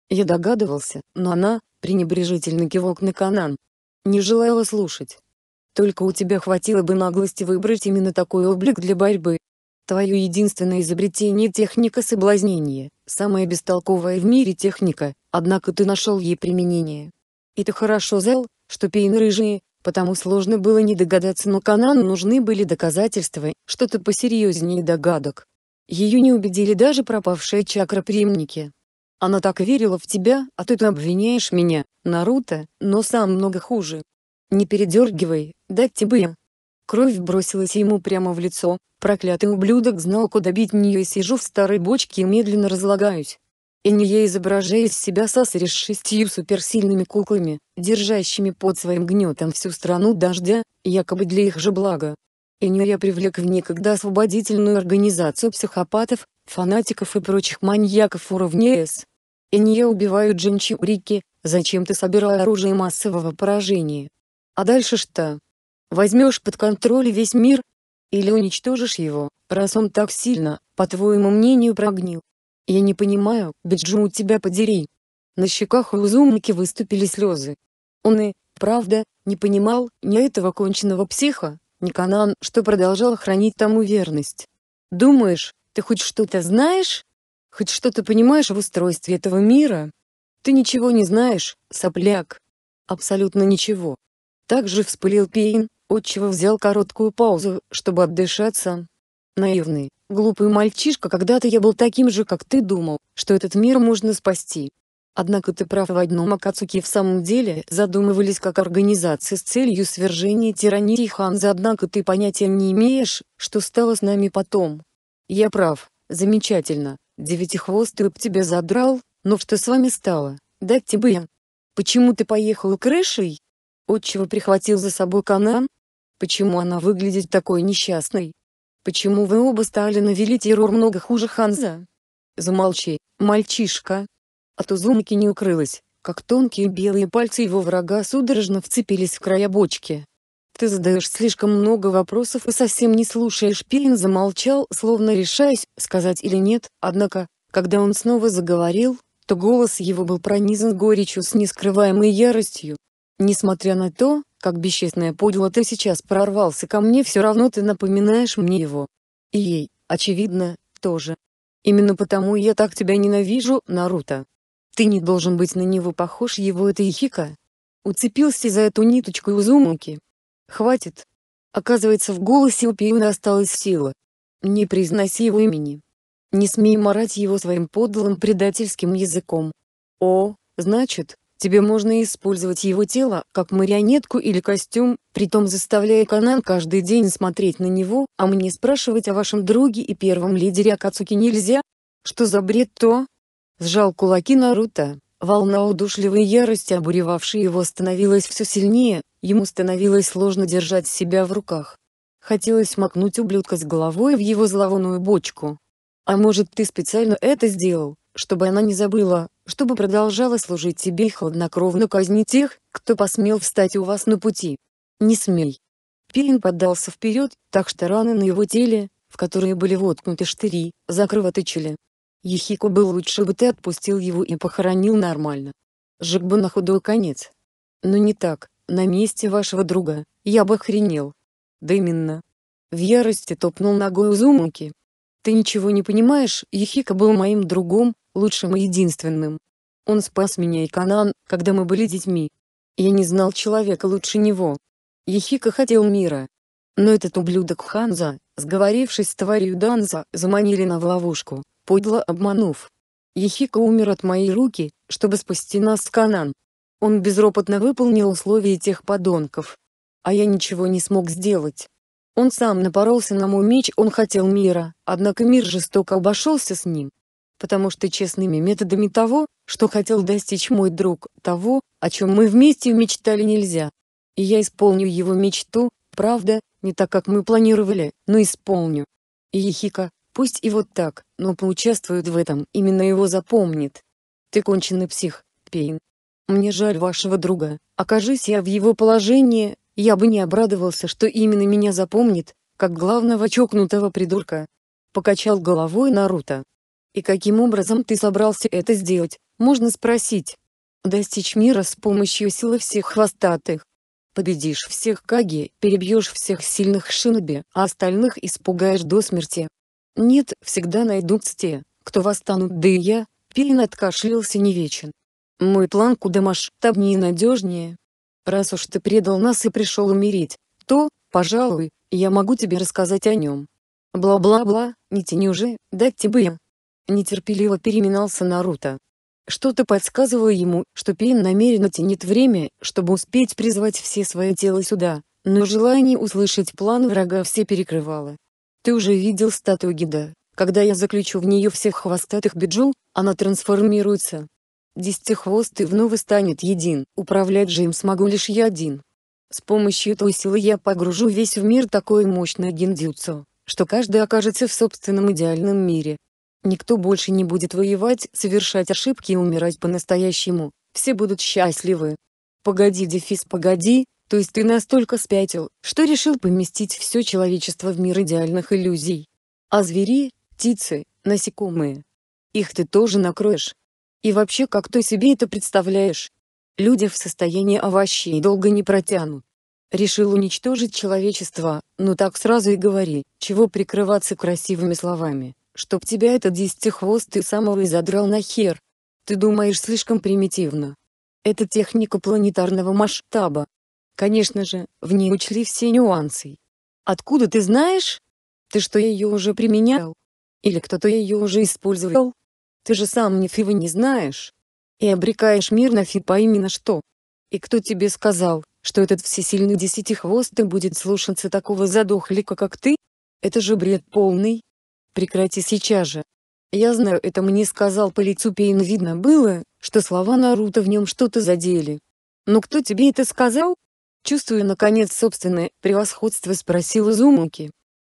Speaker 1: Я догадывался, но она, пренебрежительно кивок на Канан. Не желала слушать. Только у тебя хватило бы наглости выбрать именно такой облик для борьбы, Твое единственное изобретение — техника соблазнения, самая бестолковая в мире техника, однако ты нашел ей применение. И ты хорошо зел, что пейны рыжие, потому сложно было не догадаться, но Канану нужны были доказательства, что-то посерьезнее догадок. Ее не убедили даже пропавшие чакроприемники. Она так верила в тебя, а ты-то обвиняешь меня, Наруто, но сам много хуже. Не передергивай, дать тебе. Кровь бросилась ему прямо в лицо, проклятый ублюдок знал куда бить нее и сижу в старой бочке и медленно разлагаюсь. И не я изображая из себя сосари с шестью суперсильными куклами, держащими под своим гнетом всю страну дождя, якобы для их же блага. И не я привлек в некогда освободительную организацию психопатов, фанатиков и прочих маньяков уровня С. И не я убиваю Джинчурики, зачем ты собираешь оружие массового поражения? А дальше что? Возьмешь под контроль весь мир? Или уничтожишь его, раз он так сильно, по твоему мнению, прогнил? Я не понимаю, Биджу, тебя подери. На щеках у Узумаки выступили слезы. Он и, правда, не понимал ни этого конченного психа, ни Канан, что продолжал хранить тому верность. Думаешь, ты хоть что-то знаешь? Хоть что-то понимаешь в устройстве этого мира? Ты ничего не знаешь, сопляк. Абсолютно ничего. Также вспылил Пейн, Отчего взял короткую паузу, чтобы отдышаться. Наивный, глупый мальчишка, когда-то я был таким же, как ты думал, что этот мир можно спасти. Однако ты прав в одном Акацуки в самом деле задумывались как организации с целью свержения тирании Ханза, однако ты понятия не имеешь, что стало с нами потом. Я прав, замечательно, девятихвостый б тебя задрал, но что с вами стало, дать тебе? Почему ты поехал крышей? Отчего прихватил за собой канан, Почему она выглядит такой несчастной? Почему вы оба стали навели террор много хуже Ханза? Замолчи, мальчишка. А От Узумики не укрылась, как тонкие белые пальцы его врага судорожно вцепились в края бочки. Ты задаешь слишком много вопросов и совсем не слушаешь. Пилин замолчал, словно решаясь, сказать или нет, однако, когда он снова заговорил, то голос его был пронизан горечью с нескрываемой яростью. Несмотря на то, как бесчестное пудло ты сейчас прорвался ко мне, все равно ты напоминаешь мне его. И ей, очевидно, тоже. Именно потому я так тебя ненавижу, Наруто. Ты не должен быть на него похож, его это Ихика. Уцепился за эту ниточку Узумаки. Хватит. Оказывается, в голосе у Пиуна осталась сила. Не произноси его имени. Не смей морать его своим подлым предательским языком. О, значит, Тебе можно использовать его тело, как марионетку или костюм, притом заставляя Канан каждый день смотреть на него, а мне спрашивать о вашем друге и первом лидере Акацуки нельзя? Что за бред то? Сжал кулаки Наруто. Волна удушливой ярости, обуревавшей его, становилась все сильнее, ему становилось сложно держать себя в руках. Хотелось макнуть ублюдка с головой в его зловонную бочку. А может ты специально это сделал, чтобы она не забыла, чтобы продолжала служить тебе и хладнокровно казни тех, кто посмел встать у вас на пути. Не смей. Пилин поддался вперед, так что раны на его теле, в которые были воткнуты штыри, закровоточили. Ехику был лучше бы ты отпустил его и похоронил нормально. Жиг бы на худой конец. Но не так, на месте вашего друга, я бы охренел. Да именно. В ярости топнул ногой Узумаки. Ты ничего не понимаешь, Ехика был моим другом, лучшим и единственным. Он спас меня и Канан, когда мы были детьми. Я не знал человека лучше него. Ехика хотел мира. Но этот ублюдок Ханза, сговорившись с тварью Данза, заманили на в ловушку, подло обманув. Ехика умер от моей руки, чтобы спасти нас с Канан. Он безропотно выполнил условия тех подонков. А я ничего не смог сделать. Он сам напоролся на мой меч, он хотел мира, однако мир жестоко обошелся с ним потому что честными методами того, что хотел достичь мой друг, того, о чем мы вместе мечтали нельзя. И я исполню его мечту, правда, не так, как мы планировали, но исполню. И Ехика, пусть и вот так, но поучаствует в этом, именно его запомнит. Ты конченый псих, Пейн. Мне жаль вашего друга, окажись я в его положении, я бы не обрадовался, что именно меня запомнит, как главного чокнутого придурка. Покачал головой Наруто. И каким образом ты собрался это сделать, можно спросить. Достичь мира с помощью силы всех хвостатых. Победишь всех Каги, перебьешь всех сильных Шиноби, а остальных испугаешь до смерти. Нет, всегда найдутся те, кто восстанут, да и я, Пейн откашлялся не вечен. Мой план куда масштабнее и надежнее. Раз уж ты предал нас и пришел умереть, то, пожалуй, я могу тебе рассказать о нем. Бла-бла-бла, не тяни уже, дать тебе нетерпеливо переминался Наруто. Что-то подсказывало ему, что Пейн намеренно тянет время, чтобы успеть призвать все свои тела сюда, но желание услышать план врага все перекрывало. «Ты уже видел статую гида, когда я заключу в нее всех хвостатых биджу, она трансформируется. Десятихвостый вновь станет един, управлять же им смогу лишь я один. С помощью той силы я погружу весь в мир такое мощное гиндзюцу, что каждый окажется в собственном идеальном мире, Никто больше не будет воевать, совершать ошибки и умирать по-настоящему. Все будут счастливы. Погоди, дефис, погоди, то есть ты настолько спятил, что решил поместить все человечество в мир идеальных иллюзий. А звери, птицы, насекомые. Их ты тоже накроешь. И вообще как ты себе это представляешь? Люди в состоянии овощей долго не протянут. Решил уничтожить человечество, но ну так сразу и говори, чего прикрываться красивыми словами чтоб тебя этот десятихвостый самурай задрал нахер. Ты думаешь слишком примитивно. Это техника планетарного масштаба. Конечно же, в ней учли все нюансы. Откуда ты знаешь? Ты что ее уже применял? Или кто-то ее уже использовал? Ты же сам ни фива не знаешь. И обрекаешь мир на фипа именно что? И кто тебе сказал, что этот всесильный десятихвостый будет слушаться такого задохлика, как ты? Это же бред полный. Прекрати сейчас же. Я знаю, это мне сказал по лицу Пейн, видно было, что слова Наруто в нем что-то задели. Но кто тебе это сказал? Чувствуя наконец собственное превосходство, спросил Изумуки.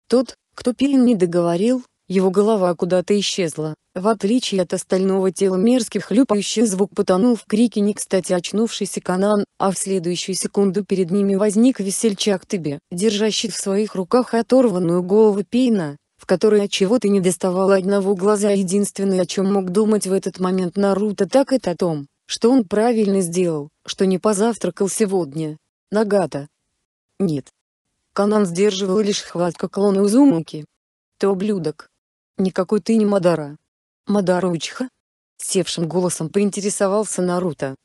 Speaker 1: Тот, кто Пейн не договорил, его голова куда-то исчезла. В отличие от остального тела мерзкий хлюпающий звук потонул в крике не кстати очнувшийся Канан, а в следующую секунду перед ними возник весельчак Тебе, держащий в своих руках оторванную голову Пейна, в которой от чего-то не доставало одного глаза единственное о чем мог думать в этот момент Наруто так это о том, что он правильно сделал, что не позавтракал сегодня. Нагата. Нет. Канан сдерживал лишь хватка клона Узумаки. Ты ублюдок. Никакой ты не Мадара. Мадара Учиха? Севшим голосом поинтересовался Наруто.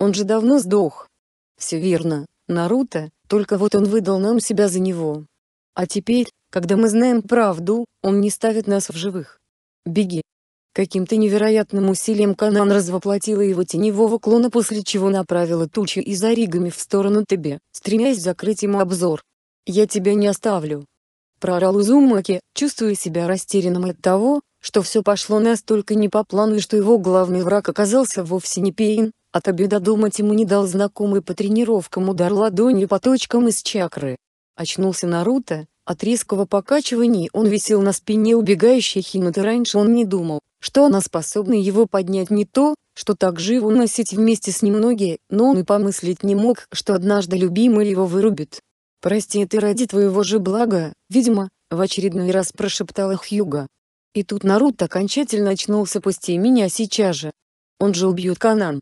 Speaker 1: Он же давно сдох. Все верно, Наруто, только вот он выдал нам себя за него. А теперь, когда мы знаем правду, он не ставит нас в живых. Беги. Каким-то невероятным усилием Канан развоплотила его теневого клона после чего направила тучи и заригами в сторону Тебе, стремясь закрыть ему обзор. «Я тебя не оставлю!» Проорал Узумаки, чувствуя себя растерянным от того, что все пошло настолько не по плану и что его главный враг оказался вовсе не Пейн, а Тобе додумать ему не дал знакомый по тренировкам удар ладонью по точкам из чакры. Очнулся Наруто, от резкого покачивания он висел на спине убегающей Хината. Раньше он не думал, что она способна его поднять не то, что так живо носить вместе с ним ноги, но он и помыслить не мог, что однажды любимый его вырубит. «Прости это ради твоего же блага, видимо», — в очередной раз прошептала Хьюга. И тут Наруто окончательно очнулся «Пусти меня сейчас же! Он же убьет Канан!»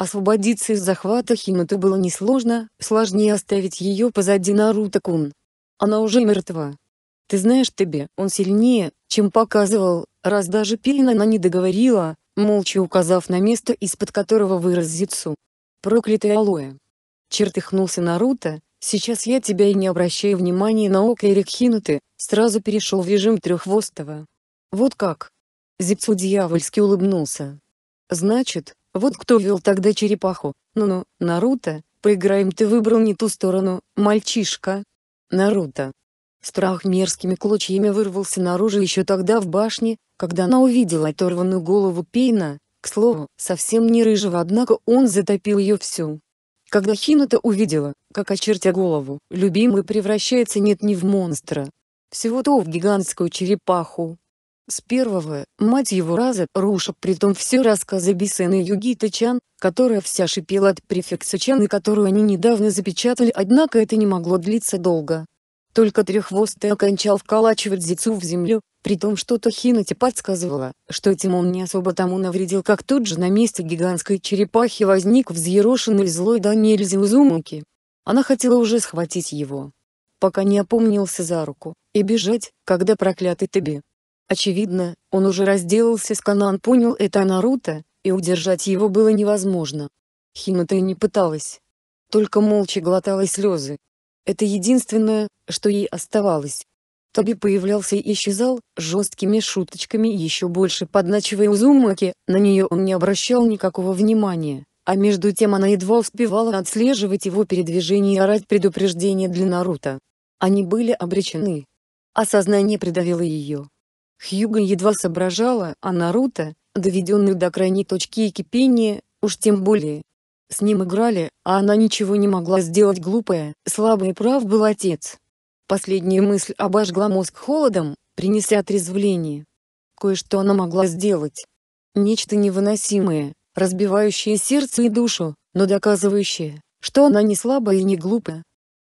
Speaker 1: Освободиться из захвата Химаты было несложно, сложнее оставить ее позади Наруто-кун. Она уже мертва. Ты знаешь тебе, он сильнее, чем показывал, раз даже пильно она не договорила, молча указав на место из-под которого вырос Зицу. Проклятая алоэ. Чертыхнулся Наруто, сейчас я тебя и не обращаю внимания на Окерик Хинуты, сразу перешел в режим трехвостого. Вот как. Зицу дьявольски улыбнулся. Значит, вот кто вел тогда черепаху. Ну-ну, Наруто, поиграем, ты выбрал не ту сторону, мальчишка. Наруто. Страх мерзкими клочьями вырвался наружу еще тогда в башне, когда она увидела оторванную голову Пейна, к слову, совсем не рыжего, однако он затопил ее всю. Когда Хината увидела, как очертя голову, любимый превращается нет ни в монстра, всего-то в гигантскую черепаху, с первого, мать его раза, Руша притом все рассказы бесены Югита Чан, которая вся шипела от префикса Чан и которую они недавно запечатали, однако это не могло длиться долго. Только Треххвостый окончал вколачивать Зицу в землю, при том что-то Хинати типа подсказывала, что этим он не особо тому навредил, как тут же на месте гигантской черепахи возник взъерошенный злой Даниэль Зиузумуки. Она хотела уже схватить его, пока не опомнился за руку, и бежать, когда проклятый тебе Очевидно, он уже разделался с Канан понял это Наруто, и удержать его было невозможно. Химата и не пыталась. Только молча глотала слезы. Это единственное, что ей оставалось. Тоби появлялся и исчезал, жесткими шуточками еще больше подначивая Узумаки, на нее он не обращал никакого внимания, а между тем она едва успевала отслеживать его передвижение и орать предупреждение для Наруто. Они были обречены. Осознание придавило ее. Хьюга едва соображала, а Наруто, доведенный до крайней точки и кипения, уж тем более. С ним играли, а она ничего не могла сделать глупое, слабый и прав был отец. Последняя мысль обожгла мозг холодом, принеся отрезвление. Кое-что она могла сделать. Нечто невыносимое, разбивающее сердце и душу, но доказывающее, что она не слабая и не глупая.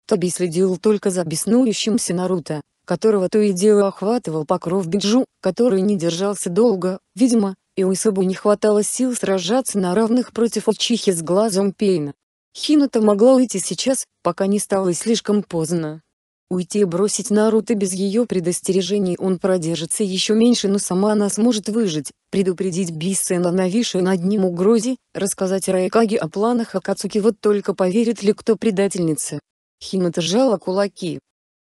Speaker 1: Тоби следил только за беснующимся Наруто, которого то и дело охватывал покров Биджу, который не держался долго, видимо, и у Уисабу не хватало сил сражаться на равных против Учихи с глазом Пейна. Хината могла уйти сейчас, пока не стало слишком поздно. Уйти и бросить Наруто без ее предостережений он продержится еще меньше, но сама она сможет выжить, предупредить Биссена нависшей над ним угрозе, рассказать Раекаге о планах Акацуки вот только поверит ли кто предательнице. Хината сжала кулаки.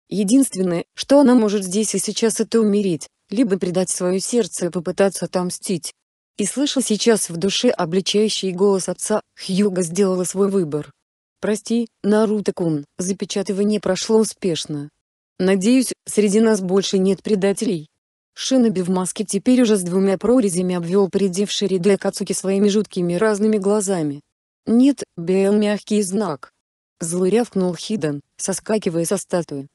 Speaker 1: Единственное, что она может здесь и сейчас это умереть, либо предать свое сердце и попытаться отомстить. И слышал сейчас в душе обличающий голос отца, Хьюга сделала свой выбор. «Прости, Наруто-кун, запечатывание прошло успешно. Надеюсь, среди нас больше нет предателей». Шиноби в маске теперь уже с двумя прорезями обвел придевший ряды Кацуки своими жуткими разными глазами. «Нет, Бел мягкий знак». Зло рявкнул Хидан, соскакивая со статуи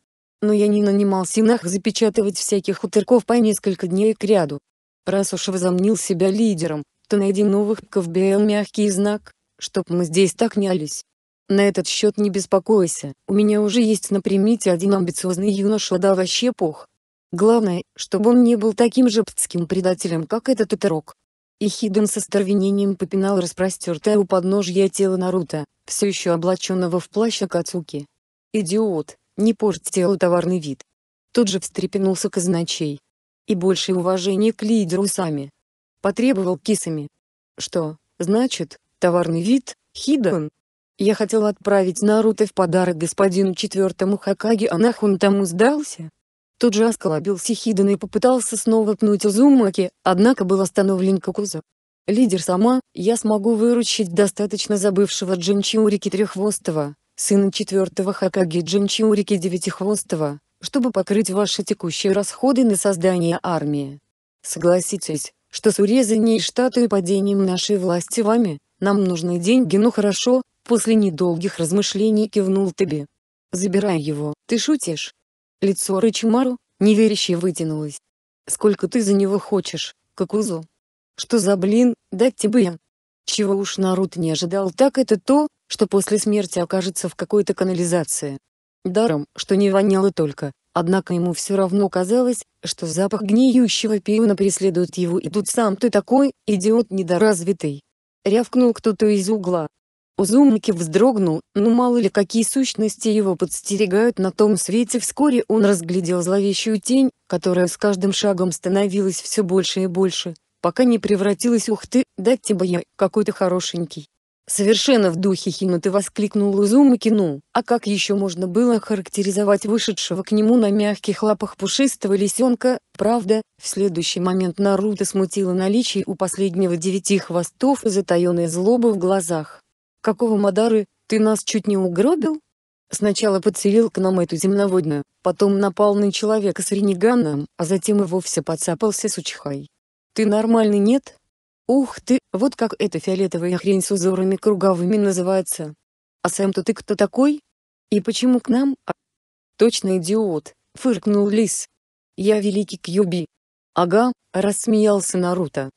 Speaker 1: но я не нанимал синах запечатывать всяких хуторков по несколько дней к ряду. Раз уж возомнил себя лидером, то найди новых КВБЛ мягкий знак, чтоб мы здесь так нялись. На этот счет не беспокойся, у меня уже есть на примете один амбициозный юноша да вообще пух. Главное, чтобы он не был таким же птским предателем, как этот отрок. И Хиден со стервенением попинал распростертое у подножья тело Наруто, все еще облаченного в плащ Акацуки. «Идиот!» не портить телу товарный вид. Тут же встрепенулся казначей. И больше уважения к лидеру сами. Потребовал кисами. Что, значит, товарный вид, Хидан? Я хотел отправить Наруто в подарок господину четвертому Хакаге, а нахуй тому сдался? Тут же осколобился Хидан и попытался снова пнуть Узумаки, однако был остановлен Кокуза. «Лидер сама, я смогу выручить достаточно забывшего Джинчурики Трехвостого, сына четвертого Хакаги Джинчурики Девятихвостого, чтобы покрыть ваши текущие расходы на создание армии. Согласитесь, что с урезанием штата и падением нашей власти вами, нам нужны деньги, ну хорошо, после недолгих размышлений кивнул Таби. Забирай его, ты шутишь? Лицо Рычимару, неверяще вытянулось. Сколько ты за него хочешь, Какузу? Что за блин, дать тебе? я? Чего уж Нарут не ожидал так это то, что после смерти окажется в какой-то канализации. Даром, что не воняло только, однако ему все равно казалось, что запах гниющего пиона преследует его и тут сам ты такой, идиот недоразвитый. Рявкнул кто-то из угла. Узумки вздрогнул, Ну мало ли какие сущности его подстерегают на том свете вскоре он разглядел зловещую тень, которая с каждым шагом становилась все больше и больше, пока не превратилась ух ты, дать тебе я, какой-то хорошенький. Совершенно в духе Хинуты воскликнул Изумакину, а как еще можно было характеризовать вышедшего к нему на мягких лапах пушистого лисенка, правда, в следующий момент Наруто смутило наличие у последнего девяти хвостов и затаенной злобы в глазах. «Какого Мадары, ты нас чуть не угробил?» Сначала подселил к нам эту земноводную, потом напал на человека с ренеганом, а затем и вовсе подцапался с Учихай. «Ты нормальный нет?» Ух ты, вот как эта фиолетовая хрень с узорами круговыми называется. А сам-то ты кто такой? И почему к нам? А, точно идиот, фыркнул Лис. Я великий Кьюби. Ага, рассмеялся Наруто.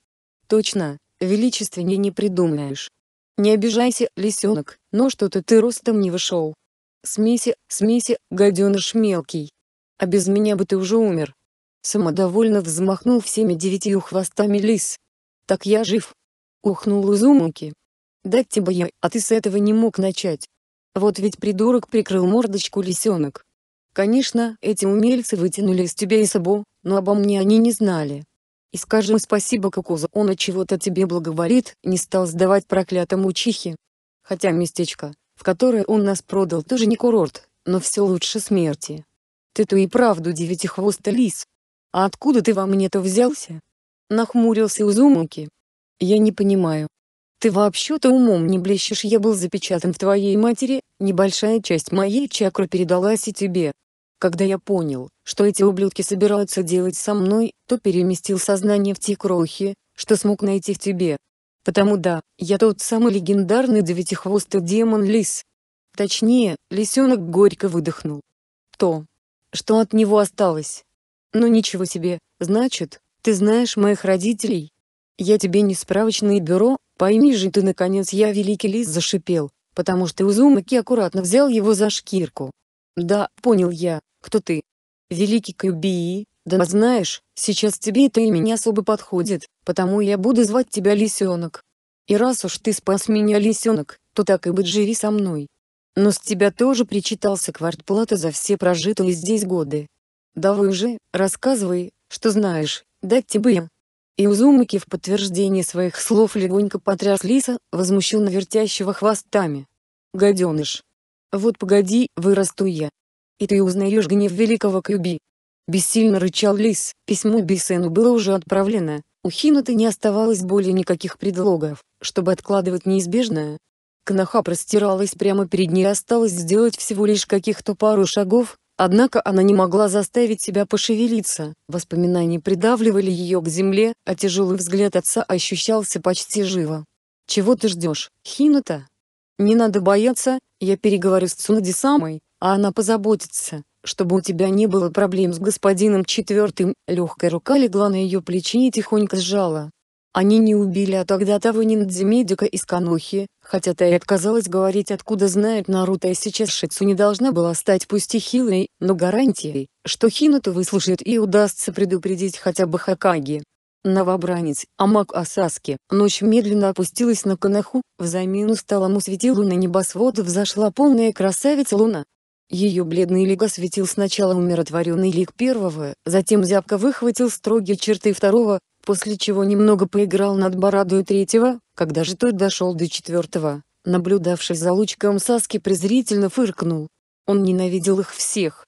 Speaker 1: Точно, величественнее не придумаешь. Не обижайся, лисенок, но что-то ты ростом не вышел. Смейся, смейся, гаденыш мелкий. А без меня бы ты уже умер. Самодовольно взмахнул всеми девятью хвостами лис. «Так я жив!» — ухнул Узумуки. «Дать тебе я, а ты с этого не мог начать!» Вот ведь придурок прикрыл мордочку лисенок. Конечно, эти умельцы вытянули из тебя и собу, но обо мне они не знали. И скажем спасибо Кокоза, он от чего-то тебе благоворит, не стал сдавать проклятому чихи. Хотя местечко, в которое он нас продал, тоже не курорт, но все лучше смерти. Ты-то и правду девятихвостый лис. А откуда ты во мне-то взялся? нахмурился Узумаки. «Я не понимаю. Ты вообще-то умом не блещешь, я был запечатан в твоей матери, небольшая часть моей чакры передалась и тебе. Когда я понял, что эти ублюдки собираются делать со мной, то переместил сознание в те крохи, что смог найти в тебе. Потому да, я тот самый легендарный девятихвостый демон-лис. Точнее, лисенок горько выдохнул. То, что от него осталось. Но ну ничего себе, значит, ты знаешь моих родителей? Я тебе не справочное бюро, пойми же ты наконец я великий лис зашипел, потому что Узумаки аккуратно взял его за шкирку. Да, понял я, кто ты. Великий Кайбии, да знаешь, сейчас тебе это имя не особо подходит, потому я буду звать тебя Лисенок. И раз уж ты спас меня, Лисенок, то так и быть живи со мной. Но с тебя тоже причитался квартплата за все прожитые здесь годы. Давай же, рассказывай, что знаешь, Дать бы им. И Узумаки в подтверждение своих слов легонько потряс лиса, возмущенно вертящего хвостами. «Гаденыш! Вот погоди, вырасту я! И ты узнаешь гнев великого Кюби!» Бессильно рычал лис, письмо Бисену было уже отправлено, у Хинуты не оставалось более никаких предлогов, чтобы откладывать неизбежное. Канаха простиралась прямо перед ней осталось сделать всего лишь каких-то пару шагов, Однако она не могла заставить себя пошевелиться, воспоминания придавливали ее к земле, а тяжелый взгляд отца ощущался почти живо. «Чего ты ждешь, Хината? Не надо бояться, я переговорю с Цунади самой, а она позаботится, чтобы у тебя не было проблем с господином четвертым». Легкая рука легла на ее плечи и тихонько сжала. Они не убили а тогда того ниндзя-медика из Канохи, хотя та и отказалась говорить откуда знает Наруто и сейчас Шицу не должна была стать пусть и хилой, но гарантией, что Хинуту выслушает и удастся предупредить хотя бы Хакаги. Новобранец, Амак Асаски, ночь медленно опустилась на Канаху, взамен усталому светилу на небосвод взошла полная красавица луна. Ее бледный лик осветил сначала умиротворенный лик первого, затем зябко выхватил строгие черты второго, после чего немного поиграл над бородой третьего, когда же тот дошел до четвертого, наблюдавший за лучком Саски презрительно фыркнул. Он ненавидел их всех.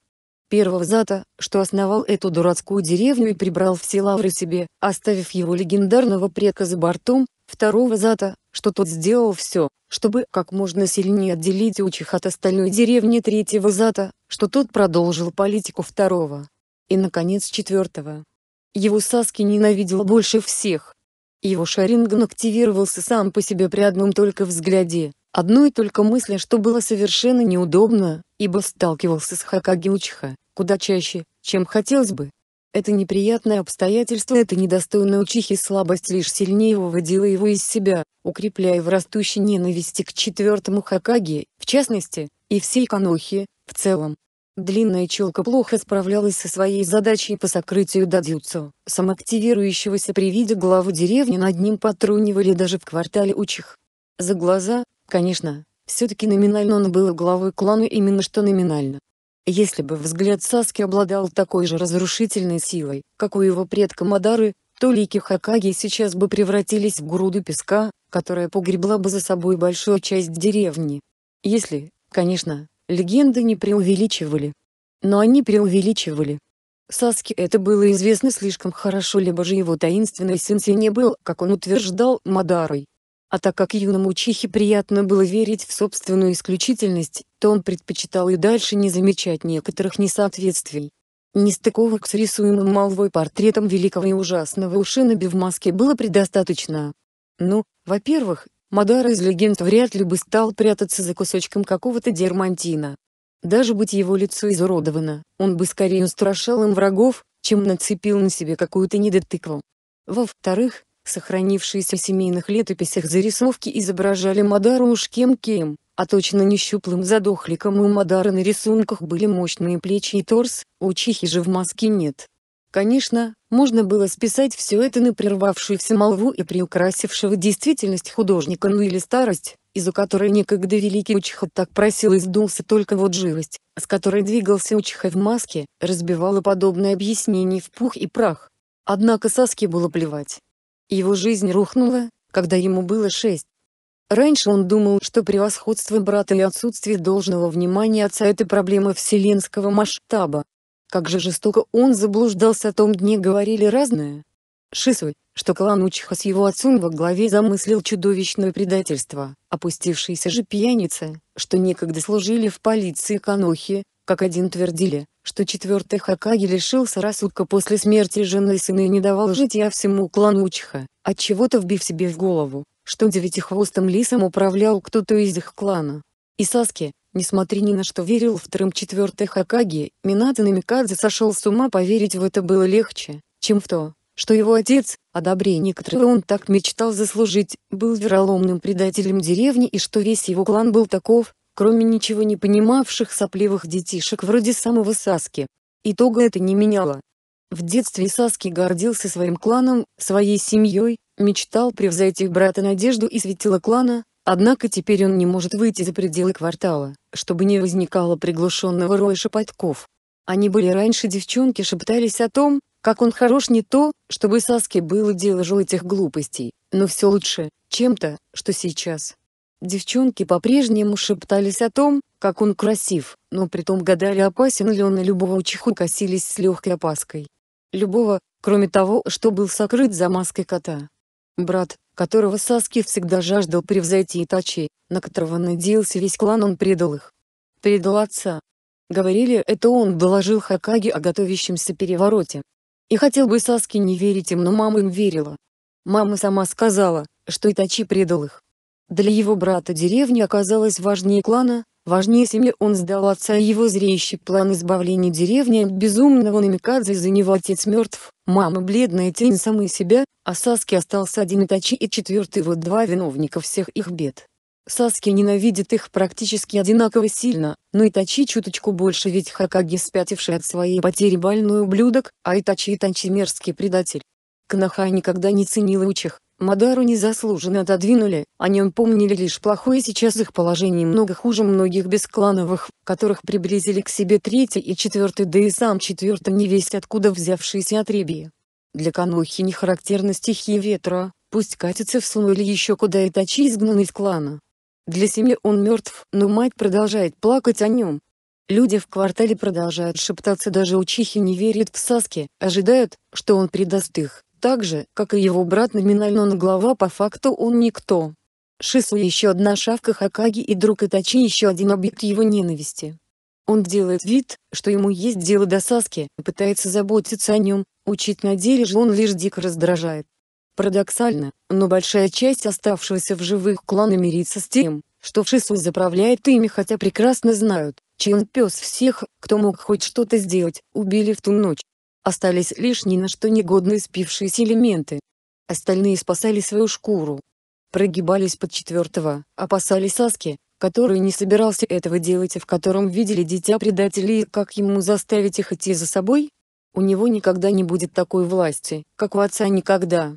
Speaker 1: Первого Зата, что основал эту дурацкую деревню и прибрал все лавры себе, оставив его легендарного предка за бортом, второго Зата, что тот сделал все, чтобы как можно сильнее отделить учих от остальной деревни третьего Зата, что тот продолжил политику второго. И наконец четвертого. Его Саски ненавидел больше всех. Его Шаринган активировался сам по себе при одном только взгляде, одной только мысли, что было совершенно неудобно, ибо сталкивался с Хакаги Учха, куда чаще, чем хотелось бы. Это неприятное обстоятельство, это недостойная учихи слабость лишь сильнее выводила его из себя, укрепляя в растущей ненависти к четвертому Хакаге, в частности, и всей Канохе, в целом. Длинная челка плохо справлялась со своей задачей по сокрытию дадюцу, самоактивирующегося при виде главы деревни над ним потрунивали даже в квартале учих. За глаза, конечно, все-таки номинально он был главой клана именно что номинально. Если бы взгляд Саски обладал такой же разрушительной силой, как у его предка Мадары, то лики Хакаги сейчас бы превратились в груду песка, которая погребла бы за собой большую часть деревни. Если, конечно, Легенды не преувеличивали. Но они преувеличивали. Саске это было известно слишком хорошо, либо же его таинственный сенсей не был, как он утверждал, Мадарой. А так как юному Чихе приятно было верить в собственную исключительность, то он предпочитал и дальше не замечать некоторых несоответствий. Нестыковок с рисуемым молвой портретом великого и ужасного Ушинаби в маске было предостаточно. Ну, во-первых, Мадар из легенд вряд ли бы стал прятаться за кусочком какого-то дермантина. Даже быть его лицо изуродовано, он бы скорее устрашал им врагов, чем нацепил на себе какую-то недотыкву. Во-вторых, сохранившиеся в семейных летописях зарисовки изображали Мадару уж кем-кем, а точно не щуплым задохликом у Мадара на рисунках были мощные плечи и торс, у Чихи же в маске нет. Конечно, можно было списать все это на прервавшуюся молву и приукрасившего действительность художника ну или старость, из-за которой некогда великий Учхов так просил и сдулся только вот живость, с которой двигался Учхов в маске, разбивала подобное объяснение в пух и прах. Однако Саске было плевать. Его жизнь рухнула, когда ему было шесть. Раньше он думал, что превосходство брата и отсутствие должного внимания отца – это проблема вселенского масштаба, как же жестоко он заблуждался о том дне говорили разное. Шисуй, что клан Учха с его отцом во главе замыслил чудовищное предательство, опустившиеся же пьяницы, что некогда служили в полиции Канохи, как один твердили, что четвертый Хакаги лишился рассудка после смерти жены и сына и не давал жить я а всему клану Учха, отчего-то вбив себе в голову, что девятихвостым лисом управлял кто-то из их клана. И Саски, Несмотря ни на что верил вторым четвертой Хакаги, Минато Намикадзе сошел с ума поверить в это было легче, чем в то, что его отец, одобрение которого он так мечтал заслужить, был вероломным предателем деревни и что весь его клан был таков, кроме ничего не понимавших сопливых детишек вроде самого Саски. Итога это не меняло. В детстве Саски гордился своим кланом, своей семьей, мечтал превзойти брата Надежду и светила клана, Однако теперь он не может выйти за пределы квартала, чтобы не возникало приглушенного роя шепотков. Они были раньше девчонки шептались о том, как он хорош не то, чтобы Саске было дело же этих глупостей, но все лучше, чем то, что сейчас. Девчонки по-прежнему шептались о том, как он красив, но притом гадали опасен ли он на любого учиху косились с легкой опаской. Любого, кроме того, что был сокрыт за маской кота. «Брат, которого Саски всегда жаждал превзойти Итачи, на которого надеялся весь клан он предал их. Предал отца. Говорили, это он доложил Хакаги о готовящемся перевороте. И хотел бы Саски не верить им, но мама им верила. Мама сама сказала, что Итачи предал их. Для его брата деревня оказалась важнее клана, Важнее семьи он сдал отца его зрящий план избавления деревни от безумного намикадзе за него отец мертв, мама бледная тень самой себя, а Саски остался один Итачи и четвертый вот два виновника всех их бед. Саски ненавидит их практически одинаково сильно, но Итачи чуточку больше ведь Хакаги спятивший от своей потери больной ублюдок, а Итачи Итачи мерзкий предатель. Канаха никогда не ценила учих, Мадару незаслуженно отодвинули, о нем помнили лишь плохое сейчас их положение много хуже многих бесклановых, которых приблизили к себе третий и четвертый, да и сам четвертый невесть откуда взявшийся отребье. Для канухи не характерна стихия ветра, пусть катится в сумму или еще куда Итачи изгнан из клана. Для семьи он мертв, но мать продолжает плакать о нем. Люди в квартале продолжают шептаться даже учихи не верят в Саске, ожидают, что он предаст их. Так же, как и его брат номинально он глава по факту он никто. Шису еще одна шавка Хакаги и друг Итачи еще один объект его ненависти. Он делает вид, что ему есть дело до Саски, пытается заботиться о нем, учить на деле же он лишь дико раздражает. Парадоксально, но большая часть оставшегося в живых клана мирится с тем, что Шису заправляет ими хотя прекрасно знают, чей он пес всех, кто мог хоть что-то сделать, убили в ту ночь остались лишь ни на что негодные спившиеся элементы. Остальные спасали свою шкуру. Прогибались под четвертого, опасались Саски, который не собирался этого делать и а в котором видели дитя предателей и как ему заставить их идти за собой? У него никогда не будет такой власти, как у отца никогда.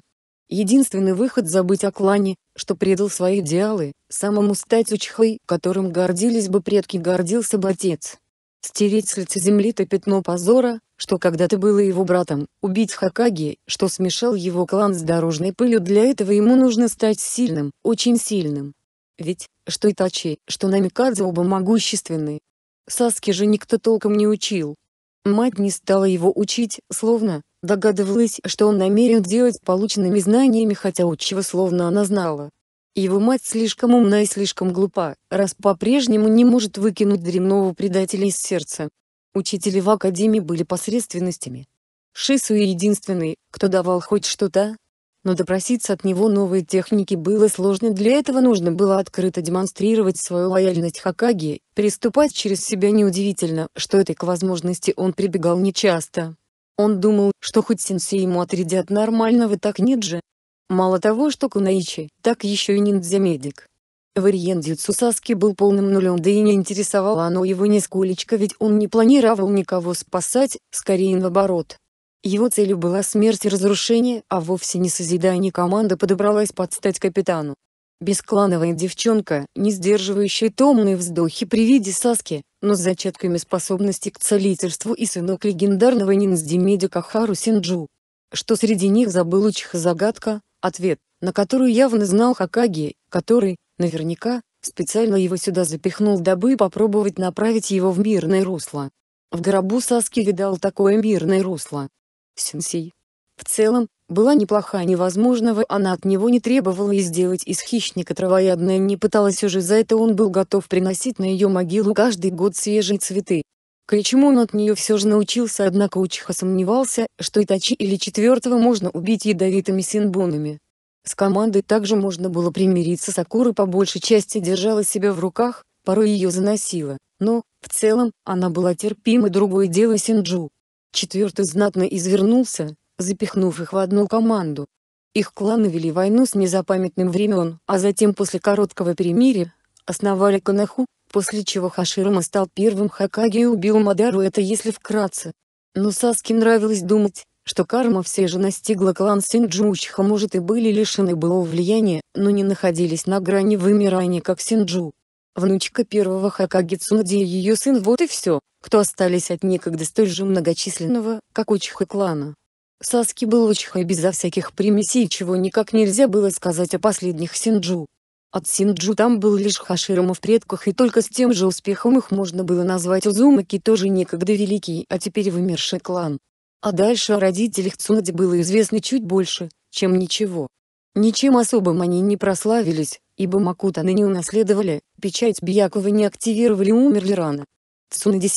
Speaker 1: Единственный выход забыть о клане, что предал свои идеалы, самому стать учхой, которым гордились бы предки гордился бы отец. Стереть с лица земли то пятно позора, что когда-то было его братом, убить Хакаги, что смешал его клан с дорожной пылью для этого ему нужно стать сильным, очень сильным. Ведь, что Итачи, что Намикадзе оба могущественны. Саски же никто толком не учил. Мать не стала его учить, словно, догадывалась, что он намерен делать полученными знаниями хотя учила словно она знала. Его мать слишком умна и слишком глупа, раз по-прежнему не может выкинуть дремного предателя из сердца. Учителя в академии были посредственностями. Шису и единственный, кто давал хоть что-то, но допроситься от него новой техники было сложно, для этого нужно было открыто демонстрировать свою лояльность Хакаги, Приступать через себя неудивительно, что этой к возможности он прибегал нечасто. Он думал, что хоть сенсей ему отрядят нормального так нет же, Мало того, что Кунаичи, так еще и ниндзя-медик. Вариент Дзюцу Саски был полным нулем, да и не интересовало оно его нисколечко, ведь он не планировал никого спасать, скорее наоборот. Его целью была смерть и разрушение, а вовсе не созидание команды. подобралась под стать капитану. Бесклановая девчонка, не сдерживающая томные вздохи при виде Саски, но с зачатками способности к целительству и сынок легендарного ниндзя-медика Хару Синджу. Что среди них забыл учих загадка, Ответ, на который явно знал Хакаги, который, наверняка, специально его сюда запихнул, дабы попробовать направить его в мирное русло. В гробу Саски видал такое мирное русло. Сенсей. В целом, была неплоха невозможного, она от него не требовала и сделать из хищника травоядное не пыталась уже за это он был готов приносить на ее могилу каждый год свежие цветы. Кое-чему он от нее все же научился, однако Учиха сомневался, что Итачи или четвертого можно убить ядовитыми синбонами. С командой также можно было примириться Сакура по большей части держала себя в руках, порой ее заносила, но, в целом, она была терпима другое дело Синджу. Четвертый знатно извернулся, запихнув их в одну команду. Их кланы вели войну с незапамятным времен, а затем после короткого перемирия, основали Канаху, после чего Хаширума стал первым Хакаги и убил Мадару это если вкратце. Но Саске нравилось думать, что карма все же настигла клан Синджучха может и были лишены было влияния, но не находились на грани вымирания как Синджу. Внучка первого Хакаги Цунади и ее сын вот и все, кто остались от некогда столь же многочисленного, как Учиха клана. Саски был Учихой безо всяких примесей, чего никак нельзя было сказать о последних Синджу. От Синджу там был лишь Хаширама в предках и только с тем же успехом их можно было назвать Узумаки тоже некогда великий, а теперь вымерший клан. А дальше о родителях Цунади было известно чуть больше, чем ничего. Ничем особым они не прославились, ибо Макутаны не унаследовали, печать Бьякова не активировали умерли рано. Цунади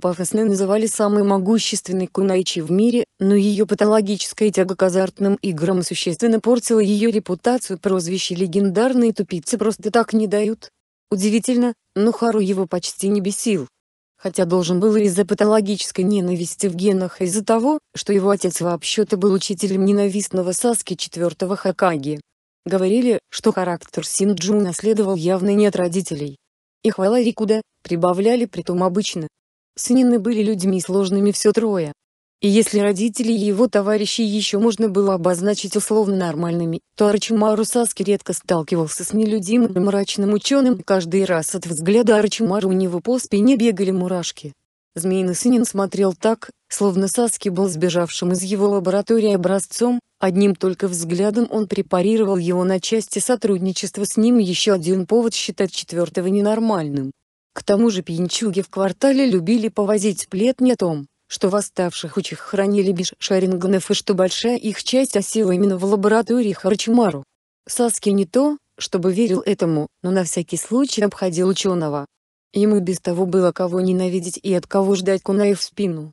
Speaker 1: по Фэсне называли самой могущественной кунайчи в мире, но ее патологическая тяга к азартным играм существенно портила ее репутацию прозвище «легендарные тупицы» просто так не дают. Удивительно, но Хару его почти не бесил. Хотя должен был из-за патологической ненависти в генах из-за того, что его отец вообще-то был учителем ненавистного Саски четвертого Хакаги. Говорили, что характер Синджу наследовал явно не от родителей и Хваларикуда, прибавляли притом обычно. Сынины были людьми сложными все трое. И если родители его товарищи еще можно было обозначить условно нормальными, то Арчимару Саски редко сталкивался с нелюдимым и мрачным ученым, каждый раз от взгляда Арчимару у него по спине бегали мурашки. Змеиный Сынин смотрел так, словно Саски был сбежавшим из его лаборатории образцом, Одним только взглядом он препарировал его на части сотрудничества с ним еще один повод считать четвертого ненормальным. К тому же пьянчуги в квартале любили повозить сплетни о том, что восставших учих хранили биш шаринганов и что большая их часть осела именно в лаборатории Харчмару. Саски не то, чтобы верил этому, но на всякий случай обходил ученого. Ему без того было кого ненавидеть и от кого ждать куна и в спину.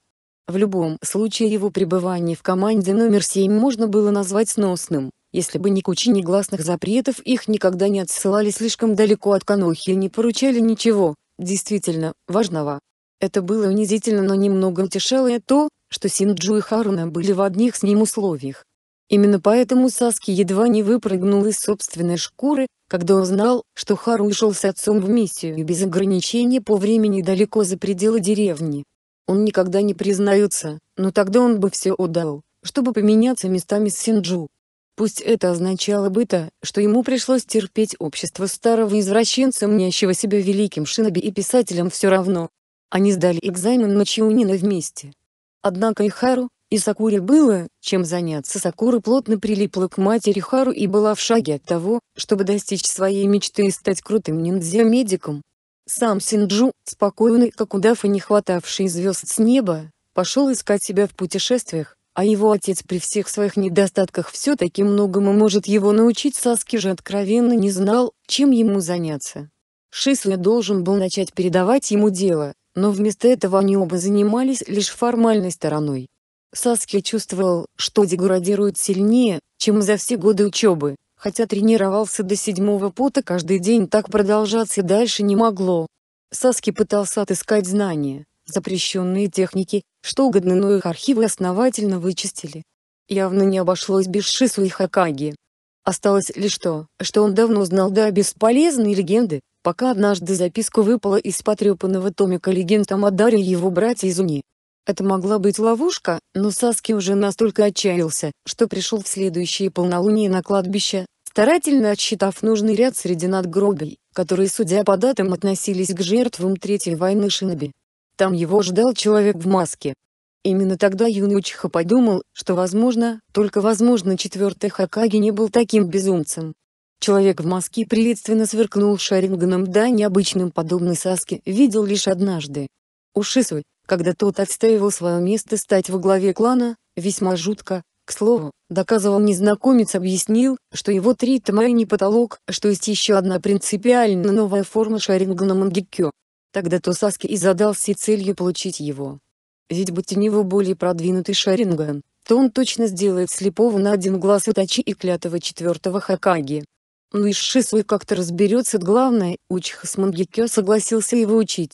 Speaker 1: В любом случае его пребывание в команде номер 7 можно было назвать сносным, если бы не куча негласных запретов их никогда не отсылали слишком далеко от Канохи и не поручали ничего, действительно, важного. Это было унизительно, но немного утешало и то, что Синджу и Харуна были в одних с ним условиях. Именно поэтому Саски едва не выпрыгнул из собственной шкуры, когда узнал, что Хару ушел с отцом в миссию и без ограничений по времени далеко за пределы деревни, он никогда не признается, но тогда он бы все отдал, чтобы поменяться местами с Синджу. Пусть это означало бы то, что ему пришлось терпеть общество старого извращенца, мнящего себя великим шиноби и писателем все равно. Они сдали экзамен на Чиунина вместе. Однако и Хару, и Сакуре было, чем заняться. Сакура плотно прилипла к матери Хару и была в шаге от того, чтобы достичь своей мечты и стать крутым ниндзя-медиком. Сам Синджу, спокойный как удав и не хватавший звезд с неба, пошел искать себя в путешествиях, а его отец при всех своих недостатках все-таки многому может его научить Саски же откровенно не знал, чем ему заняться. Шисуя должен был начать передавать ему дело, но вместо этого они оба занимались лишь формальной стороной. Саски чувствовал, что деградирует сильнее, чем за все годы учебы, Хотя тренировался до седьмого пота каждый день, так продолжаться дальше не могло. Саски пытался отыскать знания, запрещенные техники, что угодно, но их архивы основательно вычистили. Явно не обошлось без Шису и Хакаги. Осталось лишь то, что он давно знал да бесполезные легенды, пока однажды записку выпала из потрепанного томика легенд о Мадаре и его брате Изуни. Это могла быть ловушка, но Саски уже настолько отчаялся, что пришел в следующие полнолуние на кладбище, старательно отсчитав нужный ряд среди надгробий, которые, судя по датам, относились к жертвам Третьей войны Шиноби. Там его ждал человек в маске. Именно тогда юный Учиха подумал, что возможно, только возможно четвертый Хакаги не был таким безумцем. Человек в маске приветственно сверкнул шаринганом да необычным подобный Саске видел лишь однажды. Ушисуй, когда тот отстаивал свое место стать во главе клана, весьма жутко, к слову, доказывал незнакомец объяснил, что его три тома не потолок, а что есть еще одна принципиально новая форма шаринга на Тогда-то Саски и задался целью получить его. Ведь будь у него более продвинутый шаринган, то он точно сделает слепого на один глаз Утачи и клятого четвертого Хакаги. Ну и Шисуэ как-то разберется главное, Учиха с мангекё согласился его учить,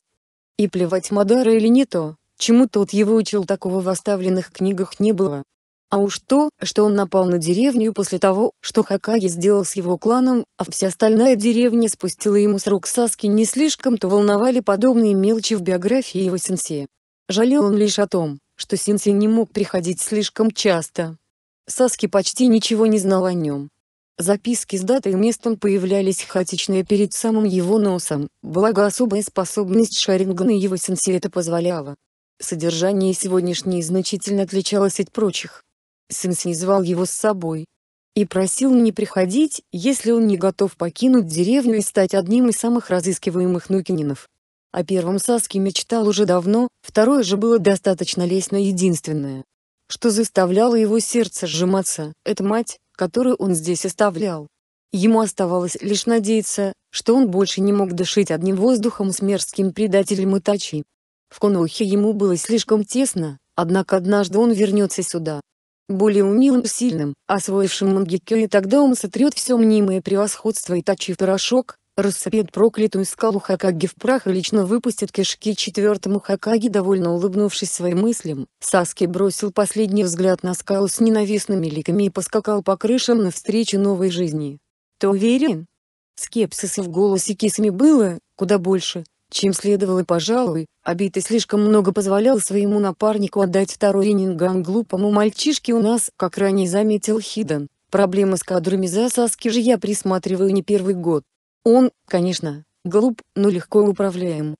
Speaker 1: и плевать Мадара или не то, чему тот его учил такого в оставленных книгах не было. А уж то, что он напал на деревню после того, что Хакаги сделал с его кланом, а вся остальная деревня спустила ему с рук Саски не слишком-то волновали подобные мелочи в биографии его сенсея. Жалел он лишь о том, что сенсей не мог приходить слишком часто. Саски почти ничего не знал о нем. Записки с датой и местом появлялись хаотично перед самым его носом, благо особая способность Шарингана и его сенси это позволяла. Содержание сегодняшней значительно отличалось от прочих. Сенси звал его с собой. И просил не приходить, если он не готов покинуть деревню и стать одним из самых разыскиваемых Нукининов. О первом Саске мечтал уже давно, второе же было достаточно лестно единственное. Что заставляло его сердце сжиматься, это мать, которую он здесь оставлял. Ему оставалось лишь надеяться, что он больше не мог дышать одним воздухом с мерзким предателем Итачи. В Конохе ему было слишком тесно, однако однажды он вернется сюда. Более умелым и сильным, освоившим Мангекё и тогда он сотрет все мнимое превосходство Итачи в порошок, рассыпет проклятую скалу Хакаги в прах и лично выпустит кишки четвертому Хакаги довольно улыбнувшись своим мыслям, Саски бросил последний взгляд на скалу с ненавистными ликами и поскакал по крышам навстречу новой жизни. «Ты уверен?» Скепсиса в голосе Кисами было, куда больше, чем следовало пожалуй, обитый слишком много позволял своему напарнику отдать второй Нинган глупому мальчишке у нас, как ранее заметил Хидан. Проблемы с кадрами за Саски же я присматриваю не первый год, он, конечно, глуп, но легко управляем.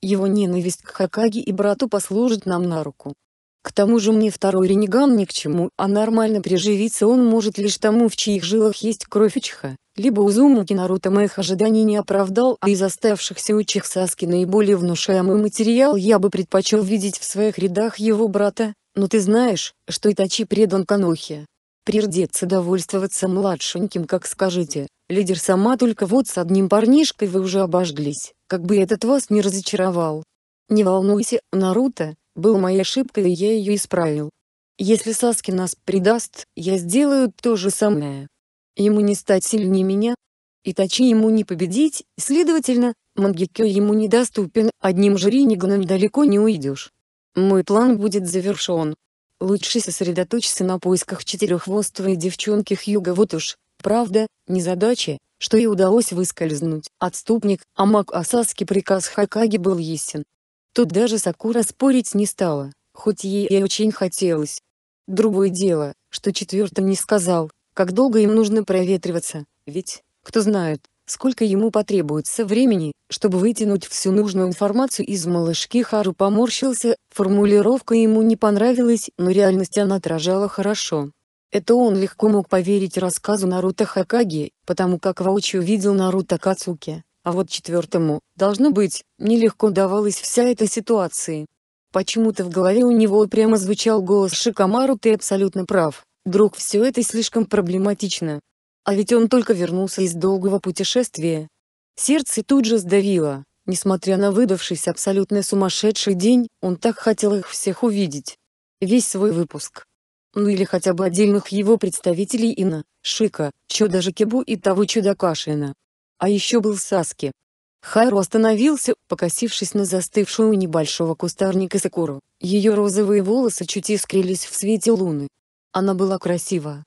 Speaker 1: Его ненависть к Хакаги и брату послужит нам на руку. К тому же мне второй Рениган ни к чему, а нормально приживиться он может лишь тому, в чьих жилах есть кровь Ичха, либо Узумаки Наруто моих ожиданий не оправдал, а из оставшихся у Саски наиболее внушаемый материал я бы предпочел видеть в своих рядах его брата, но ты знаешь, что Итачи предан Канохе. Придется довольствоваться младшеньким, как скажите, лидер сама только вот с одним парнишкой вы уже обожглись, как бы этот вас не разочаровал. Не волнуйся, Наруто, был моей ошибкой и я ее исправил. Если Саски нас предаст, я сделаю то же самое. Ему не стать сильнее меня. Итачи ему не победить, следовательно, Мангекё ему недоступен, одним же далеко не уйдешь. Мой план будет завершен лучше сосредоточиться на поисках четыреххвостовой девчонки Хьюга вот уж, правда, незадача, что и удалось выскользнуть. Отступник, а маг Асаски приказ Хакаги был ясен. Тут даже Сакура спорить не стала, хоть ей и очень хотелось. Другое дело, что четвертым не сказал, как долго им нужно проветриваться, ведь, кто знает, сколько ему потребуется времени, чтобы вытянуть всю нужную информацию из малышки Хару поморщился, формулировка ему не понравилась, но реальность она отражала хорошо. Это он легко мог поверить рассказу Наруто Хакаги, потому как воочию видел Наруто Кацуки, а вот четвертому, должно быть, нелегко давалась вся эта ситуация. Почему-то в голове у него прямо звучал голос Шикамару «Ты абсолютно прав, друг, все это слишком проблематично, а ведь он только вернулся из долгого путешествия. Сердце тут же сдавило. Несмотря на выдавшийся абсолютно сумасшедший день, он так хотел их всех увидеть. Весь свой выпуск. Ну или хотя бы отдельных его представителей Ина, Шика, Чудо Жакибу и того Чудакашина. А еще был Саски. Хайру остановился, покосившись на застывшую небольшого кустарника Сакуру. Ее розовые волосы чуть искрились в свете луны. Она была красива,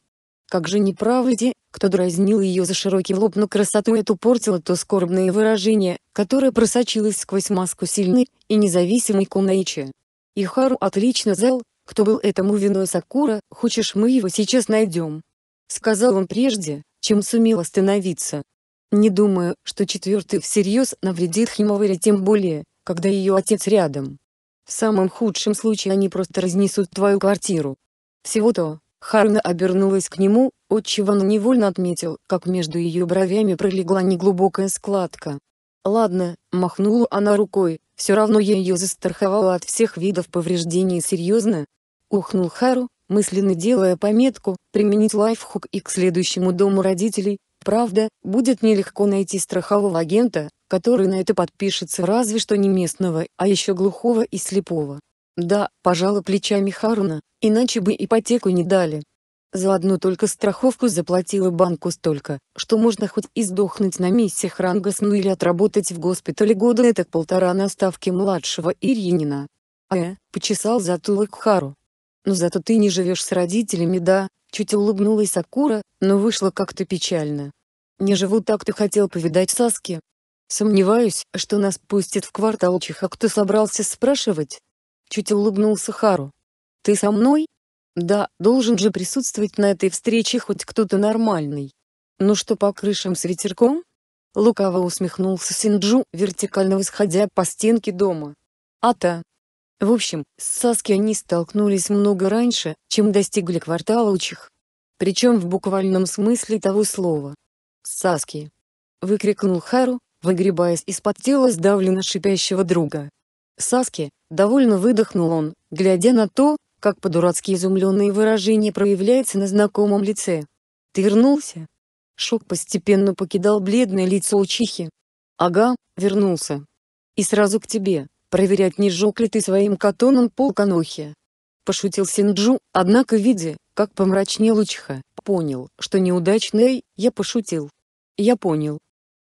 Speaker 1: как же неправде, кто дразнил ее за широкий лоб, но красоту эту портило то скорбное выражение, которое просочилось сквозь маску сильной и независимой Кунаичи. Ихару отлично знал, кто был этому виной Сакура, хочешь мы его сейчас найдем. Сказал он прежде, чем сумел остановиться. Не думаю, что четвертый всерьез навредит Химоваре тем более, когда ее отец рядом. В самом худшем случае они просто разнесут твою квартиру. Всего-то, Харна обернулась к нему, отчего он невольно отметил, как между ее бровями пролегла неглубокая складка. «Ладно», — махнула она рукой, — «все равно я ее застраховала от всех видов повреждений серьезно». Ухнул Хару, мысленно делая пометку «применить лайфхук и к следующему дому родителей». Правда, будет нелегко найти страхового агента, который на это подпишется разве что не местного, а еще глухого и слепого. Да, пожала плечами Харуна, иначе бы ипотеку не дали. За одну только страховку заплатила банку столько, что можно хоть и сдохнуть на месте ранга сну или отработать в госпитале года это полтора на ставке младшего Ирьянина. Э, а, почесал затылок Хару. Но зато ты не живешь с родителями, да, чуть улыбнулась Сакура, но вышло как-то печально. Не живу так ты хотел повидать Саски. Сомневаюсь, что нас пустят в квартал Чиха кто собрался спрашивать, Чуть улыбнулся Хару. «Ты со мной?» «Да, должен же присутствовать на этой встрече хоть кто-то нормальный». «Ну что по крышам с ветерком?» Лукаво усмехнулся Синджу, вертикально восходя по стенке дома. «А-то!» В общем, с Саски они столкнулись много раньше, чем достигли квартала Учих. Причем в буквальном смысле того слова. «Саски!» — выкрикнул Хару, выгребаясь из-под тела сдавленно шипящего друга. Саски, Довольно выдохнул он, глядя на то, как по-дурацки изумленное выражение проявляется на знакомом лице. «Ты вернулся?» Шок постепенно покидал бледное лицо учихи. «Ага, вернулся. И сразу к тебе, проверять не жёг ли ты своим катоном пол канохи?» Пошутил Синджу, однако видя, как помрачнел учиха, понял, что неудачный, я пошутил. «Я понял».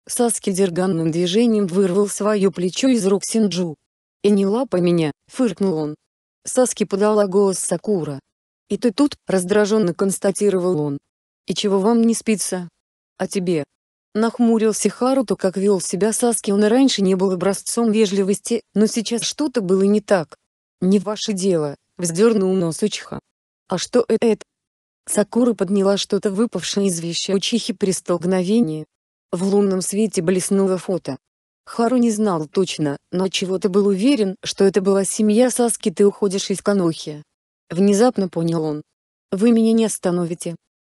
Speaker 1: Саски дерганным движением вырвал свое плечо из рук Синджу. «И не лапа меня!» — фыркнул он. Саски подала голос Сакура. «И ты тут?» — раздраженно констатировал он. «И чего вам не спится?» «А тебе?» Нахмурился Харуто, как вел себя Саски, он и раньше не был образцом вежливости, но сейчас что-то было не так. «Не ваше дело», — вздернул нос Учиха. «А что э-, это?» Сакура подняла что-то выпавшее из веща Учихи при столкновении. В лунном свете блеснуло фото. Хару не знал точно, но чего-то был уверен, что это была семья Саски ты уходишь из Канохи. Внезапно понял он. Вы меня не остановите.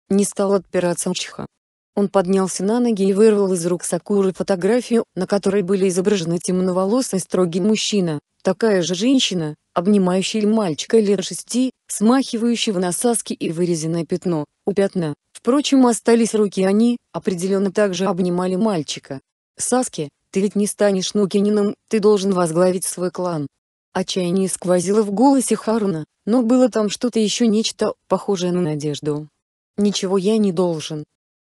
Speaker 1: Не стал отпираться Учиха. Он поднялся на ноги и вырвал из рук Сакуры фотографию, на которой были изображены темноволосый строгий мужчина, такая же женщина, обнимающая мальчика лет шести, смахивающего на Саски и вырезанное пятно, у пятна. Впрочем остались руки они, определенно также обнимали мальчика. Саски, ты ведь не станешь Нукининым, ты должен возглавить свой клан. Отчаяние сквозило в голосе Харуна, но было там что-то еще нечто, похожее на надежду. «Ничего я не должен».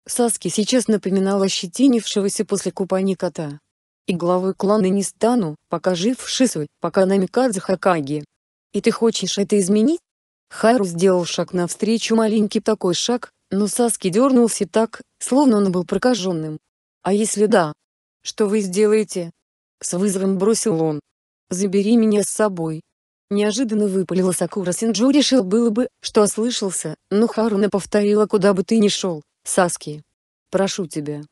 Speaker 1: Саски сейчас напоминала щетинившегося после купания кота. «И главой клана не стану, пока жив Шисуй, пока Намикадзе Хакаги. И ты хочешь это изменить?» Хару сделал шаг навстречу, маленький такой шаг, но Саски дернулся так, словно он был прокаженным. «А если да, «Что вы сделаете?» С вызовом бросил он. «Забери меня с собой». Неожиданно выпалила Сакура Синджу решил было бы, что ослышался, но Харуна повторила «Куда бы ты ни шел, Саски. Прошу тебя».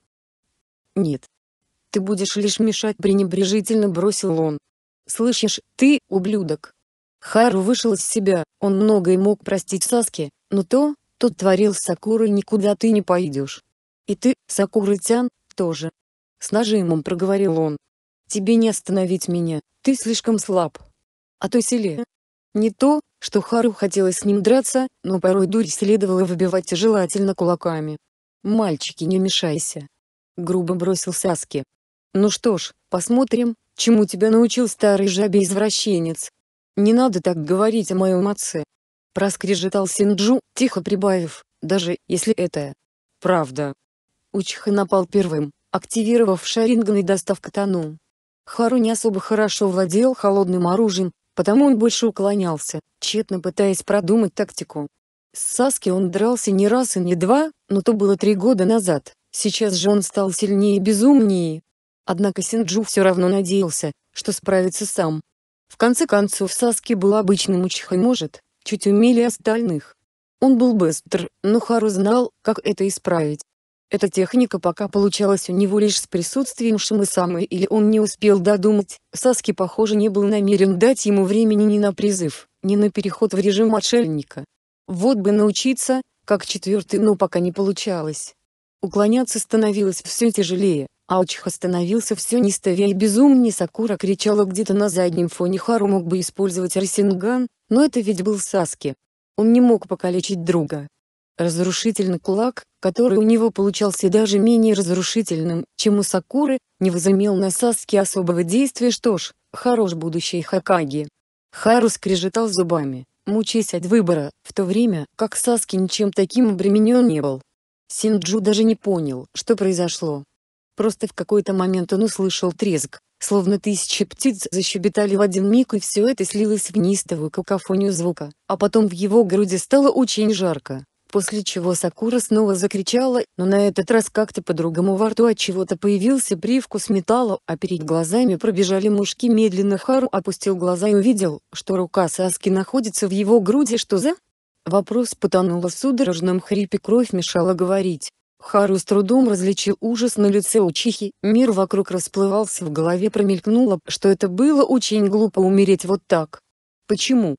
Speaker 1: «Нет. Ты будешь лишь мешать», — пренебрежительно бросил он. «Слышишь, ты, ублюдок!» Хару вышел из себя, он многое мог простить Саске, но то, что творил с Сакурой, никуда ты не пойдешь. И ты, Сакура-тян, тоже. С нажимом проговорил он. «Тебе не остановить меня, ты слишком слаб. А то силе». Не то, что Хару хотелось с ним драться, но порой дурь следовало выбивать желательно кулаками. «Мальчики, не мешайся!» Грубо бросил Саски. «Ну что ж, посмотрим, чему тебя научил старый жабе-извращенец. Не надо так говорить о моем отце!» Проскрежетал Синджу, тихо прибавив, даже если это правда. Учиха напал первым активировав Шаринган и достав катану. Хару не особо хорошо владел холодным оружием, потому он больше уклонялся, тщетно пытаясь продумать тактику. С Саски он дрался не раз и не два, но то было три года назад, сейчас же он стал сильнее и безумнее. Однако Синджу все равно надеялся, что справится сам. В конце концов Саски был обычным учихой может, чуть умели остальных. Он был быстр, но Хару знал, как это исправить. Эта техника пока получалась у него лишь с присутствием Шимысамы или он не успел додумать, Саски похоже не был намерен дать ему времени ни на призыв, ни на переход в режим отшельника. Вот бы научиться, как четвертый, но пока не получалось. Уклоняться становилось все тяжелее, Аучиха становился все нестовее и безумнее Сакура кричала где-то на заднем фоне Хару мог бы использовать Ресинган, но это ведь был Саски. Он не мог покалечить друга. Разрушительный кулак, который у него получался даже менее разрушительным, чем у Сакуры, не возымел на Саске особого действия что ж, хорош будущий Хакаги. Хару скрежетал зубами, мучаясь от выбора, в то время, как Саски ничем таким обременен не был. Синджу даже не понял, что произошло. Просто в какой-то момент он услышал треск, словно тысячи птиц защебетали в один миг и все это слилось в неистовую какофонию звука, а потом в его груди стало очень жарко после чего Сакура снова закричала, но на этот раз как-то по-другому во рту от чего-то появился привкус металла, а перед глазами пробежали мушки медленно Хару опустил глаза и увидел, что рука Саски находится в его груди что за? Вопрос потонула в судорожном хрипе кровь мешала говорить. Хару с трудом различил ужас на лице Учихи, мир вокруг расплывался в голове промелькнуло, что это было очень глупо умереть вот так. Почему?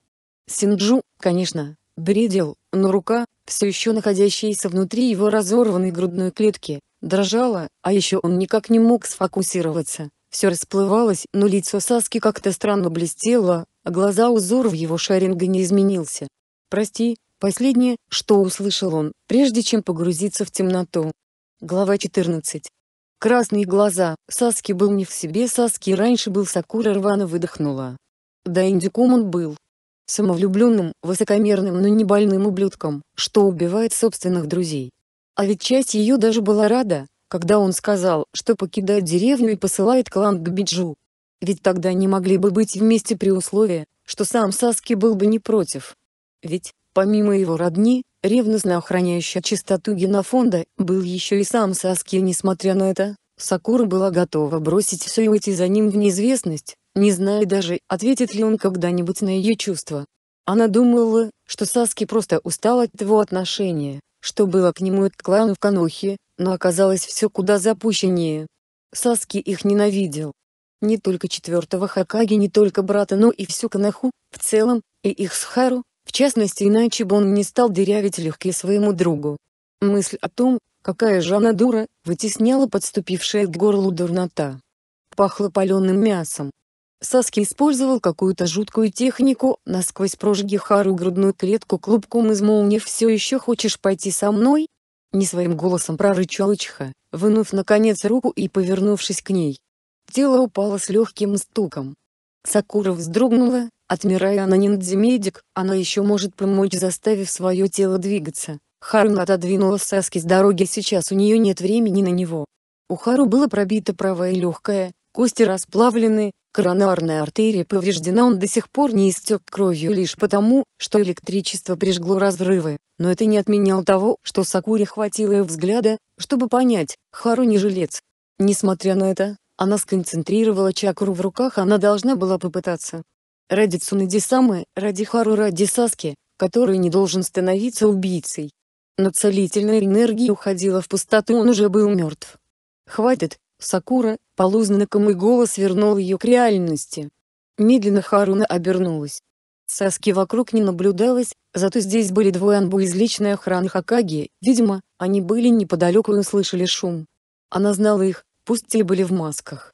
Speaker 1: Синджу, конечно, бредил, но рука, все еще находящаяся внутри его разорванной грудной клетки, дрожала, а еще он никак не мог сфокусироваться. Все расплывалось, но лицо Саски как-то странно блестело, а глаза узор в его шаринга не изменился. «Прости», последнее, что услышал он, прежде чем погрузиться в темноту. Глава 14. Красные глаза, Саски был не в себе, Саски раньше был Сакура рвано выдохнула. Да индюком он был, самовлюбленным, высокомерным, но не больным ублюдком, что убивает собственных друзей. А ведь часть ее даже была рада, когда он сказал, что покидает деревню и посылает клан к Биджу. Ведь тогда они могли бы быть вместе при условии, что сам Саски был бы не против. Ведь, помимо его родни, ревностно охраняющая чистоту генофонда, был еще и сам Саски и несмотря на это, Сакура была готова бросить все и уйти за ним в неизвестность, не зная даже, ответит ли он когда-нибудь на ее чувства. Она думала, что Саски просто устал от его отношения, что было к нему и к клану в Канохе, но оказалось все куда запущеннее. Саски их ненавидел. Не только четвертого Хакаги, не только брата, но и всю Канаху, в целом, и их с Хару, в частности иначе бы он не стал дырявить легкие своему другу. Мысль о том, какая же она дура, вытесняла подступившая к горлу дурнота. Пахло паленым мясом. Саски использовал какую-то жуткую технику, насквозь прожги Хару грудную клетку клубком из молнии «Все еще хочешь пойти со мной?» Не своим голосом прорычал Ичха, вынув наконец руку и повернувшись к ней. Тело упало с легким стуком. Сакура вздрогнула, отмирая она ниндзя-медик, она еще может помочь заставив свое тело двигаться. Хару отодвинула Саски с дороги сейчас у нее нет времени на него. У Хару было пробито правое легкое, кости расплавлены, Коронарная артерия повреждена, он до сих пор не истек кровью лишь потому, что электричество прижгло разрывы, но это не отменяло того, что Сакуре хватило взгляда, чтобы понять, Хару не жилец. Несмотря на это, она сконцентрировала чакру в руках, она должна была попытаться. Ради Цунади Самы, ради Хару, ради Саски, который не должен становиться убийцей. Но целительная энергия уходила в пустоту, он уже был мертв. «Хватит, Сакура, Полузнакомый голос вернул ее к реальности. Медленно Харуна обернулась. Саски вокруг не наблюдалось, зато здесь были двое анбу из личной охраны Хакаги, видимо, они были неподалеку и услышали шум. Она знала их, пусть и были в масках.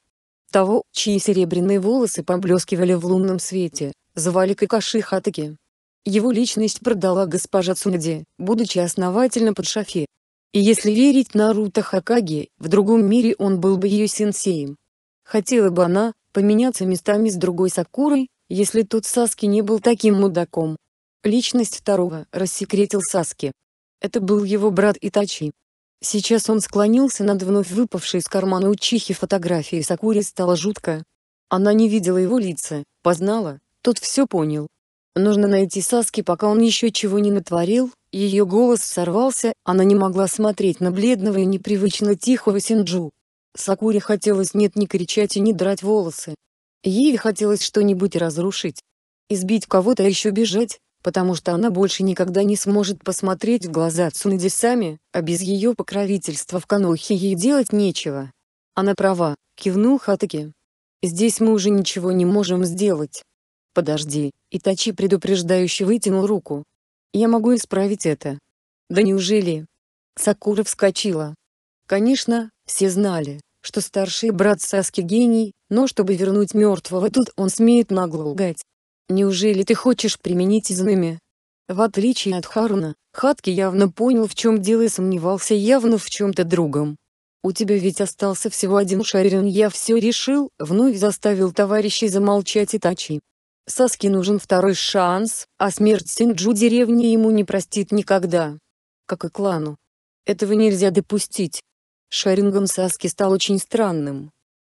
Speaker 1: Того, чьи серебряные волосы поблескивали в лунном свете, звали Кикаши Хатаки. Его личность продала госпожа Цунади, будучи основательно под шафе, и если верить Наруто Хакаги, в другом мире он был бы ее сенсеем. Хотела бы она поменяться местами с другой Сакурой, если тот Саски не был таким мудаком. Личность второго рассекретил Саски. Это был его брат Итачи. Сейчас он склонился над вновь выпавшей из кармана Учихи фотографией Сакури стало жутко. Она не видела его лица, познала, тот все понял. Нужно найти Саски, пока он еще чего не натворил, ее голос сорвался, она не могла смотреть на бледного и непривычно тихого Синджу. Сакуре хотелось нет ни кричать и не драть волосы. Ей хотелось что-нибудь разрушить. Избить кого-то а еще бежать, потому что она больше никогда не сможет посмотреть в глаза Цунади сами, а без ее покровительства в Канохе ей делать нечего. Она права, кивнул Хатаки. Здесь мы уже ничего не можем сделать. Подожди, Итачи предупреждающе вытянул руку, я могу исправить это. Да неужели? Сакура вскочила. Конечно, все знали, что старший брат Саски гений, но чтобы вернуть мертвого тут он смеет нагло лгать. Неужели ты хочешь применить изными? В отличие от Харуна, Хатки явно понял в чем дело и сомневался явно в чем-то другом. «У тебя ведь остался всего один шарин, я все решил», — вновь заставил товарищей замолчать и тачи. Саске нужен второй шанс, а смерть Синджу деревни ему не простит никогда. Как и клану. Этого нельзя допустить. Шаринган Саске стал очень странным.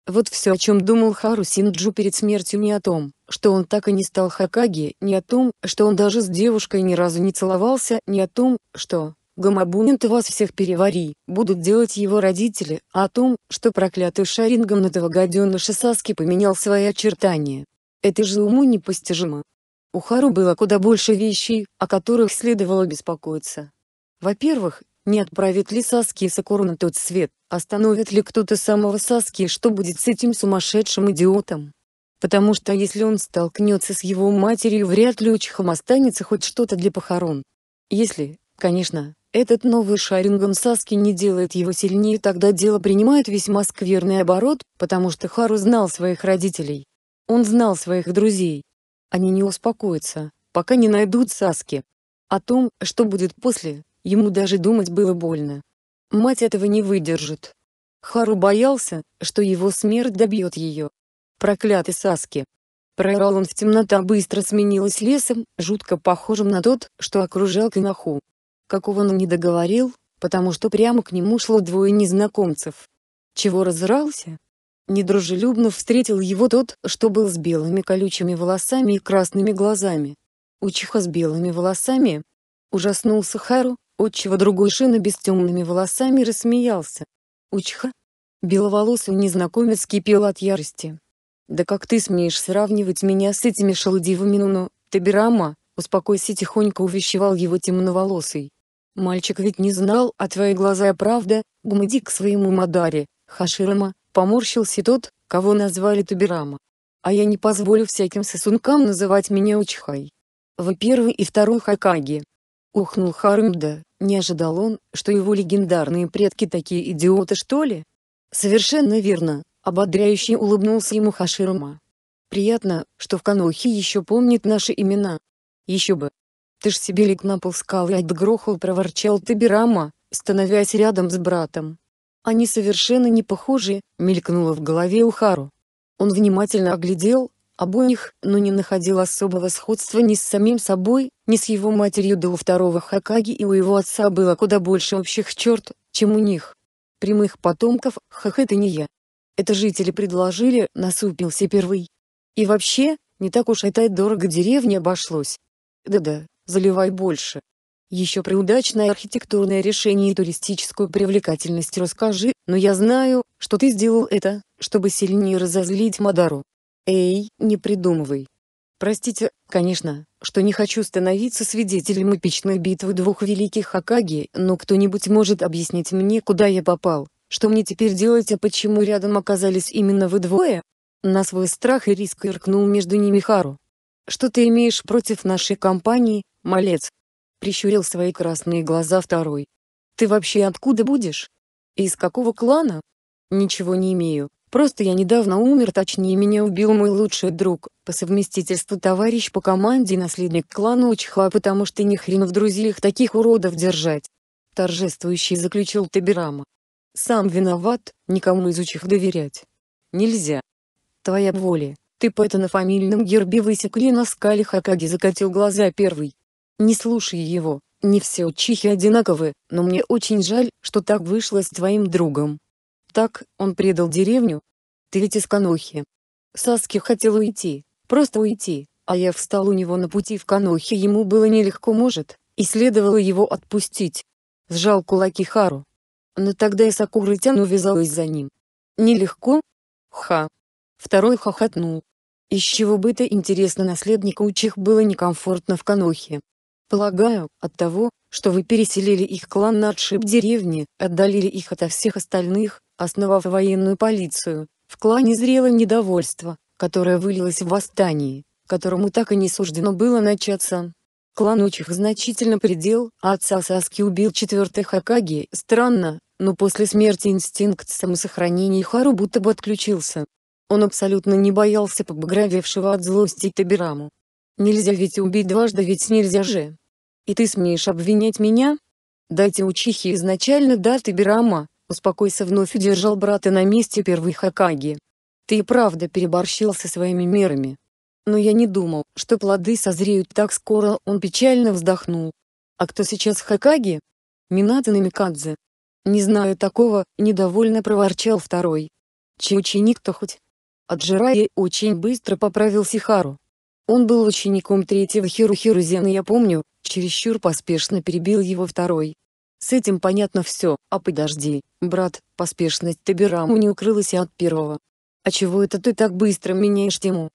Speaker 1: Вот все, о чем думал Хару Синджу перед смертью не о том, что он так и не стал Хакаги, не о том, что он даже с девушкой ни разу не целовался, не о том, что Гамабунин ты вас всех перевари, будут делать его родители, а о том, что проклятый Шаринган этого гаденыша Саски поменял свои очертания. Это же уму непостижимо. У Хару было куда больше вещей, о которых следовало беспокоиться. Во-первых, не отправит ли Саски Сакуру на тот свет, остановит ли кто-то самого Саски и что будет с этим сумасшедшим идиотом. Потому что если он столкнется с его матерью, вряд ли у Чхам останется хоть что-то для похорон. Если, конечно, этот новый Шаринган Саски не делает его сильнее, тогда дело принимает весьма скверный оборот, потому что Хару знал своих родителей. Он знал своих друзей. Они не успокоятся, пока не найдут Саски. О том, что будет после, ему даже думать было больно. Мать этого не выдержит. Хару боялся, что его смерть добьет ее. Проклятый Саски. Проорал он в темнота быстро сменилась лесом, жутко похожим на тот, что окружал Кинаху. Какого он не договорил, потому что прямо к нему шло двое незнакомцев. Чего разрался? Недружелюбно встретил его тот, что был с белыми колючими волосами и красными глазами. Учиха с белыми волосами? Ужаснулся Хару, отчего другой шина без темными волосами рассмеялся. Учиха? Беловолосый незнакомец кипел от ярости. «Да как ты смеешь сравнивать меня с этими шелудивыми нуно, ну, Табирама?» Успокойся тихонько увещевал его темноволосый. «Мальчик ведь не знал, а твои глаза правда, гмыди к своему Мадаре, Хаширама, Поморщился тот, кого назвали Табирама. А я не позволю всяким сосункам называть меня Учхай. Вы первый и второй Хакаги. Ухнул Хармда, не ожидал он, что его легендарные предки такие идиоты что ли? Совершенно верно, ободряюще улыбнулся ему Хаширма. Приятно, что в Канохе еще помнит наши имена. Еще бы. Ты ж себе лег на пол скалы отгрохал проворчал Табирама, становясь рядом с братом. Они совершенно не похожи, мелькнуло в голове у Хару. Он внимательно оглядел обоих, но не находил особого сходства ни с самим собой, ни с его матерью да у второго Хакаги и у его отца было куда больше общих черт, чем у них. Прямых потомков хах, это не я. Это жители предложили, насупился первый. И вообще, не так уж это и дорого деревне обошлось. Да-да, заливай больше, еще про удачное архитектурное решение и туристическую привлекательность расскажи, но я знаю, что ты сделал это, чтобы сильнее разозлить Мадару. Эй, не придумывай. Простите, конечно, что не хочу становиться свидетелем эпичной битвы двух великих Хакаги, но кто-нибудь может объяснить мне, куда я попал, что мне теперь делать, а почему рядом оказались именно вы двое? На свой страх и риск иркнул между ними Хару. Что ты имеешь против нашей компании, малец? Прищурил свои красные глаза второй. Ты вообще откуда будешь? Из какого клана? Ничего не имею. Просто я недавно умер, точнее меня убил мой лучший друг, по совместительству товарищ по команде и наследник клана Учха, потому что ни хрена в друзьях таких уродов держать. Торжествующий заключил Табирама. Сам виноват, никому из Учих доверять. Нельзя. Твоя воля, ты по это на фамильном гербе высекли на скале Хакаги закатил глаза первый. Не слушай его, не все учихи одинаковы, но мне очень жаль, что так вышло с твоим другом. Так, он предал деревню? Ты ведь из Канохи. Саски хотел уйти, просто уйти, а я встал у него на пути в Канохе, ему было нелегко, может, и следовало его отпустить. Сжал кулаки Хару. Но тогда и Сакура Тян увязалась за ним. Нелегко? Ха. Второй хохотнул. Из чего бы-то интересно наследника учих было некомфортно в Канохе. Полагаю, от того, что вы переселили их клан на отшиб деревни, отдалили их ото всех остальных, основав военную полицию, в клане зрело недовольство, которое вылилось в восстании, которому так и не суждено было начаться. Клан Учих значительно предел, а отца Саски убил четвертый Хакаги, странно, но после смерти инстинкт самосохранения Хару будто бы отключился. Он абсолютно не боялся побагровевшего от злости Табираму. Нельзя ведь убить дважды, ведь нельзя же. И ты смеешь обвинять меня? Дайте учихи изначально даты Бирама, успокойся вновь удержал брата на месте первый Хакаги. Ты и правда переборщил со своими мерами. Но я не думал, что плоды созреют так скоро, он печально вздохнул. А кто сейчас Хакаги? Минато Намикадзе. Не знаю такого, недовольно проворчал второй. Чей ученик-то хоть? Аджирай очень быстро поправил Сихару. Он был учеником третьего Хирухиру Зена я помню, Чересчур поспешно перебил его второй. С этим понятно все, а подожди, брат, поспешность Табираму не укрылась и от первого. А чего это ты так быстро меняешь тему?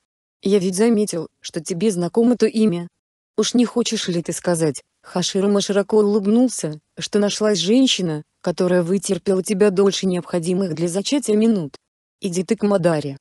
Speaker 1: Я ведь заметил, что тебе знакомо то имя. Уж не хочешь ли ты сказать, Хаширма широко улыбнулся, что нашлась женщина, которая вытерпела тебя дольше необходимых для зачатия минут. Иди ты к Мадаре.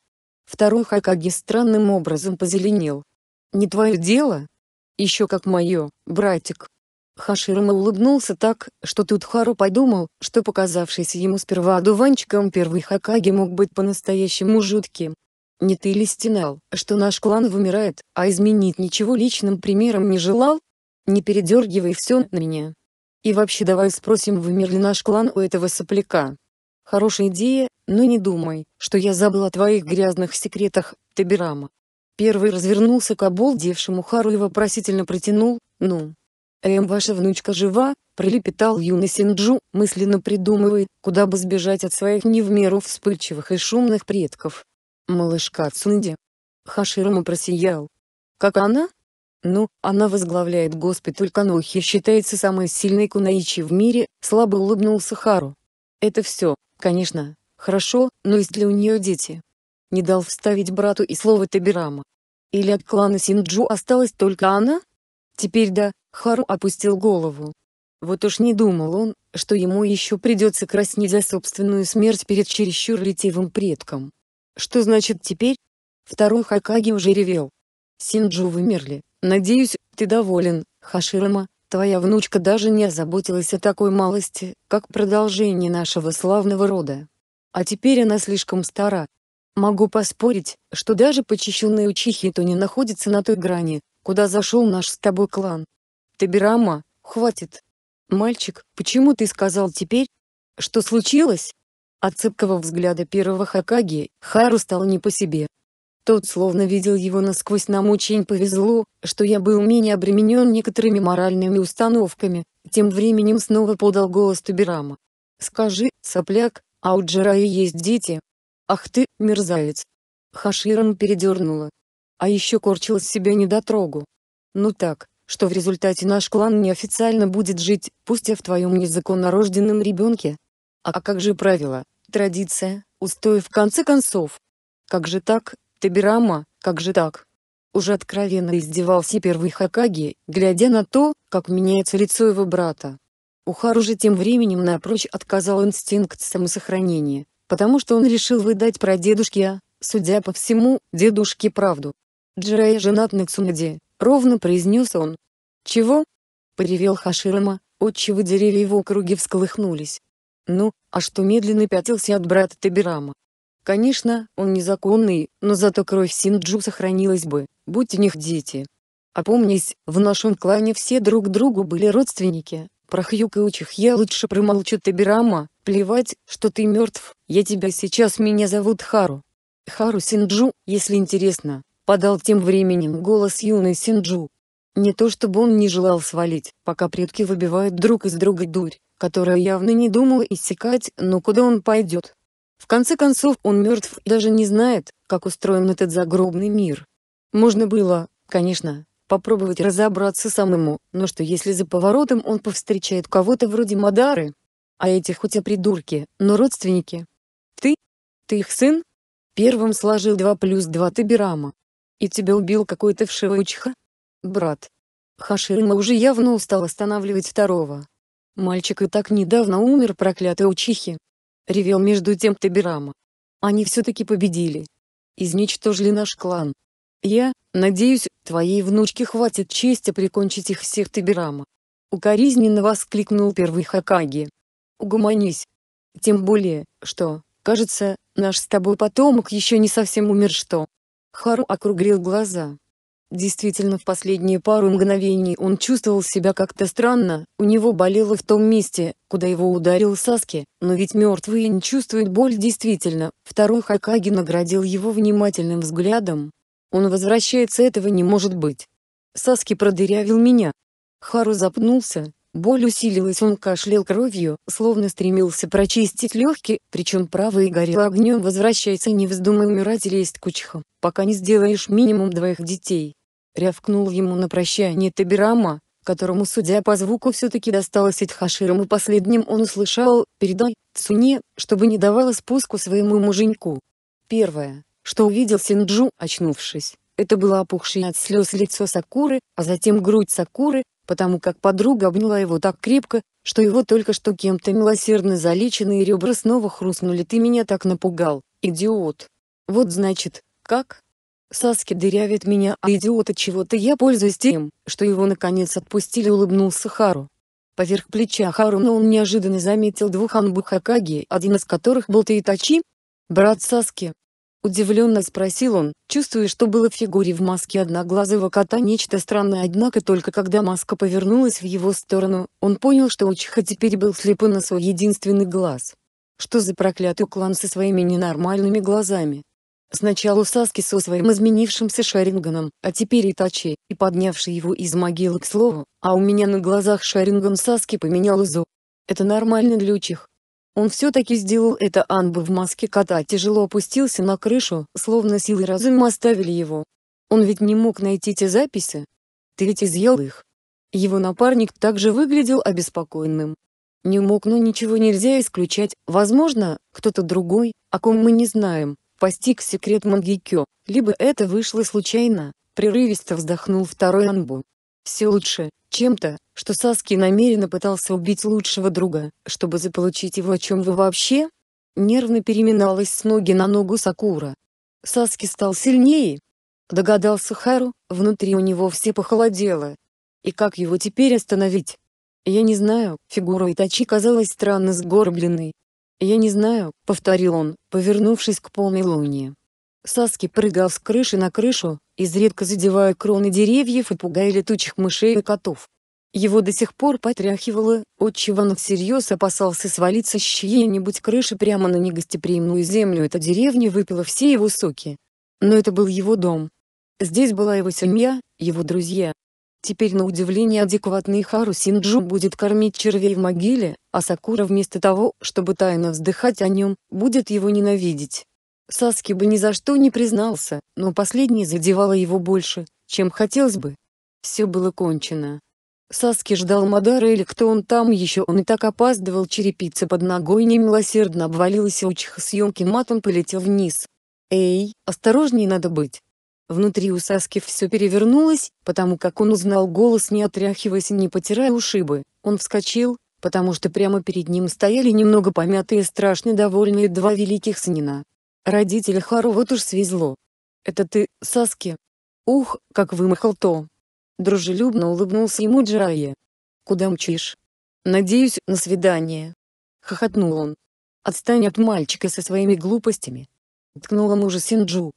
Speaker 1: Второй Хакаги странным образом позеленел. Не твое дело, еще как мое, братик. Хаширма улыбнулся так, что тут Хару подумал, что показавшийся ему сперва одуванчиком первый Хакаги мог быть по-настоящему жутким. Не ты ли стенал, что наш клан вымирает, а изменить ничего личным примером не желал? Не передергивай все на меня. И вообще давай спросим, вымер ли наш клан у этого сопляка. Хорошая идея, но не думай, что я забыл о твоих грязных секретах, Табирама. Первый развернулся к обалдевшему Хару и вопросительно протянул «Ну?» «Эм, ваша внучка жива?» — пролепетал юный Синджу, мысленно придумывая, куда бы сбежать от своих не в меру вспыльчивых и шумных предков. «Малышка Цунди!» Хаширому просиял. «Как она?» Ну, она возглавляет госпиталь Канохи и считается самой сильной кунаичи в мире, слабо улыбнулся Хару. Это все, конечно, хорошо, но есть ли у нее дети? не дал вставить брату и слово Табирама. Или от клана Синджу осталась только она? Теперь да, Хару опустил голову. Вот уж не думал он, что ему еще придется краснеть за собственную смерть перед чересчур ретивым предком. Что значит теперь? Второй Хакаги уже ревел. Синджу вымерли, надеюсь, ты доволен, Хаширама, твоя внучка даже не озаботилась о такой малости, как продолжение нашего славного рода. А теперь она слишком стара, Могу поспорить, что даже почищенные учихи то не находятся на той грани, куда зашел наш с тобой клан. Табирама, хватит. Мальчик, почему ты сказал теперь? Что случилось? От цепкого взгляда первого Хакаги, Хару стало не по себе. Тот словно видел его насквозь нам очень повезло, что я был менее обременен некоторыми моральными установками, тем временем снова подал голос Табирама. «Скажи, сопляк, а у Джираи есть дети?» «Ах ты, мерзавец!» Хаширан передернула. А еще корчил из себя недотрогу. «Ну так, что в результате наш клан неофициально будет жить, пусть и в твоем незаконно рожденном ребенке? А как же правила, традиция, устои в конце концов? Как же так, Табирама, как же так?» Уже откровенно издевался первый Хакаги, глядя на то, как меняется лицо его брата. Ухару же тем временем напрочь отказал инстинкт самосохранения, потому что он решил выдать про дедушке, а, судя по всему, дедушке правду. «Джирай женат на Цунаде», — ровно произнес он. «Чего?» — поревел Хаширама, отчего деревья в округе всколыхнулись. «Ну, а что медленно пятился от брата Табирама?» Конечно, он незаконный, но зато кровь Синджу сохранилась бы, будь у них дети. Опомнись, в нашем клане все друг другу были родственники, про Хьюка и Учихья лучше промолчу Табирама, Плевать, что ты мертв, я тебя сейчас меня зовут Хару. Хару Синджу, если интересно, подал тем временем голос юный Синджу. Не то чтобы он не желал свалить, пока предки выбивают друг из друга дурь, которая явно не думала иссякать, но куда он пойдет. В конце концов он мертв и даже не знает, как устроен этот загробный мир. Можно было, конечно, попробовать разобраться самому, но что если за поворотом он повстречает кого-то вроде Мадары, а эти хоть и придурки, но родственники. Ты? Ты их сын? Первым сложил два плюс два ты И тебя убил какой-то вшивычха? Брат. Хаширма уже явно устал останавливать второго. Мальчик и так недавно умер проклятый учихи. Ревел между тем Табирама. Они все-таки победили. Изничтожили наш клан. Я, надеюсь, твоей внучке хватит чести прикончить их всех Табирама. Укоризненно воскликнул первый Хакаги. Угомонись. Тем более, что, кажется, наш с тобой потомок еще не совсем умер что. Хару округлил глаза. Действительно, в последние пару мгновений он чувствовал себя как-то странно, у него болело в том месте, куда его ударил Саски, но ведь мертвые не чувствуют боль действительно. Второй Хакаги наградил его внимательным взглядом. Он возвращается, этого не может быть. Саски продырявил меня. Хару запнулся, Боль усилилась, он кашлял кровью, словно стремился прочистить легкие, причем правый горел огнем. Возвращайся, не вздумай умирать и лезть кучха, пока не сделаешь минимум двоих детей. Рявкнул ему на прощание Табирама, которому, судя по звуку, все-таки досталось Итхаширам и последним он услышал «Передай, Цуне, чтобы не давала спуску своему муженьку». Первое, что увидел Синджу, очнувшись, это было опухшее от слез лицо Сакуры, а затем грудь Сакуры, потому как подруга обняла его так крепко, что его только что кем-то милосердно залеченные ребра снова хрустнули. «Ты меня так напугал, идиот!» «Вот значит, как?» Саски дырявит меня, а идиота чего-то я пользуюсь тем, что его наконец отпустили, улыбнулся Хару. Поверх плеча Хару, но он неожиданно заметил двух анбухакаги, один из которых был Таитачи. Брат Саски, Удивленно спросил он, чувствуя, что было в фигуре в маске одноглазого кота нечто странное, однако только когда маска повернулась в его сторону, он понял, что Учиха теперь был слепым на свой единственный глаз. Что за проклятый клан со своими ненормальными глазами? Сначала Саски со своим изменившимся Шаринганом, а теперь и Тачи, и поднявший его из могилы к слову, а у меня на глазах Шаринган Саски поменял изо. Это нормально для Учих. Он все-таки сделал это Анбы в маске кота тяжело опустился на крышу, словно силы разума оставили его. Он ведь не мог найти те записи. Ты ведь изъел их. Его напарник также выглядел обеспокоенным. Не мог, но ничего нельзя исключать, возможно, кто-то другой, о ком мы не знаем, постиг секрет Мангикё, либо это вышло случайно, прерывисто вздохнул второй Анбу. Все лучше, чем-то, что Саски намеренно пытался убить лучшего друга, чтобы заполучить его о чем вы вообще? Нервно переминалась с ноги на ногу Сакура. Саски стал сильнее? Догадался Хару, внутри у него все похолодело. И как его теперь остановить? Я не знаю, фигура Итачи казалась странно сгорбленной. Я не знаю, повторил он, повернувшись к полной луне. Саски прыгал с крыши на крышу, изредка задевая кроны деревьев и пугая летучих мышей и котов. Его до сих пор потряхивало, отчего он всерьез опасался свалиться с чьей-нибудь крыши прямо на негостеприимную землю. Эта деревня выпила все его соки. Но это был его дом. Здесь была его семья, его друзья. Теперь на удивление адекватный Хару Синджу будет кормить червей в могиле, а Сакура вместо того, чтобы тайно вздыхать о нем, будет его ненавидеть. Саски бы ни за что не признался, но последнее задевало его больше, чем хотелось бы. Все было кончено. Саски ждал Мадара или кто он там еще, он и так опаздывал, черепица под ногой немилосердно обвалилась и учиха с матом полетел вниз. «Эй, осторожней надо быть!» Внутри у Саски все перевернулось, потому как он узнал голос не отряхиваясь и не потирая ушибы. Он вскочил, потому что прямо перед ним стояли немного помятые и страшно довольные два великих сынина. Родители Хару вот уж свезло. «Это ты, Саски?» «Ух, как вымахал то!» Дружелюбно улыбнулся ему Джарае. «Куда мчишь?» «Надеюсь, на свидание». Хохотнул он. «Отстань от мальчика со своими глупостями». Ткнула мужа Синджу.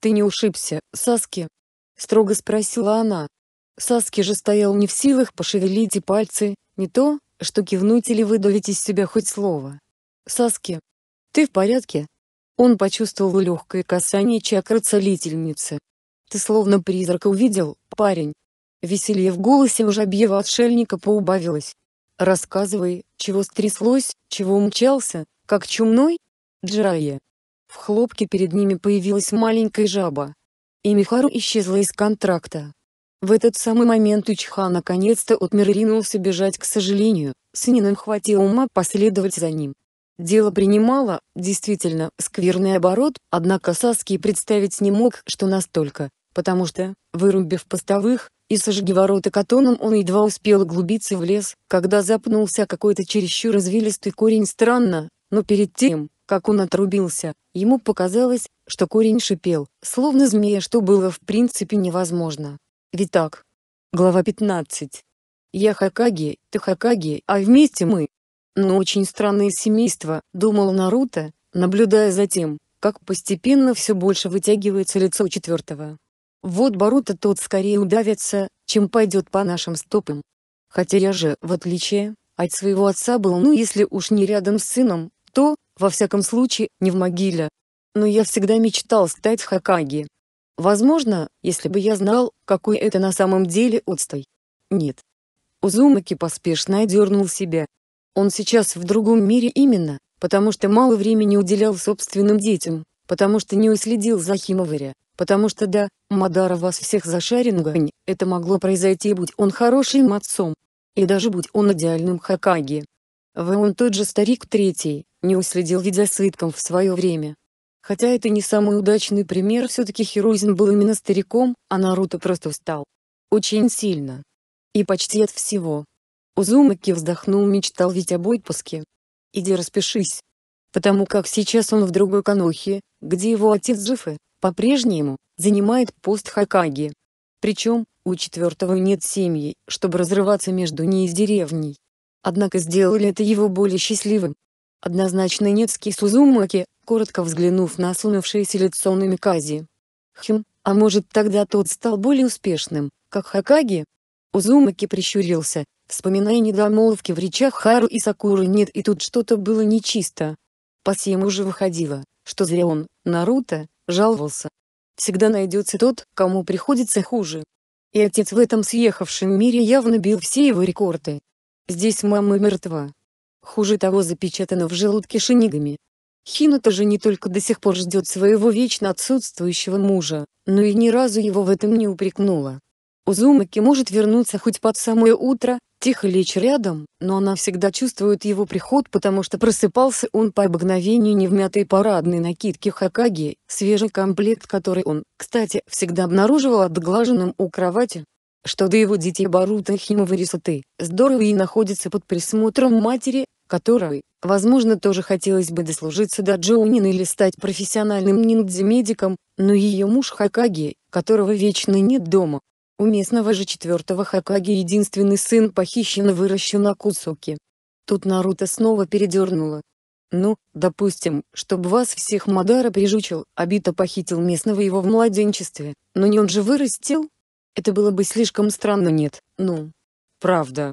Speaker 1: «Ты не ушибся, Саски?» Строго спросила она. Саски же стоял не в силах пошевелить и пальцы, не то, что кивнуть или выдавить из себя хоть слово. «Саски, ты в порядке?» Он почувствовал легкое касание чакры целительницы. «Ты словно призрак увидел, парень». Веселье в голосе ужабьего отшельника поубавилось. «Рассказывай, чего стряслось, чего умчался, как чумной?» «Джирайя». В хлопке перед ними появилась маленькая жаба. И Михару исчезла из контракта. В этот самый момент Учха наконец-то отмер ринулся бежать к сожалению, с Нином хватило ума последовать за ним. Дело принимало, действительно, скверный оборот, однако Саский представить не мог, что настолько, потому что, вырубив постовых, и сожги ворота катоном он едва успел углубиться в лес, когда запнулся какой-то чересчур извилистый корень странно, но перед тем, как он отрубился, ему показалось, что корень шипел, словно змея, что было в принципе невозможно. Ведь так. Глава 15. Я Хакаги, ты Хакаги, а вместе мы. Но «Ну, очень странное семейство, думал Наруто, наблюдая за тем, как постепенно все больше вытягивается лицо четвертого. Вот Барута тот скорее удавится, чем пойдет по нашим стопам. Хотя я же, в отличие от своего отца был, ну если уж не рядом с сыном, то, во всяком случае, не в могиле. Но я всегда мечтал стать Хакаги. Возможно, если бы я знал, какой это на самом деле отстой. Нет. Узумаки поспешно дернул себя. Он сейчас в другом мире именно, потому что мало времени уделял собственным детям, потому что не уследил за Химоваря, потому что да, Мадара вас всех за Шарингань, это могло произойти будь он хорошим отцом. И даже будь он идеальным Хакаги. Вы он тот же старик третий, не уследил ведь за сытком в свое время. Хотя это не самый удачный пример, все-таки Хирозин был именно стариком, а Наруто просто устал. Очень сильно. И почти от всего. Узумаки вздохнул мечтал ведь об отпуске. Иди распишись потому как сейчас он в другой Канохе, где его отец Зуфы, по-прежнему, занимает пост Хакаги. Причем, у четвертого нет семьи, чтобы разрываться между ней и деревней. Однако сделали это его более счастливым. Однозначно Нецкий Сузумаки, коротко взглянув на сунувшееся лицо на Микази. Хм, а может тогда тот стал более успешным, как Хакаги? Узумаки прищурился, вспоминая недомолвки в речах Хару и Сакуры нет и тут что-то было нечисто. По Посему же выходило, что зря он, Наруто, жаловался. Всегда найдется тот, кому приходится хуже. И отец в этом съехавшем мире явно бил все его рекорды. Здесь мама мертва. Хуже того запечатана в желудке шинигами. Хината же не только до сих пор ждет своего вечно отсутствующего мужа, но и ни разу его в этом не упрекнула. Узумаки может вернуться хоть под самое утро, Тихо лечь рядом, но она всегда чувствует его приход, потому что просыпался он по обыкновению не в мятой парадной накидке Хакаги, свежий комплект который он, кстати, всегда обнаруживал отглаженным у кровати. Что до его детей Барута Химова Рисоты, здорово и находится под присмотром матери, которой, возможно, тоже хотелось бы дослужиться до Джоунин или стать профессиональным ниндзя-медиком, но ее муж Хакаги, которого вечно нет дома, у местного же четвертого Хакаги единственный сын похищен и выращен Акуцуки. Тут Наруто снова передернуло. Ну, допустим, чтобы вас всех Мадара прижучил, Абита похитил местного его в младенчестве, но не он же вырастил? Это было бы слишком странно нет, ну. Правда.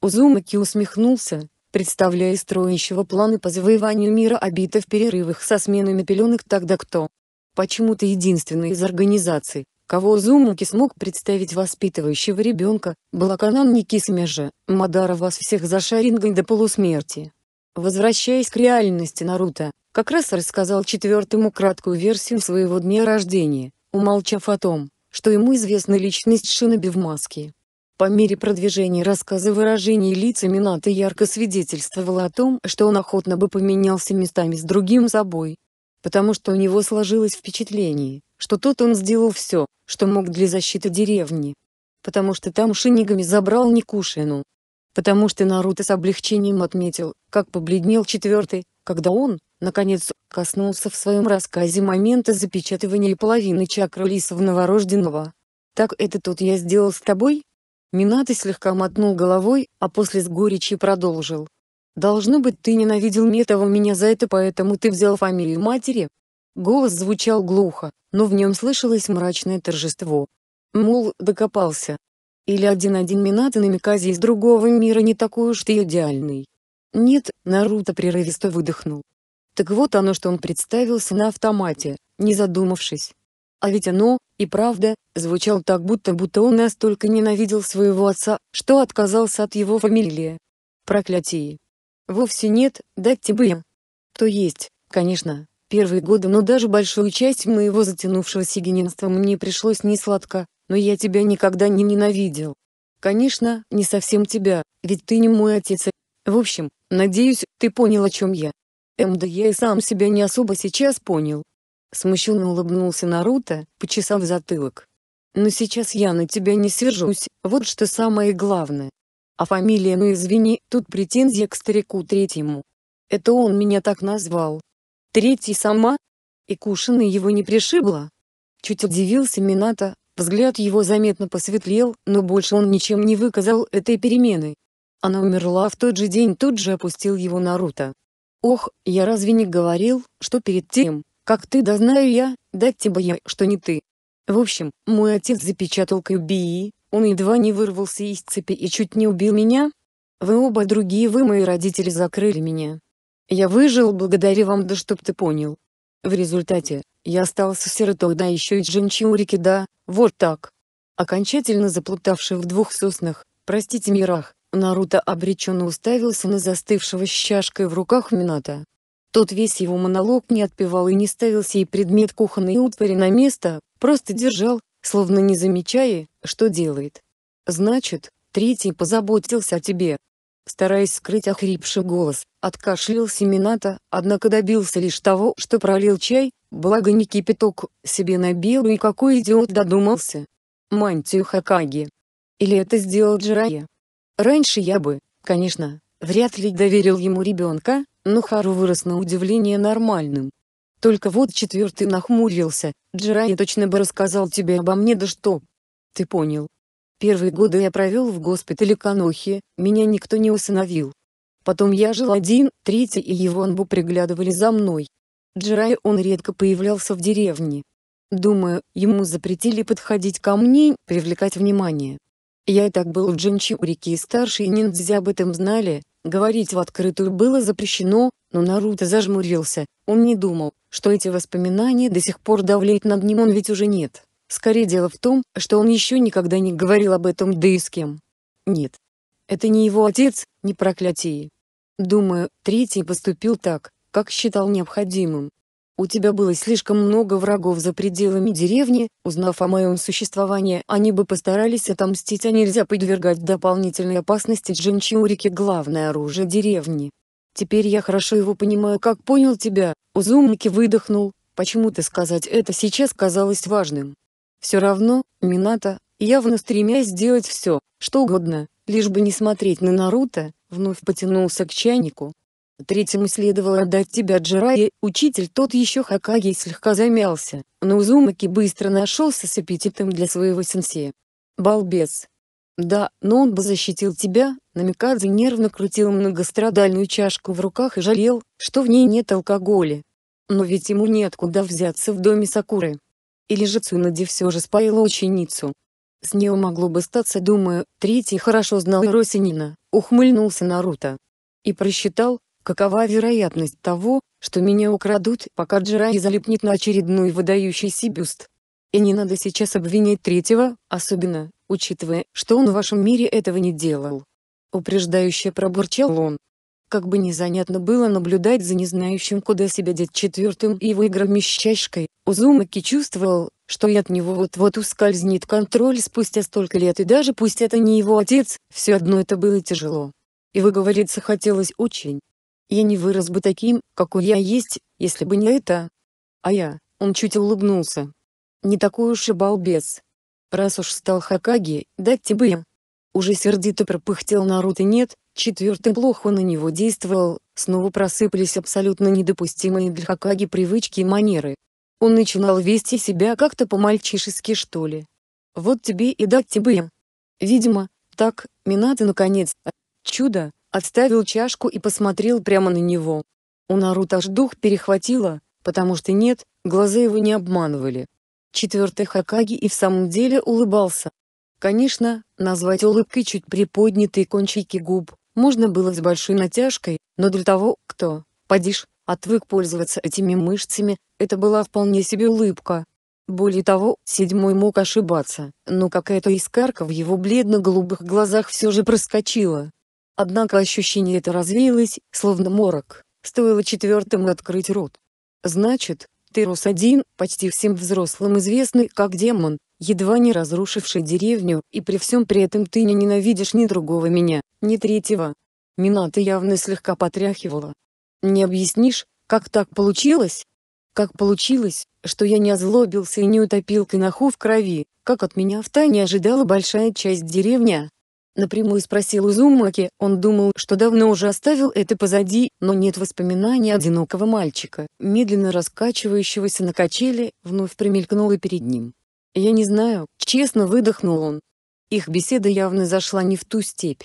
Speaker 1: Узумаки усмехнулся, представляя строящего планы по завоеванию мира Абита в перерывах со сменами пеленок тогда кто? Почему-то единственный из организаций, кого Зумуки смог представить воспитывающего ребенка, была Канан Никисмежа, Мадара вас всех за Шарингой до полусмерти. Возвращаясь к реальности Наруто, как раз рассказал четвертому краткую версию своего дня рождения, умолчав о том, что ему известна личность Шиноби в маске. По мере продвижения рассказа выражений лица Мината ярко свидетельствовало о том, что он охотно бы поменялся местами с другим собой. Потому что у него сложилось впечатление, что тут он сделал все, что мог для защиты деревни. Потому что там Шинигами забрал Никушину. Потому что Наруто с облегчением отметил, как побледнел четвертый, когда он, наконец, коснулся в своем рассказе момента запечатывания половины чакры лиса в новорожденного. «Так это тут я сделал с тобой?» Минато слегка мотнул головой, а после с горечью продолжил. «Должно быть, ты ненавидел метого меня за это, поэтому ты взял фамилию матери, Голос звучал глухо, но в нем слышалось мрачное торжество. Мол, докопался. Или один-один Минато Намикази из другого мира не такой уж ты идеальный. Нет, Наруто прерывисто выдохнул. Так вот оно, что он представился на автомате, не задумавшись. А ведь оно, и правда, звучало так, будто будто он настолько ненавидел своего отца, что отказался от его фамилии. Проклятие. Вовсе нет, дать тебе. То есть, конечно, первые годы, но даже большую часть моего затянувшегося генинства мне пришлось не сладко, но я тебя никогда не ненавидел. Конечно, не совсем тебя, ведь ты не мой отец. В общем, надеюсь, ты понял, о чем я. Эм, да я и сам себя не особо сейчас понял. Смущенно улыбнулся Наруто, почесав затылок. Но сейчас я на тебя не сержусь, вот что самое главное. А фамилия, ну извини, тут претензия к старику третьему. Это он меня так назвал, Третий сама? И Кушина его не пришибла? Чуть удивился Мината, взгляд его заметно посветлел, но больше он ничем не выказал этой перемены. Она умерла в тот же день, тут же опустил его Наруто. «Ох, я разве не говорил, что перед тем, как ты да знаю я, дать тебе я, что не ты?» В общем, мой отец запечатал Кэбии, он едва не вырвался из цепи и чуть не убил меня. Вы оба другие вы мои родители закрыли меня. Я выжил благодаря вам да чтоб ты понял. В результате, я остался сиротой да еще и джинчурики да, вот так. Окончательно заплутавший в двух соснах, простите мирах, Наруто обреченно уставился на застывшего с чашкой в руках Мината. Тот весь его монолог не отпевал и не ставил сей предмет кухонной утвари на место, просто держал, словно не замечая, что делает. «Значит, третий позаботился о тебе, Стараясь скрыть охрипший голос, откашлялся Минато, однако добился лишь того, что пролил чай, благо не кипяток, себе набил и какой идиот додумался. Мантию Хакаги. Или это сделал Джирая? Раньше я бы, конечно, вряд ли доверил ему ребенка, но Хару вырос на удивление нормальным. Только вот четвертый нахмурился, Джирая точно бы рассказал тебе обо мне да что. Ты понял, Первые годы я провел в госпитале Канохи, меня никто не усыновил. Потом я жил один, третий и его анбу приглядывали за мной. Джирай он редко появлялся в деревне. Думаю, ему запретили подходить ко мне, привлекать внимание. Я и так был в Джинчурике и старшие ниндзя об этом знали, говорить в открытую было запрещено, но Наруто зажмурился, он не думал, что эти воспоминания до сих пор давлеют над ним он ведь уже нет. Скорее дело в том, что он еще никогда не говорил об этом, да и с кем. Нет. Это не его отец, не проклятие. Думаю, третий поступил так, как считал необходимым. У тебя было слишком много врагов за пределами деревни, узнав о моем существовании, они бы постарались отомстить, а нельзя подвергать дополнительной опасности Джинчиурики главное оружие деревни. Теперь я хорошо его понимаю, как понял тебя, Узумаки выдохнул, почему-то сказать это сейчас казалось важным. Все равно, Минато, явно стремясь сделать все, что угодно, лишь бы не смотреть на Наруто, вновь потянулся к чайнику. Третьему следовало отдать тебя Джирае, учитель тот еще Хакаги слегка замялся, но Узумаки быстро нашелся с аппетитом для своего сенсея. Балбес. Да, но он бы защитил тебя, Намикадзе нервно крутил многострадальную чашку в руках и жалел, что в ней нет алкоголя. Но ведь ему нет взяться в доме Сакуры. Или же Цунади все же споила ученицу. С нее могло бы статься, думаю, третий хорошо знал Росинина, ухмыльнулся Наруто. И просчитал, какова вероятность того, что меня украдут, пока Джирай залипнет на очередной выдающийся бюст. И не надо сейчас обвинять третьего, особенно, учитывая, что он в вашем мире этого не делал. Упреждающе пробурчал он, как бы незанятно было наблюдать за незнающим куда себя дед четвертым и его игромещащкой, Узумаки чувствовал, что и от него вот-вот ускользнет контроль спустя столько лет и даже пусть это не его отец, все одно это было тяжело. И выговориться хотелось очень. Я не вырос бы таким, какой я есть, если бы не это. А я, он чуть улыбнулся. Не такой уж и балбес. Раз уж стал Хакаги, дать тебе я. Уже сердито пропыхтел Наруто нет, Четвертый плохо на него действовал, снова просыпались абсолютно недопустимые для Хакаги привычки и манеры. Он начинал вести себя как-то по-мальчишески что ли. Вот тебе и дать тебе. Видимо, так, Минато наконец, чудо, отставил чашку и посмотрел прямо на него. У Наруто аж дух перехватило, потому что нет, глаза его не обманывали. Четвертый Хакаги и в самом деле улыбался. Конечно, назвать улыбкой чуть приподнятые кончики губ, можно было с большой натяжкой, но для того, кто, подишь, отвык пользоваться этими мышцами, это была вполне себе улыбка. Более того, седьмой мог ошибаться, но какая-то искарка в его бледно-голубых глазах все же проскочила. Однако ощущение это развеялось, словно морок, стоило четвертому открыть рот. Значит, ты рос один, почти всем взрослым известный как демон, едва не разрушивший деревню, и при всем при этом ты не ненавидишь ни другого меня, ни третьего. Меня ты явно слегка потряхивала. Не объяснишь, как так получилось? Как получилось, что я не озлобился и не утопил киноху в крови, как от меня в тайне ожидала большая часть деревня? Напрямую спросил у Зумаки, он думал, что давно уже оставил это позади, но нет воспоминаний одинокого мальчика, медленно раскачивающегося на качеле, вновь примелькнуло перед ним. Я не знаю, честно выдохнул он. Их беседа явно зашла не в ту степь.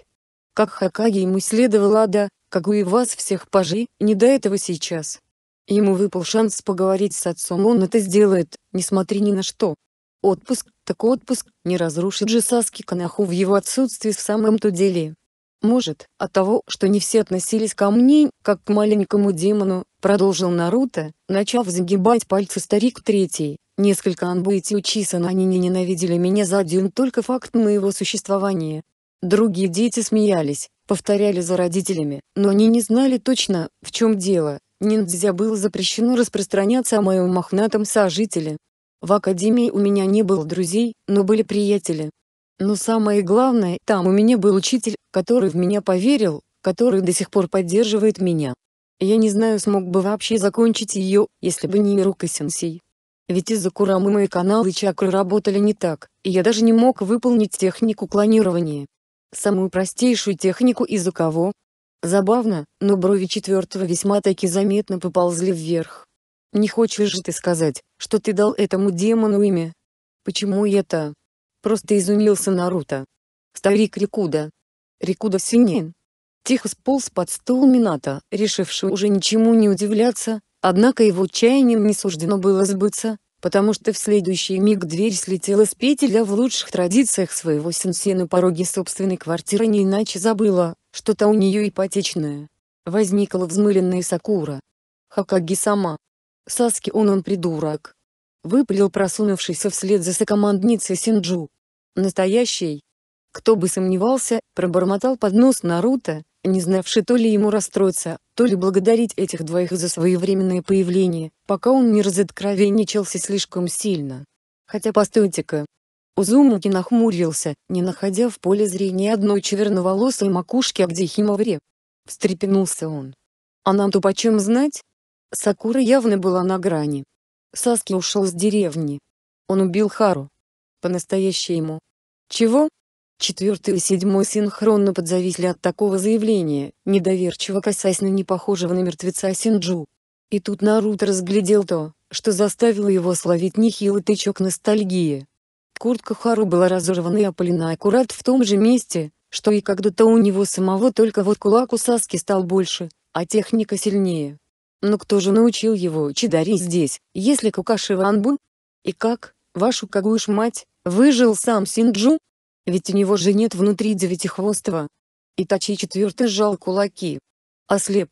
Speaker 1: Как Хакаги ему следовало, да, как и вас всех пожи, не до этого сейчас. Ему выпал шанс поговорить с отцом, он это сделает, несмотря ни на что. Отпуск, так отпуск, не разрушит же Саски Канаху в его отсутствии в самом-то деле. «Может, от того, что не все относились ко мне, как к маленькому демону», продолжил Наруто, начав загибать пальцы старик третий. «Несколько анбу и Тиучисан они не ненавидели меня за один только факт моего существования. Другие дети смеялись, повторяли за родителями, но они не знали точно, в чем дело. Ниндзя было запрещено распространяться о моем мохнатом сожителе. В академии у меня не было друзей, но были приятели, но самое главное, там у меня был учитель, который в меня поверил, который до сих пор поддерживает меня. Я не знаю, смог бы вообще закончить ее, если бы не Мирука Сенсей. Ведь из-за Курамы мои каналы чакры работали не так, и я даже не мог выполнить технику клонирования. Самую простейшую технику из-за кого? Забавно, но брови четвертого весьма таки заметно поползли вверх. Не хочешь же ты сказать, что ты дал этому демону имя? Почему я-то? Просто изумился Наруто. Старик Рикуда. Рикуда Синин. Тихо сполз под стол Мината, решивший уже ничему не удивляться, однако его чаянием не суждено было сбыться, потому что в следующий миг дверь слетела с петель, а в лучших традициях своего сенсея на пороге собственной квартиры не иначе забыла, что-то у нее ипотечное. Возникла взмыленная Сакура. Хакаги сама. Саски он он придурок выпалил просунувшийся вслед за сокомандницей Синджу. «Настоящий!» Кто бы сомневался, пробормотал под нос Наруто, не знавший то ли ему расстроиться, то ли благодарить этих двоих за своевременное появление, пока он не разоткровенничался слишком сильно. Хотя постойте-ка. Узумуки нахмурился, не находя в поле зрения одной черноволосой макушки Агдихимовре. Встрепенулся он. «А нам-то почем знать?» Сакура явно была на грани. Саски ушел с деревни. Он убил Хару. По-настоящему. Чего? Четвертый и седьмой синхронно подзависли от такого заявления, недоверчиво косясь на непохожего на мертвеца Синджу. И тут Наруто разглядел то, что заставило его словить нехилый тычок ностальгии. Куртка Хару была разорвана и опалена аккурат в том же месте, что и когда-то у него самого только вот кулак у Саски стал больше, а техника сильнее. Но ну, кто же научил его чидари здесь, если Кукаши Ванбун? И как, вашу какую мать, выжил сам Синджу? Ведь у него же нет внутри девятихвостого. Итачи четвертый сжал кулаки. Ослеп.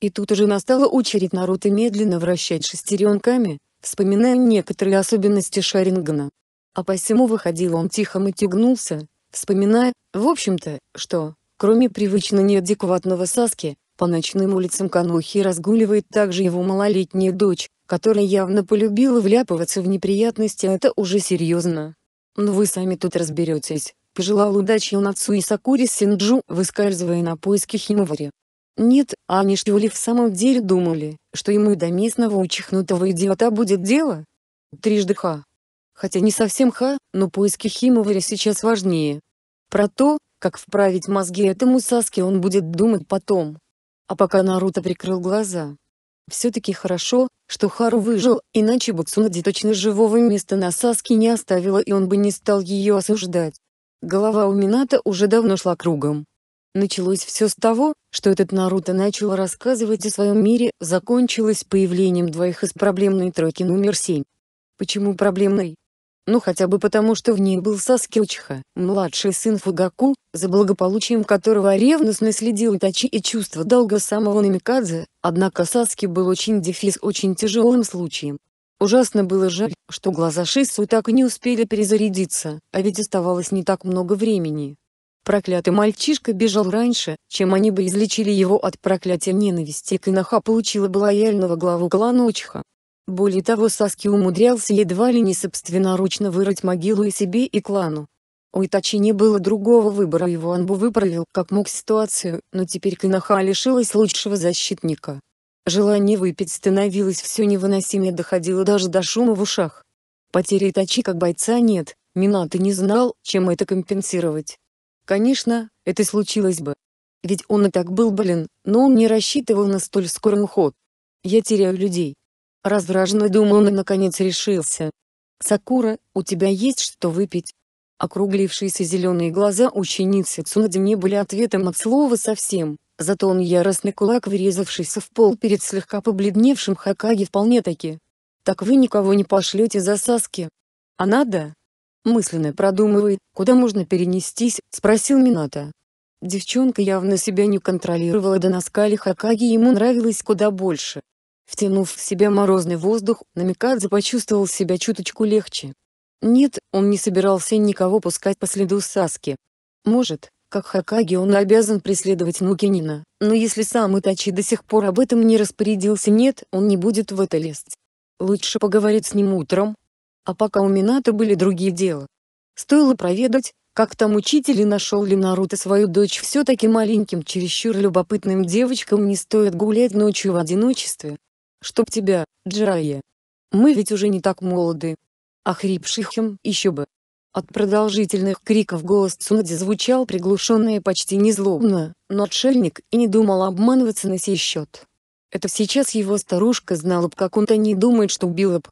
Speaker 1: И тут уже настала очередь Наруто медленно вращать шестеренками, вспоминая некоторые особенности Шарингана. А посему выходил он тихо и тягнулся, вспоминая, в общем-то, что, кроме привычно неадекватного Саски, по ночным улицам Канухи разгуливает также его малолетняя дочь, которая явно полюбила вляпываться в неприятности, а это уже серьезно. Но ну, вы сами тут разберетесь, пожелал удачи он отцу и Сакури Синджу, выскальзывая на поиски Химовари. Нет, они что ли в самом деле думали, что ему и до местного учихнутого идиота будет дело? Трижды ха. Хотя не совсем ха, но поиски Химовари сейчас важнее. Про то, как вправить мозги этому Саске он будет думать потом. А пока Наруто прикрыл глаза. Все-таки хорошо, что Хару выжил, иначе бы Цунади точно живого места на Саске не оставила и он бы не стал ее осуждать. Голова у Мината уже давно шла кругом. Началось все с того, что этот Наруто начал рассказывать о своем мире, закончилось появлением двоих из проблемной тройки номер 7. Почему проблемной? ну хотя бы потому, что в ней был Саскилчха, младший сын Фугаку, за благополучием которого ревностно следил Итачи и чувство долга самого Намикадзе, однако Саски был очень дефис очень тяжелым случаем. Ужасно было жаль, что глаза Шису так и не успели перезарядиться, а ведь оставалось не так много времени. Проклятый мальчишка бежал раньше, чем они бы излечили его от проклятия ненависти. и Кинаха получила бы лояльного главу клана Очха, более того Саски умудрялся едва ли не собственноручно вырыть могилу и себе и клану. У Итачи не было другого выбора его Анбу выправил как мог ситуацию, но теперь Канаха лишилась лучшего защитника. Желание выпить становилось все невыносимее доходило даже до шума в ушах. Потери Итачи как бойца нет, Минато не знал, чем это компенсировать. Конечно, это случилось бы. Ведь он и так был болен, но он не рассчитывал на столь скорый уход. «Я теряю людей», Раздраженно думал и наконец решился. «Сакура, у тебя есть что выпить?» Округлившиеся зеленые глаза ученицы Цунади не были ответом от слова совсем, зато он яростный кулак, врезавшийся в пол перед слегка побледневшим Хакаги вполне-таки. «Так вы никого не пошлете за Саски?» «А надо?» Мысленно продумывая, куда можно перенестись, спросил Мината. Девчонка явно себя не контролировала до наскали Хакаги ему нравилось куда больше, втянув в себя морозный воздух, Намикадзе почувствовал себя чуточку легче. Нет, он не собирался никого пускать по следу Саски. Может, как Хакаги он обязан преследовать Мукинина, но если сам Итачи до сих пор об этом не распорядился нет, он не будет в это лезть. Лучше поговорить с ним утром. А пока у Минато были другие дела. Стоило проведать, как там учитель и нашел ли Наруто свою дочь все-таки маленьким чересчур любопытным девочкам не стоит гулять ночью в одиночестве. Чтоб тебя, Джирайя. Мы ведь уже не так молоды. Охрипший хим, еще бы. От продолжительных криков голос Цунади звучал приглушенно и почти незлобно, но отшельник и не думал обманываться на сей счет. Это сейчас его старушка знала б, как он-то не думает, что убила б.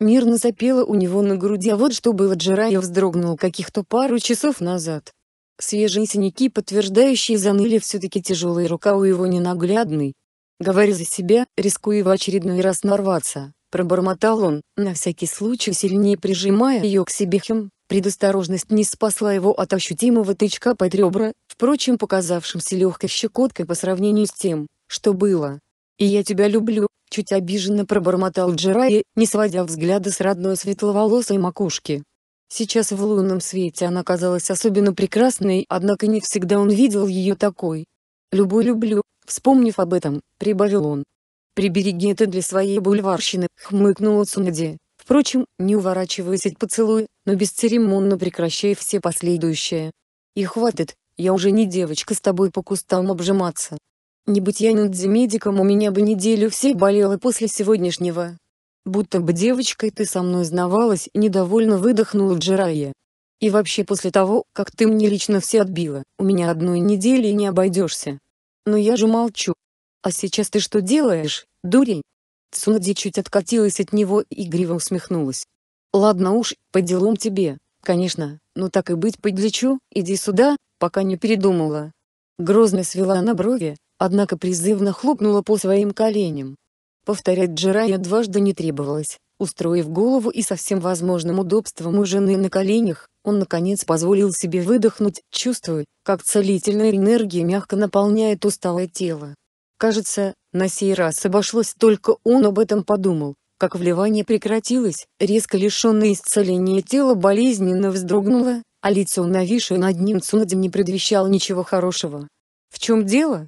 Speaker 1: Мирно запела у него на груди, а вот что было Джирайя вздрогнул каких-то пару часов назад. Свежие синяки, подтверждающие заныли все-таки тяжелая рука у его ненаглядной, Говорю за себя, рискуя в очередной раз нарваться, пробормотал он, на всякий случай сильнее прижимая ее к себе хим, предосторожность не спасла его от ощутимого тычка под ребра, впрочем показавшимся легкой щекоткой по сравнению с тем, что было. «И я тебя люблю», — чуть обиженно пробормотал Джирайя, не сводя взгляда с родной светловолосой макушки. Сейчас в лунном свете она казалась особенно прекрасной, однако не всегда он видел ее такой. «Любу люблю», Вспомнив об этом, прибавил он. «Прибереги это для своей бульварщины», — хмыкнула Цунади, впрочем, не уворачиваясь от поцелуя, но бесцеремонно прекращая все последующее. «И хватит, я уже не девочка с тобой по кустам обжиматься. Не быть я медиком у меня бы неделю все болело после сегодняшнего. Будто бы девочкой ты со мной сновалась, недовольно выдохнула Джирайя. И вообще после того, как ты мне лично все отбила, у меня одной недели не обойдешься но я же молчу. А сейчас ты что делаешь, дурень? Цунади чуть откатилась от него и гриво усмехнулась. Ладно уж, по делам тебе, конечно, но так и быть подлечу, иди сюда, пока не передумала. Грозно свела она брови, однако призывно хлопнула по своим коленям. Повторять Джирая дважды не требовалось. Устроив голову и со всем возможным удобством у жены на коленях, он наконец позволил себе выдохнуть, чувствуя, как целительная энергия мягко наполняет усталое тело. Кажется, на сей раз обошлось только он об этом подумал, как вливание прекратилось, резко лишенное исцеления тело болезненно вздрогнуло, а лицо нависшее над ним Цунади не предвещало ничего хорошего. «В чем дело?»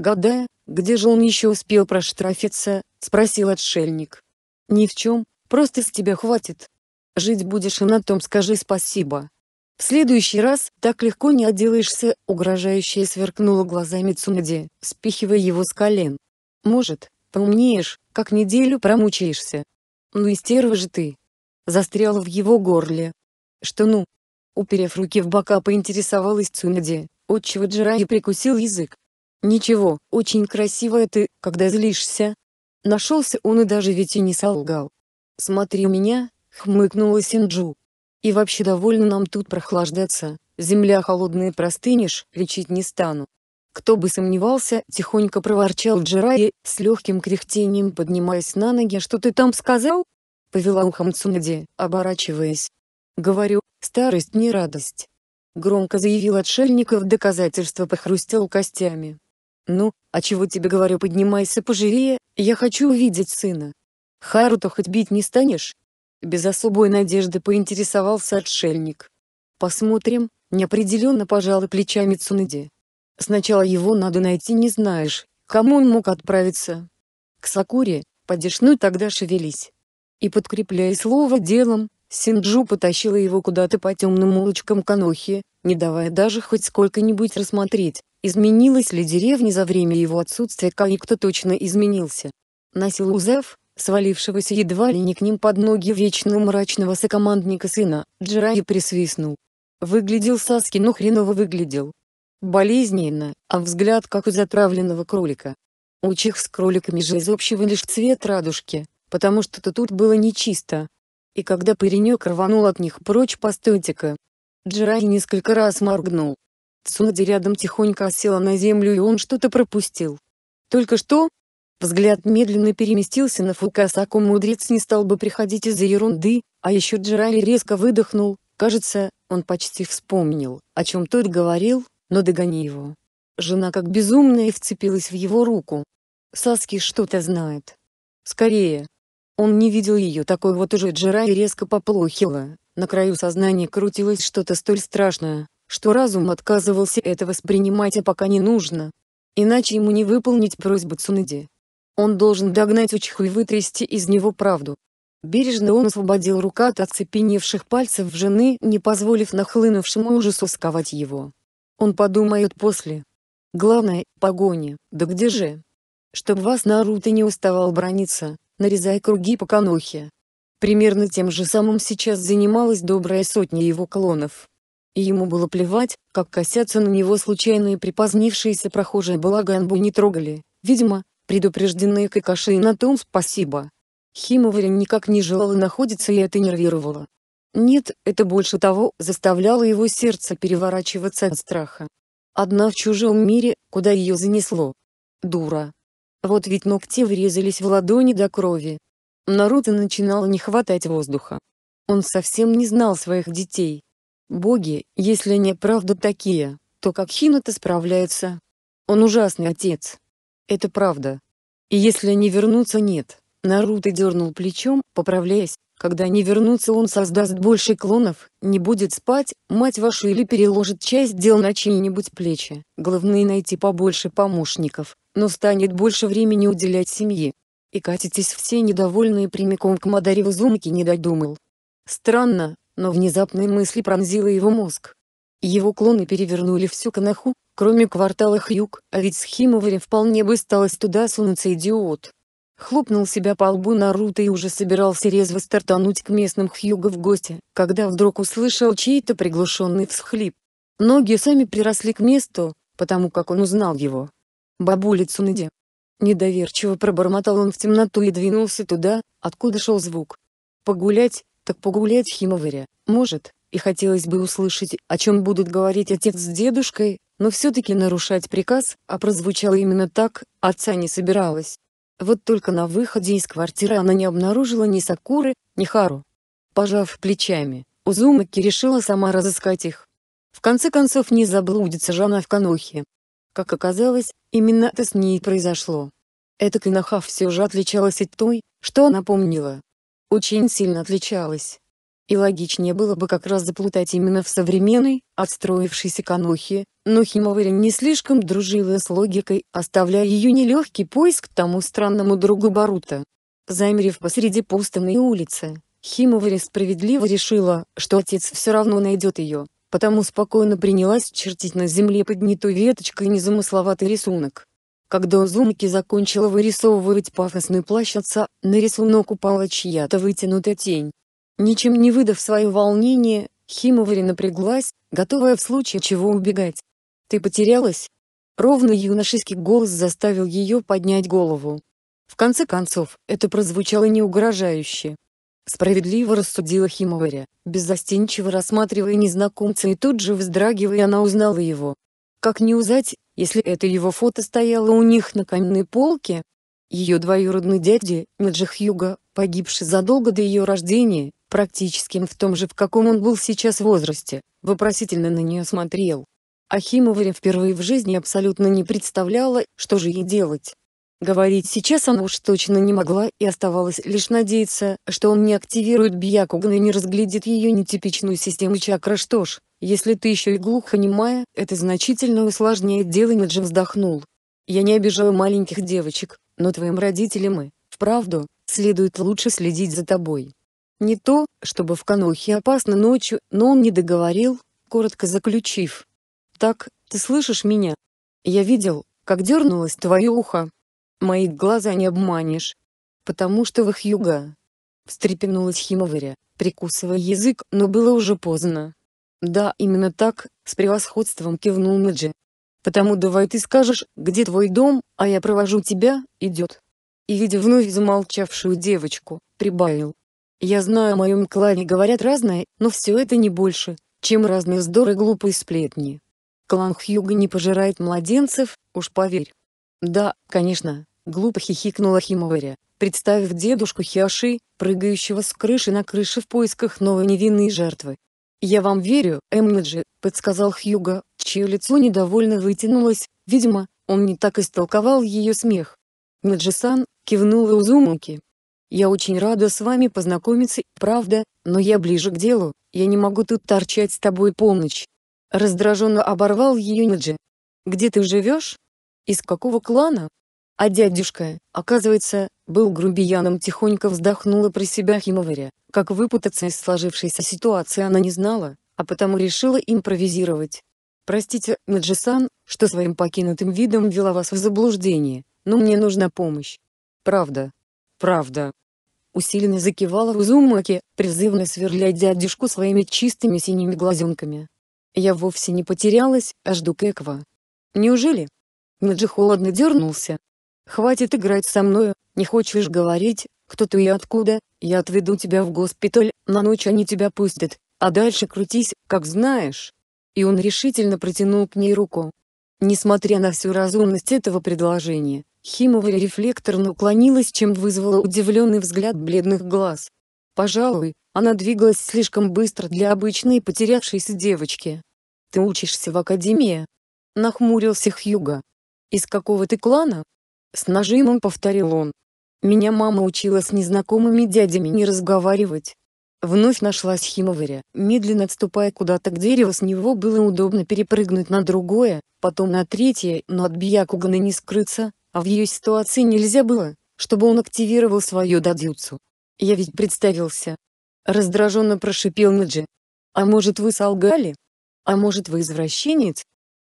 Speaker 1: Гадая, где же он еще успел проштрафиться, спросил отшельник. Ни в чем, просто с тебя хватит. Жить будешь и на том скажи спасибо. В следующий раз так легко не отделаешься, угрожающе сверкнула глазами Цунади, спихивая его с колен. Может, поумнеешь, как неделю промучаешься. Ну и стерва же ты. Застряла в его горле. Что ну? Уперев руки в бока поинтересовалась Цунади, отчего Джираи прикусил язык. Ничего, очень красивая ты, когда злишься, Нашелся он и даже ведь и не солгал. «Смотри меня», — хмыкнула Синджу. «И вообще довольно нам тут прохлаждаться, земля холодная простынешь, лечить не стану». Кто бы сомневался, тихонько проворчал Джирайя, с легким кряхтением поднимаясь на ноги «Что ты там сказал?» — повела ухом Цунади, оборачиваясь. «Говорю, старость не радость». Громко заявил отшельник и в доказательство похрустел костями. «Ну, а чего тебе говорю поднимайся поживее, я хочу увидеть сына. Харуто хоть бить не станешь? Без особой надежды поинтересовался отшельник. Посмотрим, неопределенно пожал плечами Цуныди. Сначала его надо найти не знаешь, кому он мог отправиться. К Сакуре, подешну тогда шевелись. И подкрепляя слово делом, Синджу потащила его куда-то по темным улочкам Канохи, не давая даже хоть сколько-нибудь рассмотреть, Изменилась ли деревня за время его отсутствия Кай кто точно изменился? Носил Узеф, свалившегося едва ли не к ним под ноги вечного мрачного сокомандника сына, Джираи присвистнул. Выглядел Саски, но ну, хреново выглядел. Болезненно, а взгляд как у затравленного кролика. У чих с кроликами же из общего лишь цвет радужки, потому что-то тут было нечисто. И когда паренек рванул от них прочь, по ка Джирай несколько раз моргнул, Цунади рядом тихонько осела на землю и он что-то пропустил. Только что? Взгляд медленно переместился на Фукасаку, мудрец не стал бы приходить из-за ерунды, а еще Джирали резко выдохнул, кажется, он почти вспомнил, о чем тот говорил, но догони его. Жена как безумная вцепилась в его руку. Саски что-то знает. Скорее. Он не видел ее такой вот уже Джирали резко поплохило, на краю сознания крутилось что-то столь страшное, что разум отказывался это воспринимать а пока не нужно. Иначе ему не выполнить просьбу Цунади. Он должен догнать Учиху и вытрясти из него правду. Бережно он освободил рука от оцепеневших пальцев жены, не позволив нахлынувшему ужасу сковать его. Он подумает после. Главное, погони, да где же? Чтоб вас Наруто не уставал брониться, нарезая круги по конохе. Примерно тем же самым сейчас занималась добрая сотня его клонов и ему было плевать, как косятся на него случайные припозднившиеся прохожие благо Анбу не трогали, видимо, предупрежденные Какаши и на том спасибо. Химоваря никак не желала находиться и это нервировало. Нет, это больше того, заставляло его сердце переворачиваться от страха. Одна в чужом мире, куда ее занесло. Дура. Вот ведь ногти врезались в ладони до крови. Наруто начинало не хватать воздуха. Он совсем не знал своих детей. Боги, если они правда такие, то как Хината справляется? Он ужасный отец. Это правда. И если они вернутся, нет. Наруто дернул плечом, поправляясь, когда они вернутся, он создаст больше клонов, не будет спать, мать вашу или переложит часть дел на чьи-нибудь плечи, главное найти побольше помощников, но станет больше времени уделять семье. И катитесь все недовольные прямиком к Мадареву Зумки не додумал. Странно, но внезапной мысли пронзила его мозг. Его клоны перевернули всю канаху, кроме квартала Хьюг, а ведь Схимоваре вполне бы сталось туда сунуться идиот. Хлопнул себя по лбу Наруто и уже собирался резво стартануть к местным Хьюга в гости, когда вдруг услышал чей-то приглушенный всхлип. Ноги сами приросли к месту, потому как он узнал его. Бабуля Цунади. Недоверчиво пробормотал он в темноту и двинулся туда, откуда шел звук. Погулять, так погулять в Химоваре, может, и хотелось бы услышать, о чем будут говорить отец с дедушкой, но все-таки нарушать приказ, а прозвучало именно так, отца не собиралась. Вот только на выходе из квартиры она не обнаружила ни Сакуры, ни Хару. Пожав плечами, Узумаки решила сама разыскать их. В конце концов не заблудится же в Канохе. Как оказалось, именно это с ней произошло. Эта Киноха все же отличалась от той, что она помнила очень сильно отличалась. И логичнее было бы как раз заплутать именно в современной, отстроившейся канухе, но Химоварин не слишком дружила с логикой, оставляя ее нелегкий поиск тому странному другу Барута. Замерев посреди пустынной улицы, Химовари справедливо решила, что отец все равно найдет ее, потому спокойно принялась чертить на земле поднятой веточкой незамысловатый рисунок. Когда Зумки закончила вырисовывать пафосный плащ отца, на рисунок упала чья-то вытянутая тень. Ничем не выдав свое волнение, Химовари напряглась, готовая в случае чего убегать. «Ты потерялась?» Ровно юношеский голос заставил ее поднять голову. В конце концов, это прозвучало не угрожающе. Справедливо рассудила Химовари, беззастенчиво рассматривая незнакомца и тут же вздрагивая она узнала его. Как не узнать, если это его фото стояло у них на каменной полке, ее двоюродный дядя, Юга, погибший задолго до ее рождения, практически в том же, в каком он был сейчас возрасте, вопросительно на нее смотрел. Ахимоваря впервые в жизни абсолютно не представляла, что же ей делать. Говорить сейчас она уж точно не могла и оставалось лишь надеяться, что он не активирует Бьякуган и не разглядит ее нетипичную систему чакры что ж, если ты еще и глухонемая, это значительно усложняет дело Неджи вздохнул. Я не обижаю маленьких девочек, но твоим родителям и, вправду, следует лучше следить за тобой. Не то, чтобы в Канохе опасно ночью, но он не договорил, коротко заключив. «Так, ты слышишь меня? Я видел, как дернулось твое ухо. Мои глаза не обманешь. Потому что в их юга...» Встрепенулась Химоваря, прикусывая язык, но было уже поздно. «Да, именно так», — с превосходством кивнул Наджи. «Потому давай ты скажешь, где твой дом, а я провожу тебя, идет». И видя вновь замолчавшую девочку, прибавил. «Я знаю, о моем клане говорят разное, но все это не больше, чем разные здоры глупые сплетни. Клан Хьюга не пожирает младенцев, уж поверь». «Да, конечно», — глупо хихикнула Химоваря, представив дедушку Хиаши, прыгающего с крыши на крыше в поисках новой невинной жертвы. «Я вам верю, Эмнаджи», — подсказал Хьюго, чье лицо недовольно вытянулось, видимо, он не так истолковал ее смех. Наджисан кивнула Узумуки. «Я очень рада с вами познакомиться, правда, но я ближе к делу, я не могу тут торчать с тобой полночь». Раздраженно оборвал ее Наджи. «Где ты живешь? Из какого клана?» «А дядюшка, оказывается, был грубияном тихонько вздохнула про себя Химоваря. Как выпутаться из сложившейся ситуации она не знала, а потому решила импровизировать. «Простите, Наджисан, что своим покинутым видом ввела вас в заблуждение, но мне нужна помощь». «Правда». «Правда». Усиленно закивала Узумаки, призывно сверля дядюшку своими чистыми синими глазенками. «Я вовсе не потерялась, а жду Кэква». «Неужели?» Наджи холодно дернулся, «Хватит играть со мною, не хочешь говорить, кто ты и откуда, я отведу тебя в госпиталь, на ночь они тебя пустят, а дальше крутись, как знаешь». И он решительно протянул к ней руку. Несмотря на всю разумность этого предложения, Химова рефлекторно уклонилась, чем вызвала удивленный взгляд бледных глаз. Пожалуй, она двигалась слишком быстро для обычной потерявшейся девочки. «Ты учишься в академии?» Нахмурился Хьюга. «Из какого ты клана?» С нажимом повторил он. Меня мама учила с незнакомыми дядями не разговаривать. Вновь нашлась Химоваря, медленно отступая куда-то к дереву с него было удобно перепрыгнуть на другое, потом на третье, но от Бьякугана не скрыться, а в ее ситуации нельзя было, чтобы он активировал свою дадюцу. Я ведь представился. Раздраженно прошипел Наджи. А может вы солгали? А может вы извращенец?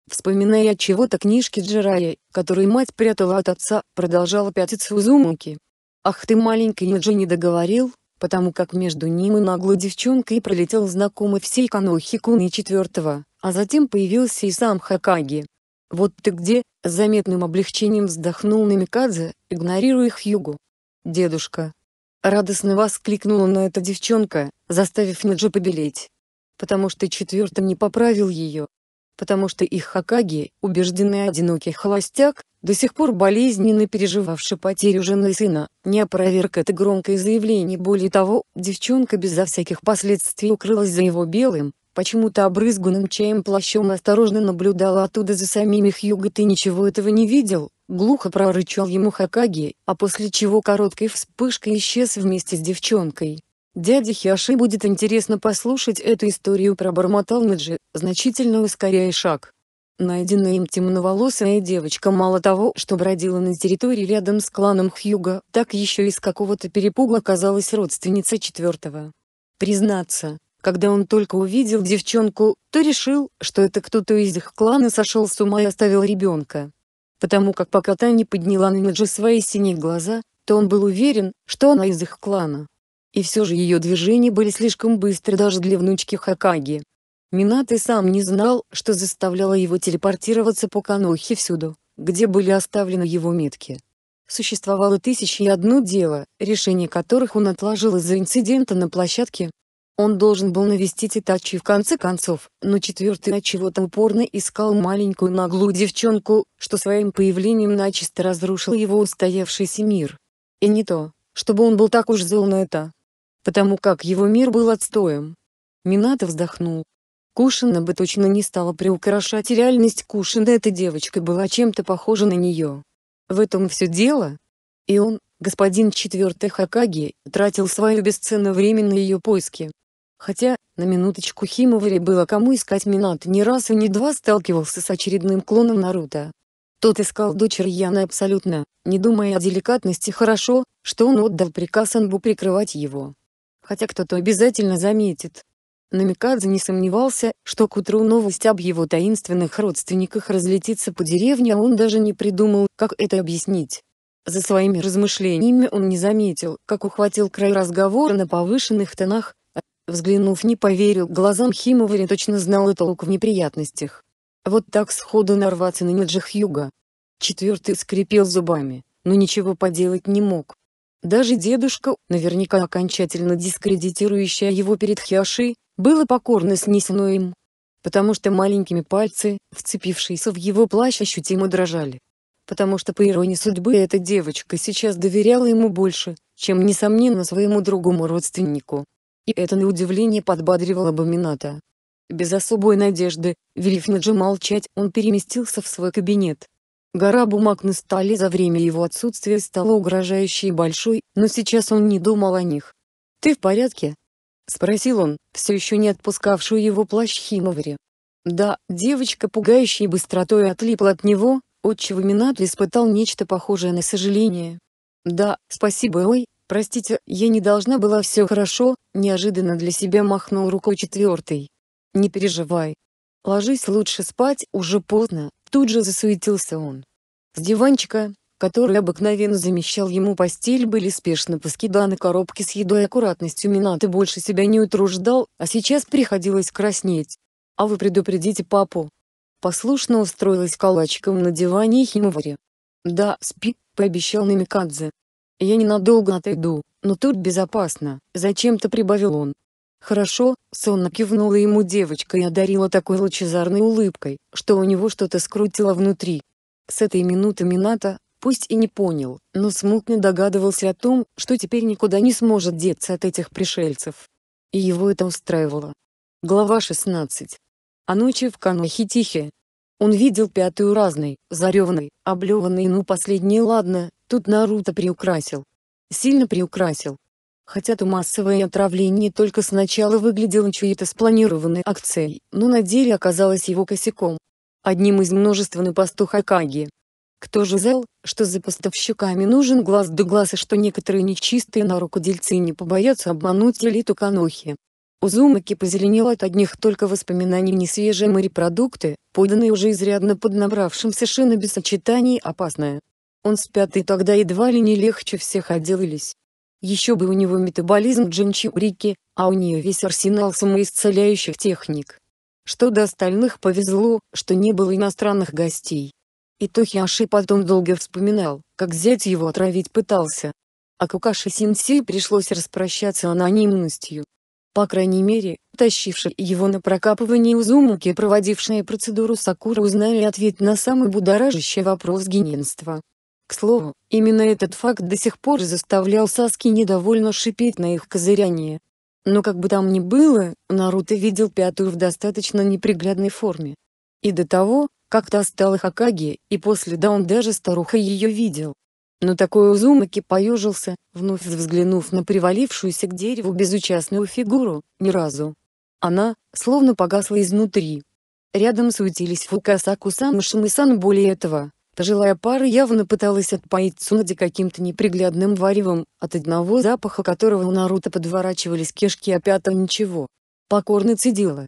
Speaker 1: Вспоминая от чего-то книжки Джирая, которые мать прятала от отца, продолжала пятиться Узумуки. «Ах ты маленький Юджи не договорил, потому как между ним и наглой девчонкой пролетел знакомый всей Канохи Куни четвертого, а затем появился и сам Хакаги. «Вот ты где?» – с заметным облегчением вздохнул Намикадзе, игнорируя Хьюгу. «Дедушка!» – радостно воскликнула на это девчонка, заставив Ниджи побелеть. Потому что четвертым не поправил ее, потому что их хакаги, убежденный одинокий холостяк, до сих пор болезненно переживавший потерю жены и сына, не опроверг это громкое заявление. Более того, девчонка безо всяких последствий укрылась за его белым, почему-то обрызганным чаем плащом осторожно наблюдала оттуда за самими Хьюго, «Ты ничего этого не видел?» Глухо прорычал ему Хакаги, а после чего короткой вспышкой исчез вместе с девчонкой. Дяде Хиаши будет интересно послушать эту историю пробормотал Наджи, значительно ускоряя шаг. Найденная им темноволосая девочка мало того, что бродила на территории рядом с кланом Хьюга, так еще и с какого-то перепуга оказалась родственница четвертого. Признаться, когда он только увидел девчонку, то решил, что это кто-то из их клана сошел с ума и оставил ребенка. Потому как пока та не подняла на Наджи свои синие глаза, то он был уверен, что она из их клана. И все же ее движения были слишком быстры даже для внучки Хакаги. Минаты сам не знал, что заставляло его телепортироваться по Канохе всюду, где были оставлены его метки. Существовало тысячи и одно дело, решение которых он отложил из-за инцидента на площадке, он должен был навестить Итачи в конце концов, но четвертый чего-то упорно искал маленькую наглую девчонку, что своим появлением начисто разрушил его устоявшийся мир. И не то, чтобы он был так уж зол на это, потому как его мир был отстоем. Минато вздохнул. Кушина бы точно не стала приукрашать реальность Кушина эта девочка была чем-то похожа на нее. В этом все дело. И он, господин четвертый Хакаги, тратил свое бесценное время на ее поиски. Хотя, на минуточку Химовари было кому искать Минат не раз и не два сталкивался с очередным клоном Наруто. Тот искал дочь Рьяны абсолютно, не думая о деликатности хорошо, что он отдал приказ Анбу прикрывать его хотя кто-то обязательно заметит. Намикадзе не сомневался, что к утру новость об его таинственных родственниках разлетится по деревне, а он даже не придумал, как это объяснить. За своими размышлениями он не заметил, как ухватил край разговора на повышенных тонах, взглянув не поверил глазам Химовари точно знал и толк в неприятностях. Вот так сходу нарваться на Неджихюга. Четвертый скрипел зубами, но ничего поделать не мог. Даже дедушка, наверняка окончательно дискредитирующая его перед Хиаши, было покорно снесено им. Потому что маленькими пальцы, вцепившиеся в его плащ, ощутимо дрожали. Потому что по иронии судьбы эта девочка сейчас доверяла ему больше, чем несомненно своему другому родственнику. И это на удивление подбадривало Бамината. Без особой надежды, велев Наджи молчать, он переместился в свой кабинет. Гора бумаг на столе за время его отсутствия стала угрожающей большой, но сейчас он не думал о них. «Ты в порядке?» — спросил он, все еще не отпускавшую его плащ Химовари. Да, девочка пугающей быстротой отлипла от него, отчего Минат испытал нечто похожее на сожаление. «Да, спасибо ой, простите, я не должна была все хорошо», — неожиданно для себя махнул рукой четвертый. «Не переживай. Ложись лучше спать, уже поздно, Тут же засуетился он. С диванчика, который обыкновенно замещал ему постель, были спешно поскиданы коробки с едой аккуратностью Минаты больше себя не утруждал, а сейчас приходилось краснеть. «А вы предупредите папу!» Послушно устроилась калачиком на диване Химовари. «Да, спи», — пообещал Намикадзе. «Я ненадолго отойду, но тут безопасно», — зачем-то прибавил он. «Хорошо», — сонно кивнула ему девочка и одарила такой лучезарной улыбкой, что у него что-то скрутило внутри. С этой минуты Мината, пусть и не понял, но смутно догадывался о том, что теперь никуда не сможет деться от этих пришельцев. И его это устраивало. Глава 16. А ночи в Канахе тихие. Он видел пятую разной, зареванной, облеванной, ну последний ладно, тут Наруто приукрасил. Сильно приукрасил. Хотя то массовое отравление только сначала выглядело чьей-то спланированной акцией, но на деле оказалось его косяком. Одним из множества на посту Хакаги. Кто же знал, что за поставщиками нужен глаз да глаз и что некоторые нечистые на руку дельцы не побоятся обмануть элиту Канохи. Узумаки позеленел от одних только воспоминаний несвежие морепродукты, поданные уже изрядно поднабравшимся шиноби сочетаний опасное. Он спят и тогда едва ли не легче всех отделались. Еще бы у него метаболизм джинчурики, а у нее весь арсенал самоисцеляющих техник. Что до остальных повезло, что не было иностранных гостей. И Тохиаши потом долго вспоминал, как зять его отравить пытался. А Кукаши Синси пришлось распрощаться анонимностью. По крайней мере, тащившие его на прокапывание Узумуки проводившие процедуру Сакура узнали ответ на самый будоражащий вопрос генинства. К слову, именно этот факт до сих пор заставлял Саски недовольно шипеть на их козыряние. Но как бы там ни было, Наруто видел пятую в достаточно неприглядной форме. И до того, как та стала Хакаги, и после да он даже старуха ее видел. Но такой Узумаки поежился, вновь взглянув на привалившуюся к дереву безучастную фигуру, ни разу. Она, словно погасла изнутри. Рядом суетились Фукасаку-сан и Шимы-сан более этого, Пожилая пара явно пыталась отпоить Цунади каким-то неприглядным варевом, от одного запаха которого у Наруто подворачивались кешки а пятого ничего. Покорно цедила.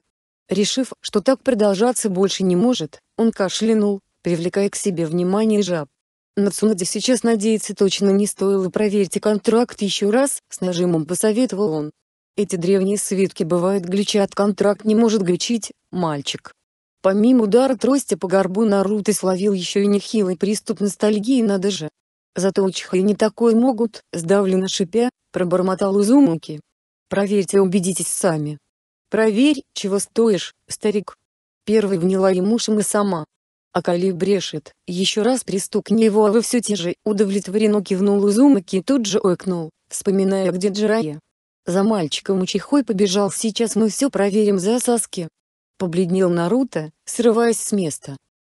Speaker 1: Решив, что так продолжаться больше не может, он кашлянул, привлекая к себе внимание жаб. На Цунади сейчас надеяться точно не стоило проверьте контракт еще раз, с нажимом посоветовал он. Эти древние свитки бывают глючат, контракт не может глючить, мальчик. Помимо удара трости по горбу Наруто словил еще и нехилый приступ ностальгии надо же. Зато учиха и не такое могут, сдавленно шипя, пробормотал Узумаки. Проверьте и убедитесь сами. Проверь, чего стоишь, старик. Первый вняла ему Шима сама. А Кали брешет, еще раз пристукни его, а вы все те же, удовлетворенно кивнул Узумаки и тут же ойкнул, вспоминая где Джирая. За мальчиком Учихой побежал сейчас мы все проверим за соски. Побледнел Наруто, срываясь с места.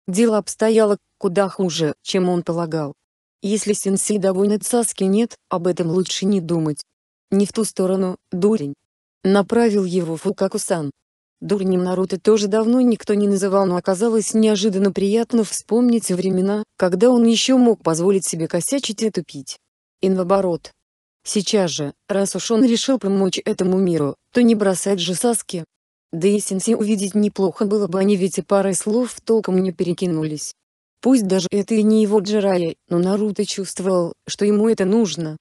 Speaker 1: Дело обстояло куда хуже, чем он полагал. Если сенсей довольны Цаски нет, об этом лучше не думать. Не в ту сторону, дурень. Направил его фукаку Дурнем Наруто тоже давно никто не называл, но оказалось неожиданно приятно вспомнить времена, когда он еще мог позволить себе косячить и тупить. И наоборот. Сейчас же, раз уж он решил помочь этому миру, то не бросать же Саски, да и сенси увидеть неплохо было бы, они ведь и парой слов толком не перекинулись. Пусть даже это и не его Джирая, но Наруто чувствовал, что ему это нужно.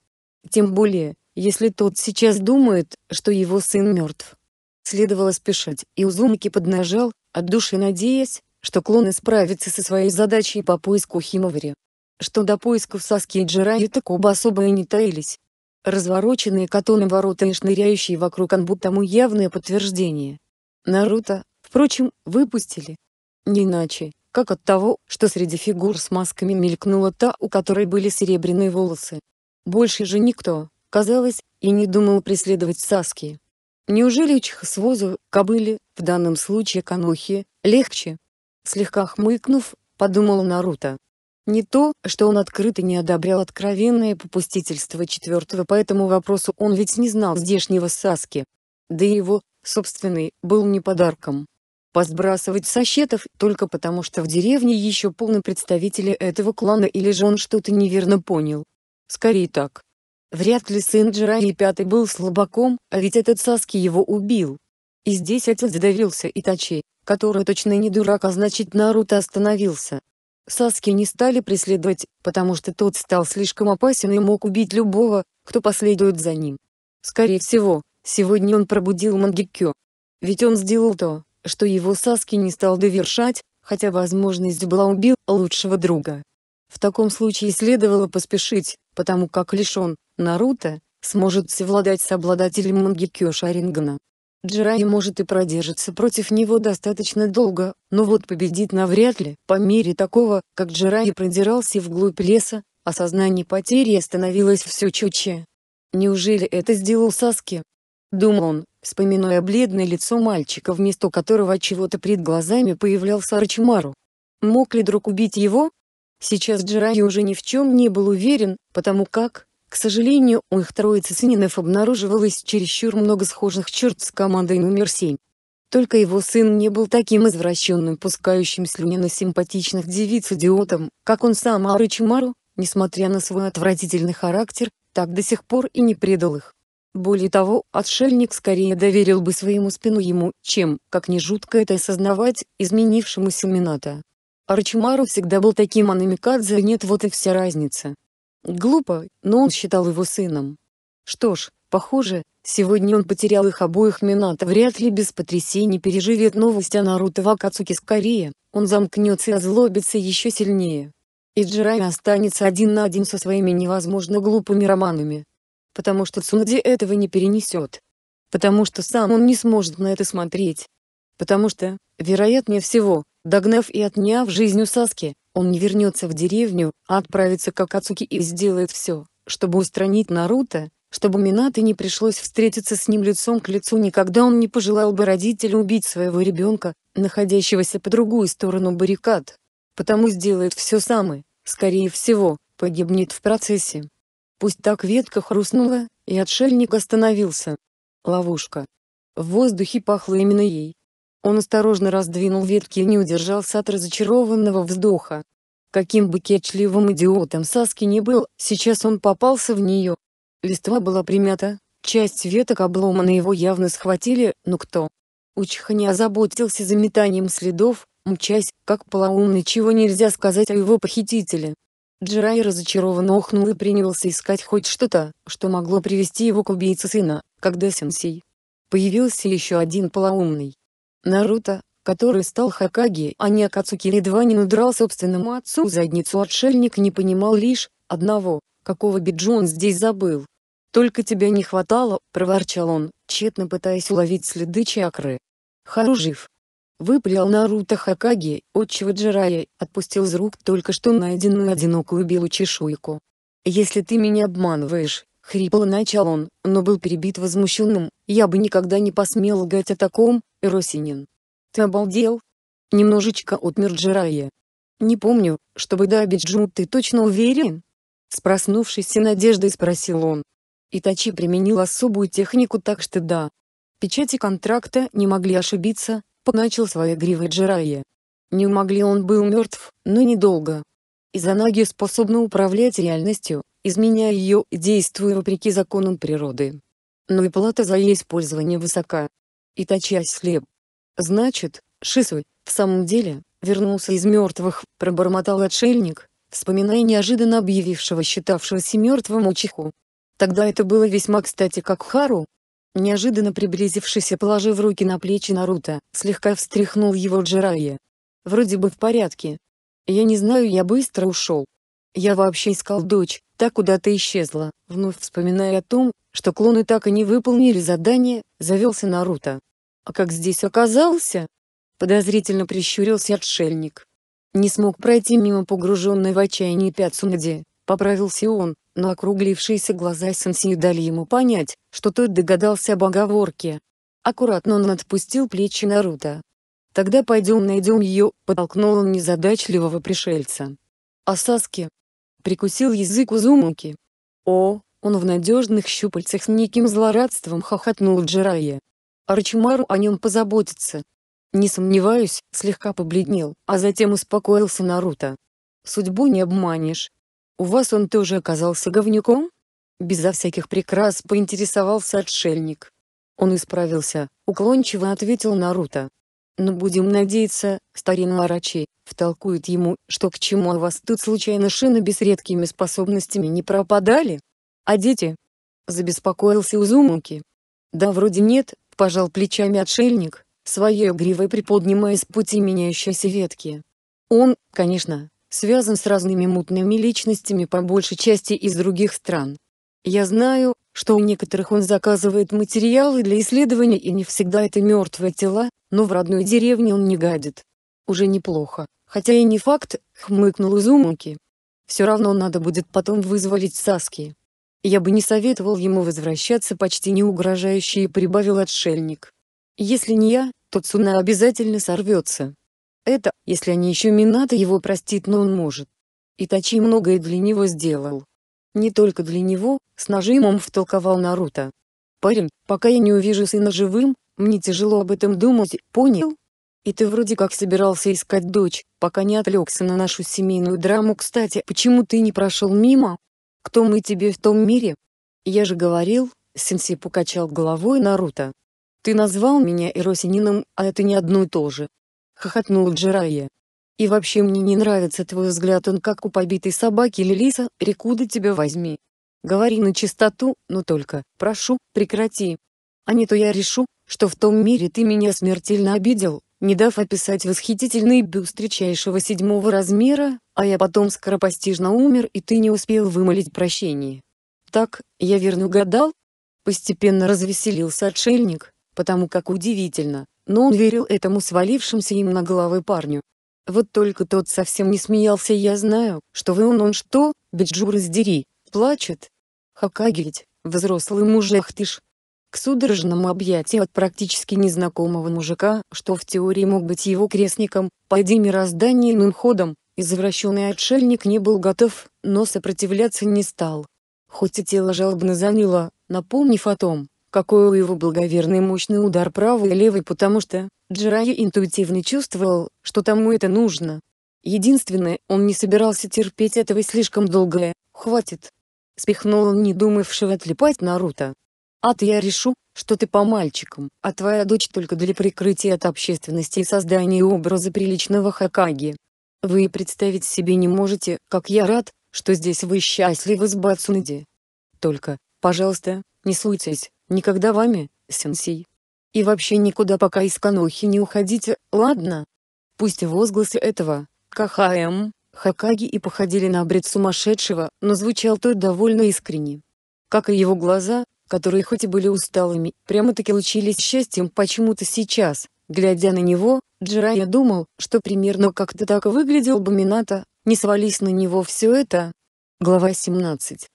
Speaker 1: Тем более, если тот сейчас думает, что его сын мертв. Следовало спешить, и Узумаки поднажал, от души надеясь, что клоны справятся со своей задачей по поиску Химовари. Что до поисков Саски и Джирая, так оба особо и не таились. Развороченные катоны ворота и шныряющие вокруг Анбу тому явное подтверждение. Наруто, впрочем, выпустили. Не иначе, как от того, что среди фигур с масками мелькнула та, у которой были серебряные волосы. Больше же никто, казалось, и не думал преследовать Саски. Неужели Чхосвозу, кобыли в данном случае Канухи, легче? Слегка хмыкнув, подумал Наруто. Не то, что он открыто не одобрял откровенное попустительство четвертого по этому вопросу он ведь не знал здешнего Саски. Да и его, собственный, был не подарком. Посбрасывать сощетов только потому, что в деревне еще полно представителей этого клана или же он что-то неверно понял. Скорее так. Вряд ли сын Джираи Пятый был слабаком, а ведь этот Саски его убил. И здесь отец задавился Итачи, который точно не дурак, а значит Наруто остановился. Саски не стали преследовать, потому что тот стал слишком опасен и мог убить любого, кто последует за ним. Скорее всего, Сегодня он пробудил Мангикё. Ведь он сделал то, что его Саски не стал довершать, хотя возможность была убил лучшего друга. В таком случае следовало поспешить, потому как лишь он, Наруто, сможет совладать с обладателем Мангикё Шарингана. Джирай может и продержится против него достаточно долго, но вот победит навряд ли. По мере такого, как Джирай продирался вглубь леса, осознание потери становилось все чуче. Неужели это сделал Саски? думал он, вспоминая бледное лицо мальчика вместо которого чего-то пред глазами появлялся Арчимару. Мог ли друг убить его? Сейчас Джирай уже ни в чем не был уверен, потому как, к сожалению, у их троицы сынинов обнаруживалось чересчур много схожих черт с командой номер 7. Только его сын не был таким извращенным пускающим слюни на симпатичных девиц-идиотом, как он сам а Арычимару, несмотря на свой отвратительный характер, так до сих пор и не предал их. Более того, отшельник скорее доверил бы своему спину ему, чем, как ни жутко это осознавать, изменившемуся Минато. Арчимару всегда был таким, а Намикадзе нет, вот и вся разница. Глупо, но он считал его сыном. Что ж, похоже, сегодня он потерял их обоих Минато вряд ли без потрясений переживет новость о Наруто Вакацуке скорее, он замкнется и озлобится еще сильнее. И Джирай останется один на один со своими невозможно глупыми романами потому что Цунади этого не перенесет. Потому что сам он не сможет на это смотреть. Потому что, вероятнее всего, догнав и отняв жизнь у Саски, он не вернется в деревню, а отправится к Акацуки и сделает все, чтобы устранить Наруто, чтобы Минато не пришлось встретиться с ним лицом к лицу никогда он не пожелал бы родителю убить своего ребенка, находящегося по другую сторону баррикад. Потому сделает все сам и, скорее всего, погибнет в процессе. Пусть так ветка хрустнула, и отшельник остановился. Ловушка. В воздухе пахло именно ей. Он осторожно раздвинул ветки и не удержался от разочарованного вздоха. Каким бы кечливым идиотом Саски не был, сейчас он попался в нее. Листва была примята, часть веток обломана его явно схватили, но кто? Учиха не озаботился заметанием следов, мчась, как полоумный, чего нельзя сказать о его похитителе. Джирай разочарованно охнул и принялся искать хоть что-то, что могло привести его к убийце сына, когда сенсей. Появился еще один полоумный. Наруто, который стал Хакаги, а не Акацуки едва не надрал собственному отцу задницу отшельник не понимал лишь, одного, какого биджу он здесь забыл. «Только тебя не хватало», — проворчал он, тщетно пытаясь уловить следы чакры. Хару жив. Выпрял Наруто Хакаги, отчего Джирая, отпустил из рук только что найденную одинокую белую чешуйку. «Если ты меня обманываешь, — хрипло начал он, но был перебит возмущенным, — я бы никогда не посмел лгать о таком, Росинин. Ты обалдел?» Немножечко отмер Джирая. «Не помню, чтобы до Абиджу ты точно уверен?» С проснувшейся надеждой спросил он. Итачи применил особую технику так что да. Печати контракта не могли ошибиться, Поначал свое гривы Джирайя. Не могли он был мертв, но недолго. ноги способна управлять реальностью, изменяя ее и действуя вопреки законам природы. Но и плата за ее использование высока. И та часть слеп. Значит, Шисуй, в самом деле, вернулся из мертвых, пробормотал отшельник, вспоминая неожиданно объявившего считавшегося мертвым Учиху. Тогда это было весьма кстати как Хару, Неожиданно приблизившись и положив руки на плечи Наруто, слегка встряхнул его Джирайя. «Вроде бы в порядке. Я не знаю, я быстро ушел. Я вообще искал дочь, та куда-то исчезла», вновь вспоминая о том, что клоны так и не выполнили задание, завелся Наруто. «А как здесь оказался?» Подозрительно прищурился отшельник. Не смог пройти мимо погруженной в отчаяние Пяцунади, Поправился он, но округлившиеся глаза Сенсии дали ему понять, что тот догадался об оговорке. Аккуратно он отпустил плечи Наруто. «Тогда пойдем найдем ее», — подтолкнул он незадачливого пришельца. «А Саски?» — прикусил язык Узумуки. «О, он в надежных щупальцах с неким злорадством хохотнул Джирайя. Арчимару о нем позаботится». «Не сомневаюсь», — слегка побледнел, а затем успокоился Наруто. «Судьбу не обманешь, «У вас он тоже оказался говнюком?» Безо всяких прикрас поинтересовался отшельник. Он исправился, уклончиво ответил Наруто. «Но «Ну, будем надеяться, старина Арачи, втолкует ему, что к чему у а вас тут случайно шиноби с редкими способностями не пропадали? А дети?» Забеспокоился Узумуки. «Да вроде нет», — пожал плечами отшельник, своей игривой приподнимая с пути меняющейся ветки. Он, конечно, связан с разными мутными личностями по большей части из других стран. Я знаю, что у некоторых он заказывает материалы для исследования и не всегда это мертвые тела, но в родной деревне он не гадит. Уже неплохо, хотя и не факт, хмыкнул Изумуки. Все равно надо будет потом вызволить Саски. Я бы не советовал ему возвращаться почти не угрожающе и прибавил отшельник. Если не я, то Цуна обязательно сорвется. Это, если они еще Минато его простит, но он может. Итачи многое для него сделал. Не только для него, с нажимом втолковал Наруто. Парень, пока я не увижу сына живым, мне тяжело об этом думать, понял? И ты вроде как собирался искать дочь, пока не отвлекся на нашу семейную драму. Кстати, почему ты не прошел мимо? Кто мы тебе в том мире? Я же говорил, Сенси покачал головой Наруто. Ты назвал меня Иросинином, а это не одно и то же хохотнул Джирайя. И вообще мне не нравится твой взгляд, он как у побитой собаки или лиса. рекуда тебя возьми. Говори на чистоту, но только, прошу, прекрати. А не то я решу, что в том мире ты меня смертельно обидел, не дав описать восхитительный бюст редчайшего седьмого размера, а я потом скоропостижно умер и ты не успел вымолить прощение. Так, я верно угадал? Постепенно развеселился отшельник, потому как удивительно, но он верил этому свалившимся им на головы парню. Вот только тот совсем не смеялся «Я знаю, что вы он он что, Биджу раздери, плачет». Хакаги ведь, взрослый мужик ты ж. К судорожному объятию от практически незнакомого мужика, что в теории мог быть его крестником, пойди мирозданийным ходом, извращенный отшельник не был готов, но сопротивляться не стал. Хоть и тело жалобно заняло, напомнив о том, какой у его благоверный мощный удар правой и левой потому что, Джирая интуитивно чувствовал, что тому это нужно. Единственное, он не собирался терпеть этого слишком долго, хватит. Спихнул он не думавшего отлипать Наруто. «Ад я решу, что ты по мальчикам, а твоя дочь только для прикрытия от общественности и создания образа приличного Хакаги. Вы и представить себе не можете, как я рад, что здесь вы счастливы с Бацунади. Только, пожалуйста, не суйтесь, Никогда вами, сенсей. И вообще никуда пока из Канохи не уходите, ладно? Пусть возгласы этого, Кахаем, Хакаги и походили на бред сумасшедшего, но звучал тот довольно искренне. Как и его глаза, которые хоть и были усталыми, прямо-таки лучились счастьем почему-то сейчас. Глядя на него, Джирайя думал, что примерно как-то так выглядел бы Мината, не свались на него все это. Глава 17.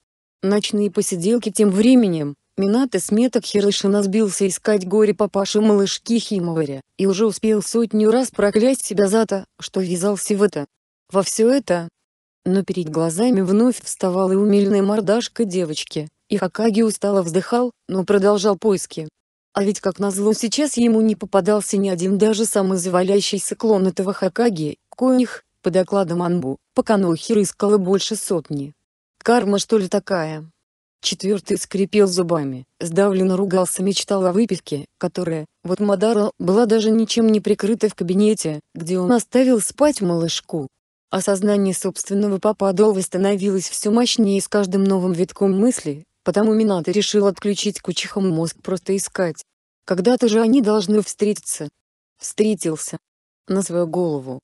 Speaker 1: Ночные посиделки тем временем, Минат из сметок Хирышина сбился искать горе папашу малышки Химоваря, и уже успел сотню раз проклясть себя за то, что ввязался в это. Во все это. Но перед глазами вновь вставала умильная мордашка девочки, и Хакаги устало вздыхал, но продолжал поиски. А ведь как назло сейчас ему не попадался ни один даже самый завалящийся клон этого Хакаги, коих, по докладам Анбу, пока Нохир искала больше сотни. Карма что ли такая? Четвертый скрипел зубами, сдавленно ругался мечтал о выпивке, которая, вот Мадара, была даже ничем не прикрыта в кабинете, где он оставил спать малышку. Осознание собственного попадова становилось все мощнее с каждым новым витком мысли, потому Минато решил отключить кучихам мозг просто искать. Когда-то же они должны встретиться. Встретился. На свою голову,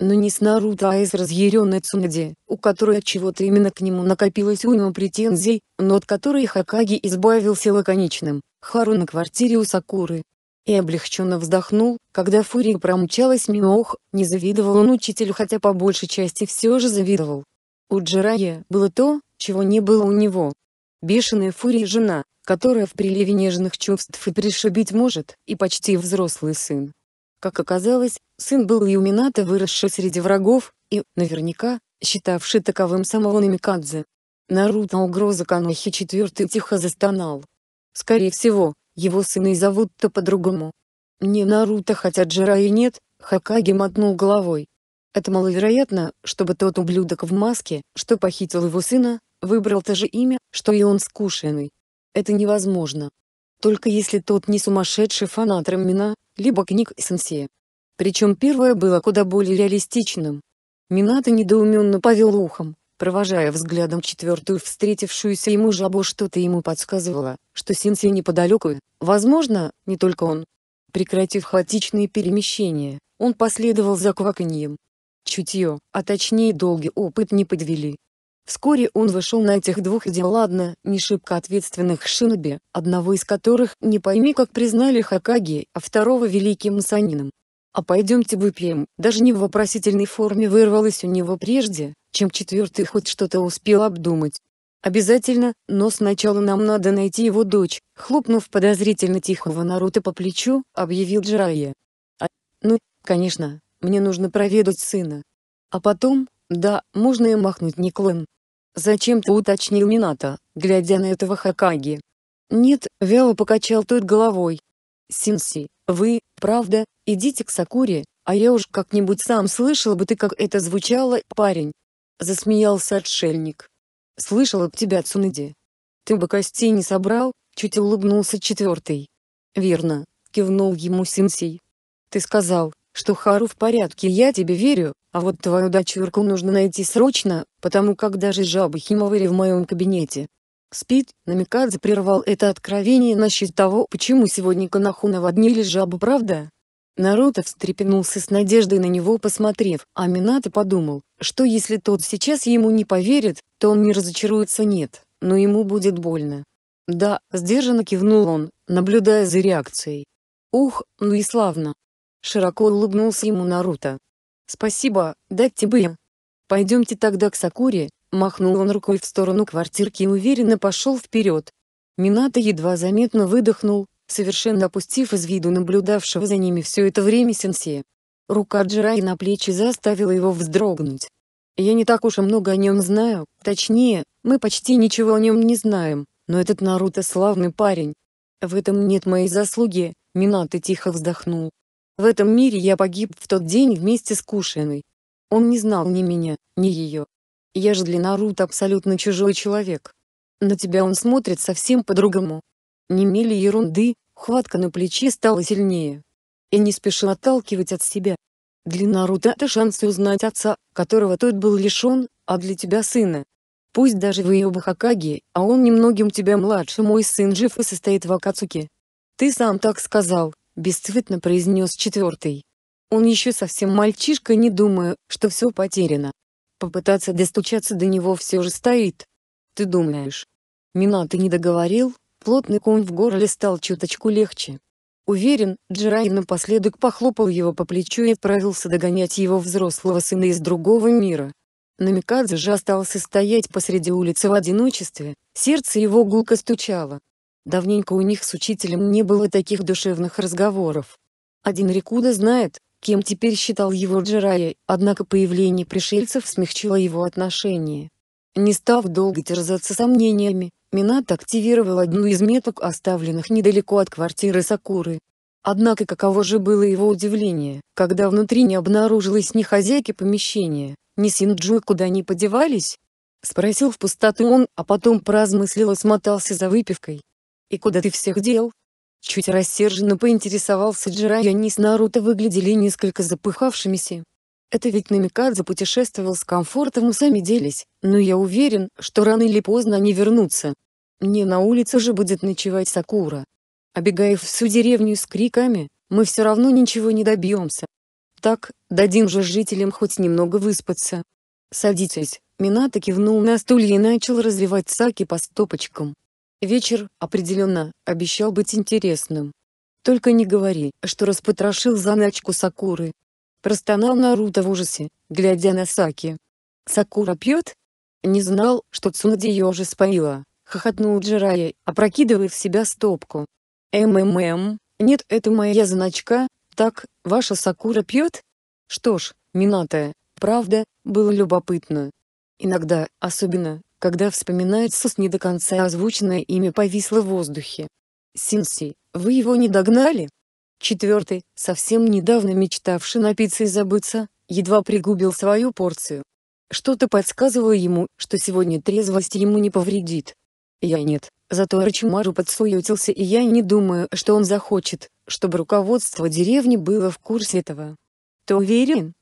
Speaker 1: но не с Наруто, а из разъяренной Цунади, у которой от чего-то именно к нему накопилось уйма претензий, но от которой Хакаги избавился лаконичным. Хару на квартире у Сакуры. И облегченно вздохнул, когда Фурия промчалась мимо ох, не завидовал он учителю, хотя по большей части все же завидовал. У Джирая было то, чего не было у него. Бешеная Фурия жена, которая в приливе нежных чувств и пришибить может, и почти взрослый сын, как оказалось, сын был Юмината, выросший среди врагов, и, наверняка, считавший таковым самого Намикадзе. Наруто угроза Канохи четвертый тихо застонал. Скорее всего, его сына и зовут-то по-другому. Не Наруто, хотя и нет, Хакаги мотнул головой. Это маловероятно, чтобы тот ублюдок в маске, что похитил его сына, выбрал то же имя, что и он скушенный. Это невозможно только если тот не сумасшедший фанат Рамина, либо книг сенсея. Причем первое было куда более реалистичным. Минато недоуменно повел ухом, провожая взглядом четвертую встретившуюся ему жабу что-то ему подсказывало, что сенсей неподалеку, возможно, не только он. Прекратив хаотичные перемещения, он последовал за кваканьем. Чутье, а точнее долгий опыт не подвели, Вскоре он вышел на этих двух ладно, не шибко ответственных шиноби, одного из которых не пойми как признали Хакаги, а второго великим санином. «А пойдемте выпьем», даже не в вопросительной форме вырвалось у него прежде, чем четвертый хоть что-то успел обдумать. «Обязательно, но сначала нам надо найти его дочь», хлопнув подозрительно тихого Наруто по плечу, объявил Джирайя. «А, ну, конечно, мне нужно проведать сына. А потом, да, можно и махнуть Никлэн, Зачем-то уточнил Минато, глядя на этого Хакаги. Нет, вяло покачал тот головой. Синси, вы, правда, идите к Сакуре, а я уж как-нибудь сам слышал бы ты, как это звучало, парень. Засмеялся отшельник. Слышал об тебя, Цуныди. Ты бы костей не собрал, чуть улыбнулся четвертый. Верно, кивнул ему Синси. Ты сказал, что Хару в порядке, я тебе верю, а вот твою дочурку нужно найти срочно, потому как даже жаба Химовари в моем кабинете. Спит, намекадзе прервал это откровение насчет того, почему сегодня Канаху наводнили жабу, правда? Наруто встрепенулся с надеждой на него посмотрев, а Минато подумал, что если тот сейчас ему не поверит, то он не разочаруется нет, но ему будет больно. «Да», — сдержанно кивнул он, наблюдая за реакцией. «Ух, ну и славно!» Широко улыбнулся ему Наруто. «Спасибо, дайте бы им». «Пойдемте тогда к Сакуре», — махнул он рукой в сторону квартирки и уверенно пошел вперед. Минато едва заметно выдохнул, совершенно опустив из виду наблюдавшего за ними все это время Сенсе. Рука Джирай на плечи заставила его вздрогнуть. «Я не так уж и много о нем знаю, точнее, мы почти ничего о нем не знаем, но этот Наруто славный парень. В этом нет моей заслуги», — Минато тихо вздохнул. В этом мире я погиб в тот день вместе с Кушиной. Он не знал ни меня, ни ее. Я же для Наруто абсолютно чужой человек. На тебя он смотрит совсем по-другому. Не мели ерунды, хватка на плече стала сильнее. И не спеши отталкивать от себя. Для Наруто это шанс узнать отца, которого тот был лишен, а для тебя сына. Пусть даже вы оба Хакаги, а он немногим тебя младше мой сын жив и состоит в Акацуке. Ты сам так сказал бесцветно произнес четвертый. Он еще совсем мальчишка, не думая, что все потеряно. Попытаться достучаться до него все же стоит. Ты думаешь? Мина ты не договорил, плотный ком в горле стал чуточку легче. Уверен, Джирай напоследок похлопал его по плечу и отправился догонять его взрослого сына из другого мира. Намикадзе же остался стоять посреди улицы в одиночестве, сердце его гулко стучало. Давненько у них с учителем не было таких душевных разговоров. Один Рикуда знает, кем теперь считал его Джирая, однако появление пришельцев смягчило его отношение. Не став долго терзаться сомнениями, Минат активировал одну из меток, оставленных недалеко от квартиры Сакуры. Однако каково же было его удивление, когда внутри не обнаружилось ни хозяйки помещения, ни Синджу куда они подевались? Спросил в пустоту он, а потом поразмыслил и смотался за выпивкой. «И куда ты всех дел?» Чуть рассерженно поинтересовался Джира, и они с Наруто выглядели несколько запыхавшимися. Это ведь Намикадзе путешествовал с комфортом и сами делись, но я уверен, что рано или поздно они вернутся. Мне на улице же будет ночевать Сакура. Обегая всю деревню с криками, мы все равно ничего не добьемся. Так, дадим же жителям хоть немного выспаться. Садитесь, Минато кивнул на стулья и начал разливать саки по стопочкам. Вечер определенно обещал быть интересным. Только не говори, что распотрошил заначку Сакуры. Простонал Наруто в ужасе, глядя на Саки. Сакура пьет? Не знал, что Цунади ее уже споила, хохотнул Джирая, опрокидывая в себя стопку. МММ, нет, это моя заначка, так, ваша Сакура пьет? Что ж, Минатая, правда, было любопытно. Иногда, особенно, когда вспоминает Сус не до конца озвученное имя повисло в воздухе. Синси, вы его не догнали? Четвертый, совсем недавно мечтавший напиться и забыться, едва пригубил свою порцию. Что-то подсказывало ему, что сегодня трезвость ему не повредит. Я нет, зато Арчимару подсуетился и я не думаю, что он захочет, чтобы руководство деревни было в курсе этого. Ты уверен?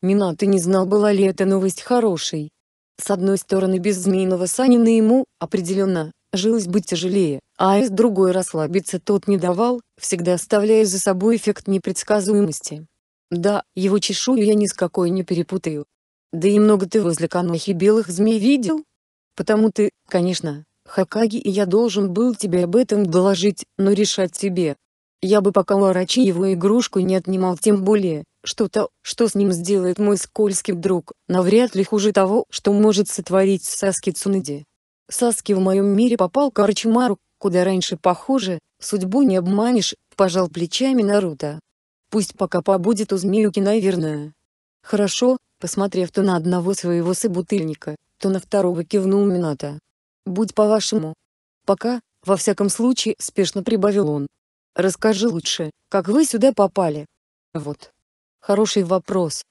Speaker 1: Мина ты не знал была ли эта новость хорошей, с одной стороны, без змеиного Санина ему, определенно, жилось бы тяжелее, а с другой расслабиться тот не давал, всегда оставляя за собой эффект непредсказуемости. Да, его чешую я ни с какой не перепутаю. Да и много ты возле Канохи белых змей видел? Потому ты, конечно, Хакаги и я должен был тебе об этом доложить, но решать тебе, я бы пока у Арачи его игрушку не отнимал тем более, что то, что с ним сделает мой скользкий друг, навряд ли хуже того, что может сотворить Саски Цунади. Саски в моем мире попал к Арчимару, куда раньше похоже, судьбу не обманешь, пожал плечами Наруто. Пусть пока побудет у Змеюки наверное. Хорошо, посмотрев то на одного своего собутыльника, то на второго кивнул Мината. Будь по-вашему. Пока, во всяком случае, спешно прибавил он, Расскажи лучше, как вы сюда попали? Вот. Хороший вопрос.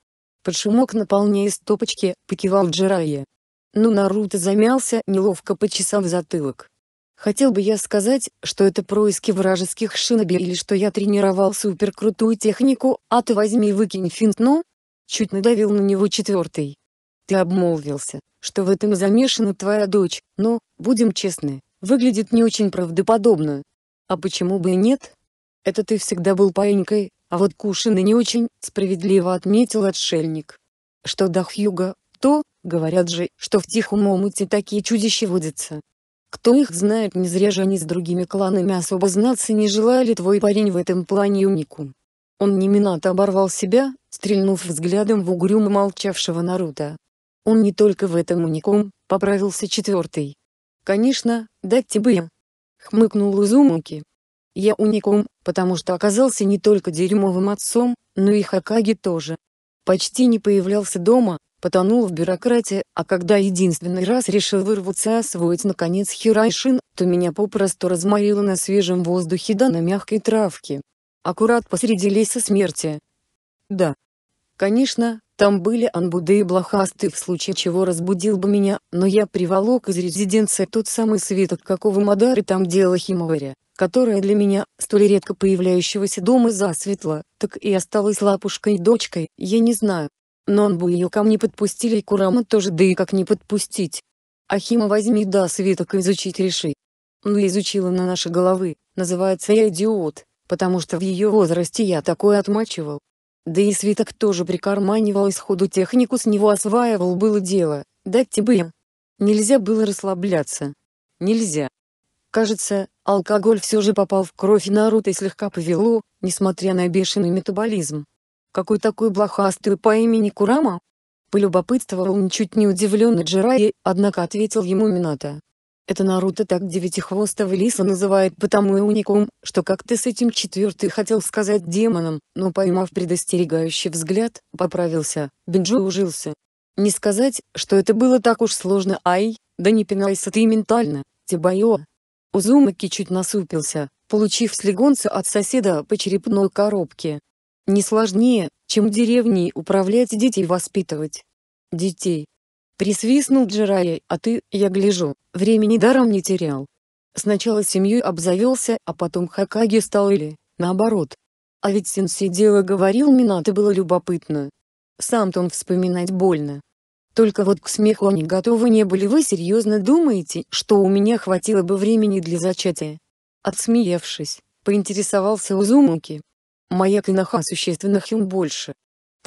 Speaker 1: Почему к наполняя стопочки, покивал Джирайя. Ну Наруто замялся, неловко почесав затылок. Хотел бы я сказать, что это происки вражеских шиноби или что я тренировал суперкрутую технику, а ты возьми и выкинь финт, Но Чуть надавил на него четвертый. Ты обмолвился, что в этом замешана твоя дочь, но, будем честны, выглядит не очень правдоподобно. А почему бы и нет? Это ты всегда был паинькой, а вот Кушин не очень, справедливо отметил отшельник. Что до Хьюга, то, говорят же, что в тихом омуте такие чудища водятся. Кто их знает, не зря же они с другими кланами особо знаться не желали твой парень в этом плане уникум. Он неминато оборвал себя, стрельнув взглядом в угрюмо молчавшего Наруто. Он не только в этом уникум, поправился четвертый. Конечно, дать тебе я. Хмыкнул Узумаки. Я уникум, потому что оказался не только дерьмовым отцом, но и Хакаги тоже. Почти не появлялся дома, потонул в бюрократии, а когда единственный раз решил вырваться и освоить наконец Хирайшин, то меня попросту разморило на свежем воздухе да на мягкой травке. Аккурат посреди леса смерти. Да. Конечно, там были анбуды и блохасты, в случае чего разбудил бы меня, но я приволок из резиденции тот самый свиток какого Мадары там дело Химоваря, которая для меня, столь редко появляющегося дома засветла, так и осталась лапушкой и дочкой, я не знаю. Но анбу ее ко мне подпустили и Курама тоже да и как не подпустить. Ахима возьми да свиток изучить реши. Ну изучила на наши головы, называется я идиот, потому что в ее возрасте я такое отмачивал, да и свиток тоже прикарманивал исходу технику с него осваивал было дело, дать тебе им. Нельзя было расслабляться. Нельзя. Кажется, алкоголь все же попал в кровь Наруто и слегка повело, несмотря на бешеный метаболизм. Какой такой блохастый по имени Курама? Полюбопытствовал ничуть не удивленный Джирайи, однако ответил ему Минато. Это Наруто так девятихвостого лиса называет потому и уникум, что как ты с этим четвертый хотел сказать демоном, но поймав предостерегающий взгляд, поправился, Бенджу ужился. Не сказать, что это было так уж сложно, ай, да не пинайся ты ментально, Тибайо. Узумаки чуть насупился, получив слегонца от соседа по черепной коробке. Не сложнее, чем деревней управлять и детей воспитывать. Детей, Присвистнул Джирая, а ты, я гляжу, времени даром не терял. Сначала семьей обзавелся, а потом Хакаги стал или, наоборот. А ведь сенсей дело говорил Минато было любопытно. Сам-то он вспоминать больно. Только вот к смеху они готовы не были. Вы серьезно думаете, что у меня хватило бы времени для зачатия? Отсмеявшись, поинтересовался Узумуки. Моя Иноха существенно хим больше,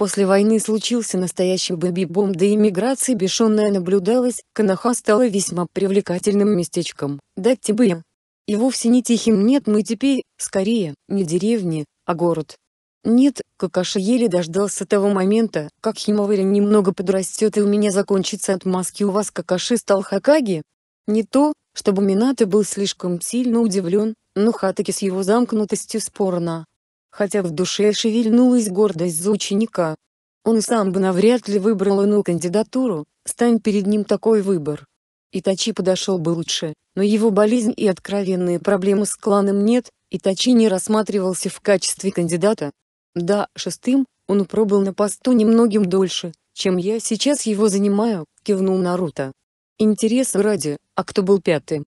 Speaker 1: После войны случился настоящий бэби-бум, да и миграция бесшенная наблюдалась, Канаха стала весьма привлекательным местечком, да тебе? И вовсе не тихим нет мы теперь, скорее, не деревни, а город. Нет, Какаши еле дождался того момента, как Химовари немного подрастет и у меня закончится отмазки у вас Какаши стал Хакаги. Не то, чтобы Минато был слишком сильно удивлен, но Хатаки с его замкнутостью спорно хотя в душе шевельнулась гордость за ученика. Он сам бы навряд ли выбрал иную кандидатуру, стань перед ним такой выбор. Итачи подошел бы лучше, но его болезнь и откровенные проблемы с кланом нет, Итачи не рассматривался в качестве кандидата. Да, шестым, он пробыл на посту немногим дольше, чем я сейчас его занимаю, кивнул Наруто. Интереса ради, а кто был пятым?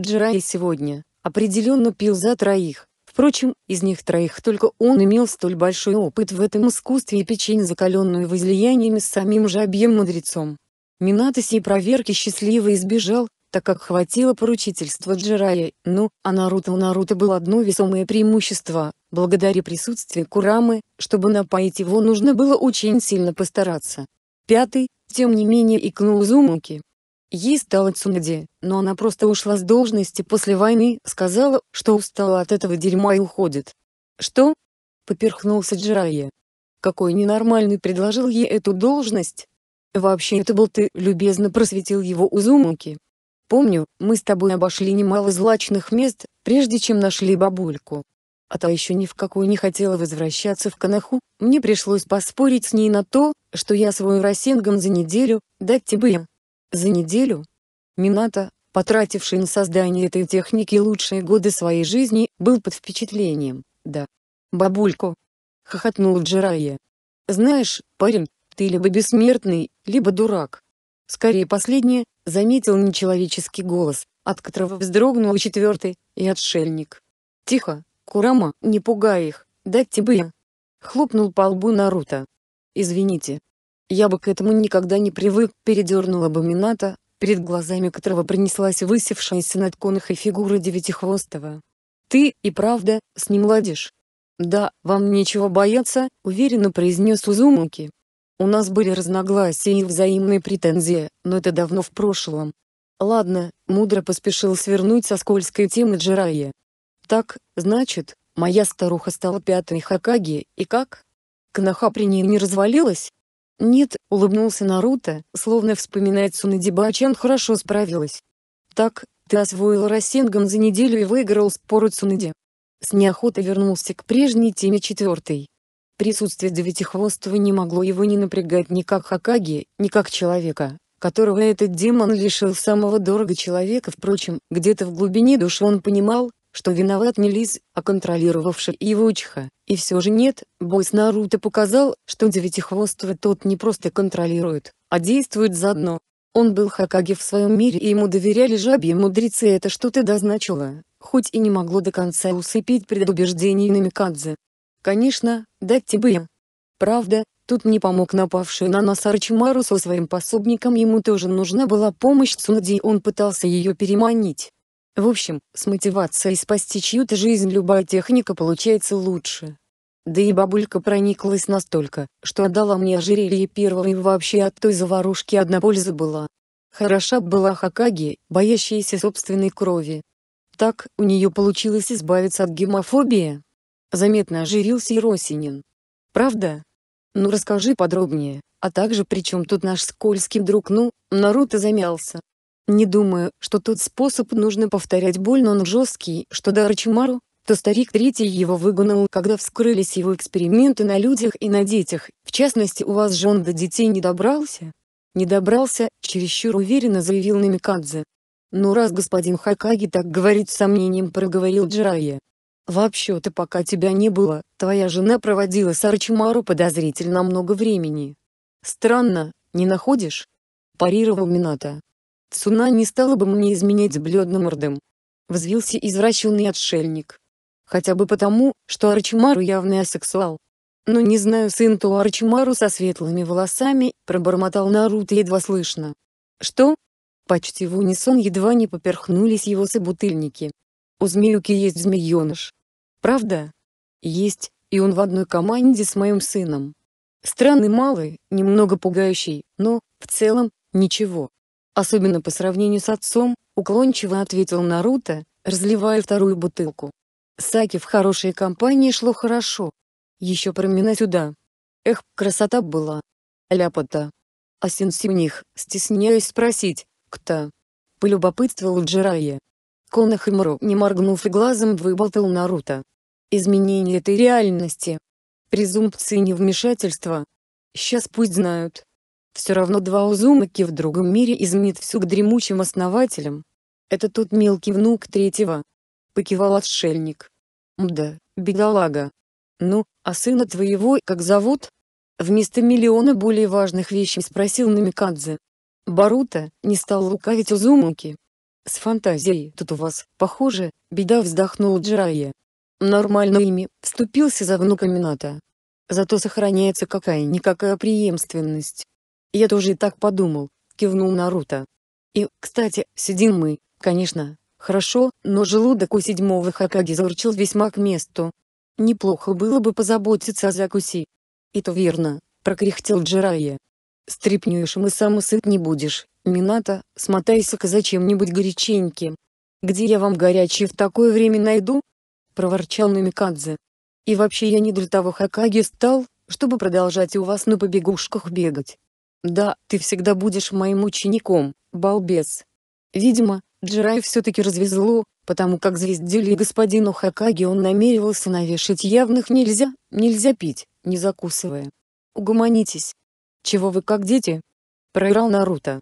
Speaker 1: Джирай сегодня определенно пил за троих, Впрочем, из них троих только он имел столь большой опыт в этом искусстве и печень закаленную возлияниями с самим жабьем мудрецом. Минатоси проверки счастливо избежал, так как хватило поручительства Джирая, Ну, а Наруто у Наруто было одно весомое преимущество, благодаря присутствию Курамы, чтобы напоить его нужно было очень сильно постараться. Пятый, тем не менее икнул Зумуки, Ей стало Цунади, но она просто ушла с должности после войны, сказала, что устала от этого дерьма и уходит. «Что?» — поперхнулся Джирайя. «Какой ненормальный предложил ей эту должность?» «Вообще это был ты», — любезно просветил его Узумуки. «Помню, мы с тобой обошли немало злачных мест, прежде чем нашли бабульку. А та еще ни в какую не хотела возвращаться в Канаху, мне пришлось поспорить с ней на то, что я свой Рассенган за неделю, дать тебе за неделю Минато, потративший на создание этой техники лучшие годы своей жизни, был под впечатлением, да. «Бабульку!» — хохотнул Джирайя. «Знаешь, парень, ты либо бессмертный, либо дурак». Скорее последнее, заметил нечеловеческий голос, от которого вздрогнул четвертый, и отшельник. «Тихо, Курама, не пугай их, дать тебе я!» — хлопнул по лбу Наруто. «Извините, я бы к этому никогда не привык, передернула бы Мината, перед глазами которого принеслась высевшаяся над конохой фигура Девятихвостого. «Ты, и правда, с ним ладишь?» «Да, вам нечего бояться», — уверенно произнес Узумуки. «У нас были разногласия и взаимные претензии, но это давно в прошлом». «Ладно», — мудро поспешил свернуть со скользкой темы Джирайя. «Так, значит, моя старуха стала пятой Хакаги, и как?» Канаха при ней не развалилась? «Нет», — улыбнулся Наруто, словно вспоминает Цунадиба, «а чем хорошо справилась. «Так, ты освоил Рассенган за неделю и выиграл спору Цунади». С неохотой вернулся к прежней теме четвертой. Присутствие Девятихвостого не могло его не напрягать ни как Хакаги, ни как человека, которого этот демон лишил самого дорого человека. Впрочем, где-то в глубине души он понимал, что виноват не Лиз, а контролировавший его Учиха. И все же нет, бой с Наруто показал, что Девятихвостого тот не просто контролирует, а действует заодно. Он был Хакаги в своем мире и ему доверяли жабьи мудрецы это что-то дозначило, хоть и не могло до конца усыпить предубеждений Намикадзе. Конечно, дать тебе им. Правда, тут не помог напавший на нас Арчимару со своим пособником ему тоже нужна была помощь Цунади он пытался ее переманить. В общем, с мотивацией спасти чью-то жизнь любая техника получается лучше. Да и бабулька прониклась настолько, что отдала мне ожерелье первого и вообще от той заварушки одна польза была. Хороша была Хакаги, боящаяся собственной крови. Так, у нее получилось избавиться от гемофобии. Заметно ожирился и Росинин. Правда? Ну расскажи подробнее, а также при чем тут наш скользкий друг, ну, Наруто замялся, не думаю, что тот способ нужно повторять больно он жесткий, что до Арчимару, то старик третий его выгнал, когда вскрылись его эксперименты на людях и на детях, в частности у вас же он до детей не добрался? Не добрался, чересчур уверенно заявил Намикадзе. Но ну, раз господин Хакаги так говорит с сомнением проговорил Джирайя. Вообще-то пока тебя не было, твоя жена проводила с Арчимару подозрительно много времени. Странно, не находишь? Парировал Мината. Цуна не стала бы мне изменять с бледномордым. Взвился извращенный отшельник. Хотя бы потому, что Арчимару явный асексуал. Но не знаю сын то Арчимару со светлыми волосами», — пробормотал Наруто едва слышно. «Что?» Почти в унисон едва не поперхнулись его собутыльники. «У змеюки есть змееныш». «Правда?» «Есть, и он в одной команде с моим сыном». Странный малый, немного пугающий, но, в целом, ничего особенно по сравнению с отцом, уклончиво ответил Наруто, разливая вторую бутылку. Саки в хорошей компании шло хорошо. Еще про сюда. Эх, красота была. Ляпота. А сенси у них, стесняясь спросить, кто? Полюбопытствовал Джирайя. Конахимуру, не моргнув и глазом, выболтал Наруто. Изменение этой реальности. Презумпции невмешательства. Сейчас пусть знают, все равно два Узумаки в другом мире изменит всю к дремучим основателям. Это тут мелкий внук третьего. Покивал отшельник. Мда, бедолага. Ну, а сына твоего как зовут? Вместо миллиона более важных вещей спросил Намикадзе. Барута не стал лукавить Узумаки. С фантазией тут у вас, похоже, беда вздохнул Джирайя. Нормально ими, вступился за внука Мината. Зато сохраняется какая-никакая преемственность. «Я тоже и так подумал», — кивнул Наруто. «И, кстати, сидим мы, конечно, хорошо, но желудок у седьмого Хакаги заурчил весьма к месту. Неплохо было бы позаботиться о закуси». «Это верно», — прокряхтел Джирайя. «Стрипнешь мы сам сыт не будешь, Мината, смотайся-ка за чем-нибудь горяченьким. Где я вам горячий в такое время найду?» — проворчал Намикадзе. «И вообще я не для того Хакаги стал, чтобы продолжать у вас на побегушках бегать. Да, ты всегда будешь моим учеником, балбес. Видимо, Джирай все-таки развезло, потому как звездили господину Хакаги он намеревался навешать явных нельзя, нельзя пить, не закусывая. Угомонитесь. Чего вы как дети? Проиграл Наруто.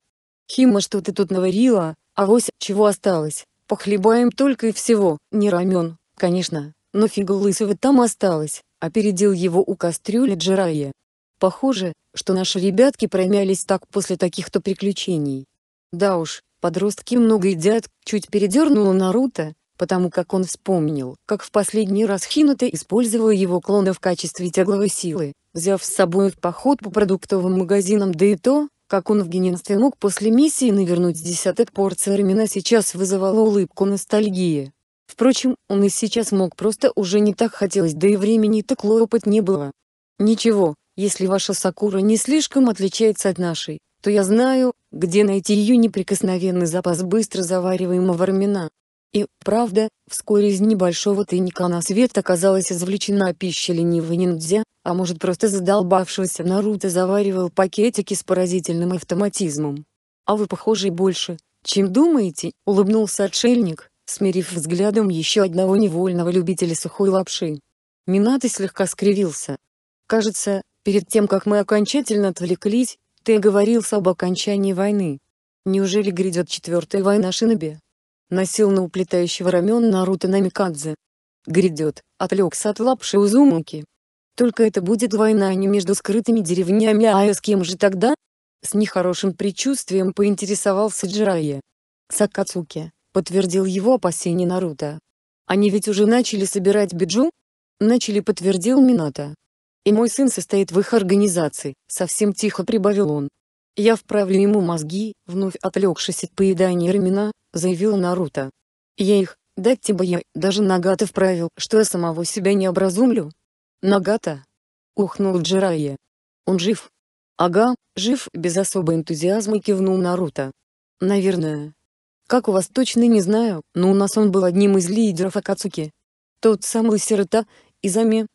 Speaker 1: Хима что ты тут наварила, а вось чего осталось, похлебаем только и всего, не рамен, конечно, но фига лысого там осталось, опередил его у кастрюли Джирая. Похоже, что наши ребятки промялись так после таких-то приключений. Да уж, подростки много едят, чуть передернула Наруто, потому как он вспомнил, как в последний раз Хинута использовала его клона в качестве тягловой силы, взяв с собой в поход по продуктовым магазинам да и то, как он в генинстве мог после миссии навернуть десяток порций рамена сейчас вызывало улыбку ностальгии. Впрочем, он и сейчас мог просто уже не так хотелось, да и времени так опыт не было. Ничего, если ваша Сакура не слишком отличается от нашей, то я знаю, где найти ее неприкосновенный запас быстро завариваемого рамена. И, правда, вскоре из небольшого тайника на свет оказалась извлечена пища ленивого ниндзя, а может просто задолбавшегося Наруто заваривал пакетики с поразительным автоматизмом. «А вы, похожи больше, чем думаете?» — улыбнулся отшельник, смирив взглядом еще одного невольного любителя сухой лапши. Минато слегка скривился. Кажется, Перед тем, как мы окончательно отвлеклись, ты говорился об окончании войны. Неужели грядет четвертая война Шинобе? Носил на уплетающего рамен Наруто Намикадзе. Грядет, отвлекся от лапши Узумуки. Только это будет война не между скрытыми деревнями, а с кем же тогда? С нехорошим предчувствием поинтересовался Джирайя. Сакацуки, подтвердил его опасение Наруто. Они ведь уже начали собирать биджу? Начали подтвердил Минато. И мой сын состоит в их организации, совсем тихо прибавил он. Я вправлю ему мозги, вновь отвлекшись от поедания рамена, заявил Наруто. Я их, дать тебе я, даже Нагата вправил, что я самого себя не образумлю. Нагата? Ухнул Джирайя. Он жив. Ага, жив, без особой энтузиазма кивнул Наруто. Наверное. Как у вас точно не знаю, но у нас он был одним из лидеров Акацуки. Тот самый сирота, Изами,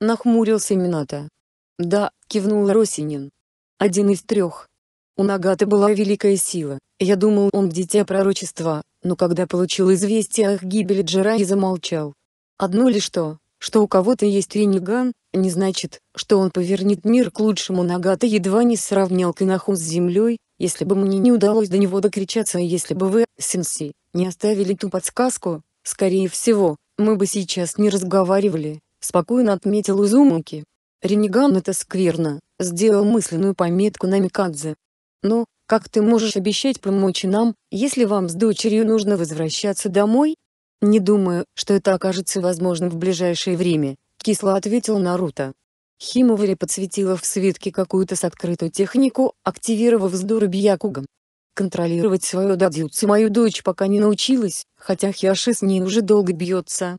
Speaker 1: Нахмурился Мината. «Да», — кивнул Росинин. «Один из трех. У Нагата была великая сила, я думал он дитя пророчества, но когда получил известие о их гибели Джираи замолчал. Одно ли что, что у кого-то есть Рениган, не значит, что он повернет мир к лучшему Нагата едва не сравнял Канаху с землей, если бы мне не удалось до него докричаться и если бы вы, сенси, не оставили ту подсказку, скорее всего, мы бы сейчас не разговаривали спокойно отметил Узумаки. Ренеган это скверно, сделал мысленную пометку на Микадзе. Но, как ты можешь обещать помочь нам, если вам с дочерью нужно возвращаться домой? Не думаю, что это окажется возможным в ближайшее время, кисло ответил Наруто. Химовари подсветила в свитке какую-то с открытую технику, активировав сдоры Бьякугом. Контролировать свою дадзюцу мою дочь пока не научилась, хотя Хиаши с ней уже долго бьется.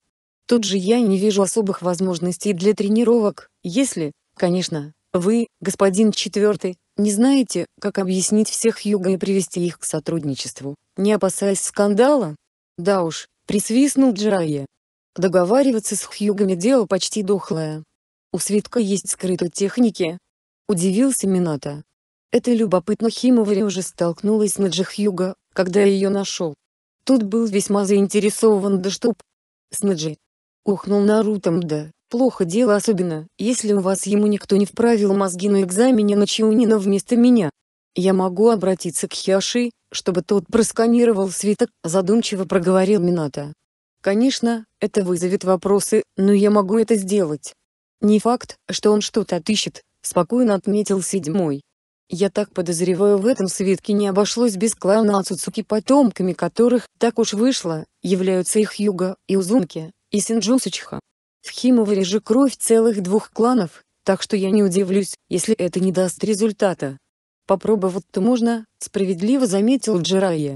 Speaker 1: Тут же я не вижу особых возможностей для тренировок, если, конечно, вы, господин четвертый, не знаете, как объяснить всех юга и привести их к сотрудничеству, не опасаясь скандала? Да уж, присвистнул Джирайя. Договариваться с хьюгами дело почти дохлое. У свитка есть скрытой техники. Удивился Мината. Это любопытно Химовари уже столкнулась на Джихьюга, когда я ее нашел. Тут был весьма заинтересован Даштуб. Снаджи, Ухнул Наруто мда. Плохо дело особенно, если у вас ему никто не вправил мозги на экзамене на Чиунина вместо меня. Я могу обратиться к Хиаши, чтобы тот просканировал свиток, задумчиво проговорил Минато. Конечно, это вызовет вопросы, но я могу это сделать. Не факт, что он что-то отыщет, спокойно отметил седьмой. Я так подозреваю в этом свитке не обошлось без клана Ацуцуки потомками которых, так уж вышло, являются их Юга и Узумки, и Синджусачха. В Химоваре же кровь целых двух кланов, так что я не удивлюсь, если это не даст результата. Попробовать-то можно, справедливо заметил Джирайя.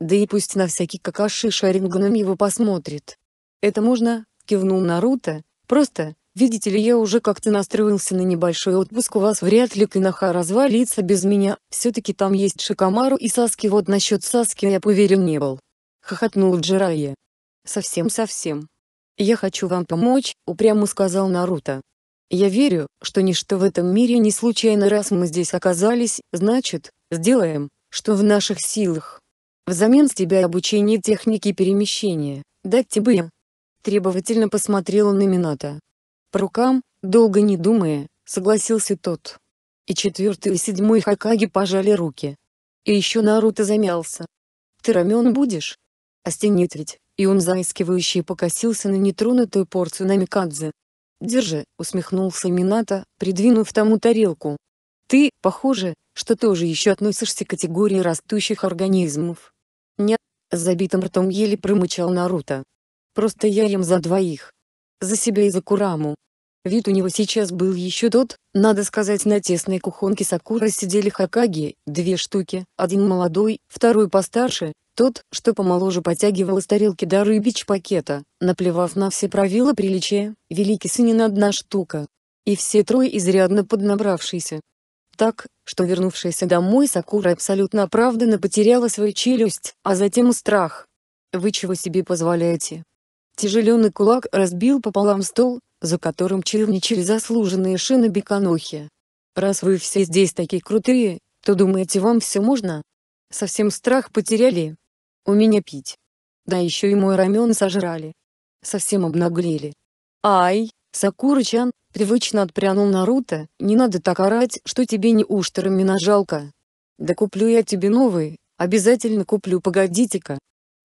Speaker 1: Да и пусть на всякий какаши Шаринганом его посмотрит. Это можно, кивнул Наруто, просто, видите ли я уже как-то настроился на небольшой отпуск у вас вряд ли Кинаха развалится без меня, все-таки там есть Шикамару и Саски вот насчет Саски я поверил не был. Хохотнул Джирайя. Совсем-совсем. «Я хочу вам помочь», — упрямо сказал Наруто. «Я верю, что ничто в этом мире не случайно, раз мы здесь оказались, значит, сделаем, что в наших силах. Взамен с тебя обучение техники перемещения, дать тебе». Требовательно посмотрела на Мината. По рукам, долго не думая, согласился тот. И четвертый и седьмой Хакаги пожали руки. И еще Наруто замялся. «Ты рамен будешь? Остенит «А ведь». И он заискивающе покосился на нетронутую порцию намикадзе. «Держи», — усмехнулся Минато, придвинув тому тарелку. «Ты, похоже, что тоже еще относишься к категории растущих организмов». «Нет», — с забитым ртом еле промычал Наруто. «Просто я ем за двоих. За себя и за Кураму. Вид у него сейчас был еще тот, надо сказать на тесной кухонке Сакуры сидели хакаги, две штуки, один молодой, второй постарше, тот, что помоложе потягивал из тарелки до рыбич пакета, наплевав на все правила приличия, великий сынин одна штука. И все трое изрядно поднабравшиеся. Так, что вернувшаяся домой Сакура абсолютно оправданно потеряла свою челюсть, а затем страх. Вы чего себе позволяете? Тяжеленный кулак разбил пополам стол, за которым чаевничали заслуженные шины конохи Раз вы все здесь такие крутые, то думаете вам все можно? Совсем страх потеряли? У меня пить. Да еще и мой рамен сожрали. Совсем обнаглели. Ай, Сакурычан, привычно отпрянул Наруто, не надо так орать, что тебе не уж меня жалко. Да куплю я тебе новые, обязательно куплю, погодите-ка.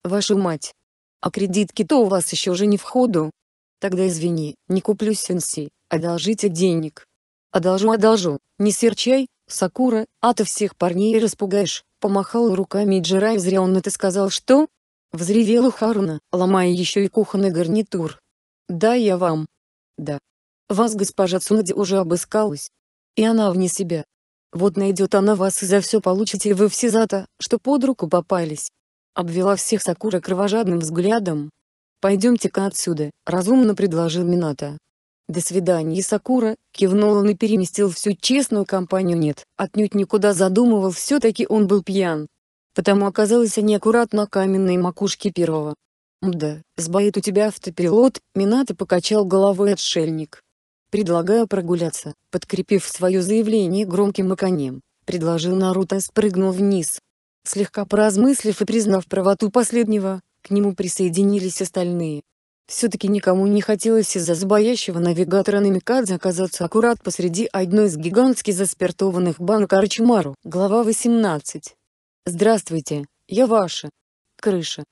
Speaker 1: Вашу мать. А кредитки-то у вас еще же не в ходу. Тогда извини, не куплю сенси, одолжите денег. Одолжу, одолжу, не серчай, Сакура, а ты всех парней распугаешь, помахал руками Джирай, зря он это сказал, что? Взревела Харуна, ломая еще и кухонный гарнитур. Да я вам. Да. Вас госпожа Цунади уже обыскалась. И она вне себя. Вот найдет она вас и за все получите вы все за то, что под руку попались. Обвела всех Сакура кровожадным взглядом, «Пойдемте-ка отсюда», — разумно предложил Минато. «До свидания, Сакура», — кивнул он и переместил всю честную компанию «нет», отнюдь никуда задумывал, все-таки он был пьян. Потому оказалось они аккуратно каменной макушке первого. «Мда, сбоит у тебя автопилот», — Минато покачал головой отшельник. «Предлагаю прогуляться», — подкрепив свое заявление громким оконем, предложил Наруто спрыгнув вниз. Слегка поразмыслив и признав правоту последнего, к нему присоединились остальные. Все-таки никому не хотелось из-за сбоящего навигатора на оказаться аккурат посреди одной из гигантски заспиртованных банок Арчимару. Глава 18. «Здравствуйте, я ваша. Крыша».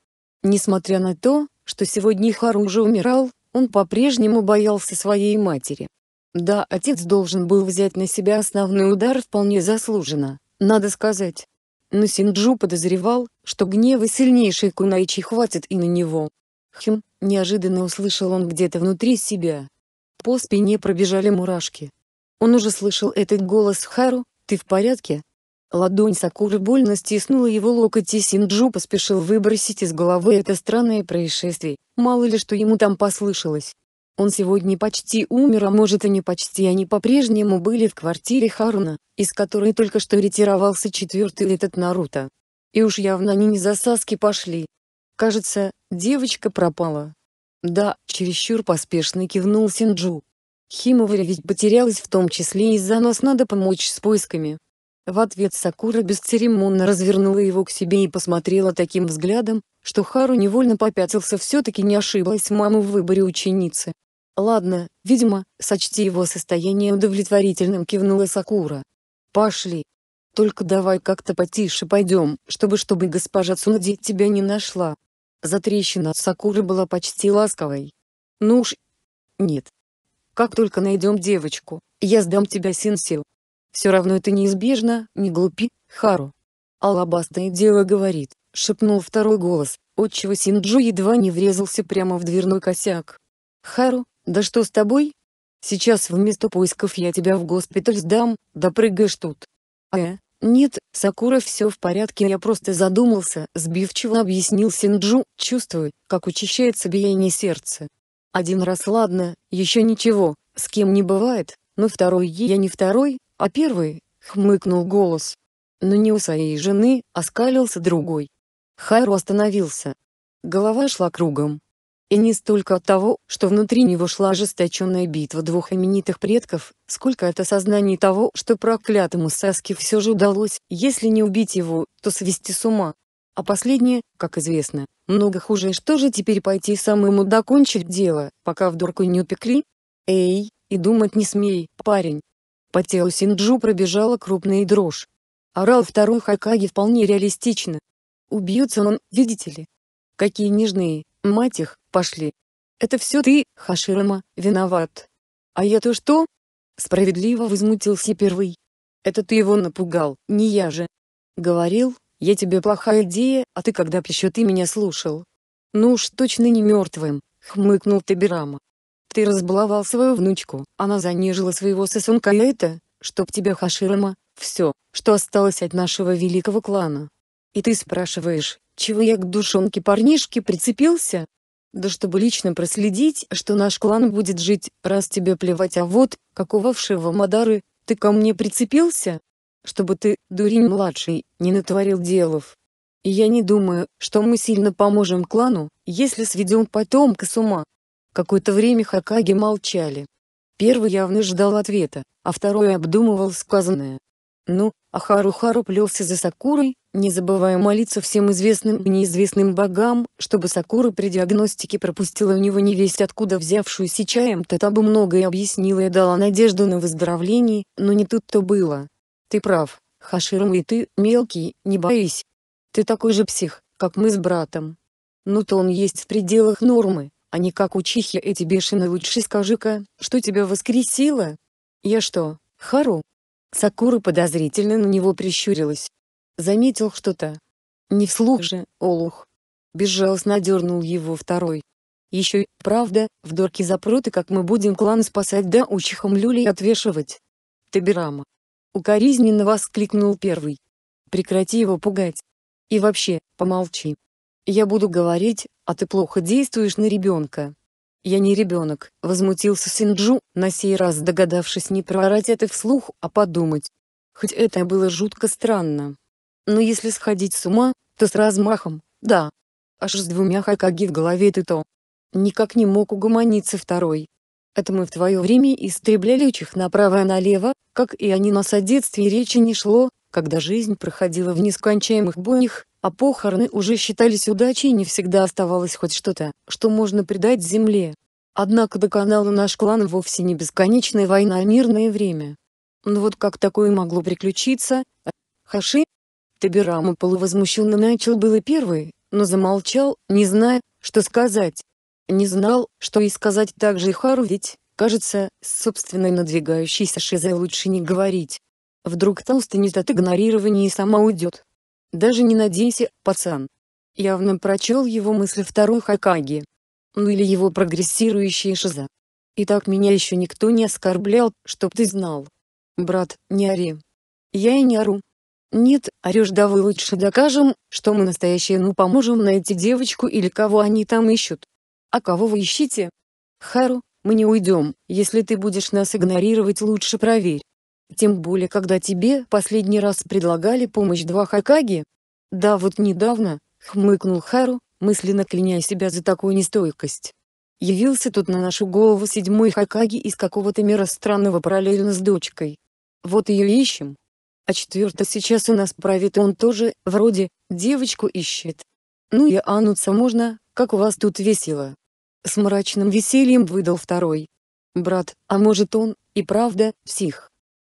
Speaker 1: Несмотря на то, что сегодня Хару уже умирал, он по-прежнему боялся своей матери. Да, отец должен был взять на себя основной удар вполне заслуженно, надо сказать. Но Синджу подозревал, что гнева сильнейшей Кунайчи хватит и на него. Хм, неожиданно услышал он где-то внутри себя. По спине пробежали мурашки. Он уже слышал этот голос Хару, «Ты в порядке?» Ладонь Сакуры больно стиснула его локоть и Синджу поспешил выбросить из головы это странное происшествие, мало ли что ему там послышалось. Он сегодня почти умер, а может и не почти, они по-прежнему были в квартире Харуна, из которой только что ретировался четвертый этот Наруто. И уж явно они не за Саски пошли. Кажется, девочка пропала. Да, чересчур поспешно кивнул Синджу. Химовари ведь потерялась в том числе из-за нас надо помочь с поисками. В ответ Сакура бесцеремонно развернула его к себе и посмотрела таким взглядом, что Хару невольно попятился все-таки не ошиблась маму в выборе ученицы, «Ладно, видимо, сочти его состояние удовлетворительным», — кивнула Сакура. «Пошли. Только давай как-то потише пойдем, чтобы чтобы госпожа Цунади тебя не нашла». Затрещина Сакуры была почти ласковой. «Ну уж...» «Нет. Как только найдем девочку, я сдам тебя Синсил. Все равно это неизбежно, не глупи, Хару». Алабастное дело говорит», — шепнул второй голос, отчего Синджу едва не врезался прямо в дверной косяк. Хару, да что с тобой? Сейчас вместо поисков я тебя в госпиталь сдам, да прыгаешь тут. Э, нет, Сакура все в порядке я просто задумался, сбивчиво объяснил Синджу, чувствую, как учащается биение сердца. Один раз ладно, еще ничего, с кем не бывает, но второй я не второй, а первый, хмыкнул голос. Но не у своей жены, оскалился а другой. Хайру остановился. Голова шла кругом. И не столько от того, что внутри него шла ожесточенная битва двух именитых предков, сколько от осознания того, что проклятому Саске все же удалось, если не убить его, то свести с ума. А последнее, как известно, много хуже и что же теперь пойти самому докончить дело, пока в дурку не упекли? Эй, и думать не смей, парень. По телу Синджу пробежала крупная дрожь. Орал второй Хакаги вполне реалистично. Убьется он, видите ли. Какие нежные, мать их, Пошли. Это все ты, Хаширама, виноват. А я-то что? Справедливо возмутился первый. Это ты его напугал, не я же. Говорил, я тебе плохая идея, а ты когда б еще ты меня слушал? Ну уж точно не мертвым, хмыкнул Табирама. Ты разбаловал свою внучку, она занижила своего сосунка и это, чтоб тебя Хаширама, все, что осталось от нашего великого клана. И ты спрашиваешь, чего я к душонке парнишки прицепился? Да чтобы лично проследить, что наш клан будет жить, раз тебе плевать, а вот, какого вшива Мадары, ты ко мне прицепился? Чтобы ты, дурень младший, не натворил делов. И я не думаю, что мы сильно поможем клану, если сведем потомка с ума. Какое-то время Хакаги молчали. Первый явно ждал ответа, а второй обдумывал сказанное. Ну, а Хару-Хару плелся за Сакурой, не забывая молиться всем известным и неизвестным богам, чтобы Сакура при диагностике пропустила у него невесть откуда взявшуюся чаем Татабу многое объяснила и дала надежду на выздоровление, но не тут-то было. Ты прав, Хаширу и ты, мелкий, не боись. Ты такой же псих, как мы с братом. Ну то он есть в пределах нормы, а не как у Чихи эти бешеные лучше скажи-ка, что тебя воскресило? Я что, Хару, Сакура подозрительно на него прищурилась. Заметил что-то. Не вслух же, олух. Безжалостно дернул его второй. Еще и, правда, в дурке запроты, как мы будем клан спасать да учихом люлей отвешивать. Табирама. Укоризненно воскликнул первый. Прекрати его пугать. И вообще, помолчи. Я буду говорить, а ты плохо действуешь на ребенка. «Я не ребенок», — возмутился Синджу, на сей раз догадавшись не проорать это вслух, а подумать. Хоть это было жутко странно. Но если сходить с ума, то с размахом, да. Аж с двумя хакаги в голове ты то. Никак не мог угомониться второй. Это мы в твое время истребляли их направо и налево, как и они на о речи не шло, когда жизнь проходила в нескончаемых бунях а похороны уже считались удачей и не всегда оставалось хоть что-то, что можно придать земле. Однако до канала наш клан вовсе не бесконечная война, а мирное время. Но ну вот как такое могло приключиться? Хаши? Табирама полувозмущенно начал было первый, но замолчал, не зная, что сказать. Не знал, что и сказать также и Хару, ведь, кажется, с собственной надвигающейся шизой лучше не говорить. Вдруг толстый не от игнорирования и сама уйдет. Даже не надейся, пацан. Явно прочел его мысли второй Хакаги. Ну или его прогрессирующие шиза. И так меня еще никто не оскорблял, чтоб ты знал. Брат, не ори. Я и не ору. Нет, орешь давай лучше докажем, что мы настоящие ну поможем найти девочку или кого они там ищут. А кого вы ищете? Хару, мы не уйдем, если ты будешь нас игнорировать лучше проверь, тем более, когда тебе последний раз предлагали помощь два Хакаги. Да вот недавно, хмыкнул Хару, мысленно кляня себя за такую нестойкость. Явился тут на нашу голову седьмой Хакаги из какого-то мира странного параллельно с дочкой. Вот ее ищем. А четвертый сейчас у нас правит и он тоже, вроде, девочку ищет. Ну и ануться можно, как у вас тут весело. С мрачным весельем выдал второй. Брат, а может он, и правда, псих.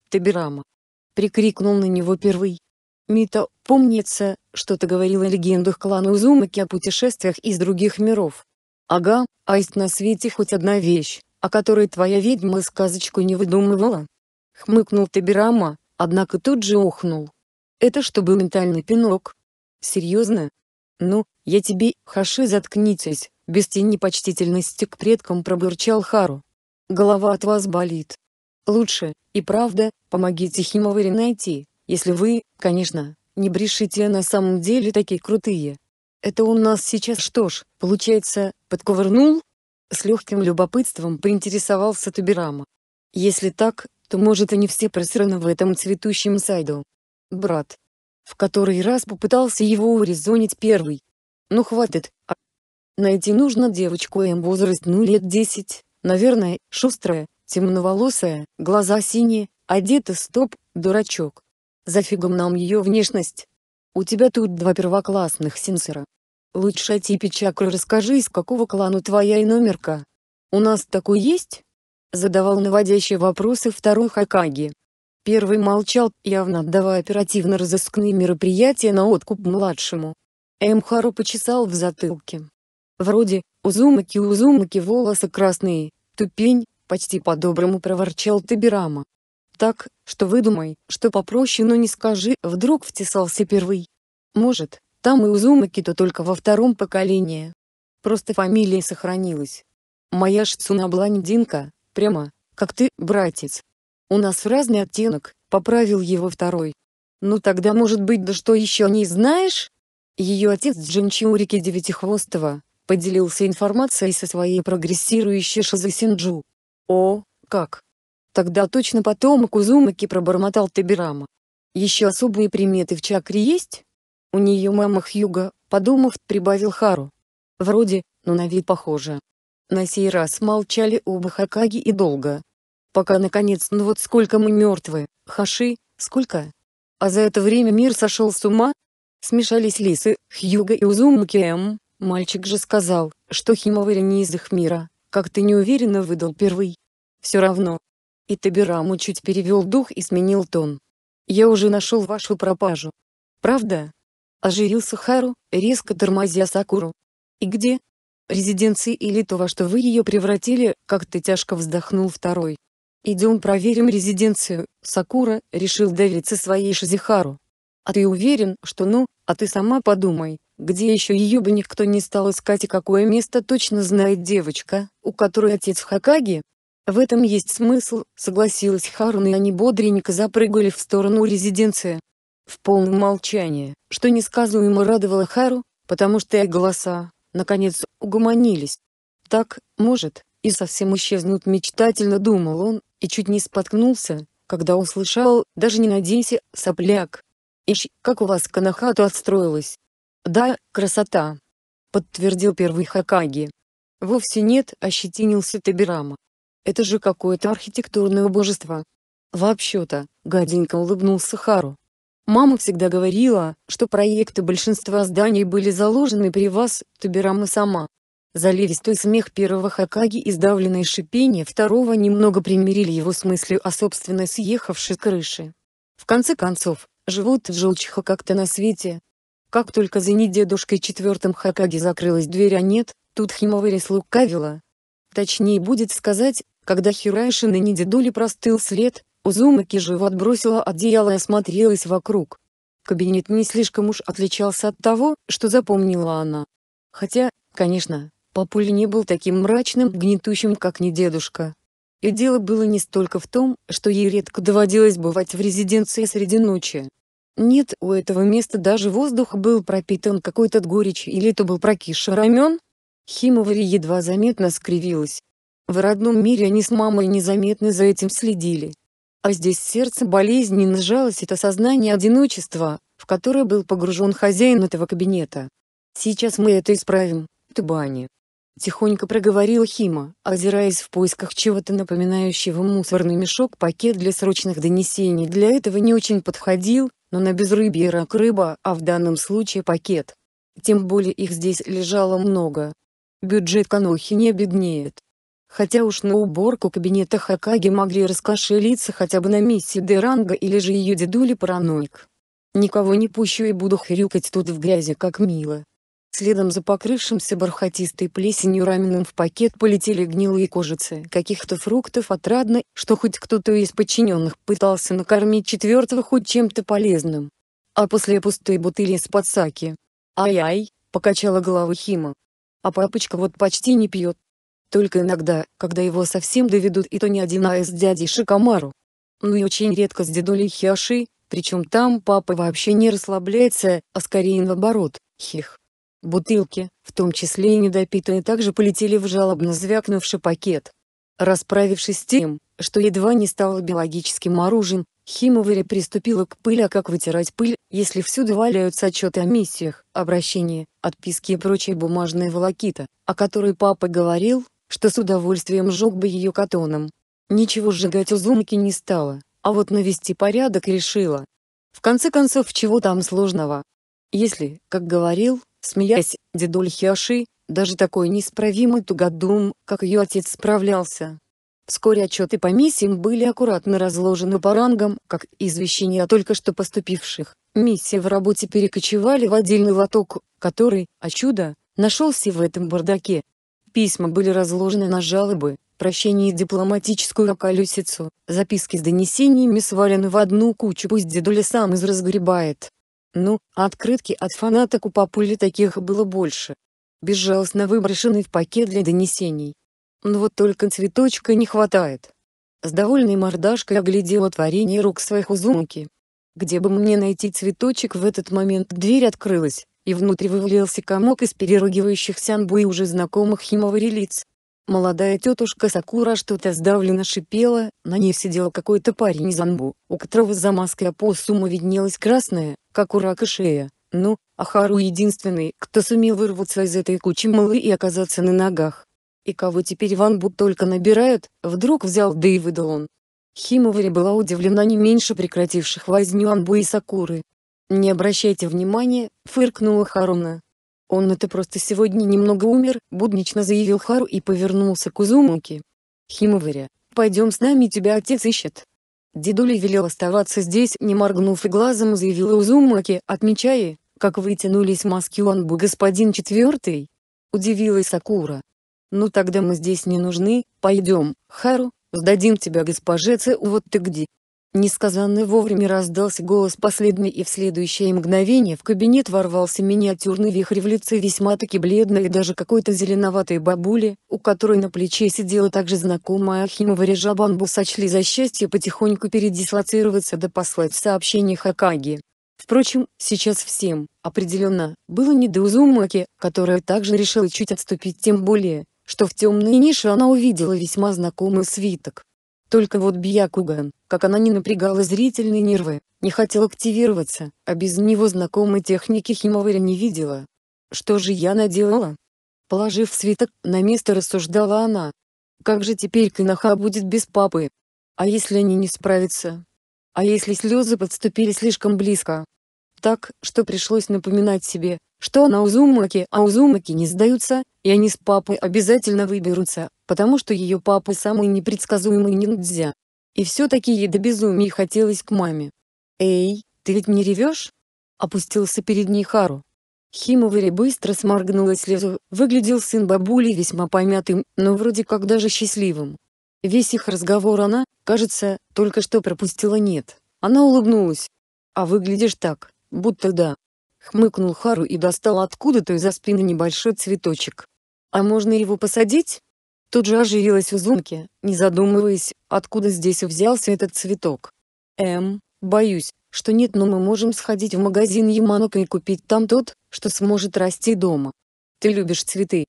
Speaker 1: Табирама!» — прикрикнул на него первый. «Мита, помнится, что ты говорил о легендах клана Узумаки о путешествиях из других миров. Ага, а есть на свете хоть одна вещь, о которой твоя ведьма сказочку не выдумывала?» Хмыкнул Табирама, однако тут же охнул. «Это что был ментальный пинок?» «Серьезно?» «Ну, я тебе, Хаши, заткнитесь!» Без тени почтительности к предкам пробурчал Хару. «Голова от вас болит», Лучше, и правда, помогите Химовари найти, если вы, конечно, не брешите на самом деле такие крутые. Это он нас сейчас что ж, получается, подковырнул? С легким любопытством поинтересовался Туберама. Если так, то может они все просрано в этом цветущем сайду. Брат. В который раз попытался его урезонить первый. Ну хватит, а... Найти нужно девочку М возраст ну лет десять, наверное, шустрая, темноволосая, глаза синие, одета стоп, дурачок. За фигом нам ее внешность. У тебя тут два первоклассных сенсора. Лучше о типе чакры расскажи, из какого клана твоя и номерка. У нас такой есть? Задавал наводящие вопросы второй Хакаги. Первый молчал, явно отдавая оперативно-розыскные мероприятия на откуп младшему. Эмхару почесал в затылке. Вроде, узумаки-узумаки волосы красные, тупень, почти по-доброму проворчал Табирама. Так, что выдумай, что попроще, но не скажи, вдруг втесался первый. Может, там и Узумаки-то только во втором поколении. Просто фамилия сохранилась. Моя Шцуна блондинка, прямо, как ты, братец. У нас разный оттенок, поправил его второй. Ну тогда может быть да что еще не знаешь? Ее отец Джинчурики Девятихвостого, поделился информацией со своей прогрессирующей Шизы «О, как!» «Тогда точно потом Кузумаки пробормотал Табирама. Еще особые приметы в чакре есть?» «У нее мама Хьюга», — подумав, прибавил Хару. «Вроде, но на вид похоже». На сей раз молчали оба Хакаги и долго. Пока наконец, ну вот сколько мы мертвы, Хаши, сколько? А за это время мир сошел с ума? Смешались лисы, Хьюга и Узумаки М. Мальчик же сказал, что Химавари не из их мира как ты неуверенно выдал первый. Все равно. И Табираму чуть перевел дух и сменил тон. Я уже нашел вашу пропажу. Правда? Ожирился Хару, резко тормозя Сакуру. И где? Резиденции или то, во что вы ее превратили, как-то тяжко вздохнул второй. «Идем проверим резиденцию», — Сакура решил довериться своей Шизихару. «А ты уверен, что ну, а ты сама подумай, где еще ее бы никто не стал искать и какое место точно знает девочка, у которой отец Хакаги? В этом есть смысл, согласилась Харун и они бодренько запрыгали в сторону резиденции. В полном молчании, что несказуемо радовало Хару, потому что и голоса, наконец, угомонились. Так, может, и совсем исчезнут мечтательно думал он, и чуть не споткнулся, когда услышал, даже не надейся, сопляк. Ищ, как у вас Канахату отстроилась. «Да, красота!» — подтвердил первый Хакаги. «Вовсе нет», — ощетинился Табирама. «Это же какое-то архитектурное божество!» «Вообще-то», — гаденько улыбнулся Хару. «Мама всегда говорила, что проекты большинства зданий были заложены при вас, Табирама сама». Заливистый смех первого Хакаги и сдавленное шипение второго немного примирили его с мыслью о собственной съехавшей крыше. В конце концов, живут желчиха как-то на свете, как только за ней дедушкой четвертым Хакаги закрылась дверь, а нет, тут хима Химовырис лукавила. Точнее будет сказать, когда Хирайши на недедуле простыл след, узумаки живо отбросила одеяло и осмотрелась вокруг. Кабинет не слишком уж отличался от того, что запомнила она. Хотя, конечно, папуль не был таким мрачным, гнетущим, как не дедушка. И дело было не столько в том, что ей редко доводилось бывать в резиденции среди ночи, нет, у этого места даже воздух был пропитан какой-то горечь или это был прокисший рамен? Химова едва заметно скривилась. В родном мире они с мамой незаметно за этим следили. А здесь сердце болезни нажалось это сознание одиночества, в которое был погружен хозяин этого кабинета. «Сейчас мы это исправим, Тубани», — тихонько проговорил Хима, озираясь в поисках чего-то напоминающего мусорный мешок пакет для срочных донесений для этого не очень подходил, но на безрыбье рак рыба, а в данном случае пакет. Тем более их здесь лежало много. Бюджет Канохи не беднеет. Хотя уж на уборку кабинета Хакаги могли раскошелиться хотя бы на миссии Деранга или же ее дедули параноик. Никого не пущу и буду хрюкать тут в грязи как мило. Следом за покрывшимся бархатистой плесенью раменом в пакет полетели гнилые кожицы каких-то фруктов отрадно, что хоть кто-то из подчиненных пытался накормить четвертого хоть чем-то полезным. А после пустой бутыли с подсаки. «Ай-ай», — покачала голову Хима. «А папочка вот почти не пьет. Только иногда, когда его совсем доведут и то не один, а из дяди Шикомару. Ну и очень редко с дедулей Хиаши, причем там папа вообще не расслабляется, а скорее наоборот, хих. Бутылки, в том числе и недопитые, также полетели в жалобно звякнувший пакет. Расправившись с тем, что едва не стало биологическим оружием, Химовари приступила к пыли, а как вытирать пыль, если всюду валяются отчеты о миссиях, обращения, отписки и прочие бумажные волокита, о которой папа говорил, что с удовольствием сжег бы ее катоном. Ничего сжигать у Зумки не стало, а вот навести порядок решила. В конце концов, чего там сложного? Если, как говорил, Смеясь, дедуль Хиаши, даже такой неисправимый тугодум, как ее отец справлялся. Вскоре отчеты по миссиям были аккуратно разложены по рангам, как извещения о только что поступивших. Миссии в работе перекочевали в отдельный лоток, который, а чудо, нашелся в этом бардаке. Письма были разложены на жалобы, прощение и дипломатическую околюсицу. записки с донесениями свалены в одну кучу пусть дедуля сам разгребает. Ну, открытки от фанаток у папули таких было больше. Безжалостно выброшенный в пакет для донесений. Но вот только цветочка не хватает. С довольной мордашкой оглядела творение рук своих узумки. Где бы мне найти цветочек в этот момент дверь открылась, и внутрь вывалился комок из переругивающихся анбу и уже знакомых химовари лиц. Молодая тетушка Сакура что-то сдавленно шипела, на ней сидел какой-то парень из анбу, у которого за маской опоссума виднелась красная, как у рака шея. Ну, Ахару единственный, кто сумел вырваться из этой кучи малы и оказаться на ногах. И кого теперь Ван Буд только набирает, вдруг взял да и выдал он. Химовари была удивлена не меньше прекративших возню Анбу и Сакуры. «Не обращайте внимания», — фыркнула Харуна. «Он это просто сегодня немного умер», — буднично заявил Хару и повернулся к Узумуке. «Химовари, пойдем с нами, тебя отец ищет». Дедуля велел оставаться здесь, не моргнув и глазом заявил Узумаки, отмечая, как вытянулись маски Онбу господин четвертый. Удивилась Сакура. «Ну тогда мы здесь не нужны, пойдем, Хару, сдадим тебя госпоже Цу, вот ты где». Несказанно вовремя раздался голос последний и в следующее мгновение в кабинет ворвался миниатюрный вихрь в лице весьма-таки бледной и даже какой-то зеленоватой бабули, у которой на плече сидела также знакомая Ахимова Режабанбу сочли за счастье потихоньку передислоцироваться да послать сообщение Хакаги. Впрочем, сейчас всем, определенно, было не до Узумаки, которая также решила чуть отступить тем более, что в темной нише она увидела весьма знакомый свиток. Только вот Бьякуган, как она не напрягала зрительные нервы, не хотела активироваться, а без него знакомой техники Химоваря не видела. Что же я наделала? Положив свиток, на место рассуждала она. Как же теперь Канаха будет без папы? А если они не справятся? А если слезы подступили слишком близко? Так, что пришлось напоминать себе, что на узумаки, а Узумаки не сдаются, и они с папой обязательно выберутся, потому что ее папа самый непредсказуемый ниндзя. И все-таки ей до безумия хотелось к маме. «Эй, ты ведь не ревешь?» Опустился перед ней Хару. Химовари быстро сморгнула слезу, выглядел сын бабули весьма помятым, но вроде как даже счастливым. Весь их разговор она, кажется, только что пропустила «нет». Она улыбнулась. «А выглядишь так, будто да». Хмыкнул Хару и достал откуда-то из-за спины небольшой цветочек. А можно его посадить? Тут же оживилась Узумки, не задумываясь, откуда здесь взялся этот цветок. Эм, боюсь, что нет, но мы можем сходить в магазин Яманока и купить там тот, что сможет расти дома. Ты любишь цветы?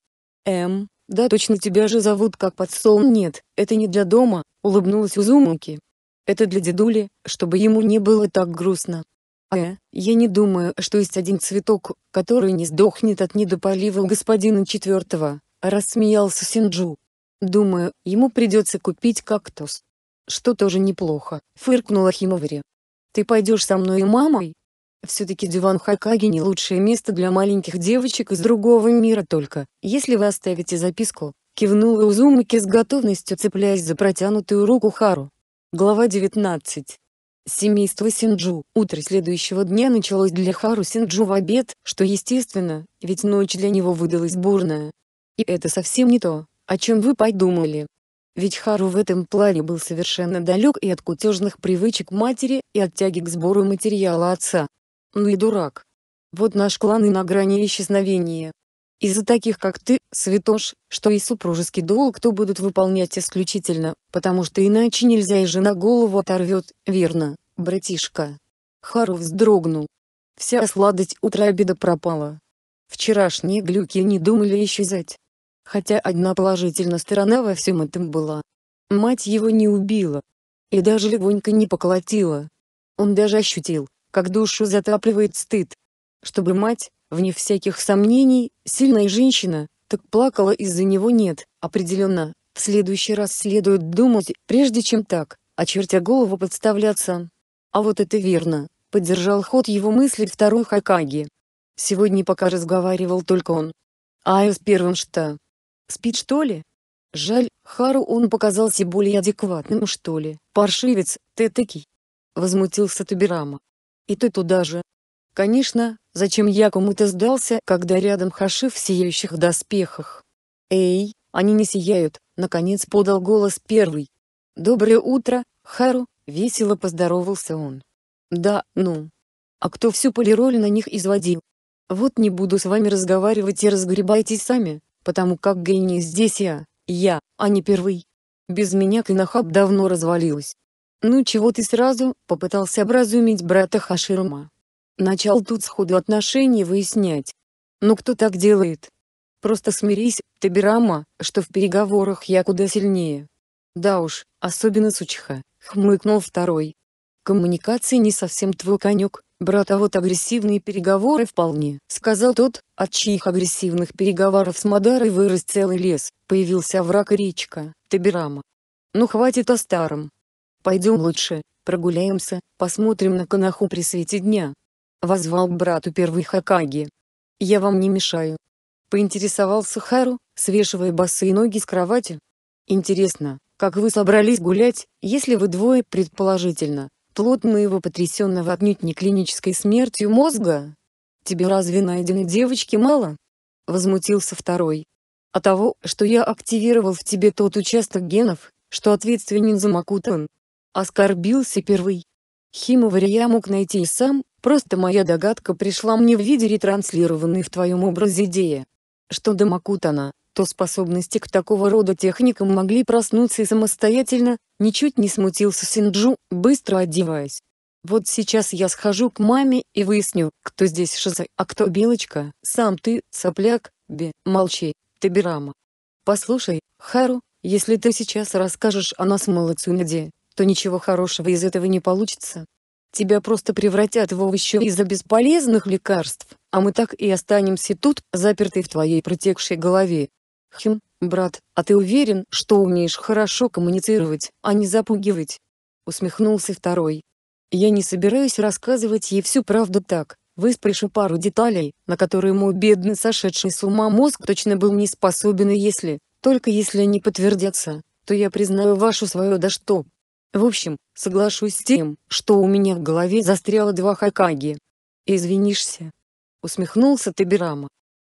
Speaker 1: Эм, да точно тебя же зовут как подсолн. Нет, это не для дома, улыбнулась Узумки. Это для дедули, чтобы ему не было так грустно. Э, я не думаю, что есть один цветок, который не сдохнет от недополива у господина четвертого, рассмеялся Синджу. Думаю, ему придется купить кактус. Что тоже неплохо, фыркнула Химовари. Ты пойдешь со мной и мамой? Все-таки диван Хакаги не лучшее место для маленьких девочек из другого мира только, если вы оставите записку, кивнула Узумаки с готовностью цепляясь за протянутую руку Хару. Глава 19 Семейство Синджу. Утро следующего дня началось для Хару Синджу в обед, что естественно, ведь ночь для него выдалась бурная. И это совсем не то, о чем вы подумали. Ведь Хару в этом плане был совершенно далек и от кутежных привычек матери, и от тяги к сбору материала отца. Ну и дурак. Вот наш клан и на грани исчезновения, из-за таких, как ты, святош, что и супружеский долг то будут выполнять исключительно, потому что иначе нельзя и жена голову оторвет, верно, братишка?» Хару вздрогнул. Вся сладость утра обеда пропала. Вчерашние глюки не думали еще исчезать. Хотя одна положительная сторона во всем этом была. Мать его не убила. И даже легонько не поколотила. Он даже ощутил, как душу затапливает стыд. Чтобы мать, Вне всяких сомнений, сильная женщина, так плакала из-за него нет, определенно, в следующий раз следует думать, прежде чем так, очертя голову подставляться. А вот это верно, поддержал ход его мысли второй Хакаги. Сегодня пока разговаривал только он. А с первым что? Спит что ли? Жаль, Хару он показался более адекватным что ли. Паршивец, ты таки. Возмутился Табирама. И ты туда же, Конечно, зачем я кому-то сдался, когда рядом Хаши в сияющих доспехах? «Эй, они не сияют!» — наконец подал голос первый. «Доброе утро, Хару!» — весело поздоровался он. «Да, ну. А кто всю полироль на них изводил? Вот не буду с вами разговаривать и разгребайте сами, потому как гений здесь я, я, а не первый. Без меня Кинахаб давно развалилась». «Ну чего ты сразу?» — попытался образумить брата Хаширума. Начал тут сходу отношения выяснять. Ну кто так делает? Просто смирись, Табирама, что в переговорах я куда сильнее. Да уж, особенно сучха, хмыкнул второй. Коммуникации не совсем твой конек, брат, а вот агрессивные переговоры вполне, сказал тот, от чьих агрессивных переговоров с Мадарой вырос целый лес, появился враг речка, Табирама. Ну хватит о старом. Пойдем лучше, прогуляемся, посмотрим на конаху при свете дня, возвал к брату первый Хакаги. «Я вам не мешаю», — поинтересовался Хару, свешивая босые ноги с кровати. «Интересно, как вы собрались гулять, если вы двое, предположительно, плотно его потрясенного отнюдь не клинической смертью мозга? Тебе разве найденной девочки мало?» — возмутился второй. «А того, что я активировал в тебе тот участок генов, что ответственен за Макутан». Оскорбился первый. я мог найти и сам, Просто моя догадка пришла мне в виде ретранслированной в твоем образе идеи. Что до Макутана, то способности к такого рода техникам могли проснуться и самостоятельно, ничуть не смутился Синджу, быстро одеваясь. Вот сейчас я схожу к маме и выясню, кто здесь Шиза, а кто Белочка, сам ты, сопляк, Бе, молчи, Табирама. Послушай, Хару, если ты сейчас расскажешь о нас молодцу Наде, то ничего хорошего из этого не получится, тебя просто превратят в овощи из-за бесполезных лекарств, а мы так и останемся тут, заперты в твоей протекшей голове. Хм, брат, а ты уверен, что умеешь хорошо коммуницировать, а не запугивать?» Усмехнулся второй. «Я не собираюсь рассказывать ей всю правду так, выспрешу пару деталей, на которые мой бедный сошедший с ума мозг точно был не способен и если, только если они подтвердятся, то я признаю вашу свою да что, в общем, соглашусь с тем, что у меня в голове застряло два Хакаги. Извинишься? Усмехнулся Табирама.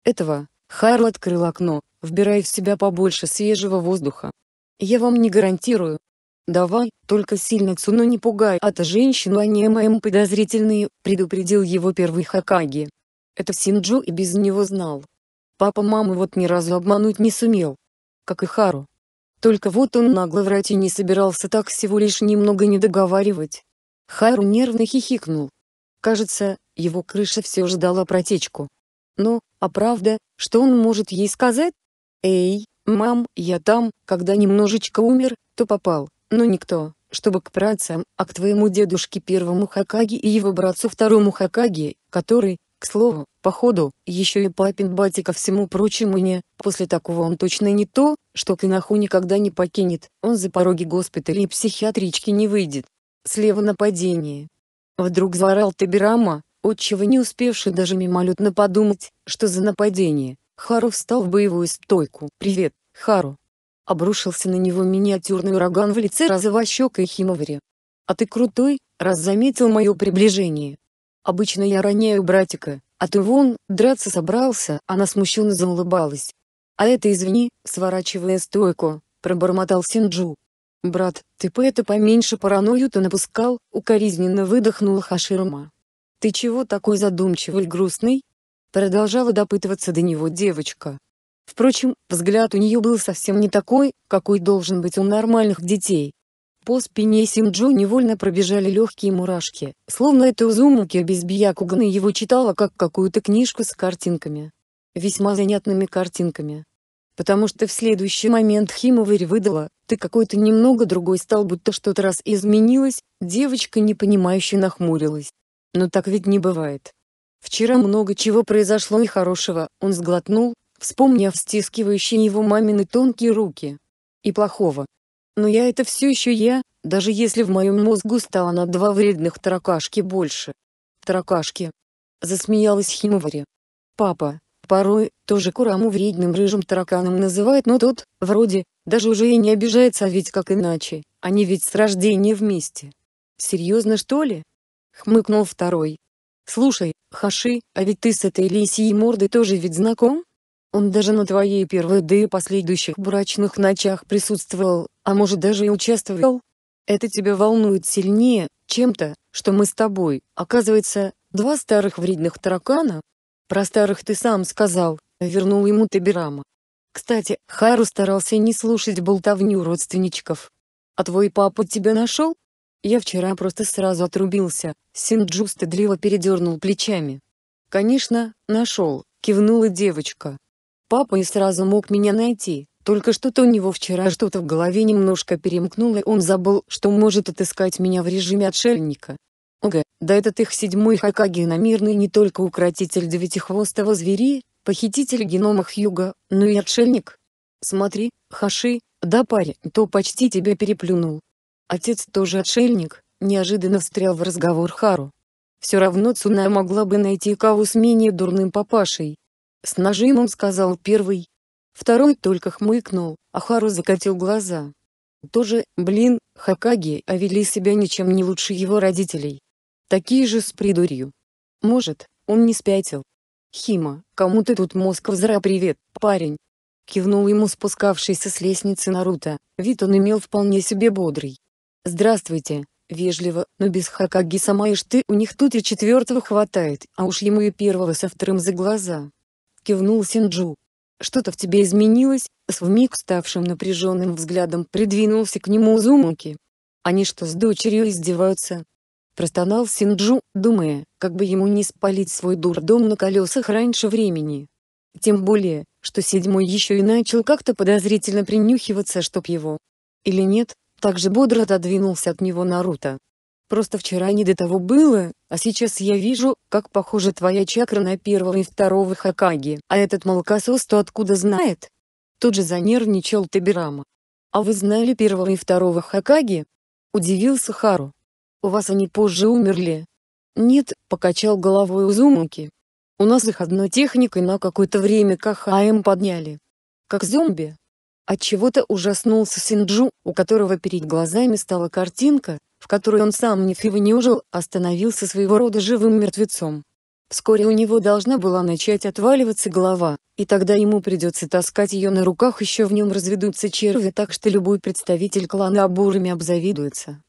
Speaker 1: Этого, Харл открыл окно, вбирая в себя побольше свежего воздуха. Я вам не гарантирую. Давай, только сильно цуно не пугай, а то женщину они моим подозрительные, предупредил его первый Хакаги. Это Синджу и без него знал. Папа маму вот ни разу обмануть не сумел. Как и Хару. Только вот он нагло врать и не собирался так всего лишь немного не договаривать. Хару нервно хихикнул. Кажется, его крыша все ждала протечку. Но, а правда, что он может ей сказать? «Эй, мам, я там, когда немножечко умер, то попал, но никто, чтобы к працам, а к твоему дедушке первому Хакаги и его братцу второму Хакаги, который, к слову, походу, еще и папин батя ко всему прочему не, после такого он точно не то, что Канаху никогда не покинет, он за пороги госпиталя и психиатрички не выйдет. Слева нападение. Вдруг заорал Табирама, отчего не успевший даже мимолетно подумать, что за нападение. Хару встал в боевую стойку. «Привет, Хару!» Обрушился на него миниатюрный ураган в лице Розовощека и Химовари. «А ты крутой, раз заметил мое приближение. Обычно я роняю братика, а ты вон, драться собрался». Она смущенно заулыбалась. «А это извини», — сворачивая стойку, пробормотал Синджу. «Брат, ты по это поменьше паранойю-то напускал», — укоризненно выдохнула Хаширма. «Ты чего такой задумчивый и грустный?» Продолжала допытываться до него девочка. Впрочем, взгляд у нее был совсем не такой, какой должен быть у нормальных детей. По спине Синджу невольно пробежали легкие мурашки, словно это Узумуки без Бьякугана его читала как какую-то книжку с картинками весьма занятными картинками. Потому что в следующий момент Химоварь выдала, ты какой-то немного другой стал, будто что-то раз изменилось, девочка непонимающе нахмурилась. Но «Ну так ведь не бывает. Вчера много чего произошло и хорошего, он сглотнул, вспомнив стискивающие его мамины тонкие руки. И плохого. Но я это все еще я, даже если в моем мозгу стало на два вредных таракашки больше. Таракашки. Засмеялась Химовари. Папа, Порой, тоже Кураму вредным рыжим тараканом называют, но тот, вроде, даже уже и не обижается, а ведь как иначе, они ведь с рождения вместе. Серьезно что ли? Хмыкнул второй. Слушай, Хаши, а ведь ты с этой лисьей мордой тоже ведь знаком? Он даже на твоей первой да и последующих брачных ночах присутствовал, а может даже и участвовал? Это тебя волнует сильнее, чем то, что мы с тобой, оказывается, два старых вредных таракана, про старых ты сам сказал, вернул ему Табирама. Кстати, Хару старался не слушать болтовню родственничков. А твой папа тебя нашел? Я вчера просто сразу отрубился, Синджу стыдливо передернул плечами. Конечно, нашел, кивнула девочка. Папа и сразу мог меня найти, только что-то у него вчера что-то в голове немножко перемкнуло, и он забыл, что может отыскать меня в режиме отшельника. Ага, да этот их седьмой Хакаги иномирный не только укротитель девятихвостого звери, похититель генома Юга, но и отшельник. Смотри, Хаши, да парень, то почти тебя переплюнул. Отец тоже отшельник, неожиданно встрял в разговор Хару. Все равно Цуная могла бы найти кого с менее дурным папашей. С нажимом сказал первый. Второй только хмыкнул, а Хару закатил глаза. Тоже, блин, Хакаги, а вели себя ничем не лучше его родителей. Такие же с придурью. Может, он не спятил. Хима, кому ты тут мозг взра привет, парень? Кивнул ему спускавшийся с лестницы Наруто, вид он имел вполне себе бодрый. Здравствуйте, вежливо, но без Хакаги сама ишь ты у них тут и четвертого хватает, а уж ему и первого со вторым за глаза. Кивнул Синджу. Что-то в тебе изменилось, с вмиг ставшим напряженным взглядом придвинулся к нему Узумаки. Они что с дочерью издеваются? Простонал Синджу, думая, как бы ему не спалить свой дурдом на колесах раньше времени. Тем более, что седьмой еще и начал как-то подозрительно принюхиваться, чтоб его. Или нет, так же бодро отодвинулся от него Наруто. «Просто вчера не до того было, а сейчас я вижу, как похожа твоя чакра на первого и второго Хакаги, а этот молокосос то откуда знает?» Тут же занервничал Табирама. «А вы знали первого и второго Хакаги?» Удивился Хару. У вас они позже умерли? Нет, покачал головой Узумаки. У нас их одной техникой на какое-то время Кахаем подняли. Как зомби. От чего-то ужаснулся Синджу, у которого перед глазами стала картинка, в которой он сам ни фива не ужил, а становился своего рода живым мертвецом. Вскоре у него должна была начать отваливаться голова, и тогда ему придется таскать ее на руках еще в нем разведутся черви так что любой представитель клана Абурами обзавидуется.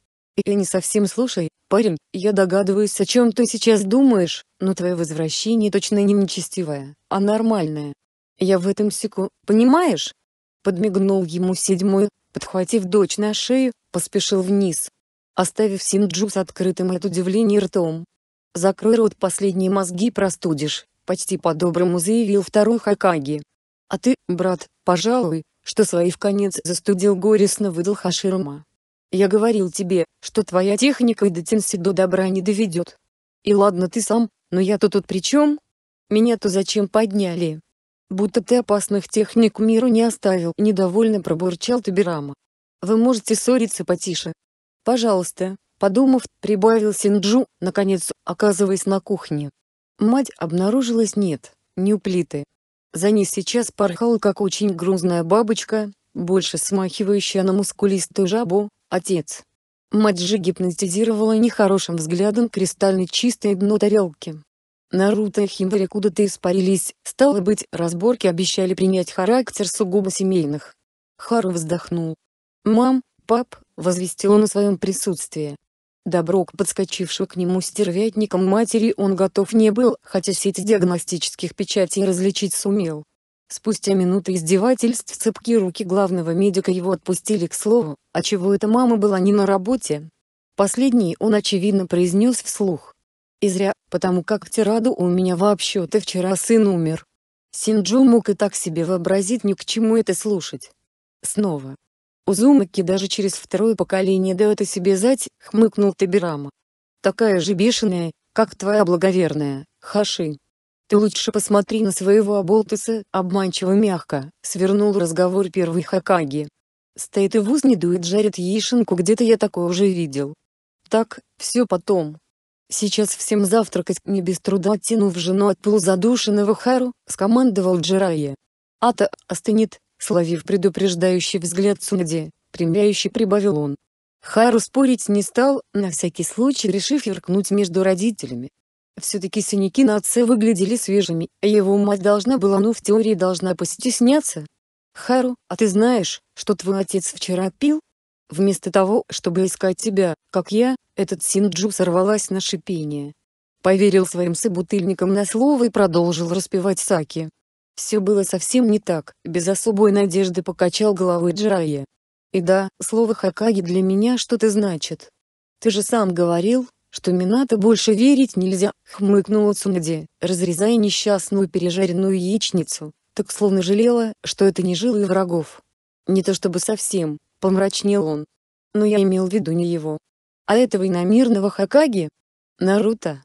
Speaker 1: Я не совсем слушай, парень, я догадываюсь, о чем ты сейчас думаешь, но твое возвращение точно не нечестивое, а нормальное. Я в этом секу, понимаешь? Подмигнул ему седьмой, подхватив дочь на шею, поспешил вниз, оставив Синджу с открытым от удивления ртом. «Закрой рот, последние мозги простудишь», — почти по-доброму заявил второй Хакаги. «А ты, брат, пожалуй, что свои в конец застудил горестно выдал Хаширма. Я говорил тебе, что твоя техника и дотенси до добра не доведет. И ладно ты сам, но я-то тут при чем? Меня-то зачем подняли? Будто ты опасных техник миру не оставил, недовольно пробурчал Табирама. Вы можете ссориться потише. Пожалуйста, подумав, прибавил Синджу, наконец, оказываясь на кухне. Мать обнаружилась нет, не у плиты. За ней сейчас порхала как очень грузная бабочка, больше смахивающая на мускулистую жабу, Отец. Маджи гипнотизировала нехорошим взглядом кристально чистое дно тарелки. Наруто и Химари куда-то испарились, стало быть, разборки обещали принять характер сугубо семейных. Хару вздохнул. «Мам, пап», — возвестил он о своем присутствии. Доброк к к нему стервятником матери он готов не был, хотя сеть диагностических печатей различить сумел. Спустя минуты издевательств цепки руки главного медика его отпустили к слову, а чего эта мама была не на работе? Последний он очевидно произнес вслух. И зря, потому как в тираду у меня вообще-то вчера сын умер. Синджо мог и так себе вообразить ни к чему это слушать. Снова. Узумаки даже через второе поколение дает о себе зать, хмыкнул Табирама. Такая же бешеная, как твоя благоверная, Хаши. «Лучше посмотри на своего оболтуса», — обманчиво мягко, свернул разговор первый Хакаги. «Стоит и в уз не дует жарит яишенку, где-то я такое уже видел». «Так, все потом». Сейчас всем завтракать не без труда оттянув жену от полузадушенного Хару, скомандовал Джирайя. «Ата, остынет», — словив предупреждающий взгляд Сунади, примяющий прибавил он. Хару спорить не стал, на всякий случай решив юркнуть между родителями, все-таки синяки на отце выглядели свежими, а его мать должна была, ну в теории должна постесняться. «Хару, а ты знаешь, что твой отец вчера пил?» Вместо того, чтобы искать тебя, как я, этот Синджу сорвалась на шипение. Поверил своим собутыльникам на слово и продолжил распевать саки. Все было совсем не так, без особой надежды покачал головой Джирайя. И да, слово Хакаги для меня что-то значит. Ты же сам говорил, что Минато больше верить нельзя, хмыкнула Цунади, разрезая несчастную пережаренную яичницу, так словно жалела, что это не жилы врагов. Не то чтобы совсем, помрачнел он. Но я имел в виду не его. А этого иномирного Хакаги? Наруто.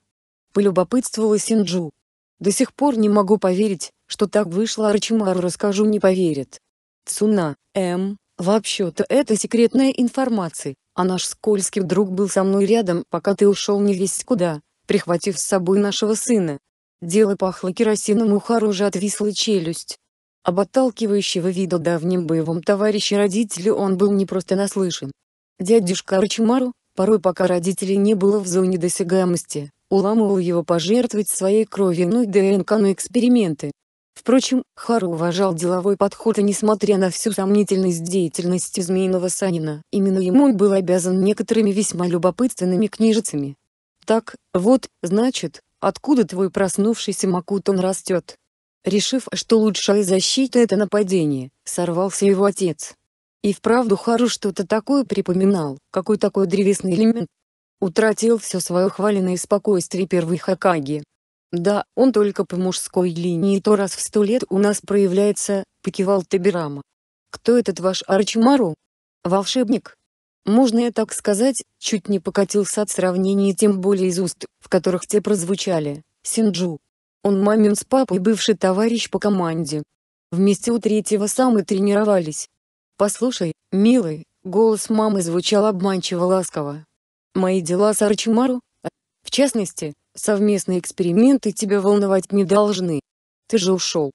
Speaker 1: Полюбопытствовала Синджу. До сих пор не могу поверить, что так вышло Арчимару расскажу не поверит. Цуна, М, эм, вообще-то это секретная информация, а наш скользкий друг был со мной рядом, пока ты ушел не весь куда, прихватив с собой нашего сына. Дело пахло керосином у Харужа отвисла челюсть. Об отталкивающего вида давним боевом товарище родителей он был не просто наслышан. Дядюшка Арчимару, порой пока родителей не было в зоне досягаемости, уламывал его пожертвовать своей кровью ну и ДНК на ну, эксперименты, Впрочем, Хару уважал деловой подход и несмотря на всю сомнительность деятельности Змеиного Санина, именно ему он был обязан некоторыми весьма любопытственными книжицами. «Так, вот, значит, откуда твой проснувшийся Макутон растет?» Решив, что лучшая защита — это нападение, сорвался его отец. И вправду Хару что-то такое припоминал, какой такой древесный элемент. Утратил все свое хваленное спокойствие первой Хакаги, да, он только по мужской линии то раз в сто лет у нас проявляется, покивал Табирама. Кто этот ваш Арчимару? Волшебник? Можно я так сказать, чуть не покатился от сравнений, тем более из уст, в которых те прозвучали, Синджу. Он мамин с папой бывший товарищ по команде. Вместе у третьего самы тренировались. Послушай, милый, голос мамы звучал обманчиво ласково. Мои дела с Арчимару? В частности, Совместные эксперименты тебя волновать не должны. Ты же ушел.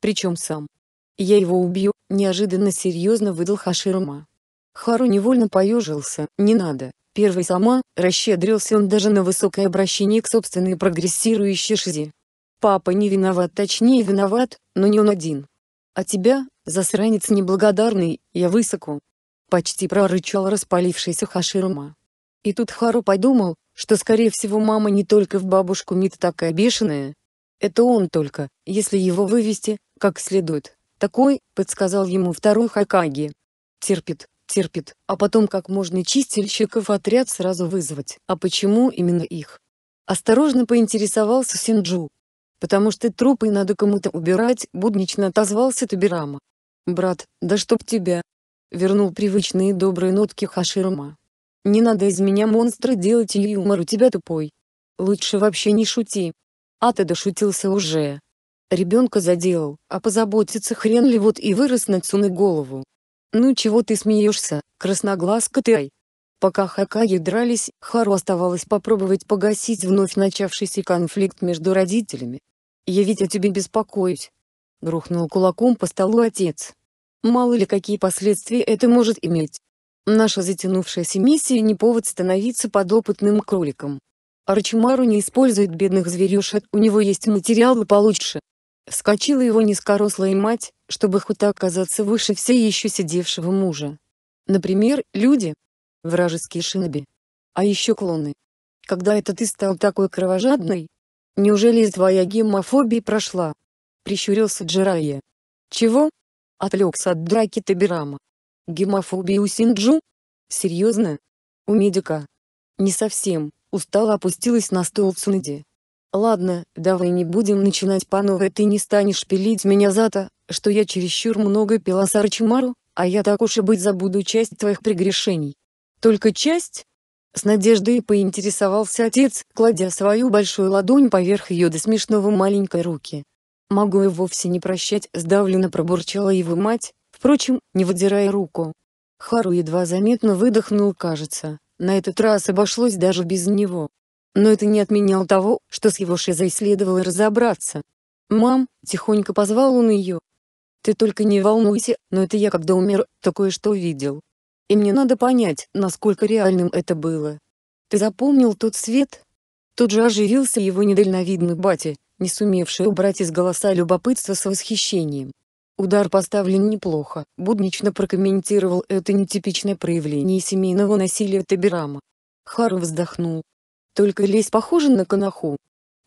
Speaker 1: Причем сам. Я его убью, неожиданно серьезно выдал Хаширма. Хару невольно поежился, не надо. Первый сама, расщедрился он даже на высокое обращение к собственной прогрессирующей шизе. Папа не виноват, точнее виноват, но не он один. А тебя, засранец неблагодарный, я высоку. Почти прорычал распалившийся Хаширма. И тут Хару подумал, что скорее всего мама не только в бабушку Мита такая бешеная. Это он только, если его вывести, как следует. Такой, подсказал ему второй Хакаги. Терпит, терпит, а потом как можно чистильщиков отряд сразу вызвать. А почему именно их? Осторожно поинтересовался Синджу. Потому что трупы надо кому-то убирать, буднично отозвался Табирама. Брат, да чтоб тебя! Вернул привычные добрые нотки Хаширма. Не надо из меня монстра делать и юмор у тебя тупой. Лучше вообще не шути. А ты дошутился уже. Ребенка заделал, а позаботиться хрен ли вот и вырос на Цуны голову. Ну чего ты смеешься, красноглазка ты ай. Пока Хакаги дрались, Хару оставалось попробовать погасить вновь начавшийся конфликт между родителями. «Я ведь о тебе беспокоюсь!» — грохнул кулаком по столу отец. «Мало ли какие последствия это может иметь. Наша затянувшаяся миссия не повод становиться подопытным кроликом. Арчимару не использует бедных зверюшек, у него есть материалы получше. Скочила его низкорослая мать, чтобы хоть оказаться выше все еще сидевшего мужа. Например, люди. Вражеские шиноби. А еще клоны. Когда это ты стал такой кровожадной? Неужели из твоя гемофобия прошла? Прищурился Джирайя. Чего? Отвлекся от драки Табирама. Гемофобия у Синджу? Серьезно? У медика? Не совсем, устало опустилась на стол Цунади. Ладно, давай не будем начинать по новой, ты не станешь пилить меня за то, что я чересчур много пила Сарчимару, а я так уж и быть забуду часть твоих прегрешений. Только часть? С надеждой поинтересовался отец, кладя свою большую ладонь поверх ее до смешного маленькой руки. «Могу и вовсе не прощать», — сдавленно пробурчала его мать, Впрочем, не выдирая руку. Хару едва заметно выдохнул кажется, на этот раз обошлось даже без него. Но это не отменяло того, что с его шизой следовало разобраться. «Мам!» — тихонько позвал он ее. «Ты только не волнуйся, но это я когда умер, то кое-что увидел. И мне надо понять, насколько реальным это было. Ты запомнил тот свет?» Тут же оживился его недальновидный батя, не сумевший убрать из голоса любопытство с восхищением. Удар поставлен неплохо, буднично прокомментировал это нетипичное проявление семейного насилия Табирама. Хару вздохнул. Только лезь похожа на канаху.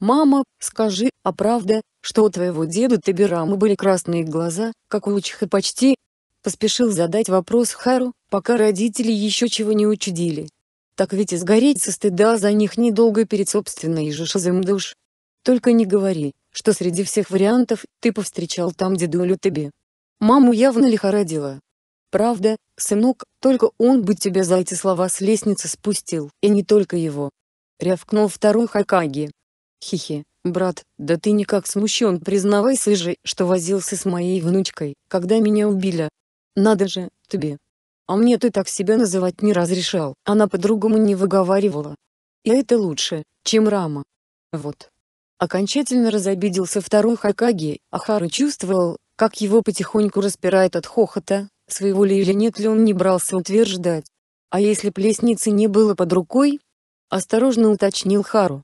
Speaker 1: Мама, скажи, а правда, что у твоего деда Табирама были красные глаза, как у Учха почти? Поспешил задать вопрос Хару, пока родители еще чего не учудили. Так ведь и сгореть со стыда за них недолго перед собственной же шазым душ. Только не говори, что среди всех вариантов ты повстречал там дедулю тебе. Маму явно лихорадила. Правда, сынок, только он бы тебя за эти слова с лестницы спустил, и не только его. Рявкнул второй Хакаги. Хихи, брат, да ты никак смущен, признавайся же, что возился с моей внучкой, когда меня убили. Надо же, тебе. А мне ты так себя называть не разрешал, она по-другому не выговаривала. И это лучше, чем рама. Вот, Окончательно разобиделся второй Хакаги, Хару чувствовал, как его потихоньку распирает от хохота, своего ли или нет ли он не брался утверждать. А если плесницы не было под рукой? Осторожно уточнил Хару.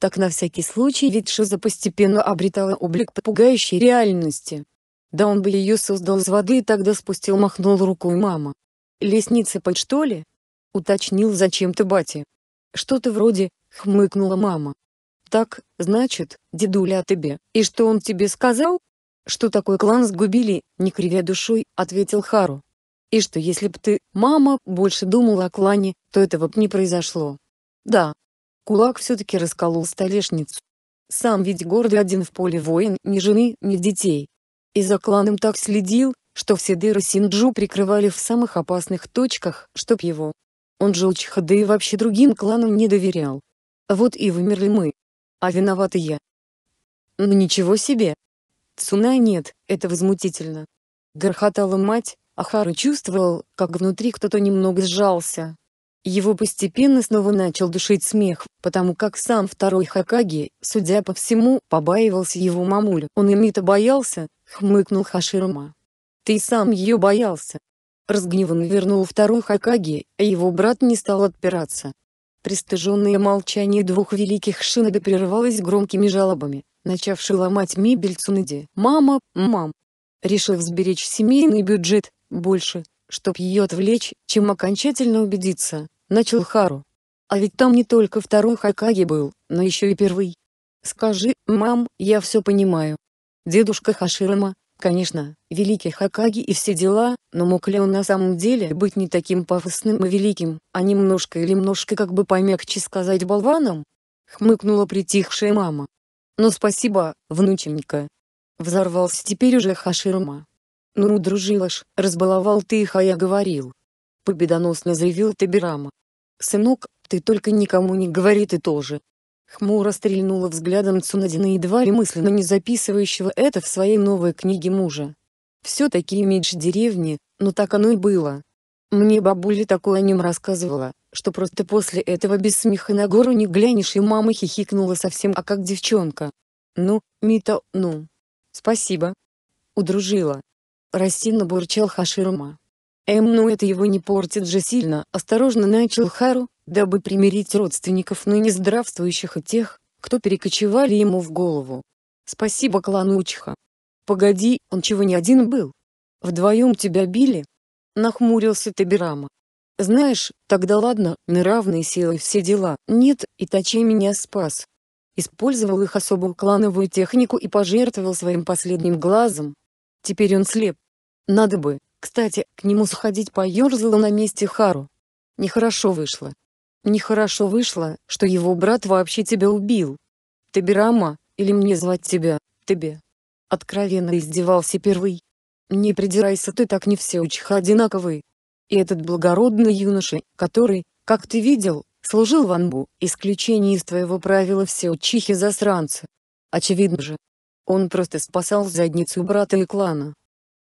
Speaker 1: Так на всякий случай ведь Шиза постепенно обретала облик попугающей реальности. Да он бы ее создал из воды и тогда спустил махнул рукой мама. «Лестница под что ли?» — уточнил зачем-то батя. «Что-то вроде», — хмыкнула мама. «Так, значит, дедуля о а тебе, и что он тебе сказал?» «Что такой клан сгубили?» — не кривя душой, ответил Хару. «И что если б ты, мама, больше думала о клане, то этого б не произошло?» «Да». Кулак все-таки расколол столешницу. Сам ведь гордый один в поле воин, ни жены, ни детей. И за кланом так следил, что все дыры Синджу прикрывали в самых опасных точках, чтоб его. Он же Учха, и вообще другим кланам не доверял. Вот и вымерли мы, а виноват и я. Ну ничего себе! Цуна нет, это возмутительно. Горхотала мать, а Хару чувствовал, как внутри кто-то немного сжался. Его постепенно снова начал душить смех, потому как сам второй Хакаги, судя по всему, побаивался его мамулю. Он имито боялся, хмыкнул Хаширма. Ты сам ее боялся. Разгневанно вернул второй Хакаги, а его брат не стал отпираться. Пристыженное молчание двух великих Шиноби прервалось громкими жалобами, начавши ломать мебель Цунади. «Мама, мам!» Решив сберечь семейный бюджет, больше, чтоб ее отвлечь, чем окончательно убедиться, начал Хару. А ведь там не только второй Хакаги был, но еще и первый. Скажи, мам, я все понимаю. Дедушка Хаширама, Конечно, великий Хакаги и все дела, но мог ли он на самом деле быть не таким пафосным и великим, а немножко или немножко как бы помягче сказать болваном? Хмыкнула притихшая мама. Ну спасибо, внученька. Взорвался теперь уже Хаширма. Ну, дружилаш, разбаловал ты их, а я говорил. Победоносно заявил Табирама. Сынок, ты только никому не говори ты тоже, Хмуро стрельнула взглядом Цунадина едва ли мысленно не записывающего это в своей новой книге мужа. Все-таки имидж деревни, но так оно и было. Мне бабуля такое о нем рассказывала, что просто после этого без смеха на гору не глянешь и мама хихикнула совсем, а как девчонка. Ну, Мита, ну. Спасибо. Удружила. Рассильно бурчал Хаширма. Эм, ну это его не портит же сильно, осторожно начал Хару, дабы примирить родственников, но не здравствующих и тех, кто перекочевали ему в голову. Спасибо клану Учиха. Погоди, он чего не один был? Вдвоем тебя били? Нахмурился Табирама. Знаешь, тогда ладно, на равные силы все дела. Нет, и Итачи меня спас. Использовал их особую клановую технику и пожертвовал своим последним глазом. Теперь он слеп. Надо бы, кстати, к нему сходить поёрзала на месте Хару. Нехорошо вышло. Нехорошо вышло, что его брат вообще тебя убил. Ты Берама, или мне звать тебя, тебе. Откровенно издевался первый. Не придирайся, ты так не все учиха одинаковые. И этот благородный юноша, который, как ты видел, служил в Анбу, исключение из твоего правила все учихи засранцы. Очевидно же. Он просто спасал задницу брата и клана.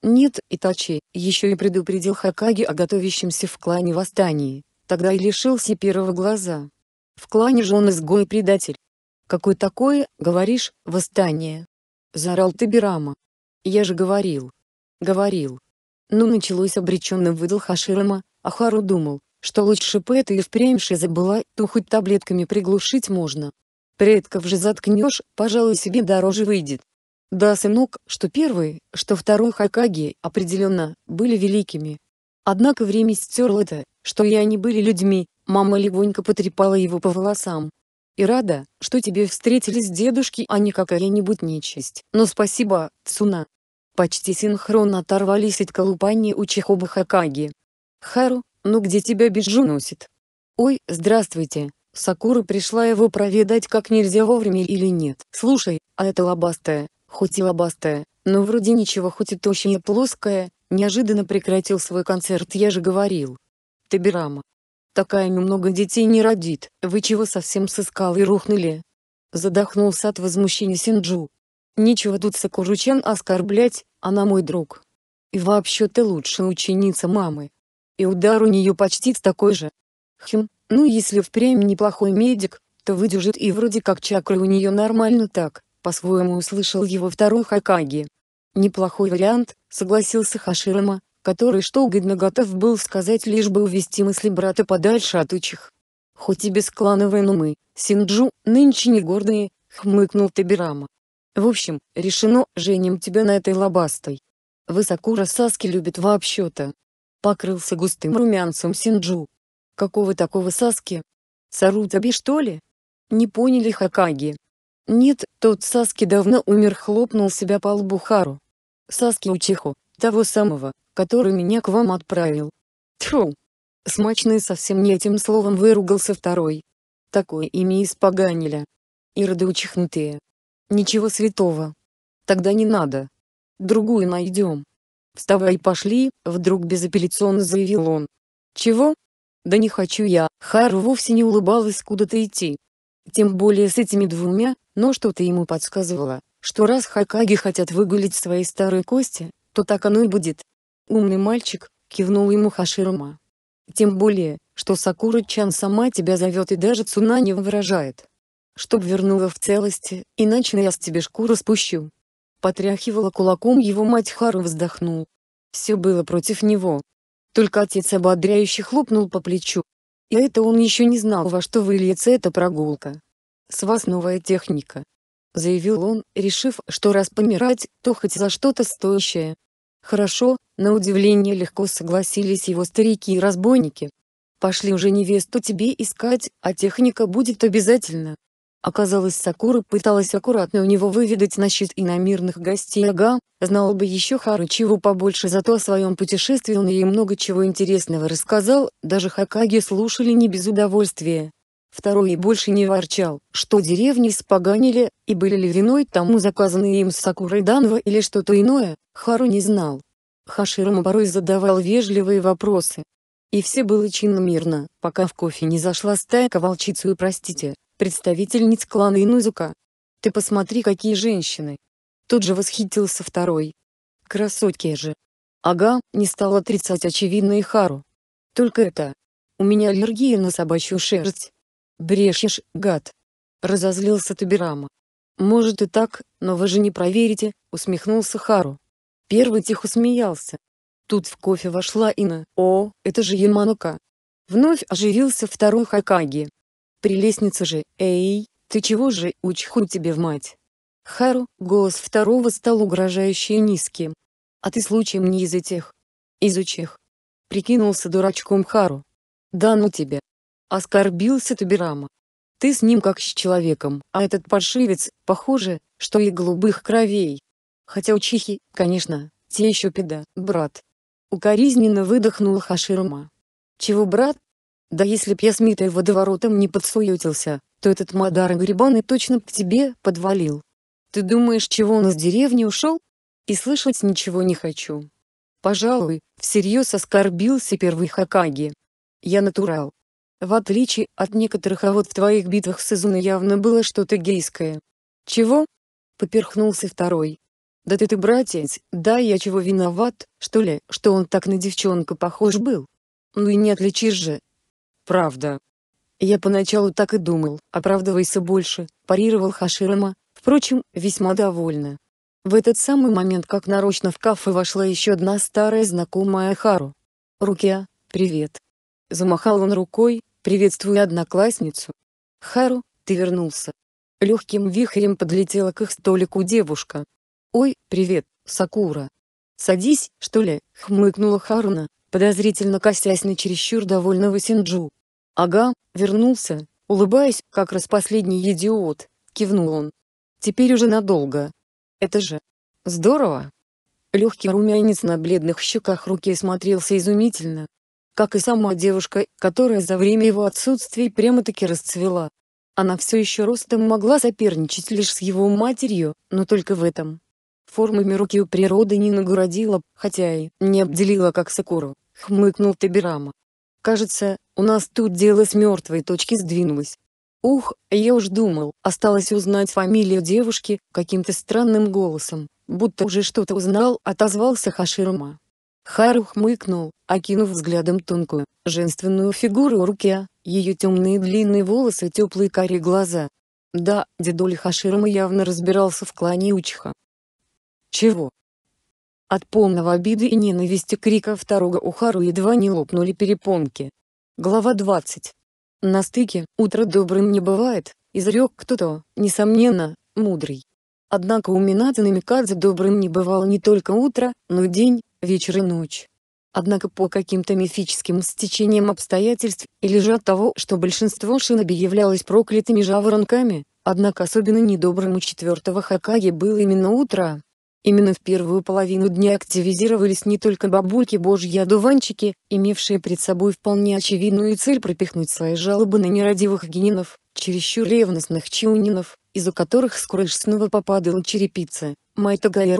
Speaker 1: Нет, Итачи еще и предупредил Хакаги о готовящемся в клане восстании, тогда и лишился первого глаза. В клане же он изгой-предатель. «Какой такое, говоришь, восстание?» Заорал Табирама. «Я же говорил. Говорил». Ну началось обреченным выдал Хаширама, а Хару думал, что лучше Пэта и впрямь Шиза была, то хоть таблетками приглушить можно. Предков же заткнешь, пожалуй, себе дороже выйдет. Да, сынок, что первый, что второй Хакаги определенно были великими. Однако время стерло это, что и они были людьми, мама легонько потрепала его по волосам. И рада, что тебе встретились дедушки, а не какая-нибудь нечисть. Но спасибо, Цуна. Почти синхронно оторвались от колупания у Чихоба Хакаги. Хару, ну где тебя Биджу носит? Ой, здравствуйте, Сакура пришла его проведать как нельзя вовремя или нет. Слушай, а это лобастая, хоть и лобастая, но вроде ничего, хоть и тощая и плоская, неожиданно прекратил свой концерт, я же говорил. Табирама. Такая немного детей не родит, вы чего совсем сыскал и рухнули? Задохнулся от возмущения Синджу. Нечего тут Сакуручан оскорблять, она мой друг. И вообще ты лучшая ученица мамы. И удар у нее почти такой же. Хм, ну если впрямь неплохой медик, то выдержит и вроде как чакры у нее нормально так по-своему услышал его второй Хакаги. «Неплохой вариант», — согласился Хаширама, который что угодно готов был сказать лишь бы увести мысли брата подальше от учих. «Хоть и без клановой нумы, Синджу, нынче не гордые», — хмыкнул Табирама. «В общем, решено, женим тебя на этой лобастой. Высокура Саски любит вообще-то». Покрылся густым румянцем Синджу. «Какого такого Саски? Сарутаби что ли?» Не поняли Хакаги. Нет, тот Саски давно умер хлопнул себя по лбу Хару. Саски Учиху, того самого, который меня к вам отправил. Тьфу! Смачный совсем не этим словом выругался второй. Такое имя испоганили. Ироды учихнутые. Ничего святого. Тогда не надо. Другую найдем. Вставай пошли, вдруг безапелляционно заявил он. Чего? Да не хочу я, Хару вовсе не улыбалась куда-то идти. Тем более с этими двумя, но что-то ему подсказывало, что раз Хакаги хотят выгулить свои старые кости, то так оно и будет. «Умный мальчик», — кивнул ему Хаширума. «Тем более, что Сакура-чан сама тебя зовет и даже Цунани выражает. Чтоб вернула в целости, иначе я с тебе шкуру спущу». Потряхивала кулаком его мать Хару вздохнул. Все было против него. Только отец ободряюще хлопнул по плечу. И это он еще не знал во что выльется эта прогулка с вас новая техника», — заявил он, решив, что раз помирать, то хоть за что-то стоящее. «Хорошо», — на удивление легко согласились его старики и разбойники. «Пошли уже невесту тебе искать, а техника будет обязательно». Оказалось, Сакура пыталась аккуратно у него выведать насчет иномирных гостей Ага, знал бы еще Хару чего побольше, зато о своем путешествии он ей много чего интересного рассказал, даже Хакаги слушали не без удовольствия. Второй и больше не ворчал, что деревни споганили, и были ли виной тому заказанные им с Сакурой Данва или что-то иное, Хару не знал. Хаширому порой задавал вежливые вопросы. И все было чинно мирно, пока в кофе не зашла стайка волчицу и простите, представительниц клана Инузука. Ты посмотри какие женщины. Тут же восхитился второй. Красотки же. Ага, не стал отрицать очевидное Хару. Только это. У меня аллергия на собачью шерсть. «Брешешь, гад!» — разозлился Табирама. «Может и так, но вы же не проверите», — усмехнулся Хару. Первый тихо смеялся. Тут в кофе вошла Ина. «О, это же Яманока!» Вновь оживился второй Хакаги. «Прелестница же, эй, ты чего же, учху тебе в мать!» Хару, голос второго стал угрожающе низким. «А ты случаем не из этих?» «Из учих!» Прикинулся дурачком Хару. «Да ну тебя!» Оскорбился Туберама. Ты с ним как с человеком, а этот паршивец, похоже, что и голубых кровей. Хотя у Чихи, конечно, те еще педа, брат. Укоризненно выдохнула Хаширма. Чего брат? Да если б я с Митой водоворотом не подсуетился, то этот Мадар и Грибан и точно к тебе подвалил. Ты думаешь, чего он из деревни ушел? И слышать ничего не хочу. Пожалуй, всерьез оскорбился первый Хакаги. Я натурал, в отличие от некоторых, а вот в твоих битвах с Изуной явно было что-то гейское. Чего? Поперхнулся второй. Да ты ты братец, да я чего виноват, что ли, что он так на девчонку похож был? Ну и не отличишь же. Правда. Я поначалу так и думал, оправдывайся больше, парировал Хаширама, впрочем, весьма довольна. В этот самый момент как нарочно в кафе вошла еще одна старая знакомая Хару. Руке, а, привет. Замахал он рукой, приветствуя одноклассницу. «Хару, ты вернулся». Легким вихрем подлетела к их столику девушка. «Ой, привет, Сакура». «Садись, что ли?» — хмыкнула Харуна, подозрительно косясь на чересчур довольного Синджу. «Ага, вернулся», — улыбаясь, как раз последний идиот, — кивнул он. «Теперь уже надолго. Это же... здорово!» Легкий румянец на бледных щеках руки смотрелся изумительно, как и сама девушка, которая за время его отсутствия прямо-таки расцвела. Она все еще ростом могла соперничать лишь с его матерью, но только в этом. Формами руки у природы не нагородила, хотя и не обделила как Сакуру, хмыкнул Табирама. Кажется, у нас тут дело с мертвой точки сдвинулось. Ух, я уж думал, осталось узнать фамилию девушки, каким-то странным голосом, будто уже что-то узнал, отозвался Хаширума. Хару хмыкнул, окинув взглядом тонкую, женственную фигуру руки, ее темные длинные волосы и теплые карие глаза. Да, дедуль Хаширма явно разбирался в клане Учиха. Чего? От полного обиды и ненависти крика второго у Хару едва не лопнули перепонки. Глава 20. На стыке утро добрым не бывает, изрек кто-то, несомненно, мудрый. Однако у Мината Намикадзе добрым не бывало не только утро, но и день, вечер и ночь. Однако по каким-то мифическим стечениям обстоятельств, или же от того, что большинство шиноби являлось проклятыми жаворонками, однако особенно недобрым у четвертого Хакаги было именно утро. Именно в первую половину дня активизировались не только бабульки божьи одуванчики, имевшие пред собой вполне очевидную цель пропихнуть свои жалобы на нерадивых генинов, чересчур ревностных чиунинов, из-за которых с крыш снова попадала черепица, Майтага и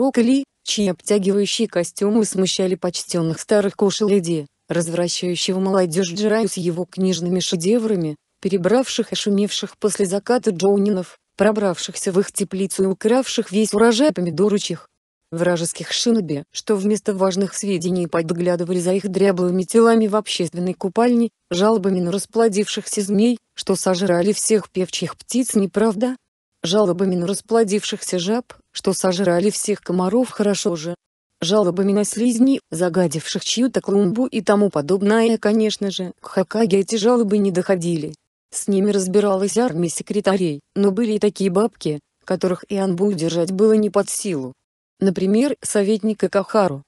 Speaker 1: чьи обтягивающие костюмы смущали почтенных старых кошеледи, развращающего молодежь Джираю с его книжными шедеврами, перебравших и шумевших после заката джоунинов, пробравшихся в их теплицу и укравших весь урожай помидоручих, вражеских шиноби, что вместо важных сведений подглядывали за их дряблыми телами в общественной купальне, жалобами на расплодившихся змей, что сожрали всех певчих птиц неправда, жалобами на расплодившихся жаб, что сожрали всех комаров хорошо же. Жалобами на слизни, загадивших чью-то клумбу и тому подобное, конечно же, к Хакаге эти жалобы не доходили. С ними разбиралась армия секретарей, но были и такие бабки, которых Ианбу удержать было не под силу. Например, советника Кахару.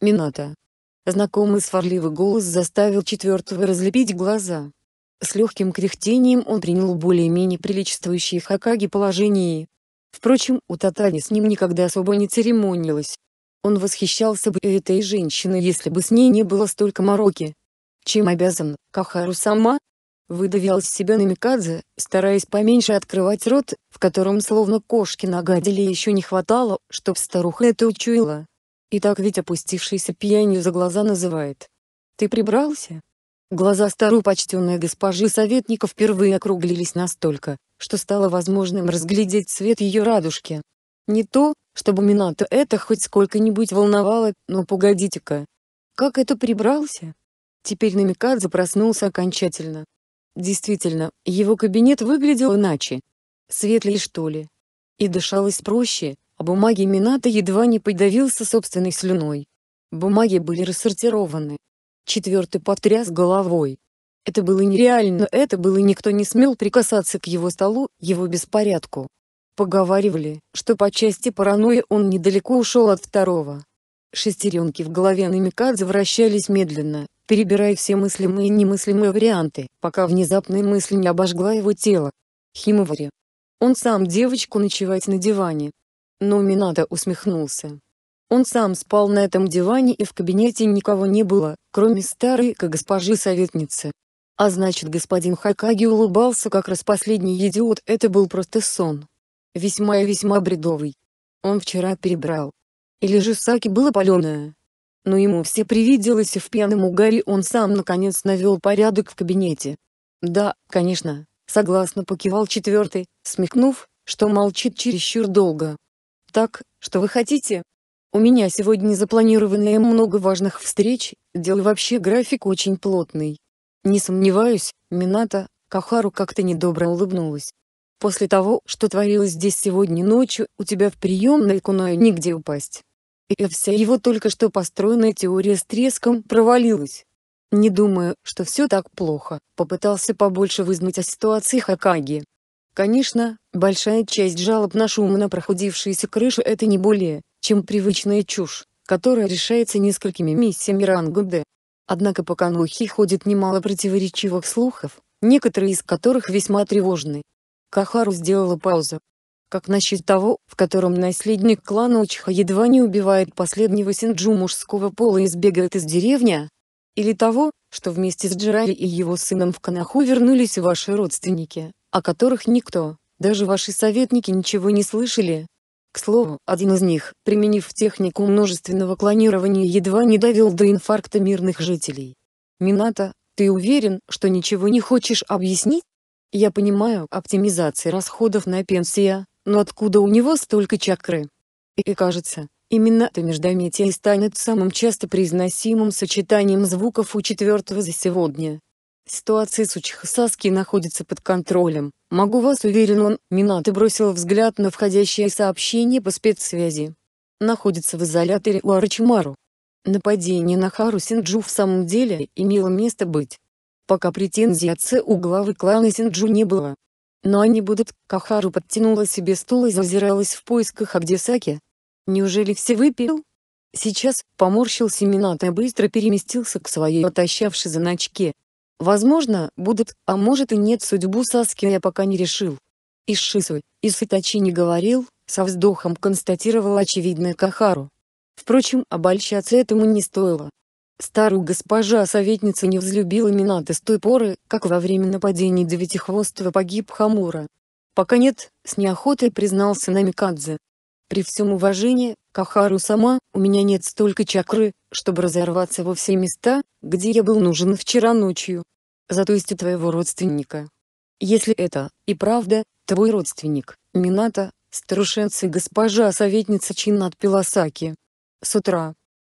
Speaker 1: Мината. Знакомый сварливый голос заставил четвертого разлепить глаза. С легким кряхтением он принял более-менее приличествующие Хакаги положение, Впрочем, у Татани с ним никогда особо не церемонилась. Он восхищался бы этой женщиной, если бы с ней не было столько мороки. Чем обязан, Кахару сама? Выдавил с себя Намикадзе, стараясь поменьше открывать рот, в котором словно кошки нагадили еще не хватало, чтоб старуха это учуяла. И так ведь опустившийся пьянью за глаза называет. «Ты прибрался?» Глаза стару старопочтенной госпожи советника впервые округлились настолько, что стало возможным разглядеть цвет ее радужки. Не то, чтобы Минато это хоть сколько-нибудь волновало, но погодите-ка. Как это прибрался? Теперь Намикадзе проснулся окончательно. Действительно, его кабинет выглядел иначе. Светлее что ли? И дышалось проще, а бумаги Минато едва не подавился собственной слюной. Бумаги были рассортированы, Четвертый потряс головой. Это было нереально, это было никто не смел прикасаться к его столу, его беспорядку. Поговаривали, что по части паранойи он недалеко ушел от второго. Шестеренки в голове Намикадзе вращались медленно, перебирая все мыслимые и немыслимые варианты, пока внезапная мысль не обожгла его тело. Химовари. Он сам девочку ночевать на диване. Но Минато усмехнулся. Он сам спал на этом диване и в кабинете никого не было, кроме старой как госпожи-советницы. А значит господин Хакаги улыбался как раз последний идиот, это был просто сон. Весьма и весьма бредовый. Он вчера перебрал. Или же Саки было паленое. Но ему все привиделось и в пьяном угаре он сам наконец навел порядок в кабинете. Да, конечно, согласно покивал четвертый, смехнув, что молчит чересчур долго. Так, что вы хотите? У меня сегодня запланированное много важных встреч, дел и вообще график очень плотный. Не сомневаюсь, Мината, Кахару как-то недобро улыбнулась. После того, что творилось здесь сегодня ночью, у тебя в приемной Кунаю нигде упасть. И вся его только что построенная теория с треском провалилась. Не думаю, что все так плохо, попытался побольше вызнать о ситуации Хакаги. Конечно, большая часть жалоб на шум на прохудившиеся крыши – это не более, чем привычная чушь, которая решается несколькими миссиями ранга Д. Однако по канухе ходит немало противоречивых слухов, некоторые из которых весьма тревожны. Кахару сделала паузу. Как насчет того, в котором наследник клана Учха едва не убивает последнего синджу мужского пола и сбегает из деревни? Или того, что вместе с Джирари и его сыном в Канаху вернулись ваши родственники, о которых никто, даже ваши советники ничего не слышали. К слову, один из них, применив технику множественного клонирования, едва не довел до инфаркта мирных жителей. Мината, ты уверен, что ничего не хочешь объяснить? Я понимаю оптимизации расходов на пенсия, но откуда у него столько чакры? И, и кажется, именно это междометие станет самым часто произносимым сочетанием звуков у четвертого за сегодня, Ситуация с Учхасаски находится под контролем. Могу вас уверен он, Минаты бросил взгляд на входящее сообщение по спецсвязи. Находится в изоляторе у Арачимару. Нападение на Хару Синджу в самом деле имело место быть. Пока претензий отца у главы клана Синджу не было. Но они будут, Кахару подтянула себе стул и зазиралась в поисках Агдесаки. Неужели все выпил? Сейчас, поморщился Минато и быстро переместился к своей отощавшей заначке, Возможно, будут, а может и нет судьбу Саски я пока не решил. И и Сатачи не говорил, со вздохом констатировал очевидное Кахару. Впрочем, обольщаться этому не стоило. Старую госпожа-советница не взлюбила Мината с той поры, как во время нападения Девятихвостого погиб Хамура. «Пока нет», — с неохотой признался Намикадзе. «При всем уважении, Кахару сама, у меня нет столько чакры, чтобы разорваться во все места, где я был нужен вчера ночью. Зато есть у твоего родственника. Если это, и правда, твой родственник, Мината, старушенцы госпожа советница Чин от Пилосаки. С утра.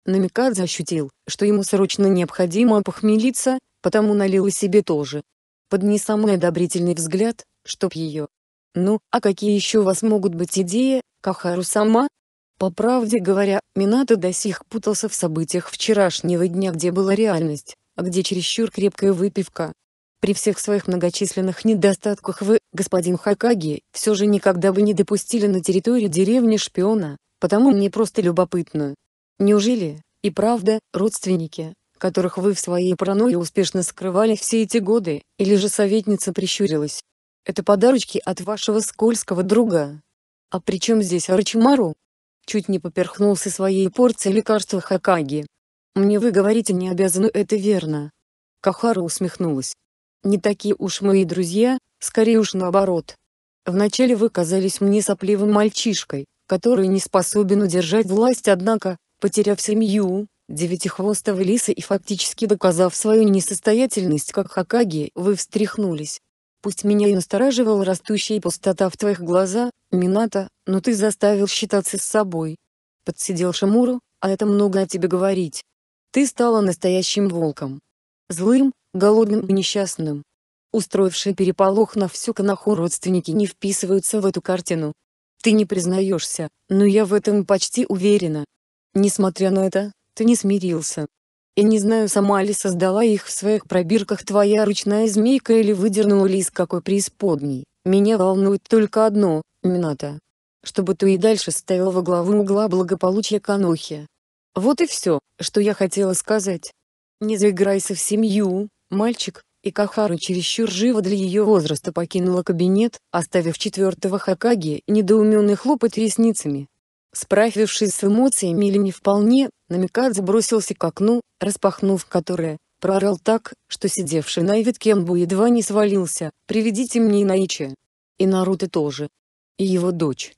Speaker 1: Намикадзе ощутил, что ему срочно необходимо похмелиться, потому налил и себе тоже. Под не самый одобрительный взгляд, чтоб ее. Ну, а какие еще у вас могут быть идеи, Кахару сама, по правде говоря, Минато до сих путался в событиях вчерашнего дня, где была реальность, а где чересчур крепкая выпивка. При всех своих многочисленных недостатках вы, господин Хакаги, все же никогда бы не допустили на территории деревни шпиона, потому мне просто любопытно. Неужели, и правда, родственники, которых вы в своей паранойе успешно скрывали все эти годы, или же советница прищурилась? Это подарочки от вашего скользкого друга. А при чем здесь Арчимару? Чуть не поперхнулся своей порцией лекарства Хакаги. «Мне вы говорите не обязаны, это верно». Кахара усмехнулась. «Не такие уж мои друзья, скорее уж наоборот. Вначале вы казались мне сопливым мальчишкой, который не способен удержать власть, однако, потеряв семью, девятихвостого лиса и фактически доказав свою несостоятельность как Хакаги, вы встряхнулись. Пусть меня и настораживала растущая пустота в твоих глазах, Мината, но ты заставил считаться с собой. Подсидел Шамуру, а это много о тебе говорить. Ты стала настоящим волком. Злым, голодным и несчастным. Устроивший переполох на всю канаху родственники не вписываются в эту картину. Ты не признаешься, но я в этом почти уверена. Несмотря на это, ты не смирился. И не знаю, сама ли создала их в своих пробирках твоя ручная змейка или выдернула ли из какой преисподней. Меня волнует только одно, Мината. Чтобы ты и дальше стояла во главу угла благополучия Канохи. Вот и все, что я хотела сказать. Не заиграйся в семью, мальчик, и Кахару чересчур живо для ее возраста покинула кабинет, оставив четвертого Хакаги недоуменно хлопать ресницами справившись с эмоциями или не вполне, Намикадзе бросился к окну, распахнув которое, проорал так, что сидевший на ветке Эмбу едва не свалился, «Приведите мне Инаичи!» И Наруто тоже. И его дочь.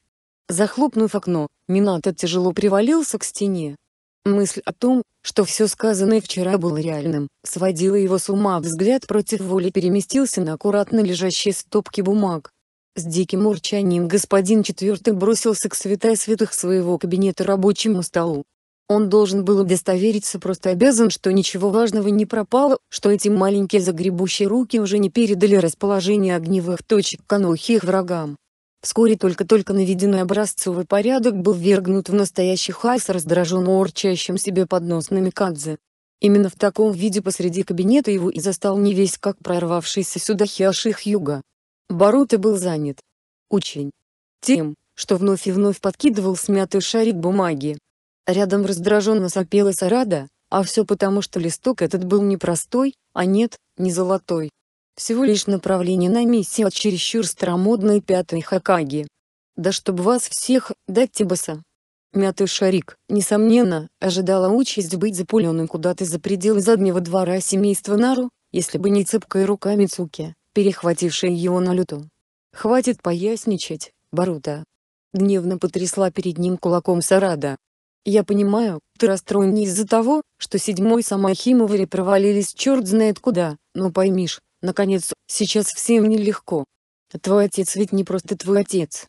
Speaker 1: Захлопнув окно, Минато тяжело привалился к стене. Мысль о том, что все сказанное вчера было реальным, сводила его с ума взгляд против воли переместился на аккуратно лежащие стопки бумаг. С диким урчанием господин четвертый бросился к святая святых своего кабинета рабочему столу. Он должен был удостовериться просто обязан, что ничего важного не пропало, что эти маленькие загребущие руки уже не передали расположение огневых точек конухи их врагам. Вскоре только-только наведенный образцовый порядок был ввергнут в настоящий хаос раздраженно урчащим себе под нос Намикадзе. Именно в таком виде посреди кабинета его и застал не весь как прорвавшийся сюда Хиаших Юга. Барута был занят. Очень. Тем, что вновь и вновь подкидывал смятый шарик бумаги. Рядом раздраженно сопела Сарада, а все потому, что листок этот был не простой, а нет, не золотой. Всего лишь направление на миссию от чересчур старомодной пятой Хакаги. Да чтоб вас всех, дать Тибаса. Мятый шарик, несомненно, ожидала участь быть запуленным куда-то за пределы заднего двора семейства Нару, если бы не цепкая рука Мицуки перехватившая его на люту. «Хватит поясничать, Барута!» Гневно потрясла перед ним кулаком Сарада. «Я понимаю, ты расстроен не из-за того, что седьмой Самохимовари провалились черт знает куда, но поймишь, наконец, сейчас всем нелегко. Твой отец ведь не просто твой отец.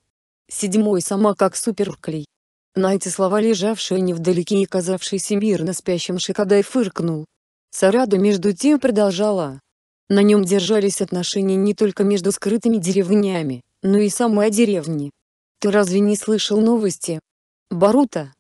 Speaker 1: Седьмой сама как суперклей». На эти слова лежавший невдалеке и казавшийся мирно спящим Шикадай фыркнул. Сарада между тем продолжала. На нем держались отношения не только между скрытыми деревнями, но и самой деревни. Ты разве не слышал новости? Барута?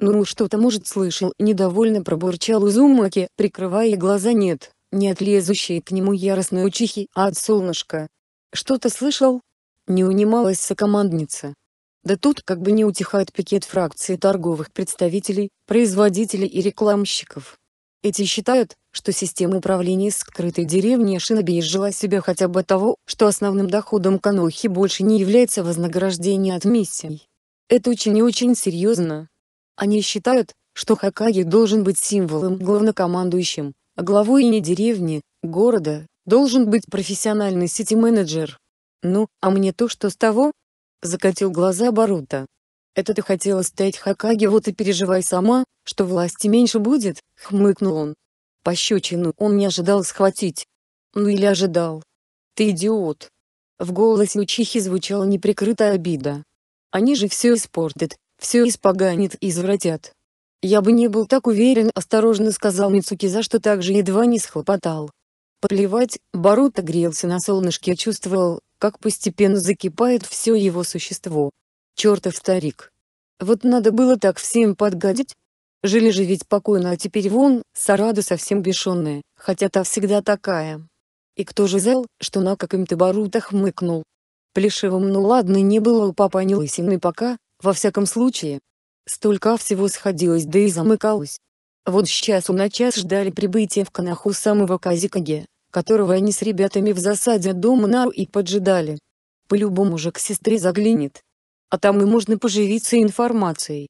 Speaker 1: Ну что-то может слышал, недовольно пробурчал Узумаки, прикрывая глаза нет, не от лезущей к нему яростной учихи, а от солнышка. Что-то слышал? Не унималась сокомандница. Да тут как бы не утихает пикет фракции торговых представителей, производителей и рекламщиков. Эти считают, что система управления скрытой деревни Шиноби изжила себя хотя бы того, что основным доходом Канохи больше не является вознаграждение от миссий. Это очень и очень серьезно. Они считают, что Хакаги должен быть символом главнокомандующим, а главой не деревни, города, должен быть профессиональный сити-менеджер. Ну, а мне то что с того? Закатил глаза Барута. Это ты хотела стать Хакаги, вот и переживай сама, что власти меньше будет, хмыкнул он. Пощечину он не ожидал схватить. Ну или ожидал. Ты идиот. В голосе учихи звучала неприкрытая обида. Они же все испортят, все испоганят и извратят. Я бы не был так уверен, осторожно сказал Мицуки, за что также едва не схлопотал. Поплевать, Баруто грелся на солнышке и чувствовал, как постепенно закипает все его существо. Чертов старик. Вот надо было так всем подгадить. Жили же ведь спокойно, а теперь вон, Сарада совсем бешеная, хотя та всегда такая. И кто же зал, что на каким-то барутах хмыкнул? Плешивым ну ладно не было у папа не лысины пока, во всяком случае. Столько всего сходилось да и замыкалось. Вот сейчас у на час ждали прибытия в Канаху самого Казикаге, которого они с ребятами в засаде дома нару и поджидали. По-любому же к сестре заглянет, а там и можно поживиться информацией.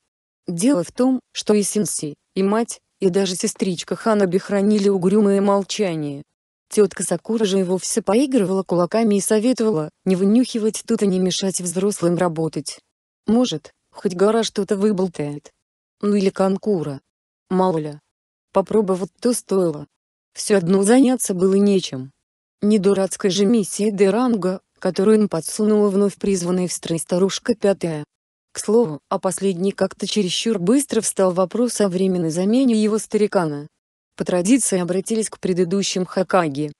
Speaker 1: Дело в том, что и Синси, и мать, и даже сестричка Ханаби хранили угрюмое молчание. Тетка Сакура же и вовсе поигрывала кулаками и советовала, не вынюхивать тут и не мешать взрослым работать. Может, хоть гора что-то выболтает. Ну или конкура. Мало ли. Попробовать то стоило. Все одно заняться было нечем. Не дурацкой же миссии Деранга, которую им подсунула вновь призванная в строй старушка пятая. К слову, о а последней как-то чересчур быстро встал вопрос о временной замене его старикана. По традиции обратились к предыдущим Хакаги.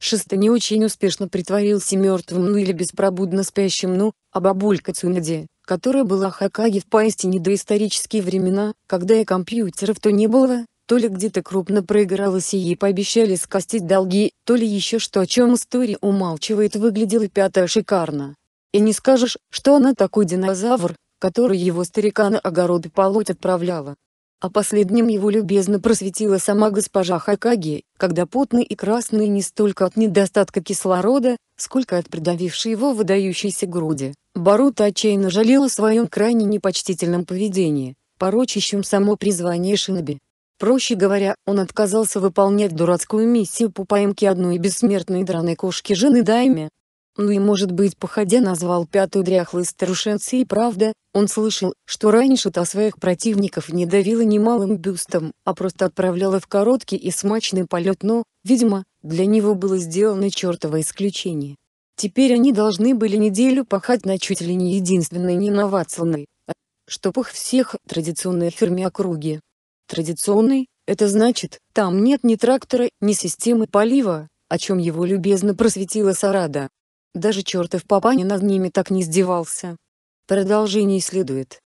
Speaker 1: Шеста не очень успешно притворился мертвым ну или беспробудно спящим ну, а бабулька Цунаде, которая была Хакаги в поистине доисторические времена, когда и компьютеров то не было, то ли где-то крупно проигралась и ей пообещали скостить долги, то ли еще что о чем история умалчивает выглядела пятая шикарно. И не скажешь, что она такой динозавр, который его старика на огороды полоть отправляла. А последним его любезно просветила сама госпожа Хакаги, когда потный и красный не столько от недостатка кислорода, сколько от придавившей его выдающейся груди. Барута отчаянно жалела о своем крайне непочтительном поведении, порочащем само призвание Шиноби. Проще говоря, он отказался выполнять дурацкую миссию по поимке одной бессмертной драной кошки жены Дайме. Ну и может быть походя назвал пятую дряхлой старушенцей и правда, он слышал, что раньше та своих противников не давила немалым бюстом, а просто отправляла в короткий и смачный полет, но, видимо, для него было сделано чертово исключение. Теперь они должны были неделю пахать на чуть ли не единственной неновацелной, а, чтоб их всех традиционной фирме округи. Традиционный – это значит, там нет ни трактора, ни системы полива, о чем его любезно просветила Сарада. Даже чертов папанин над ними так не издевался. Продолжение следует.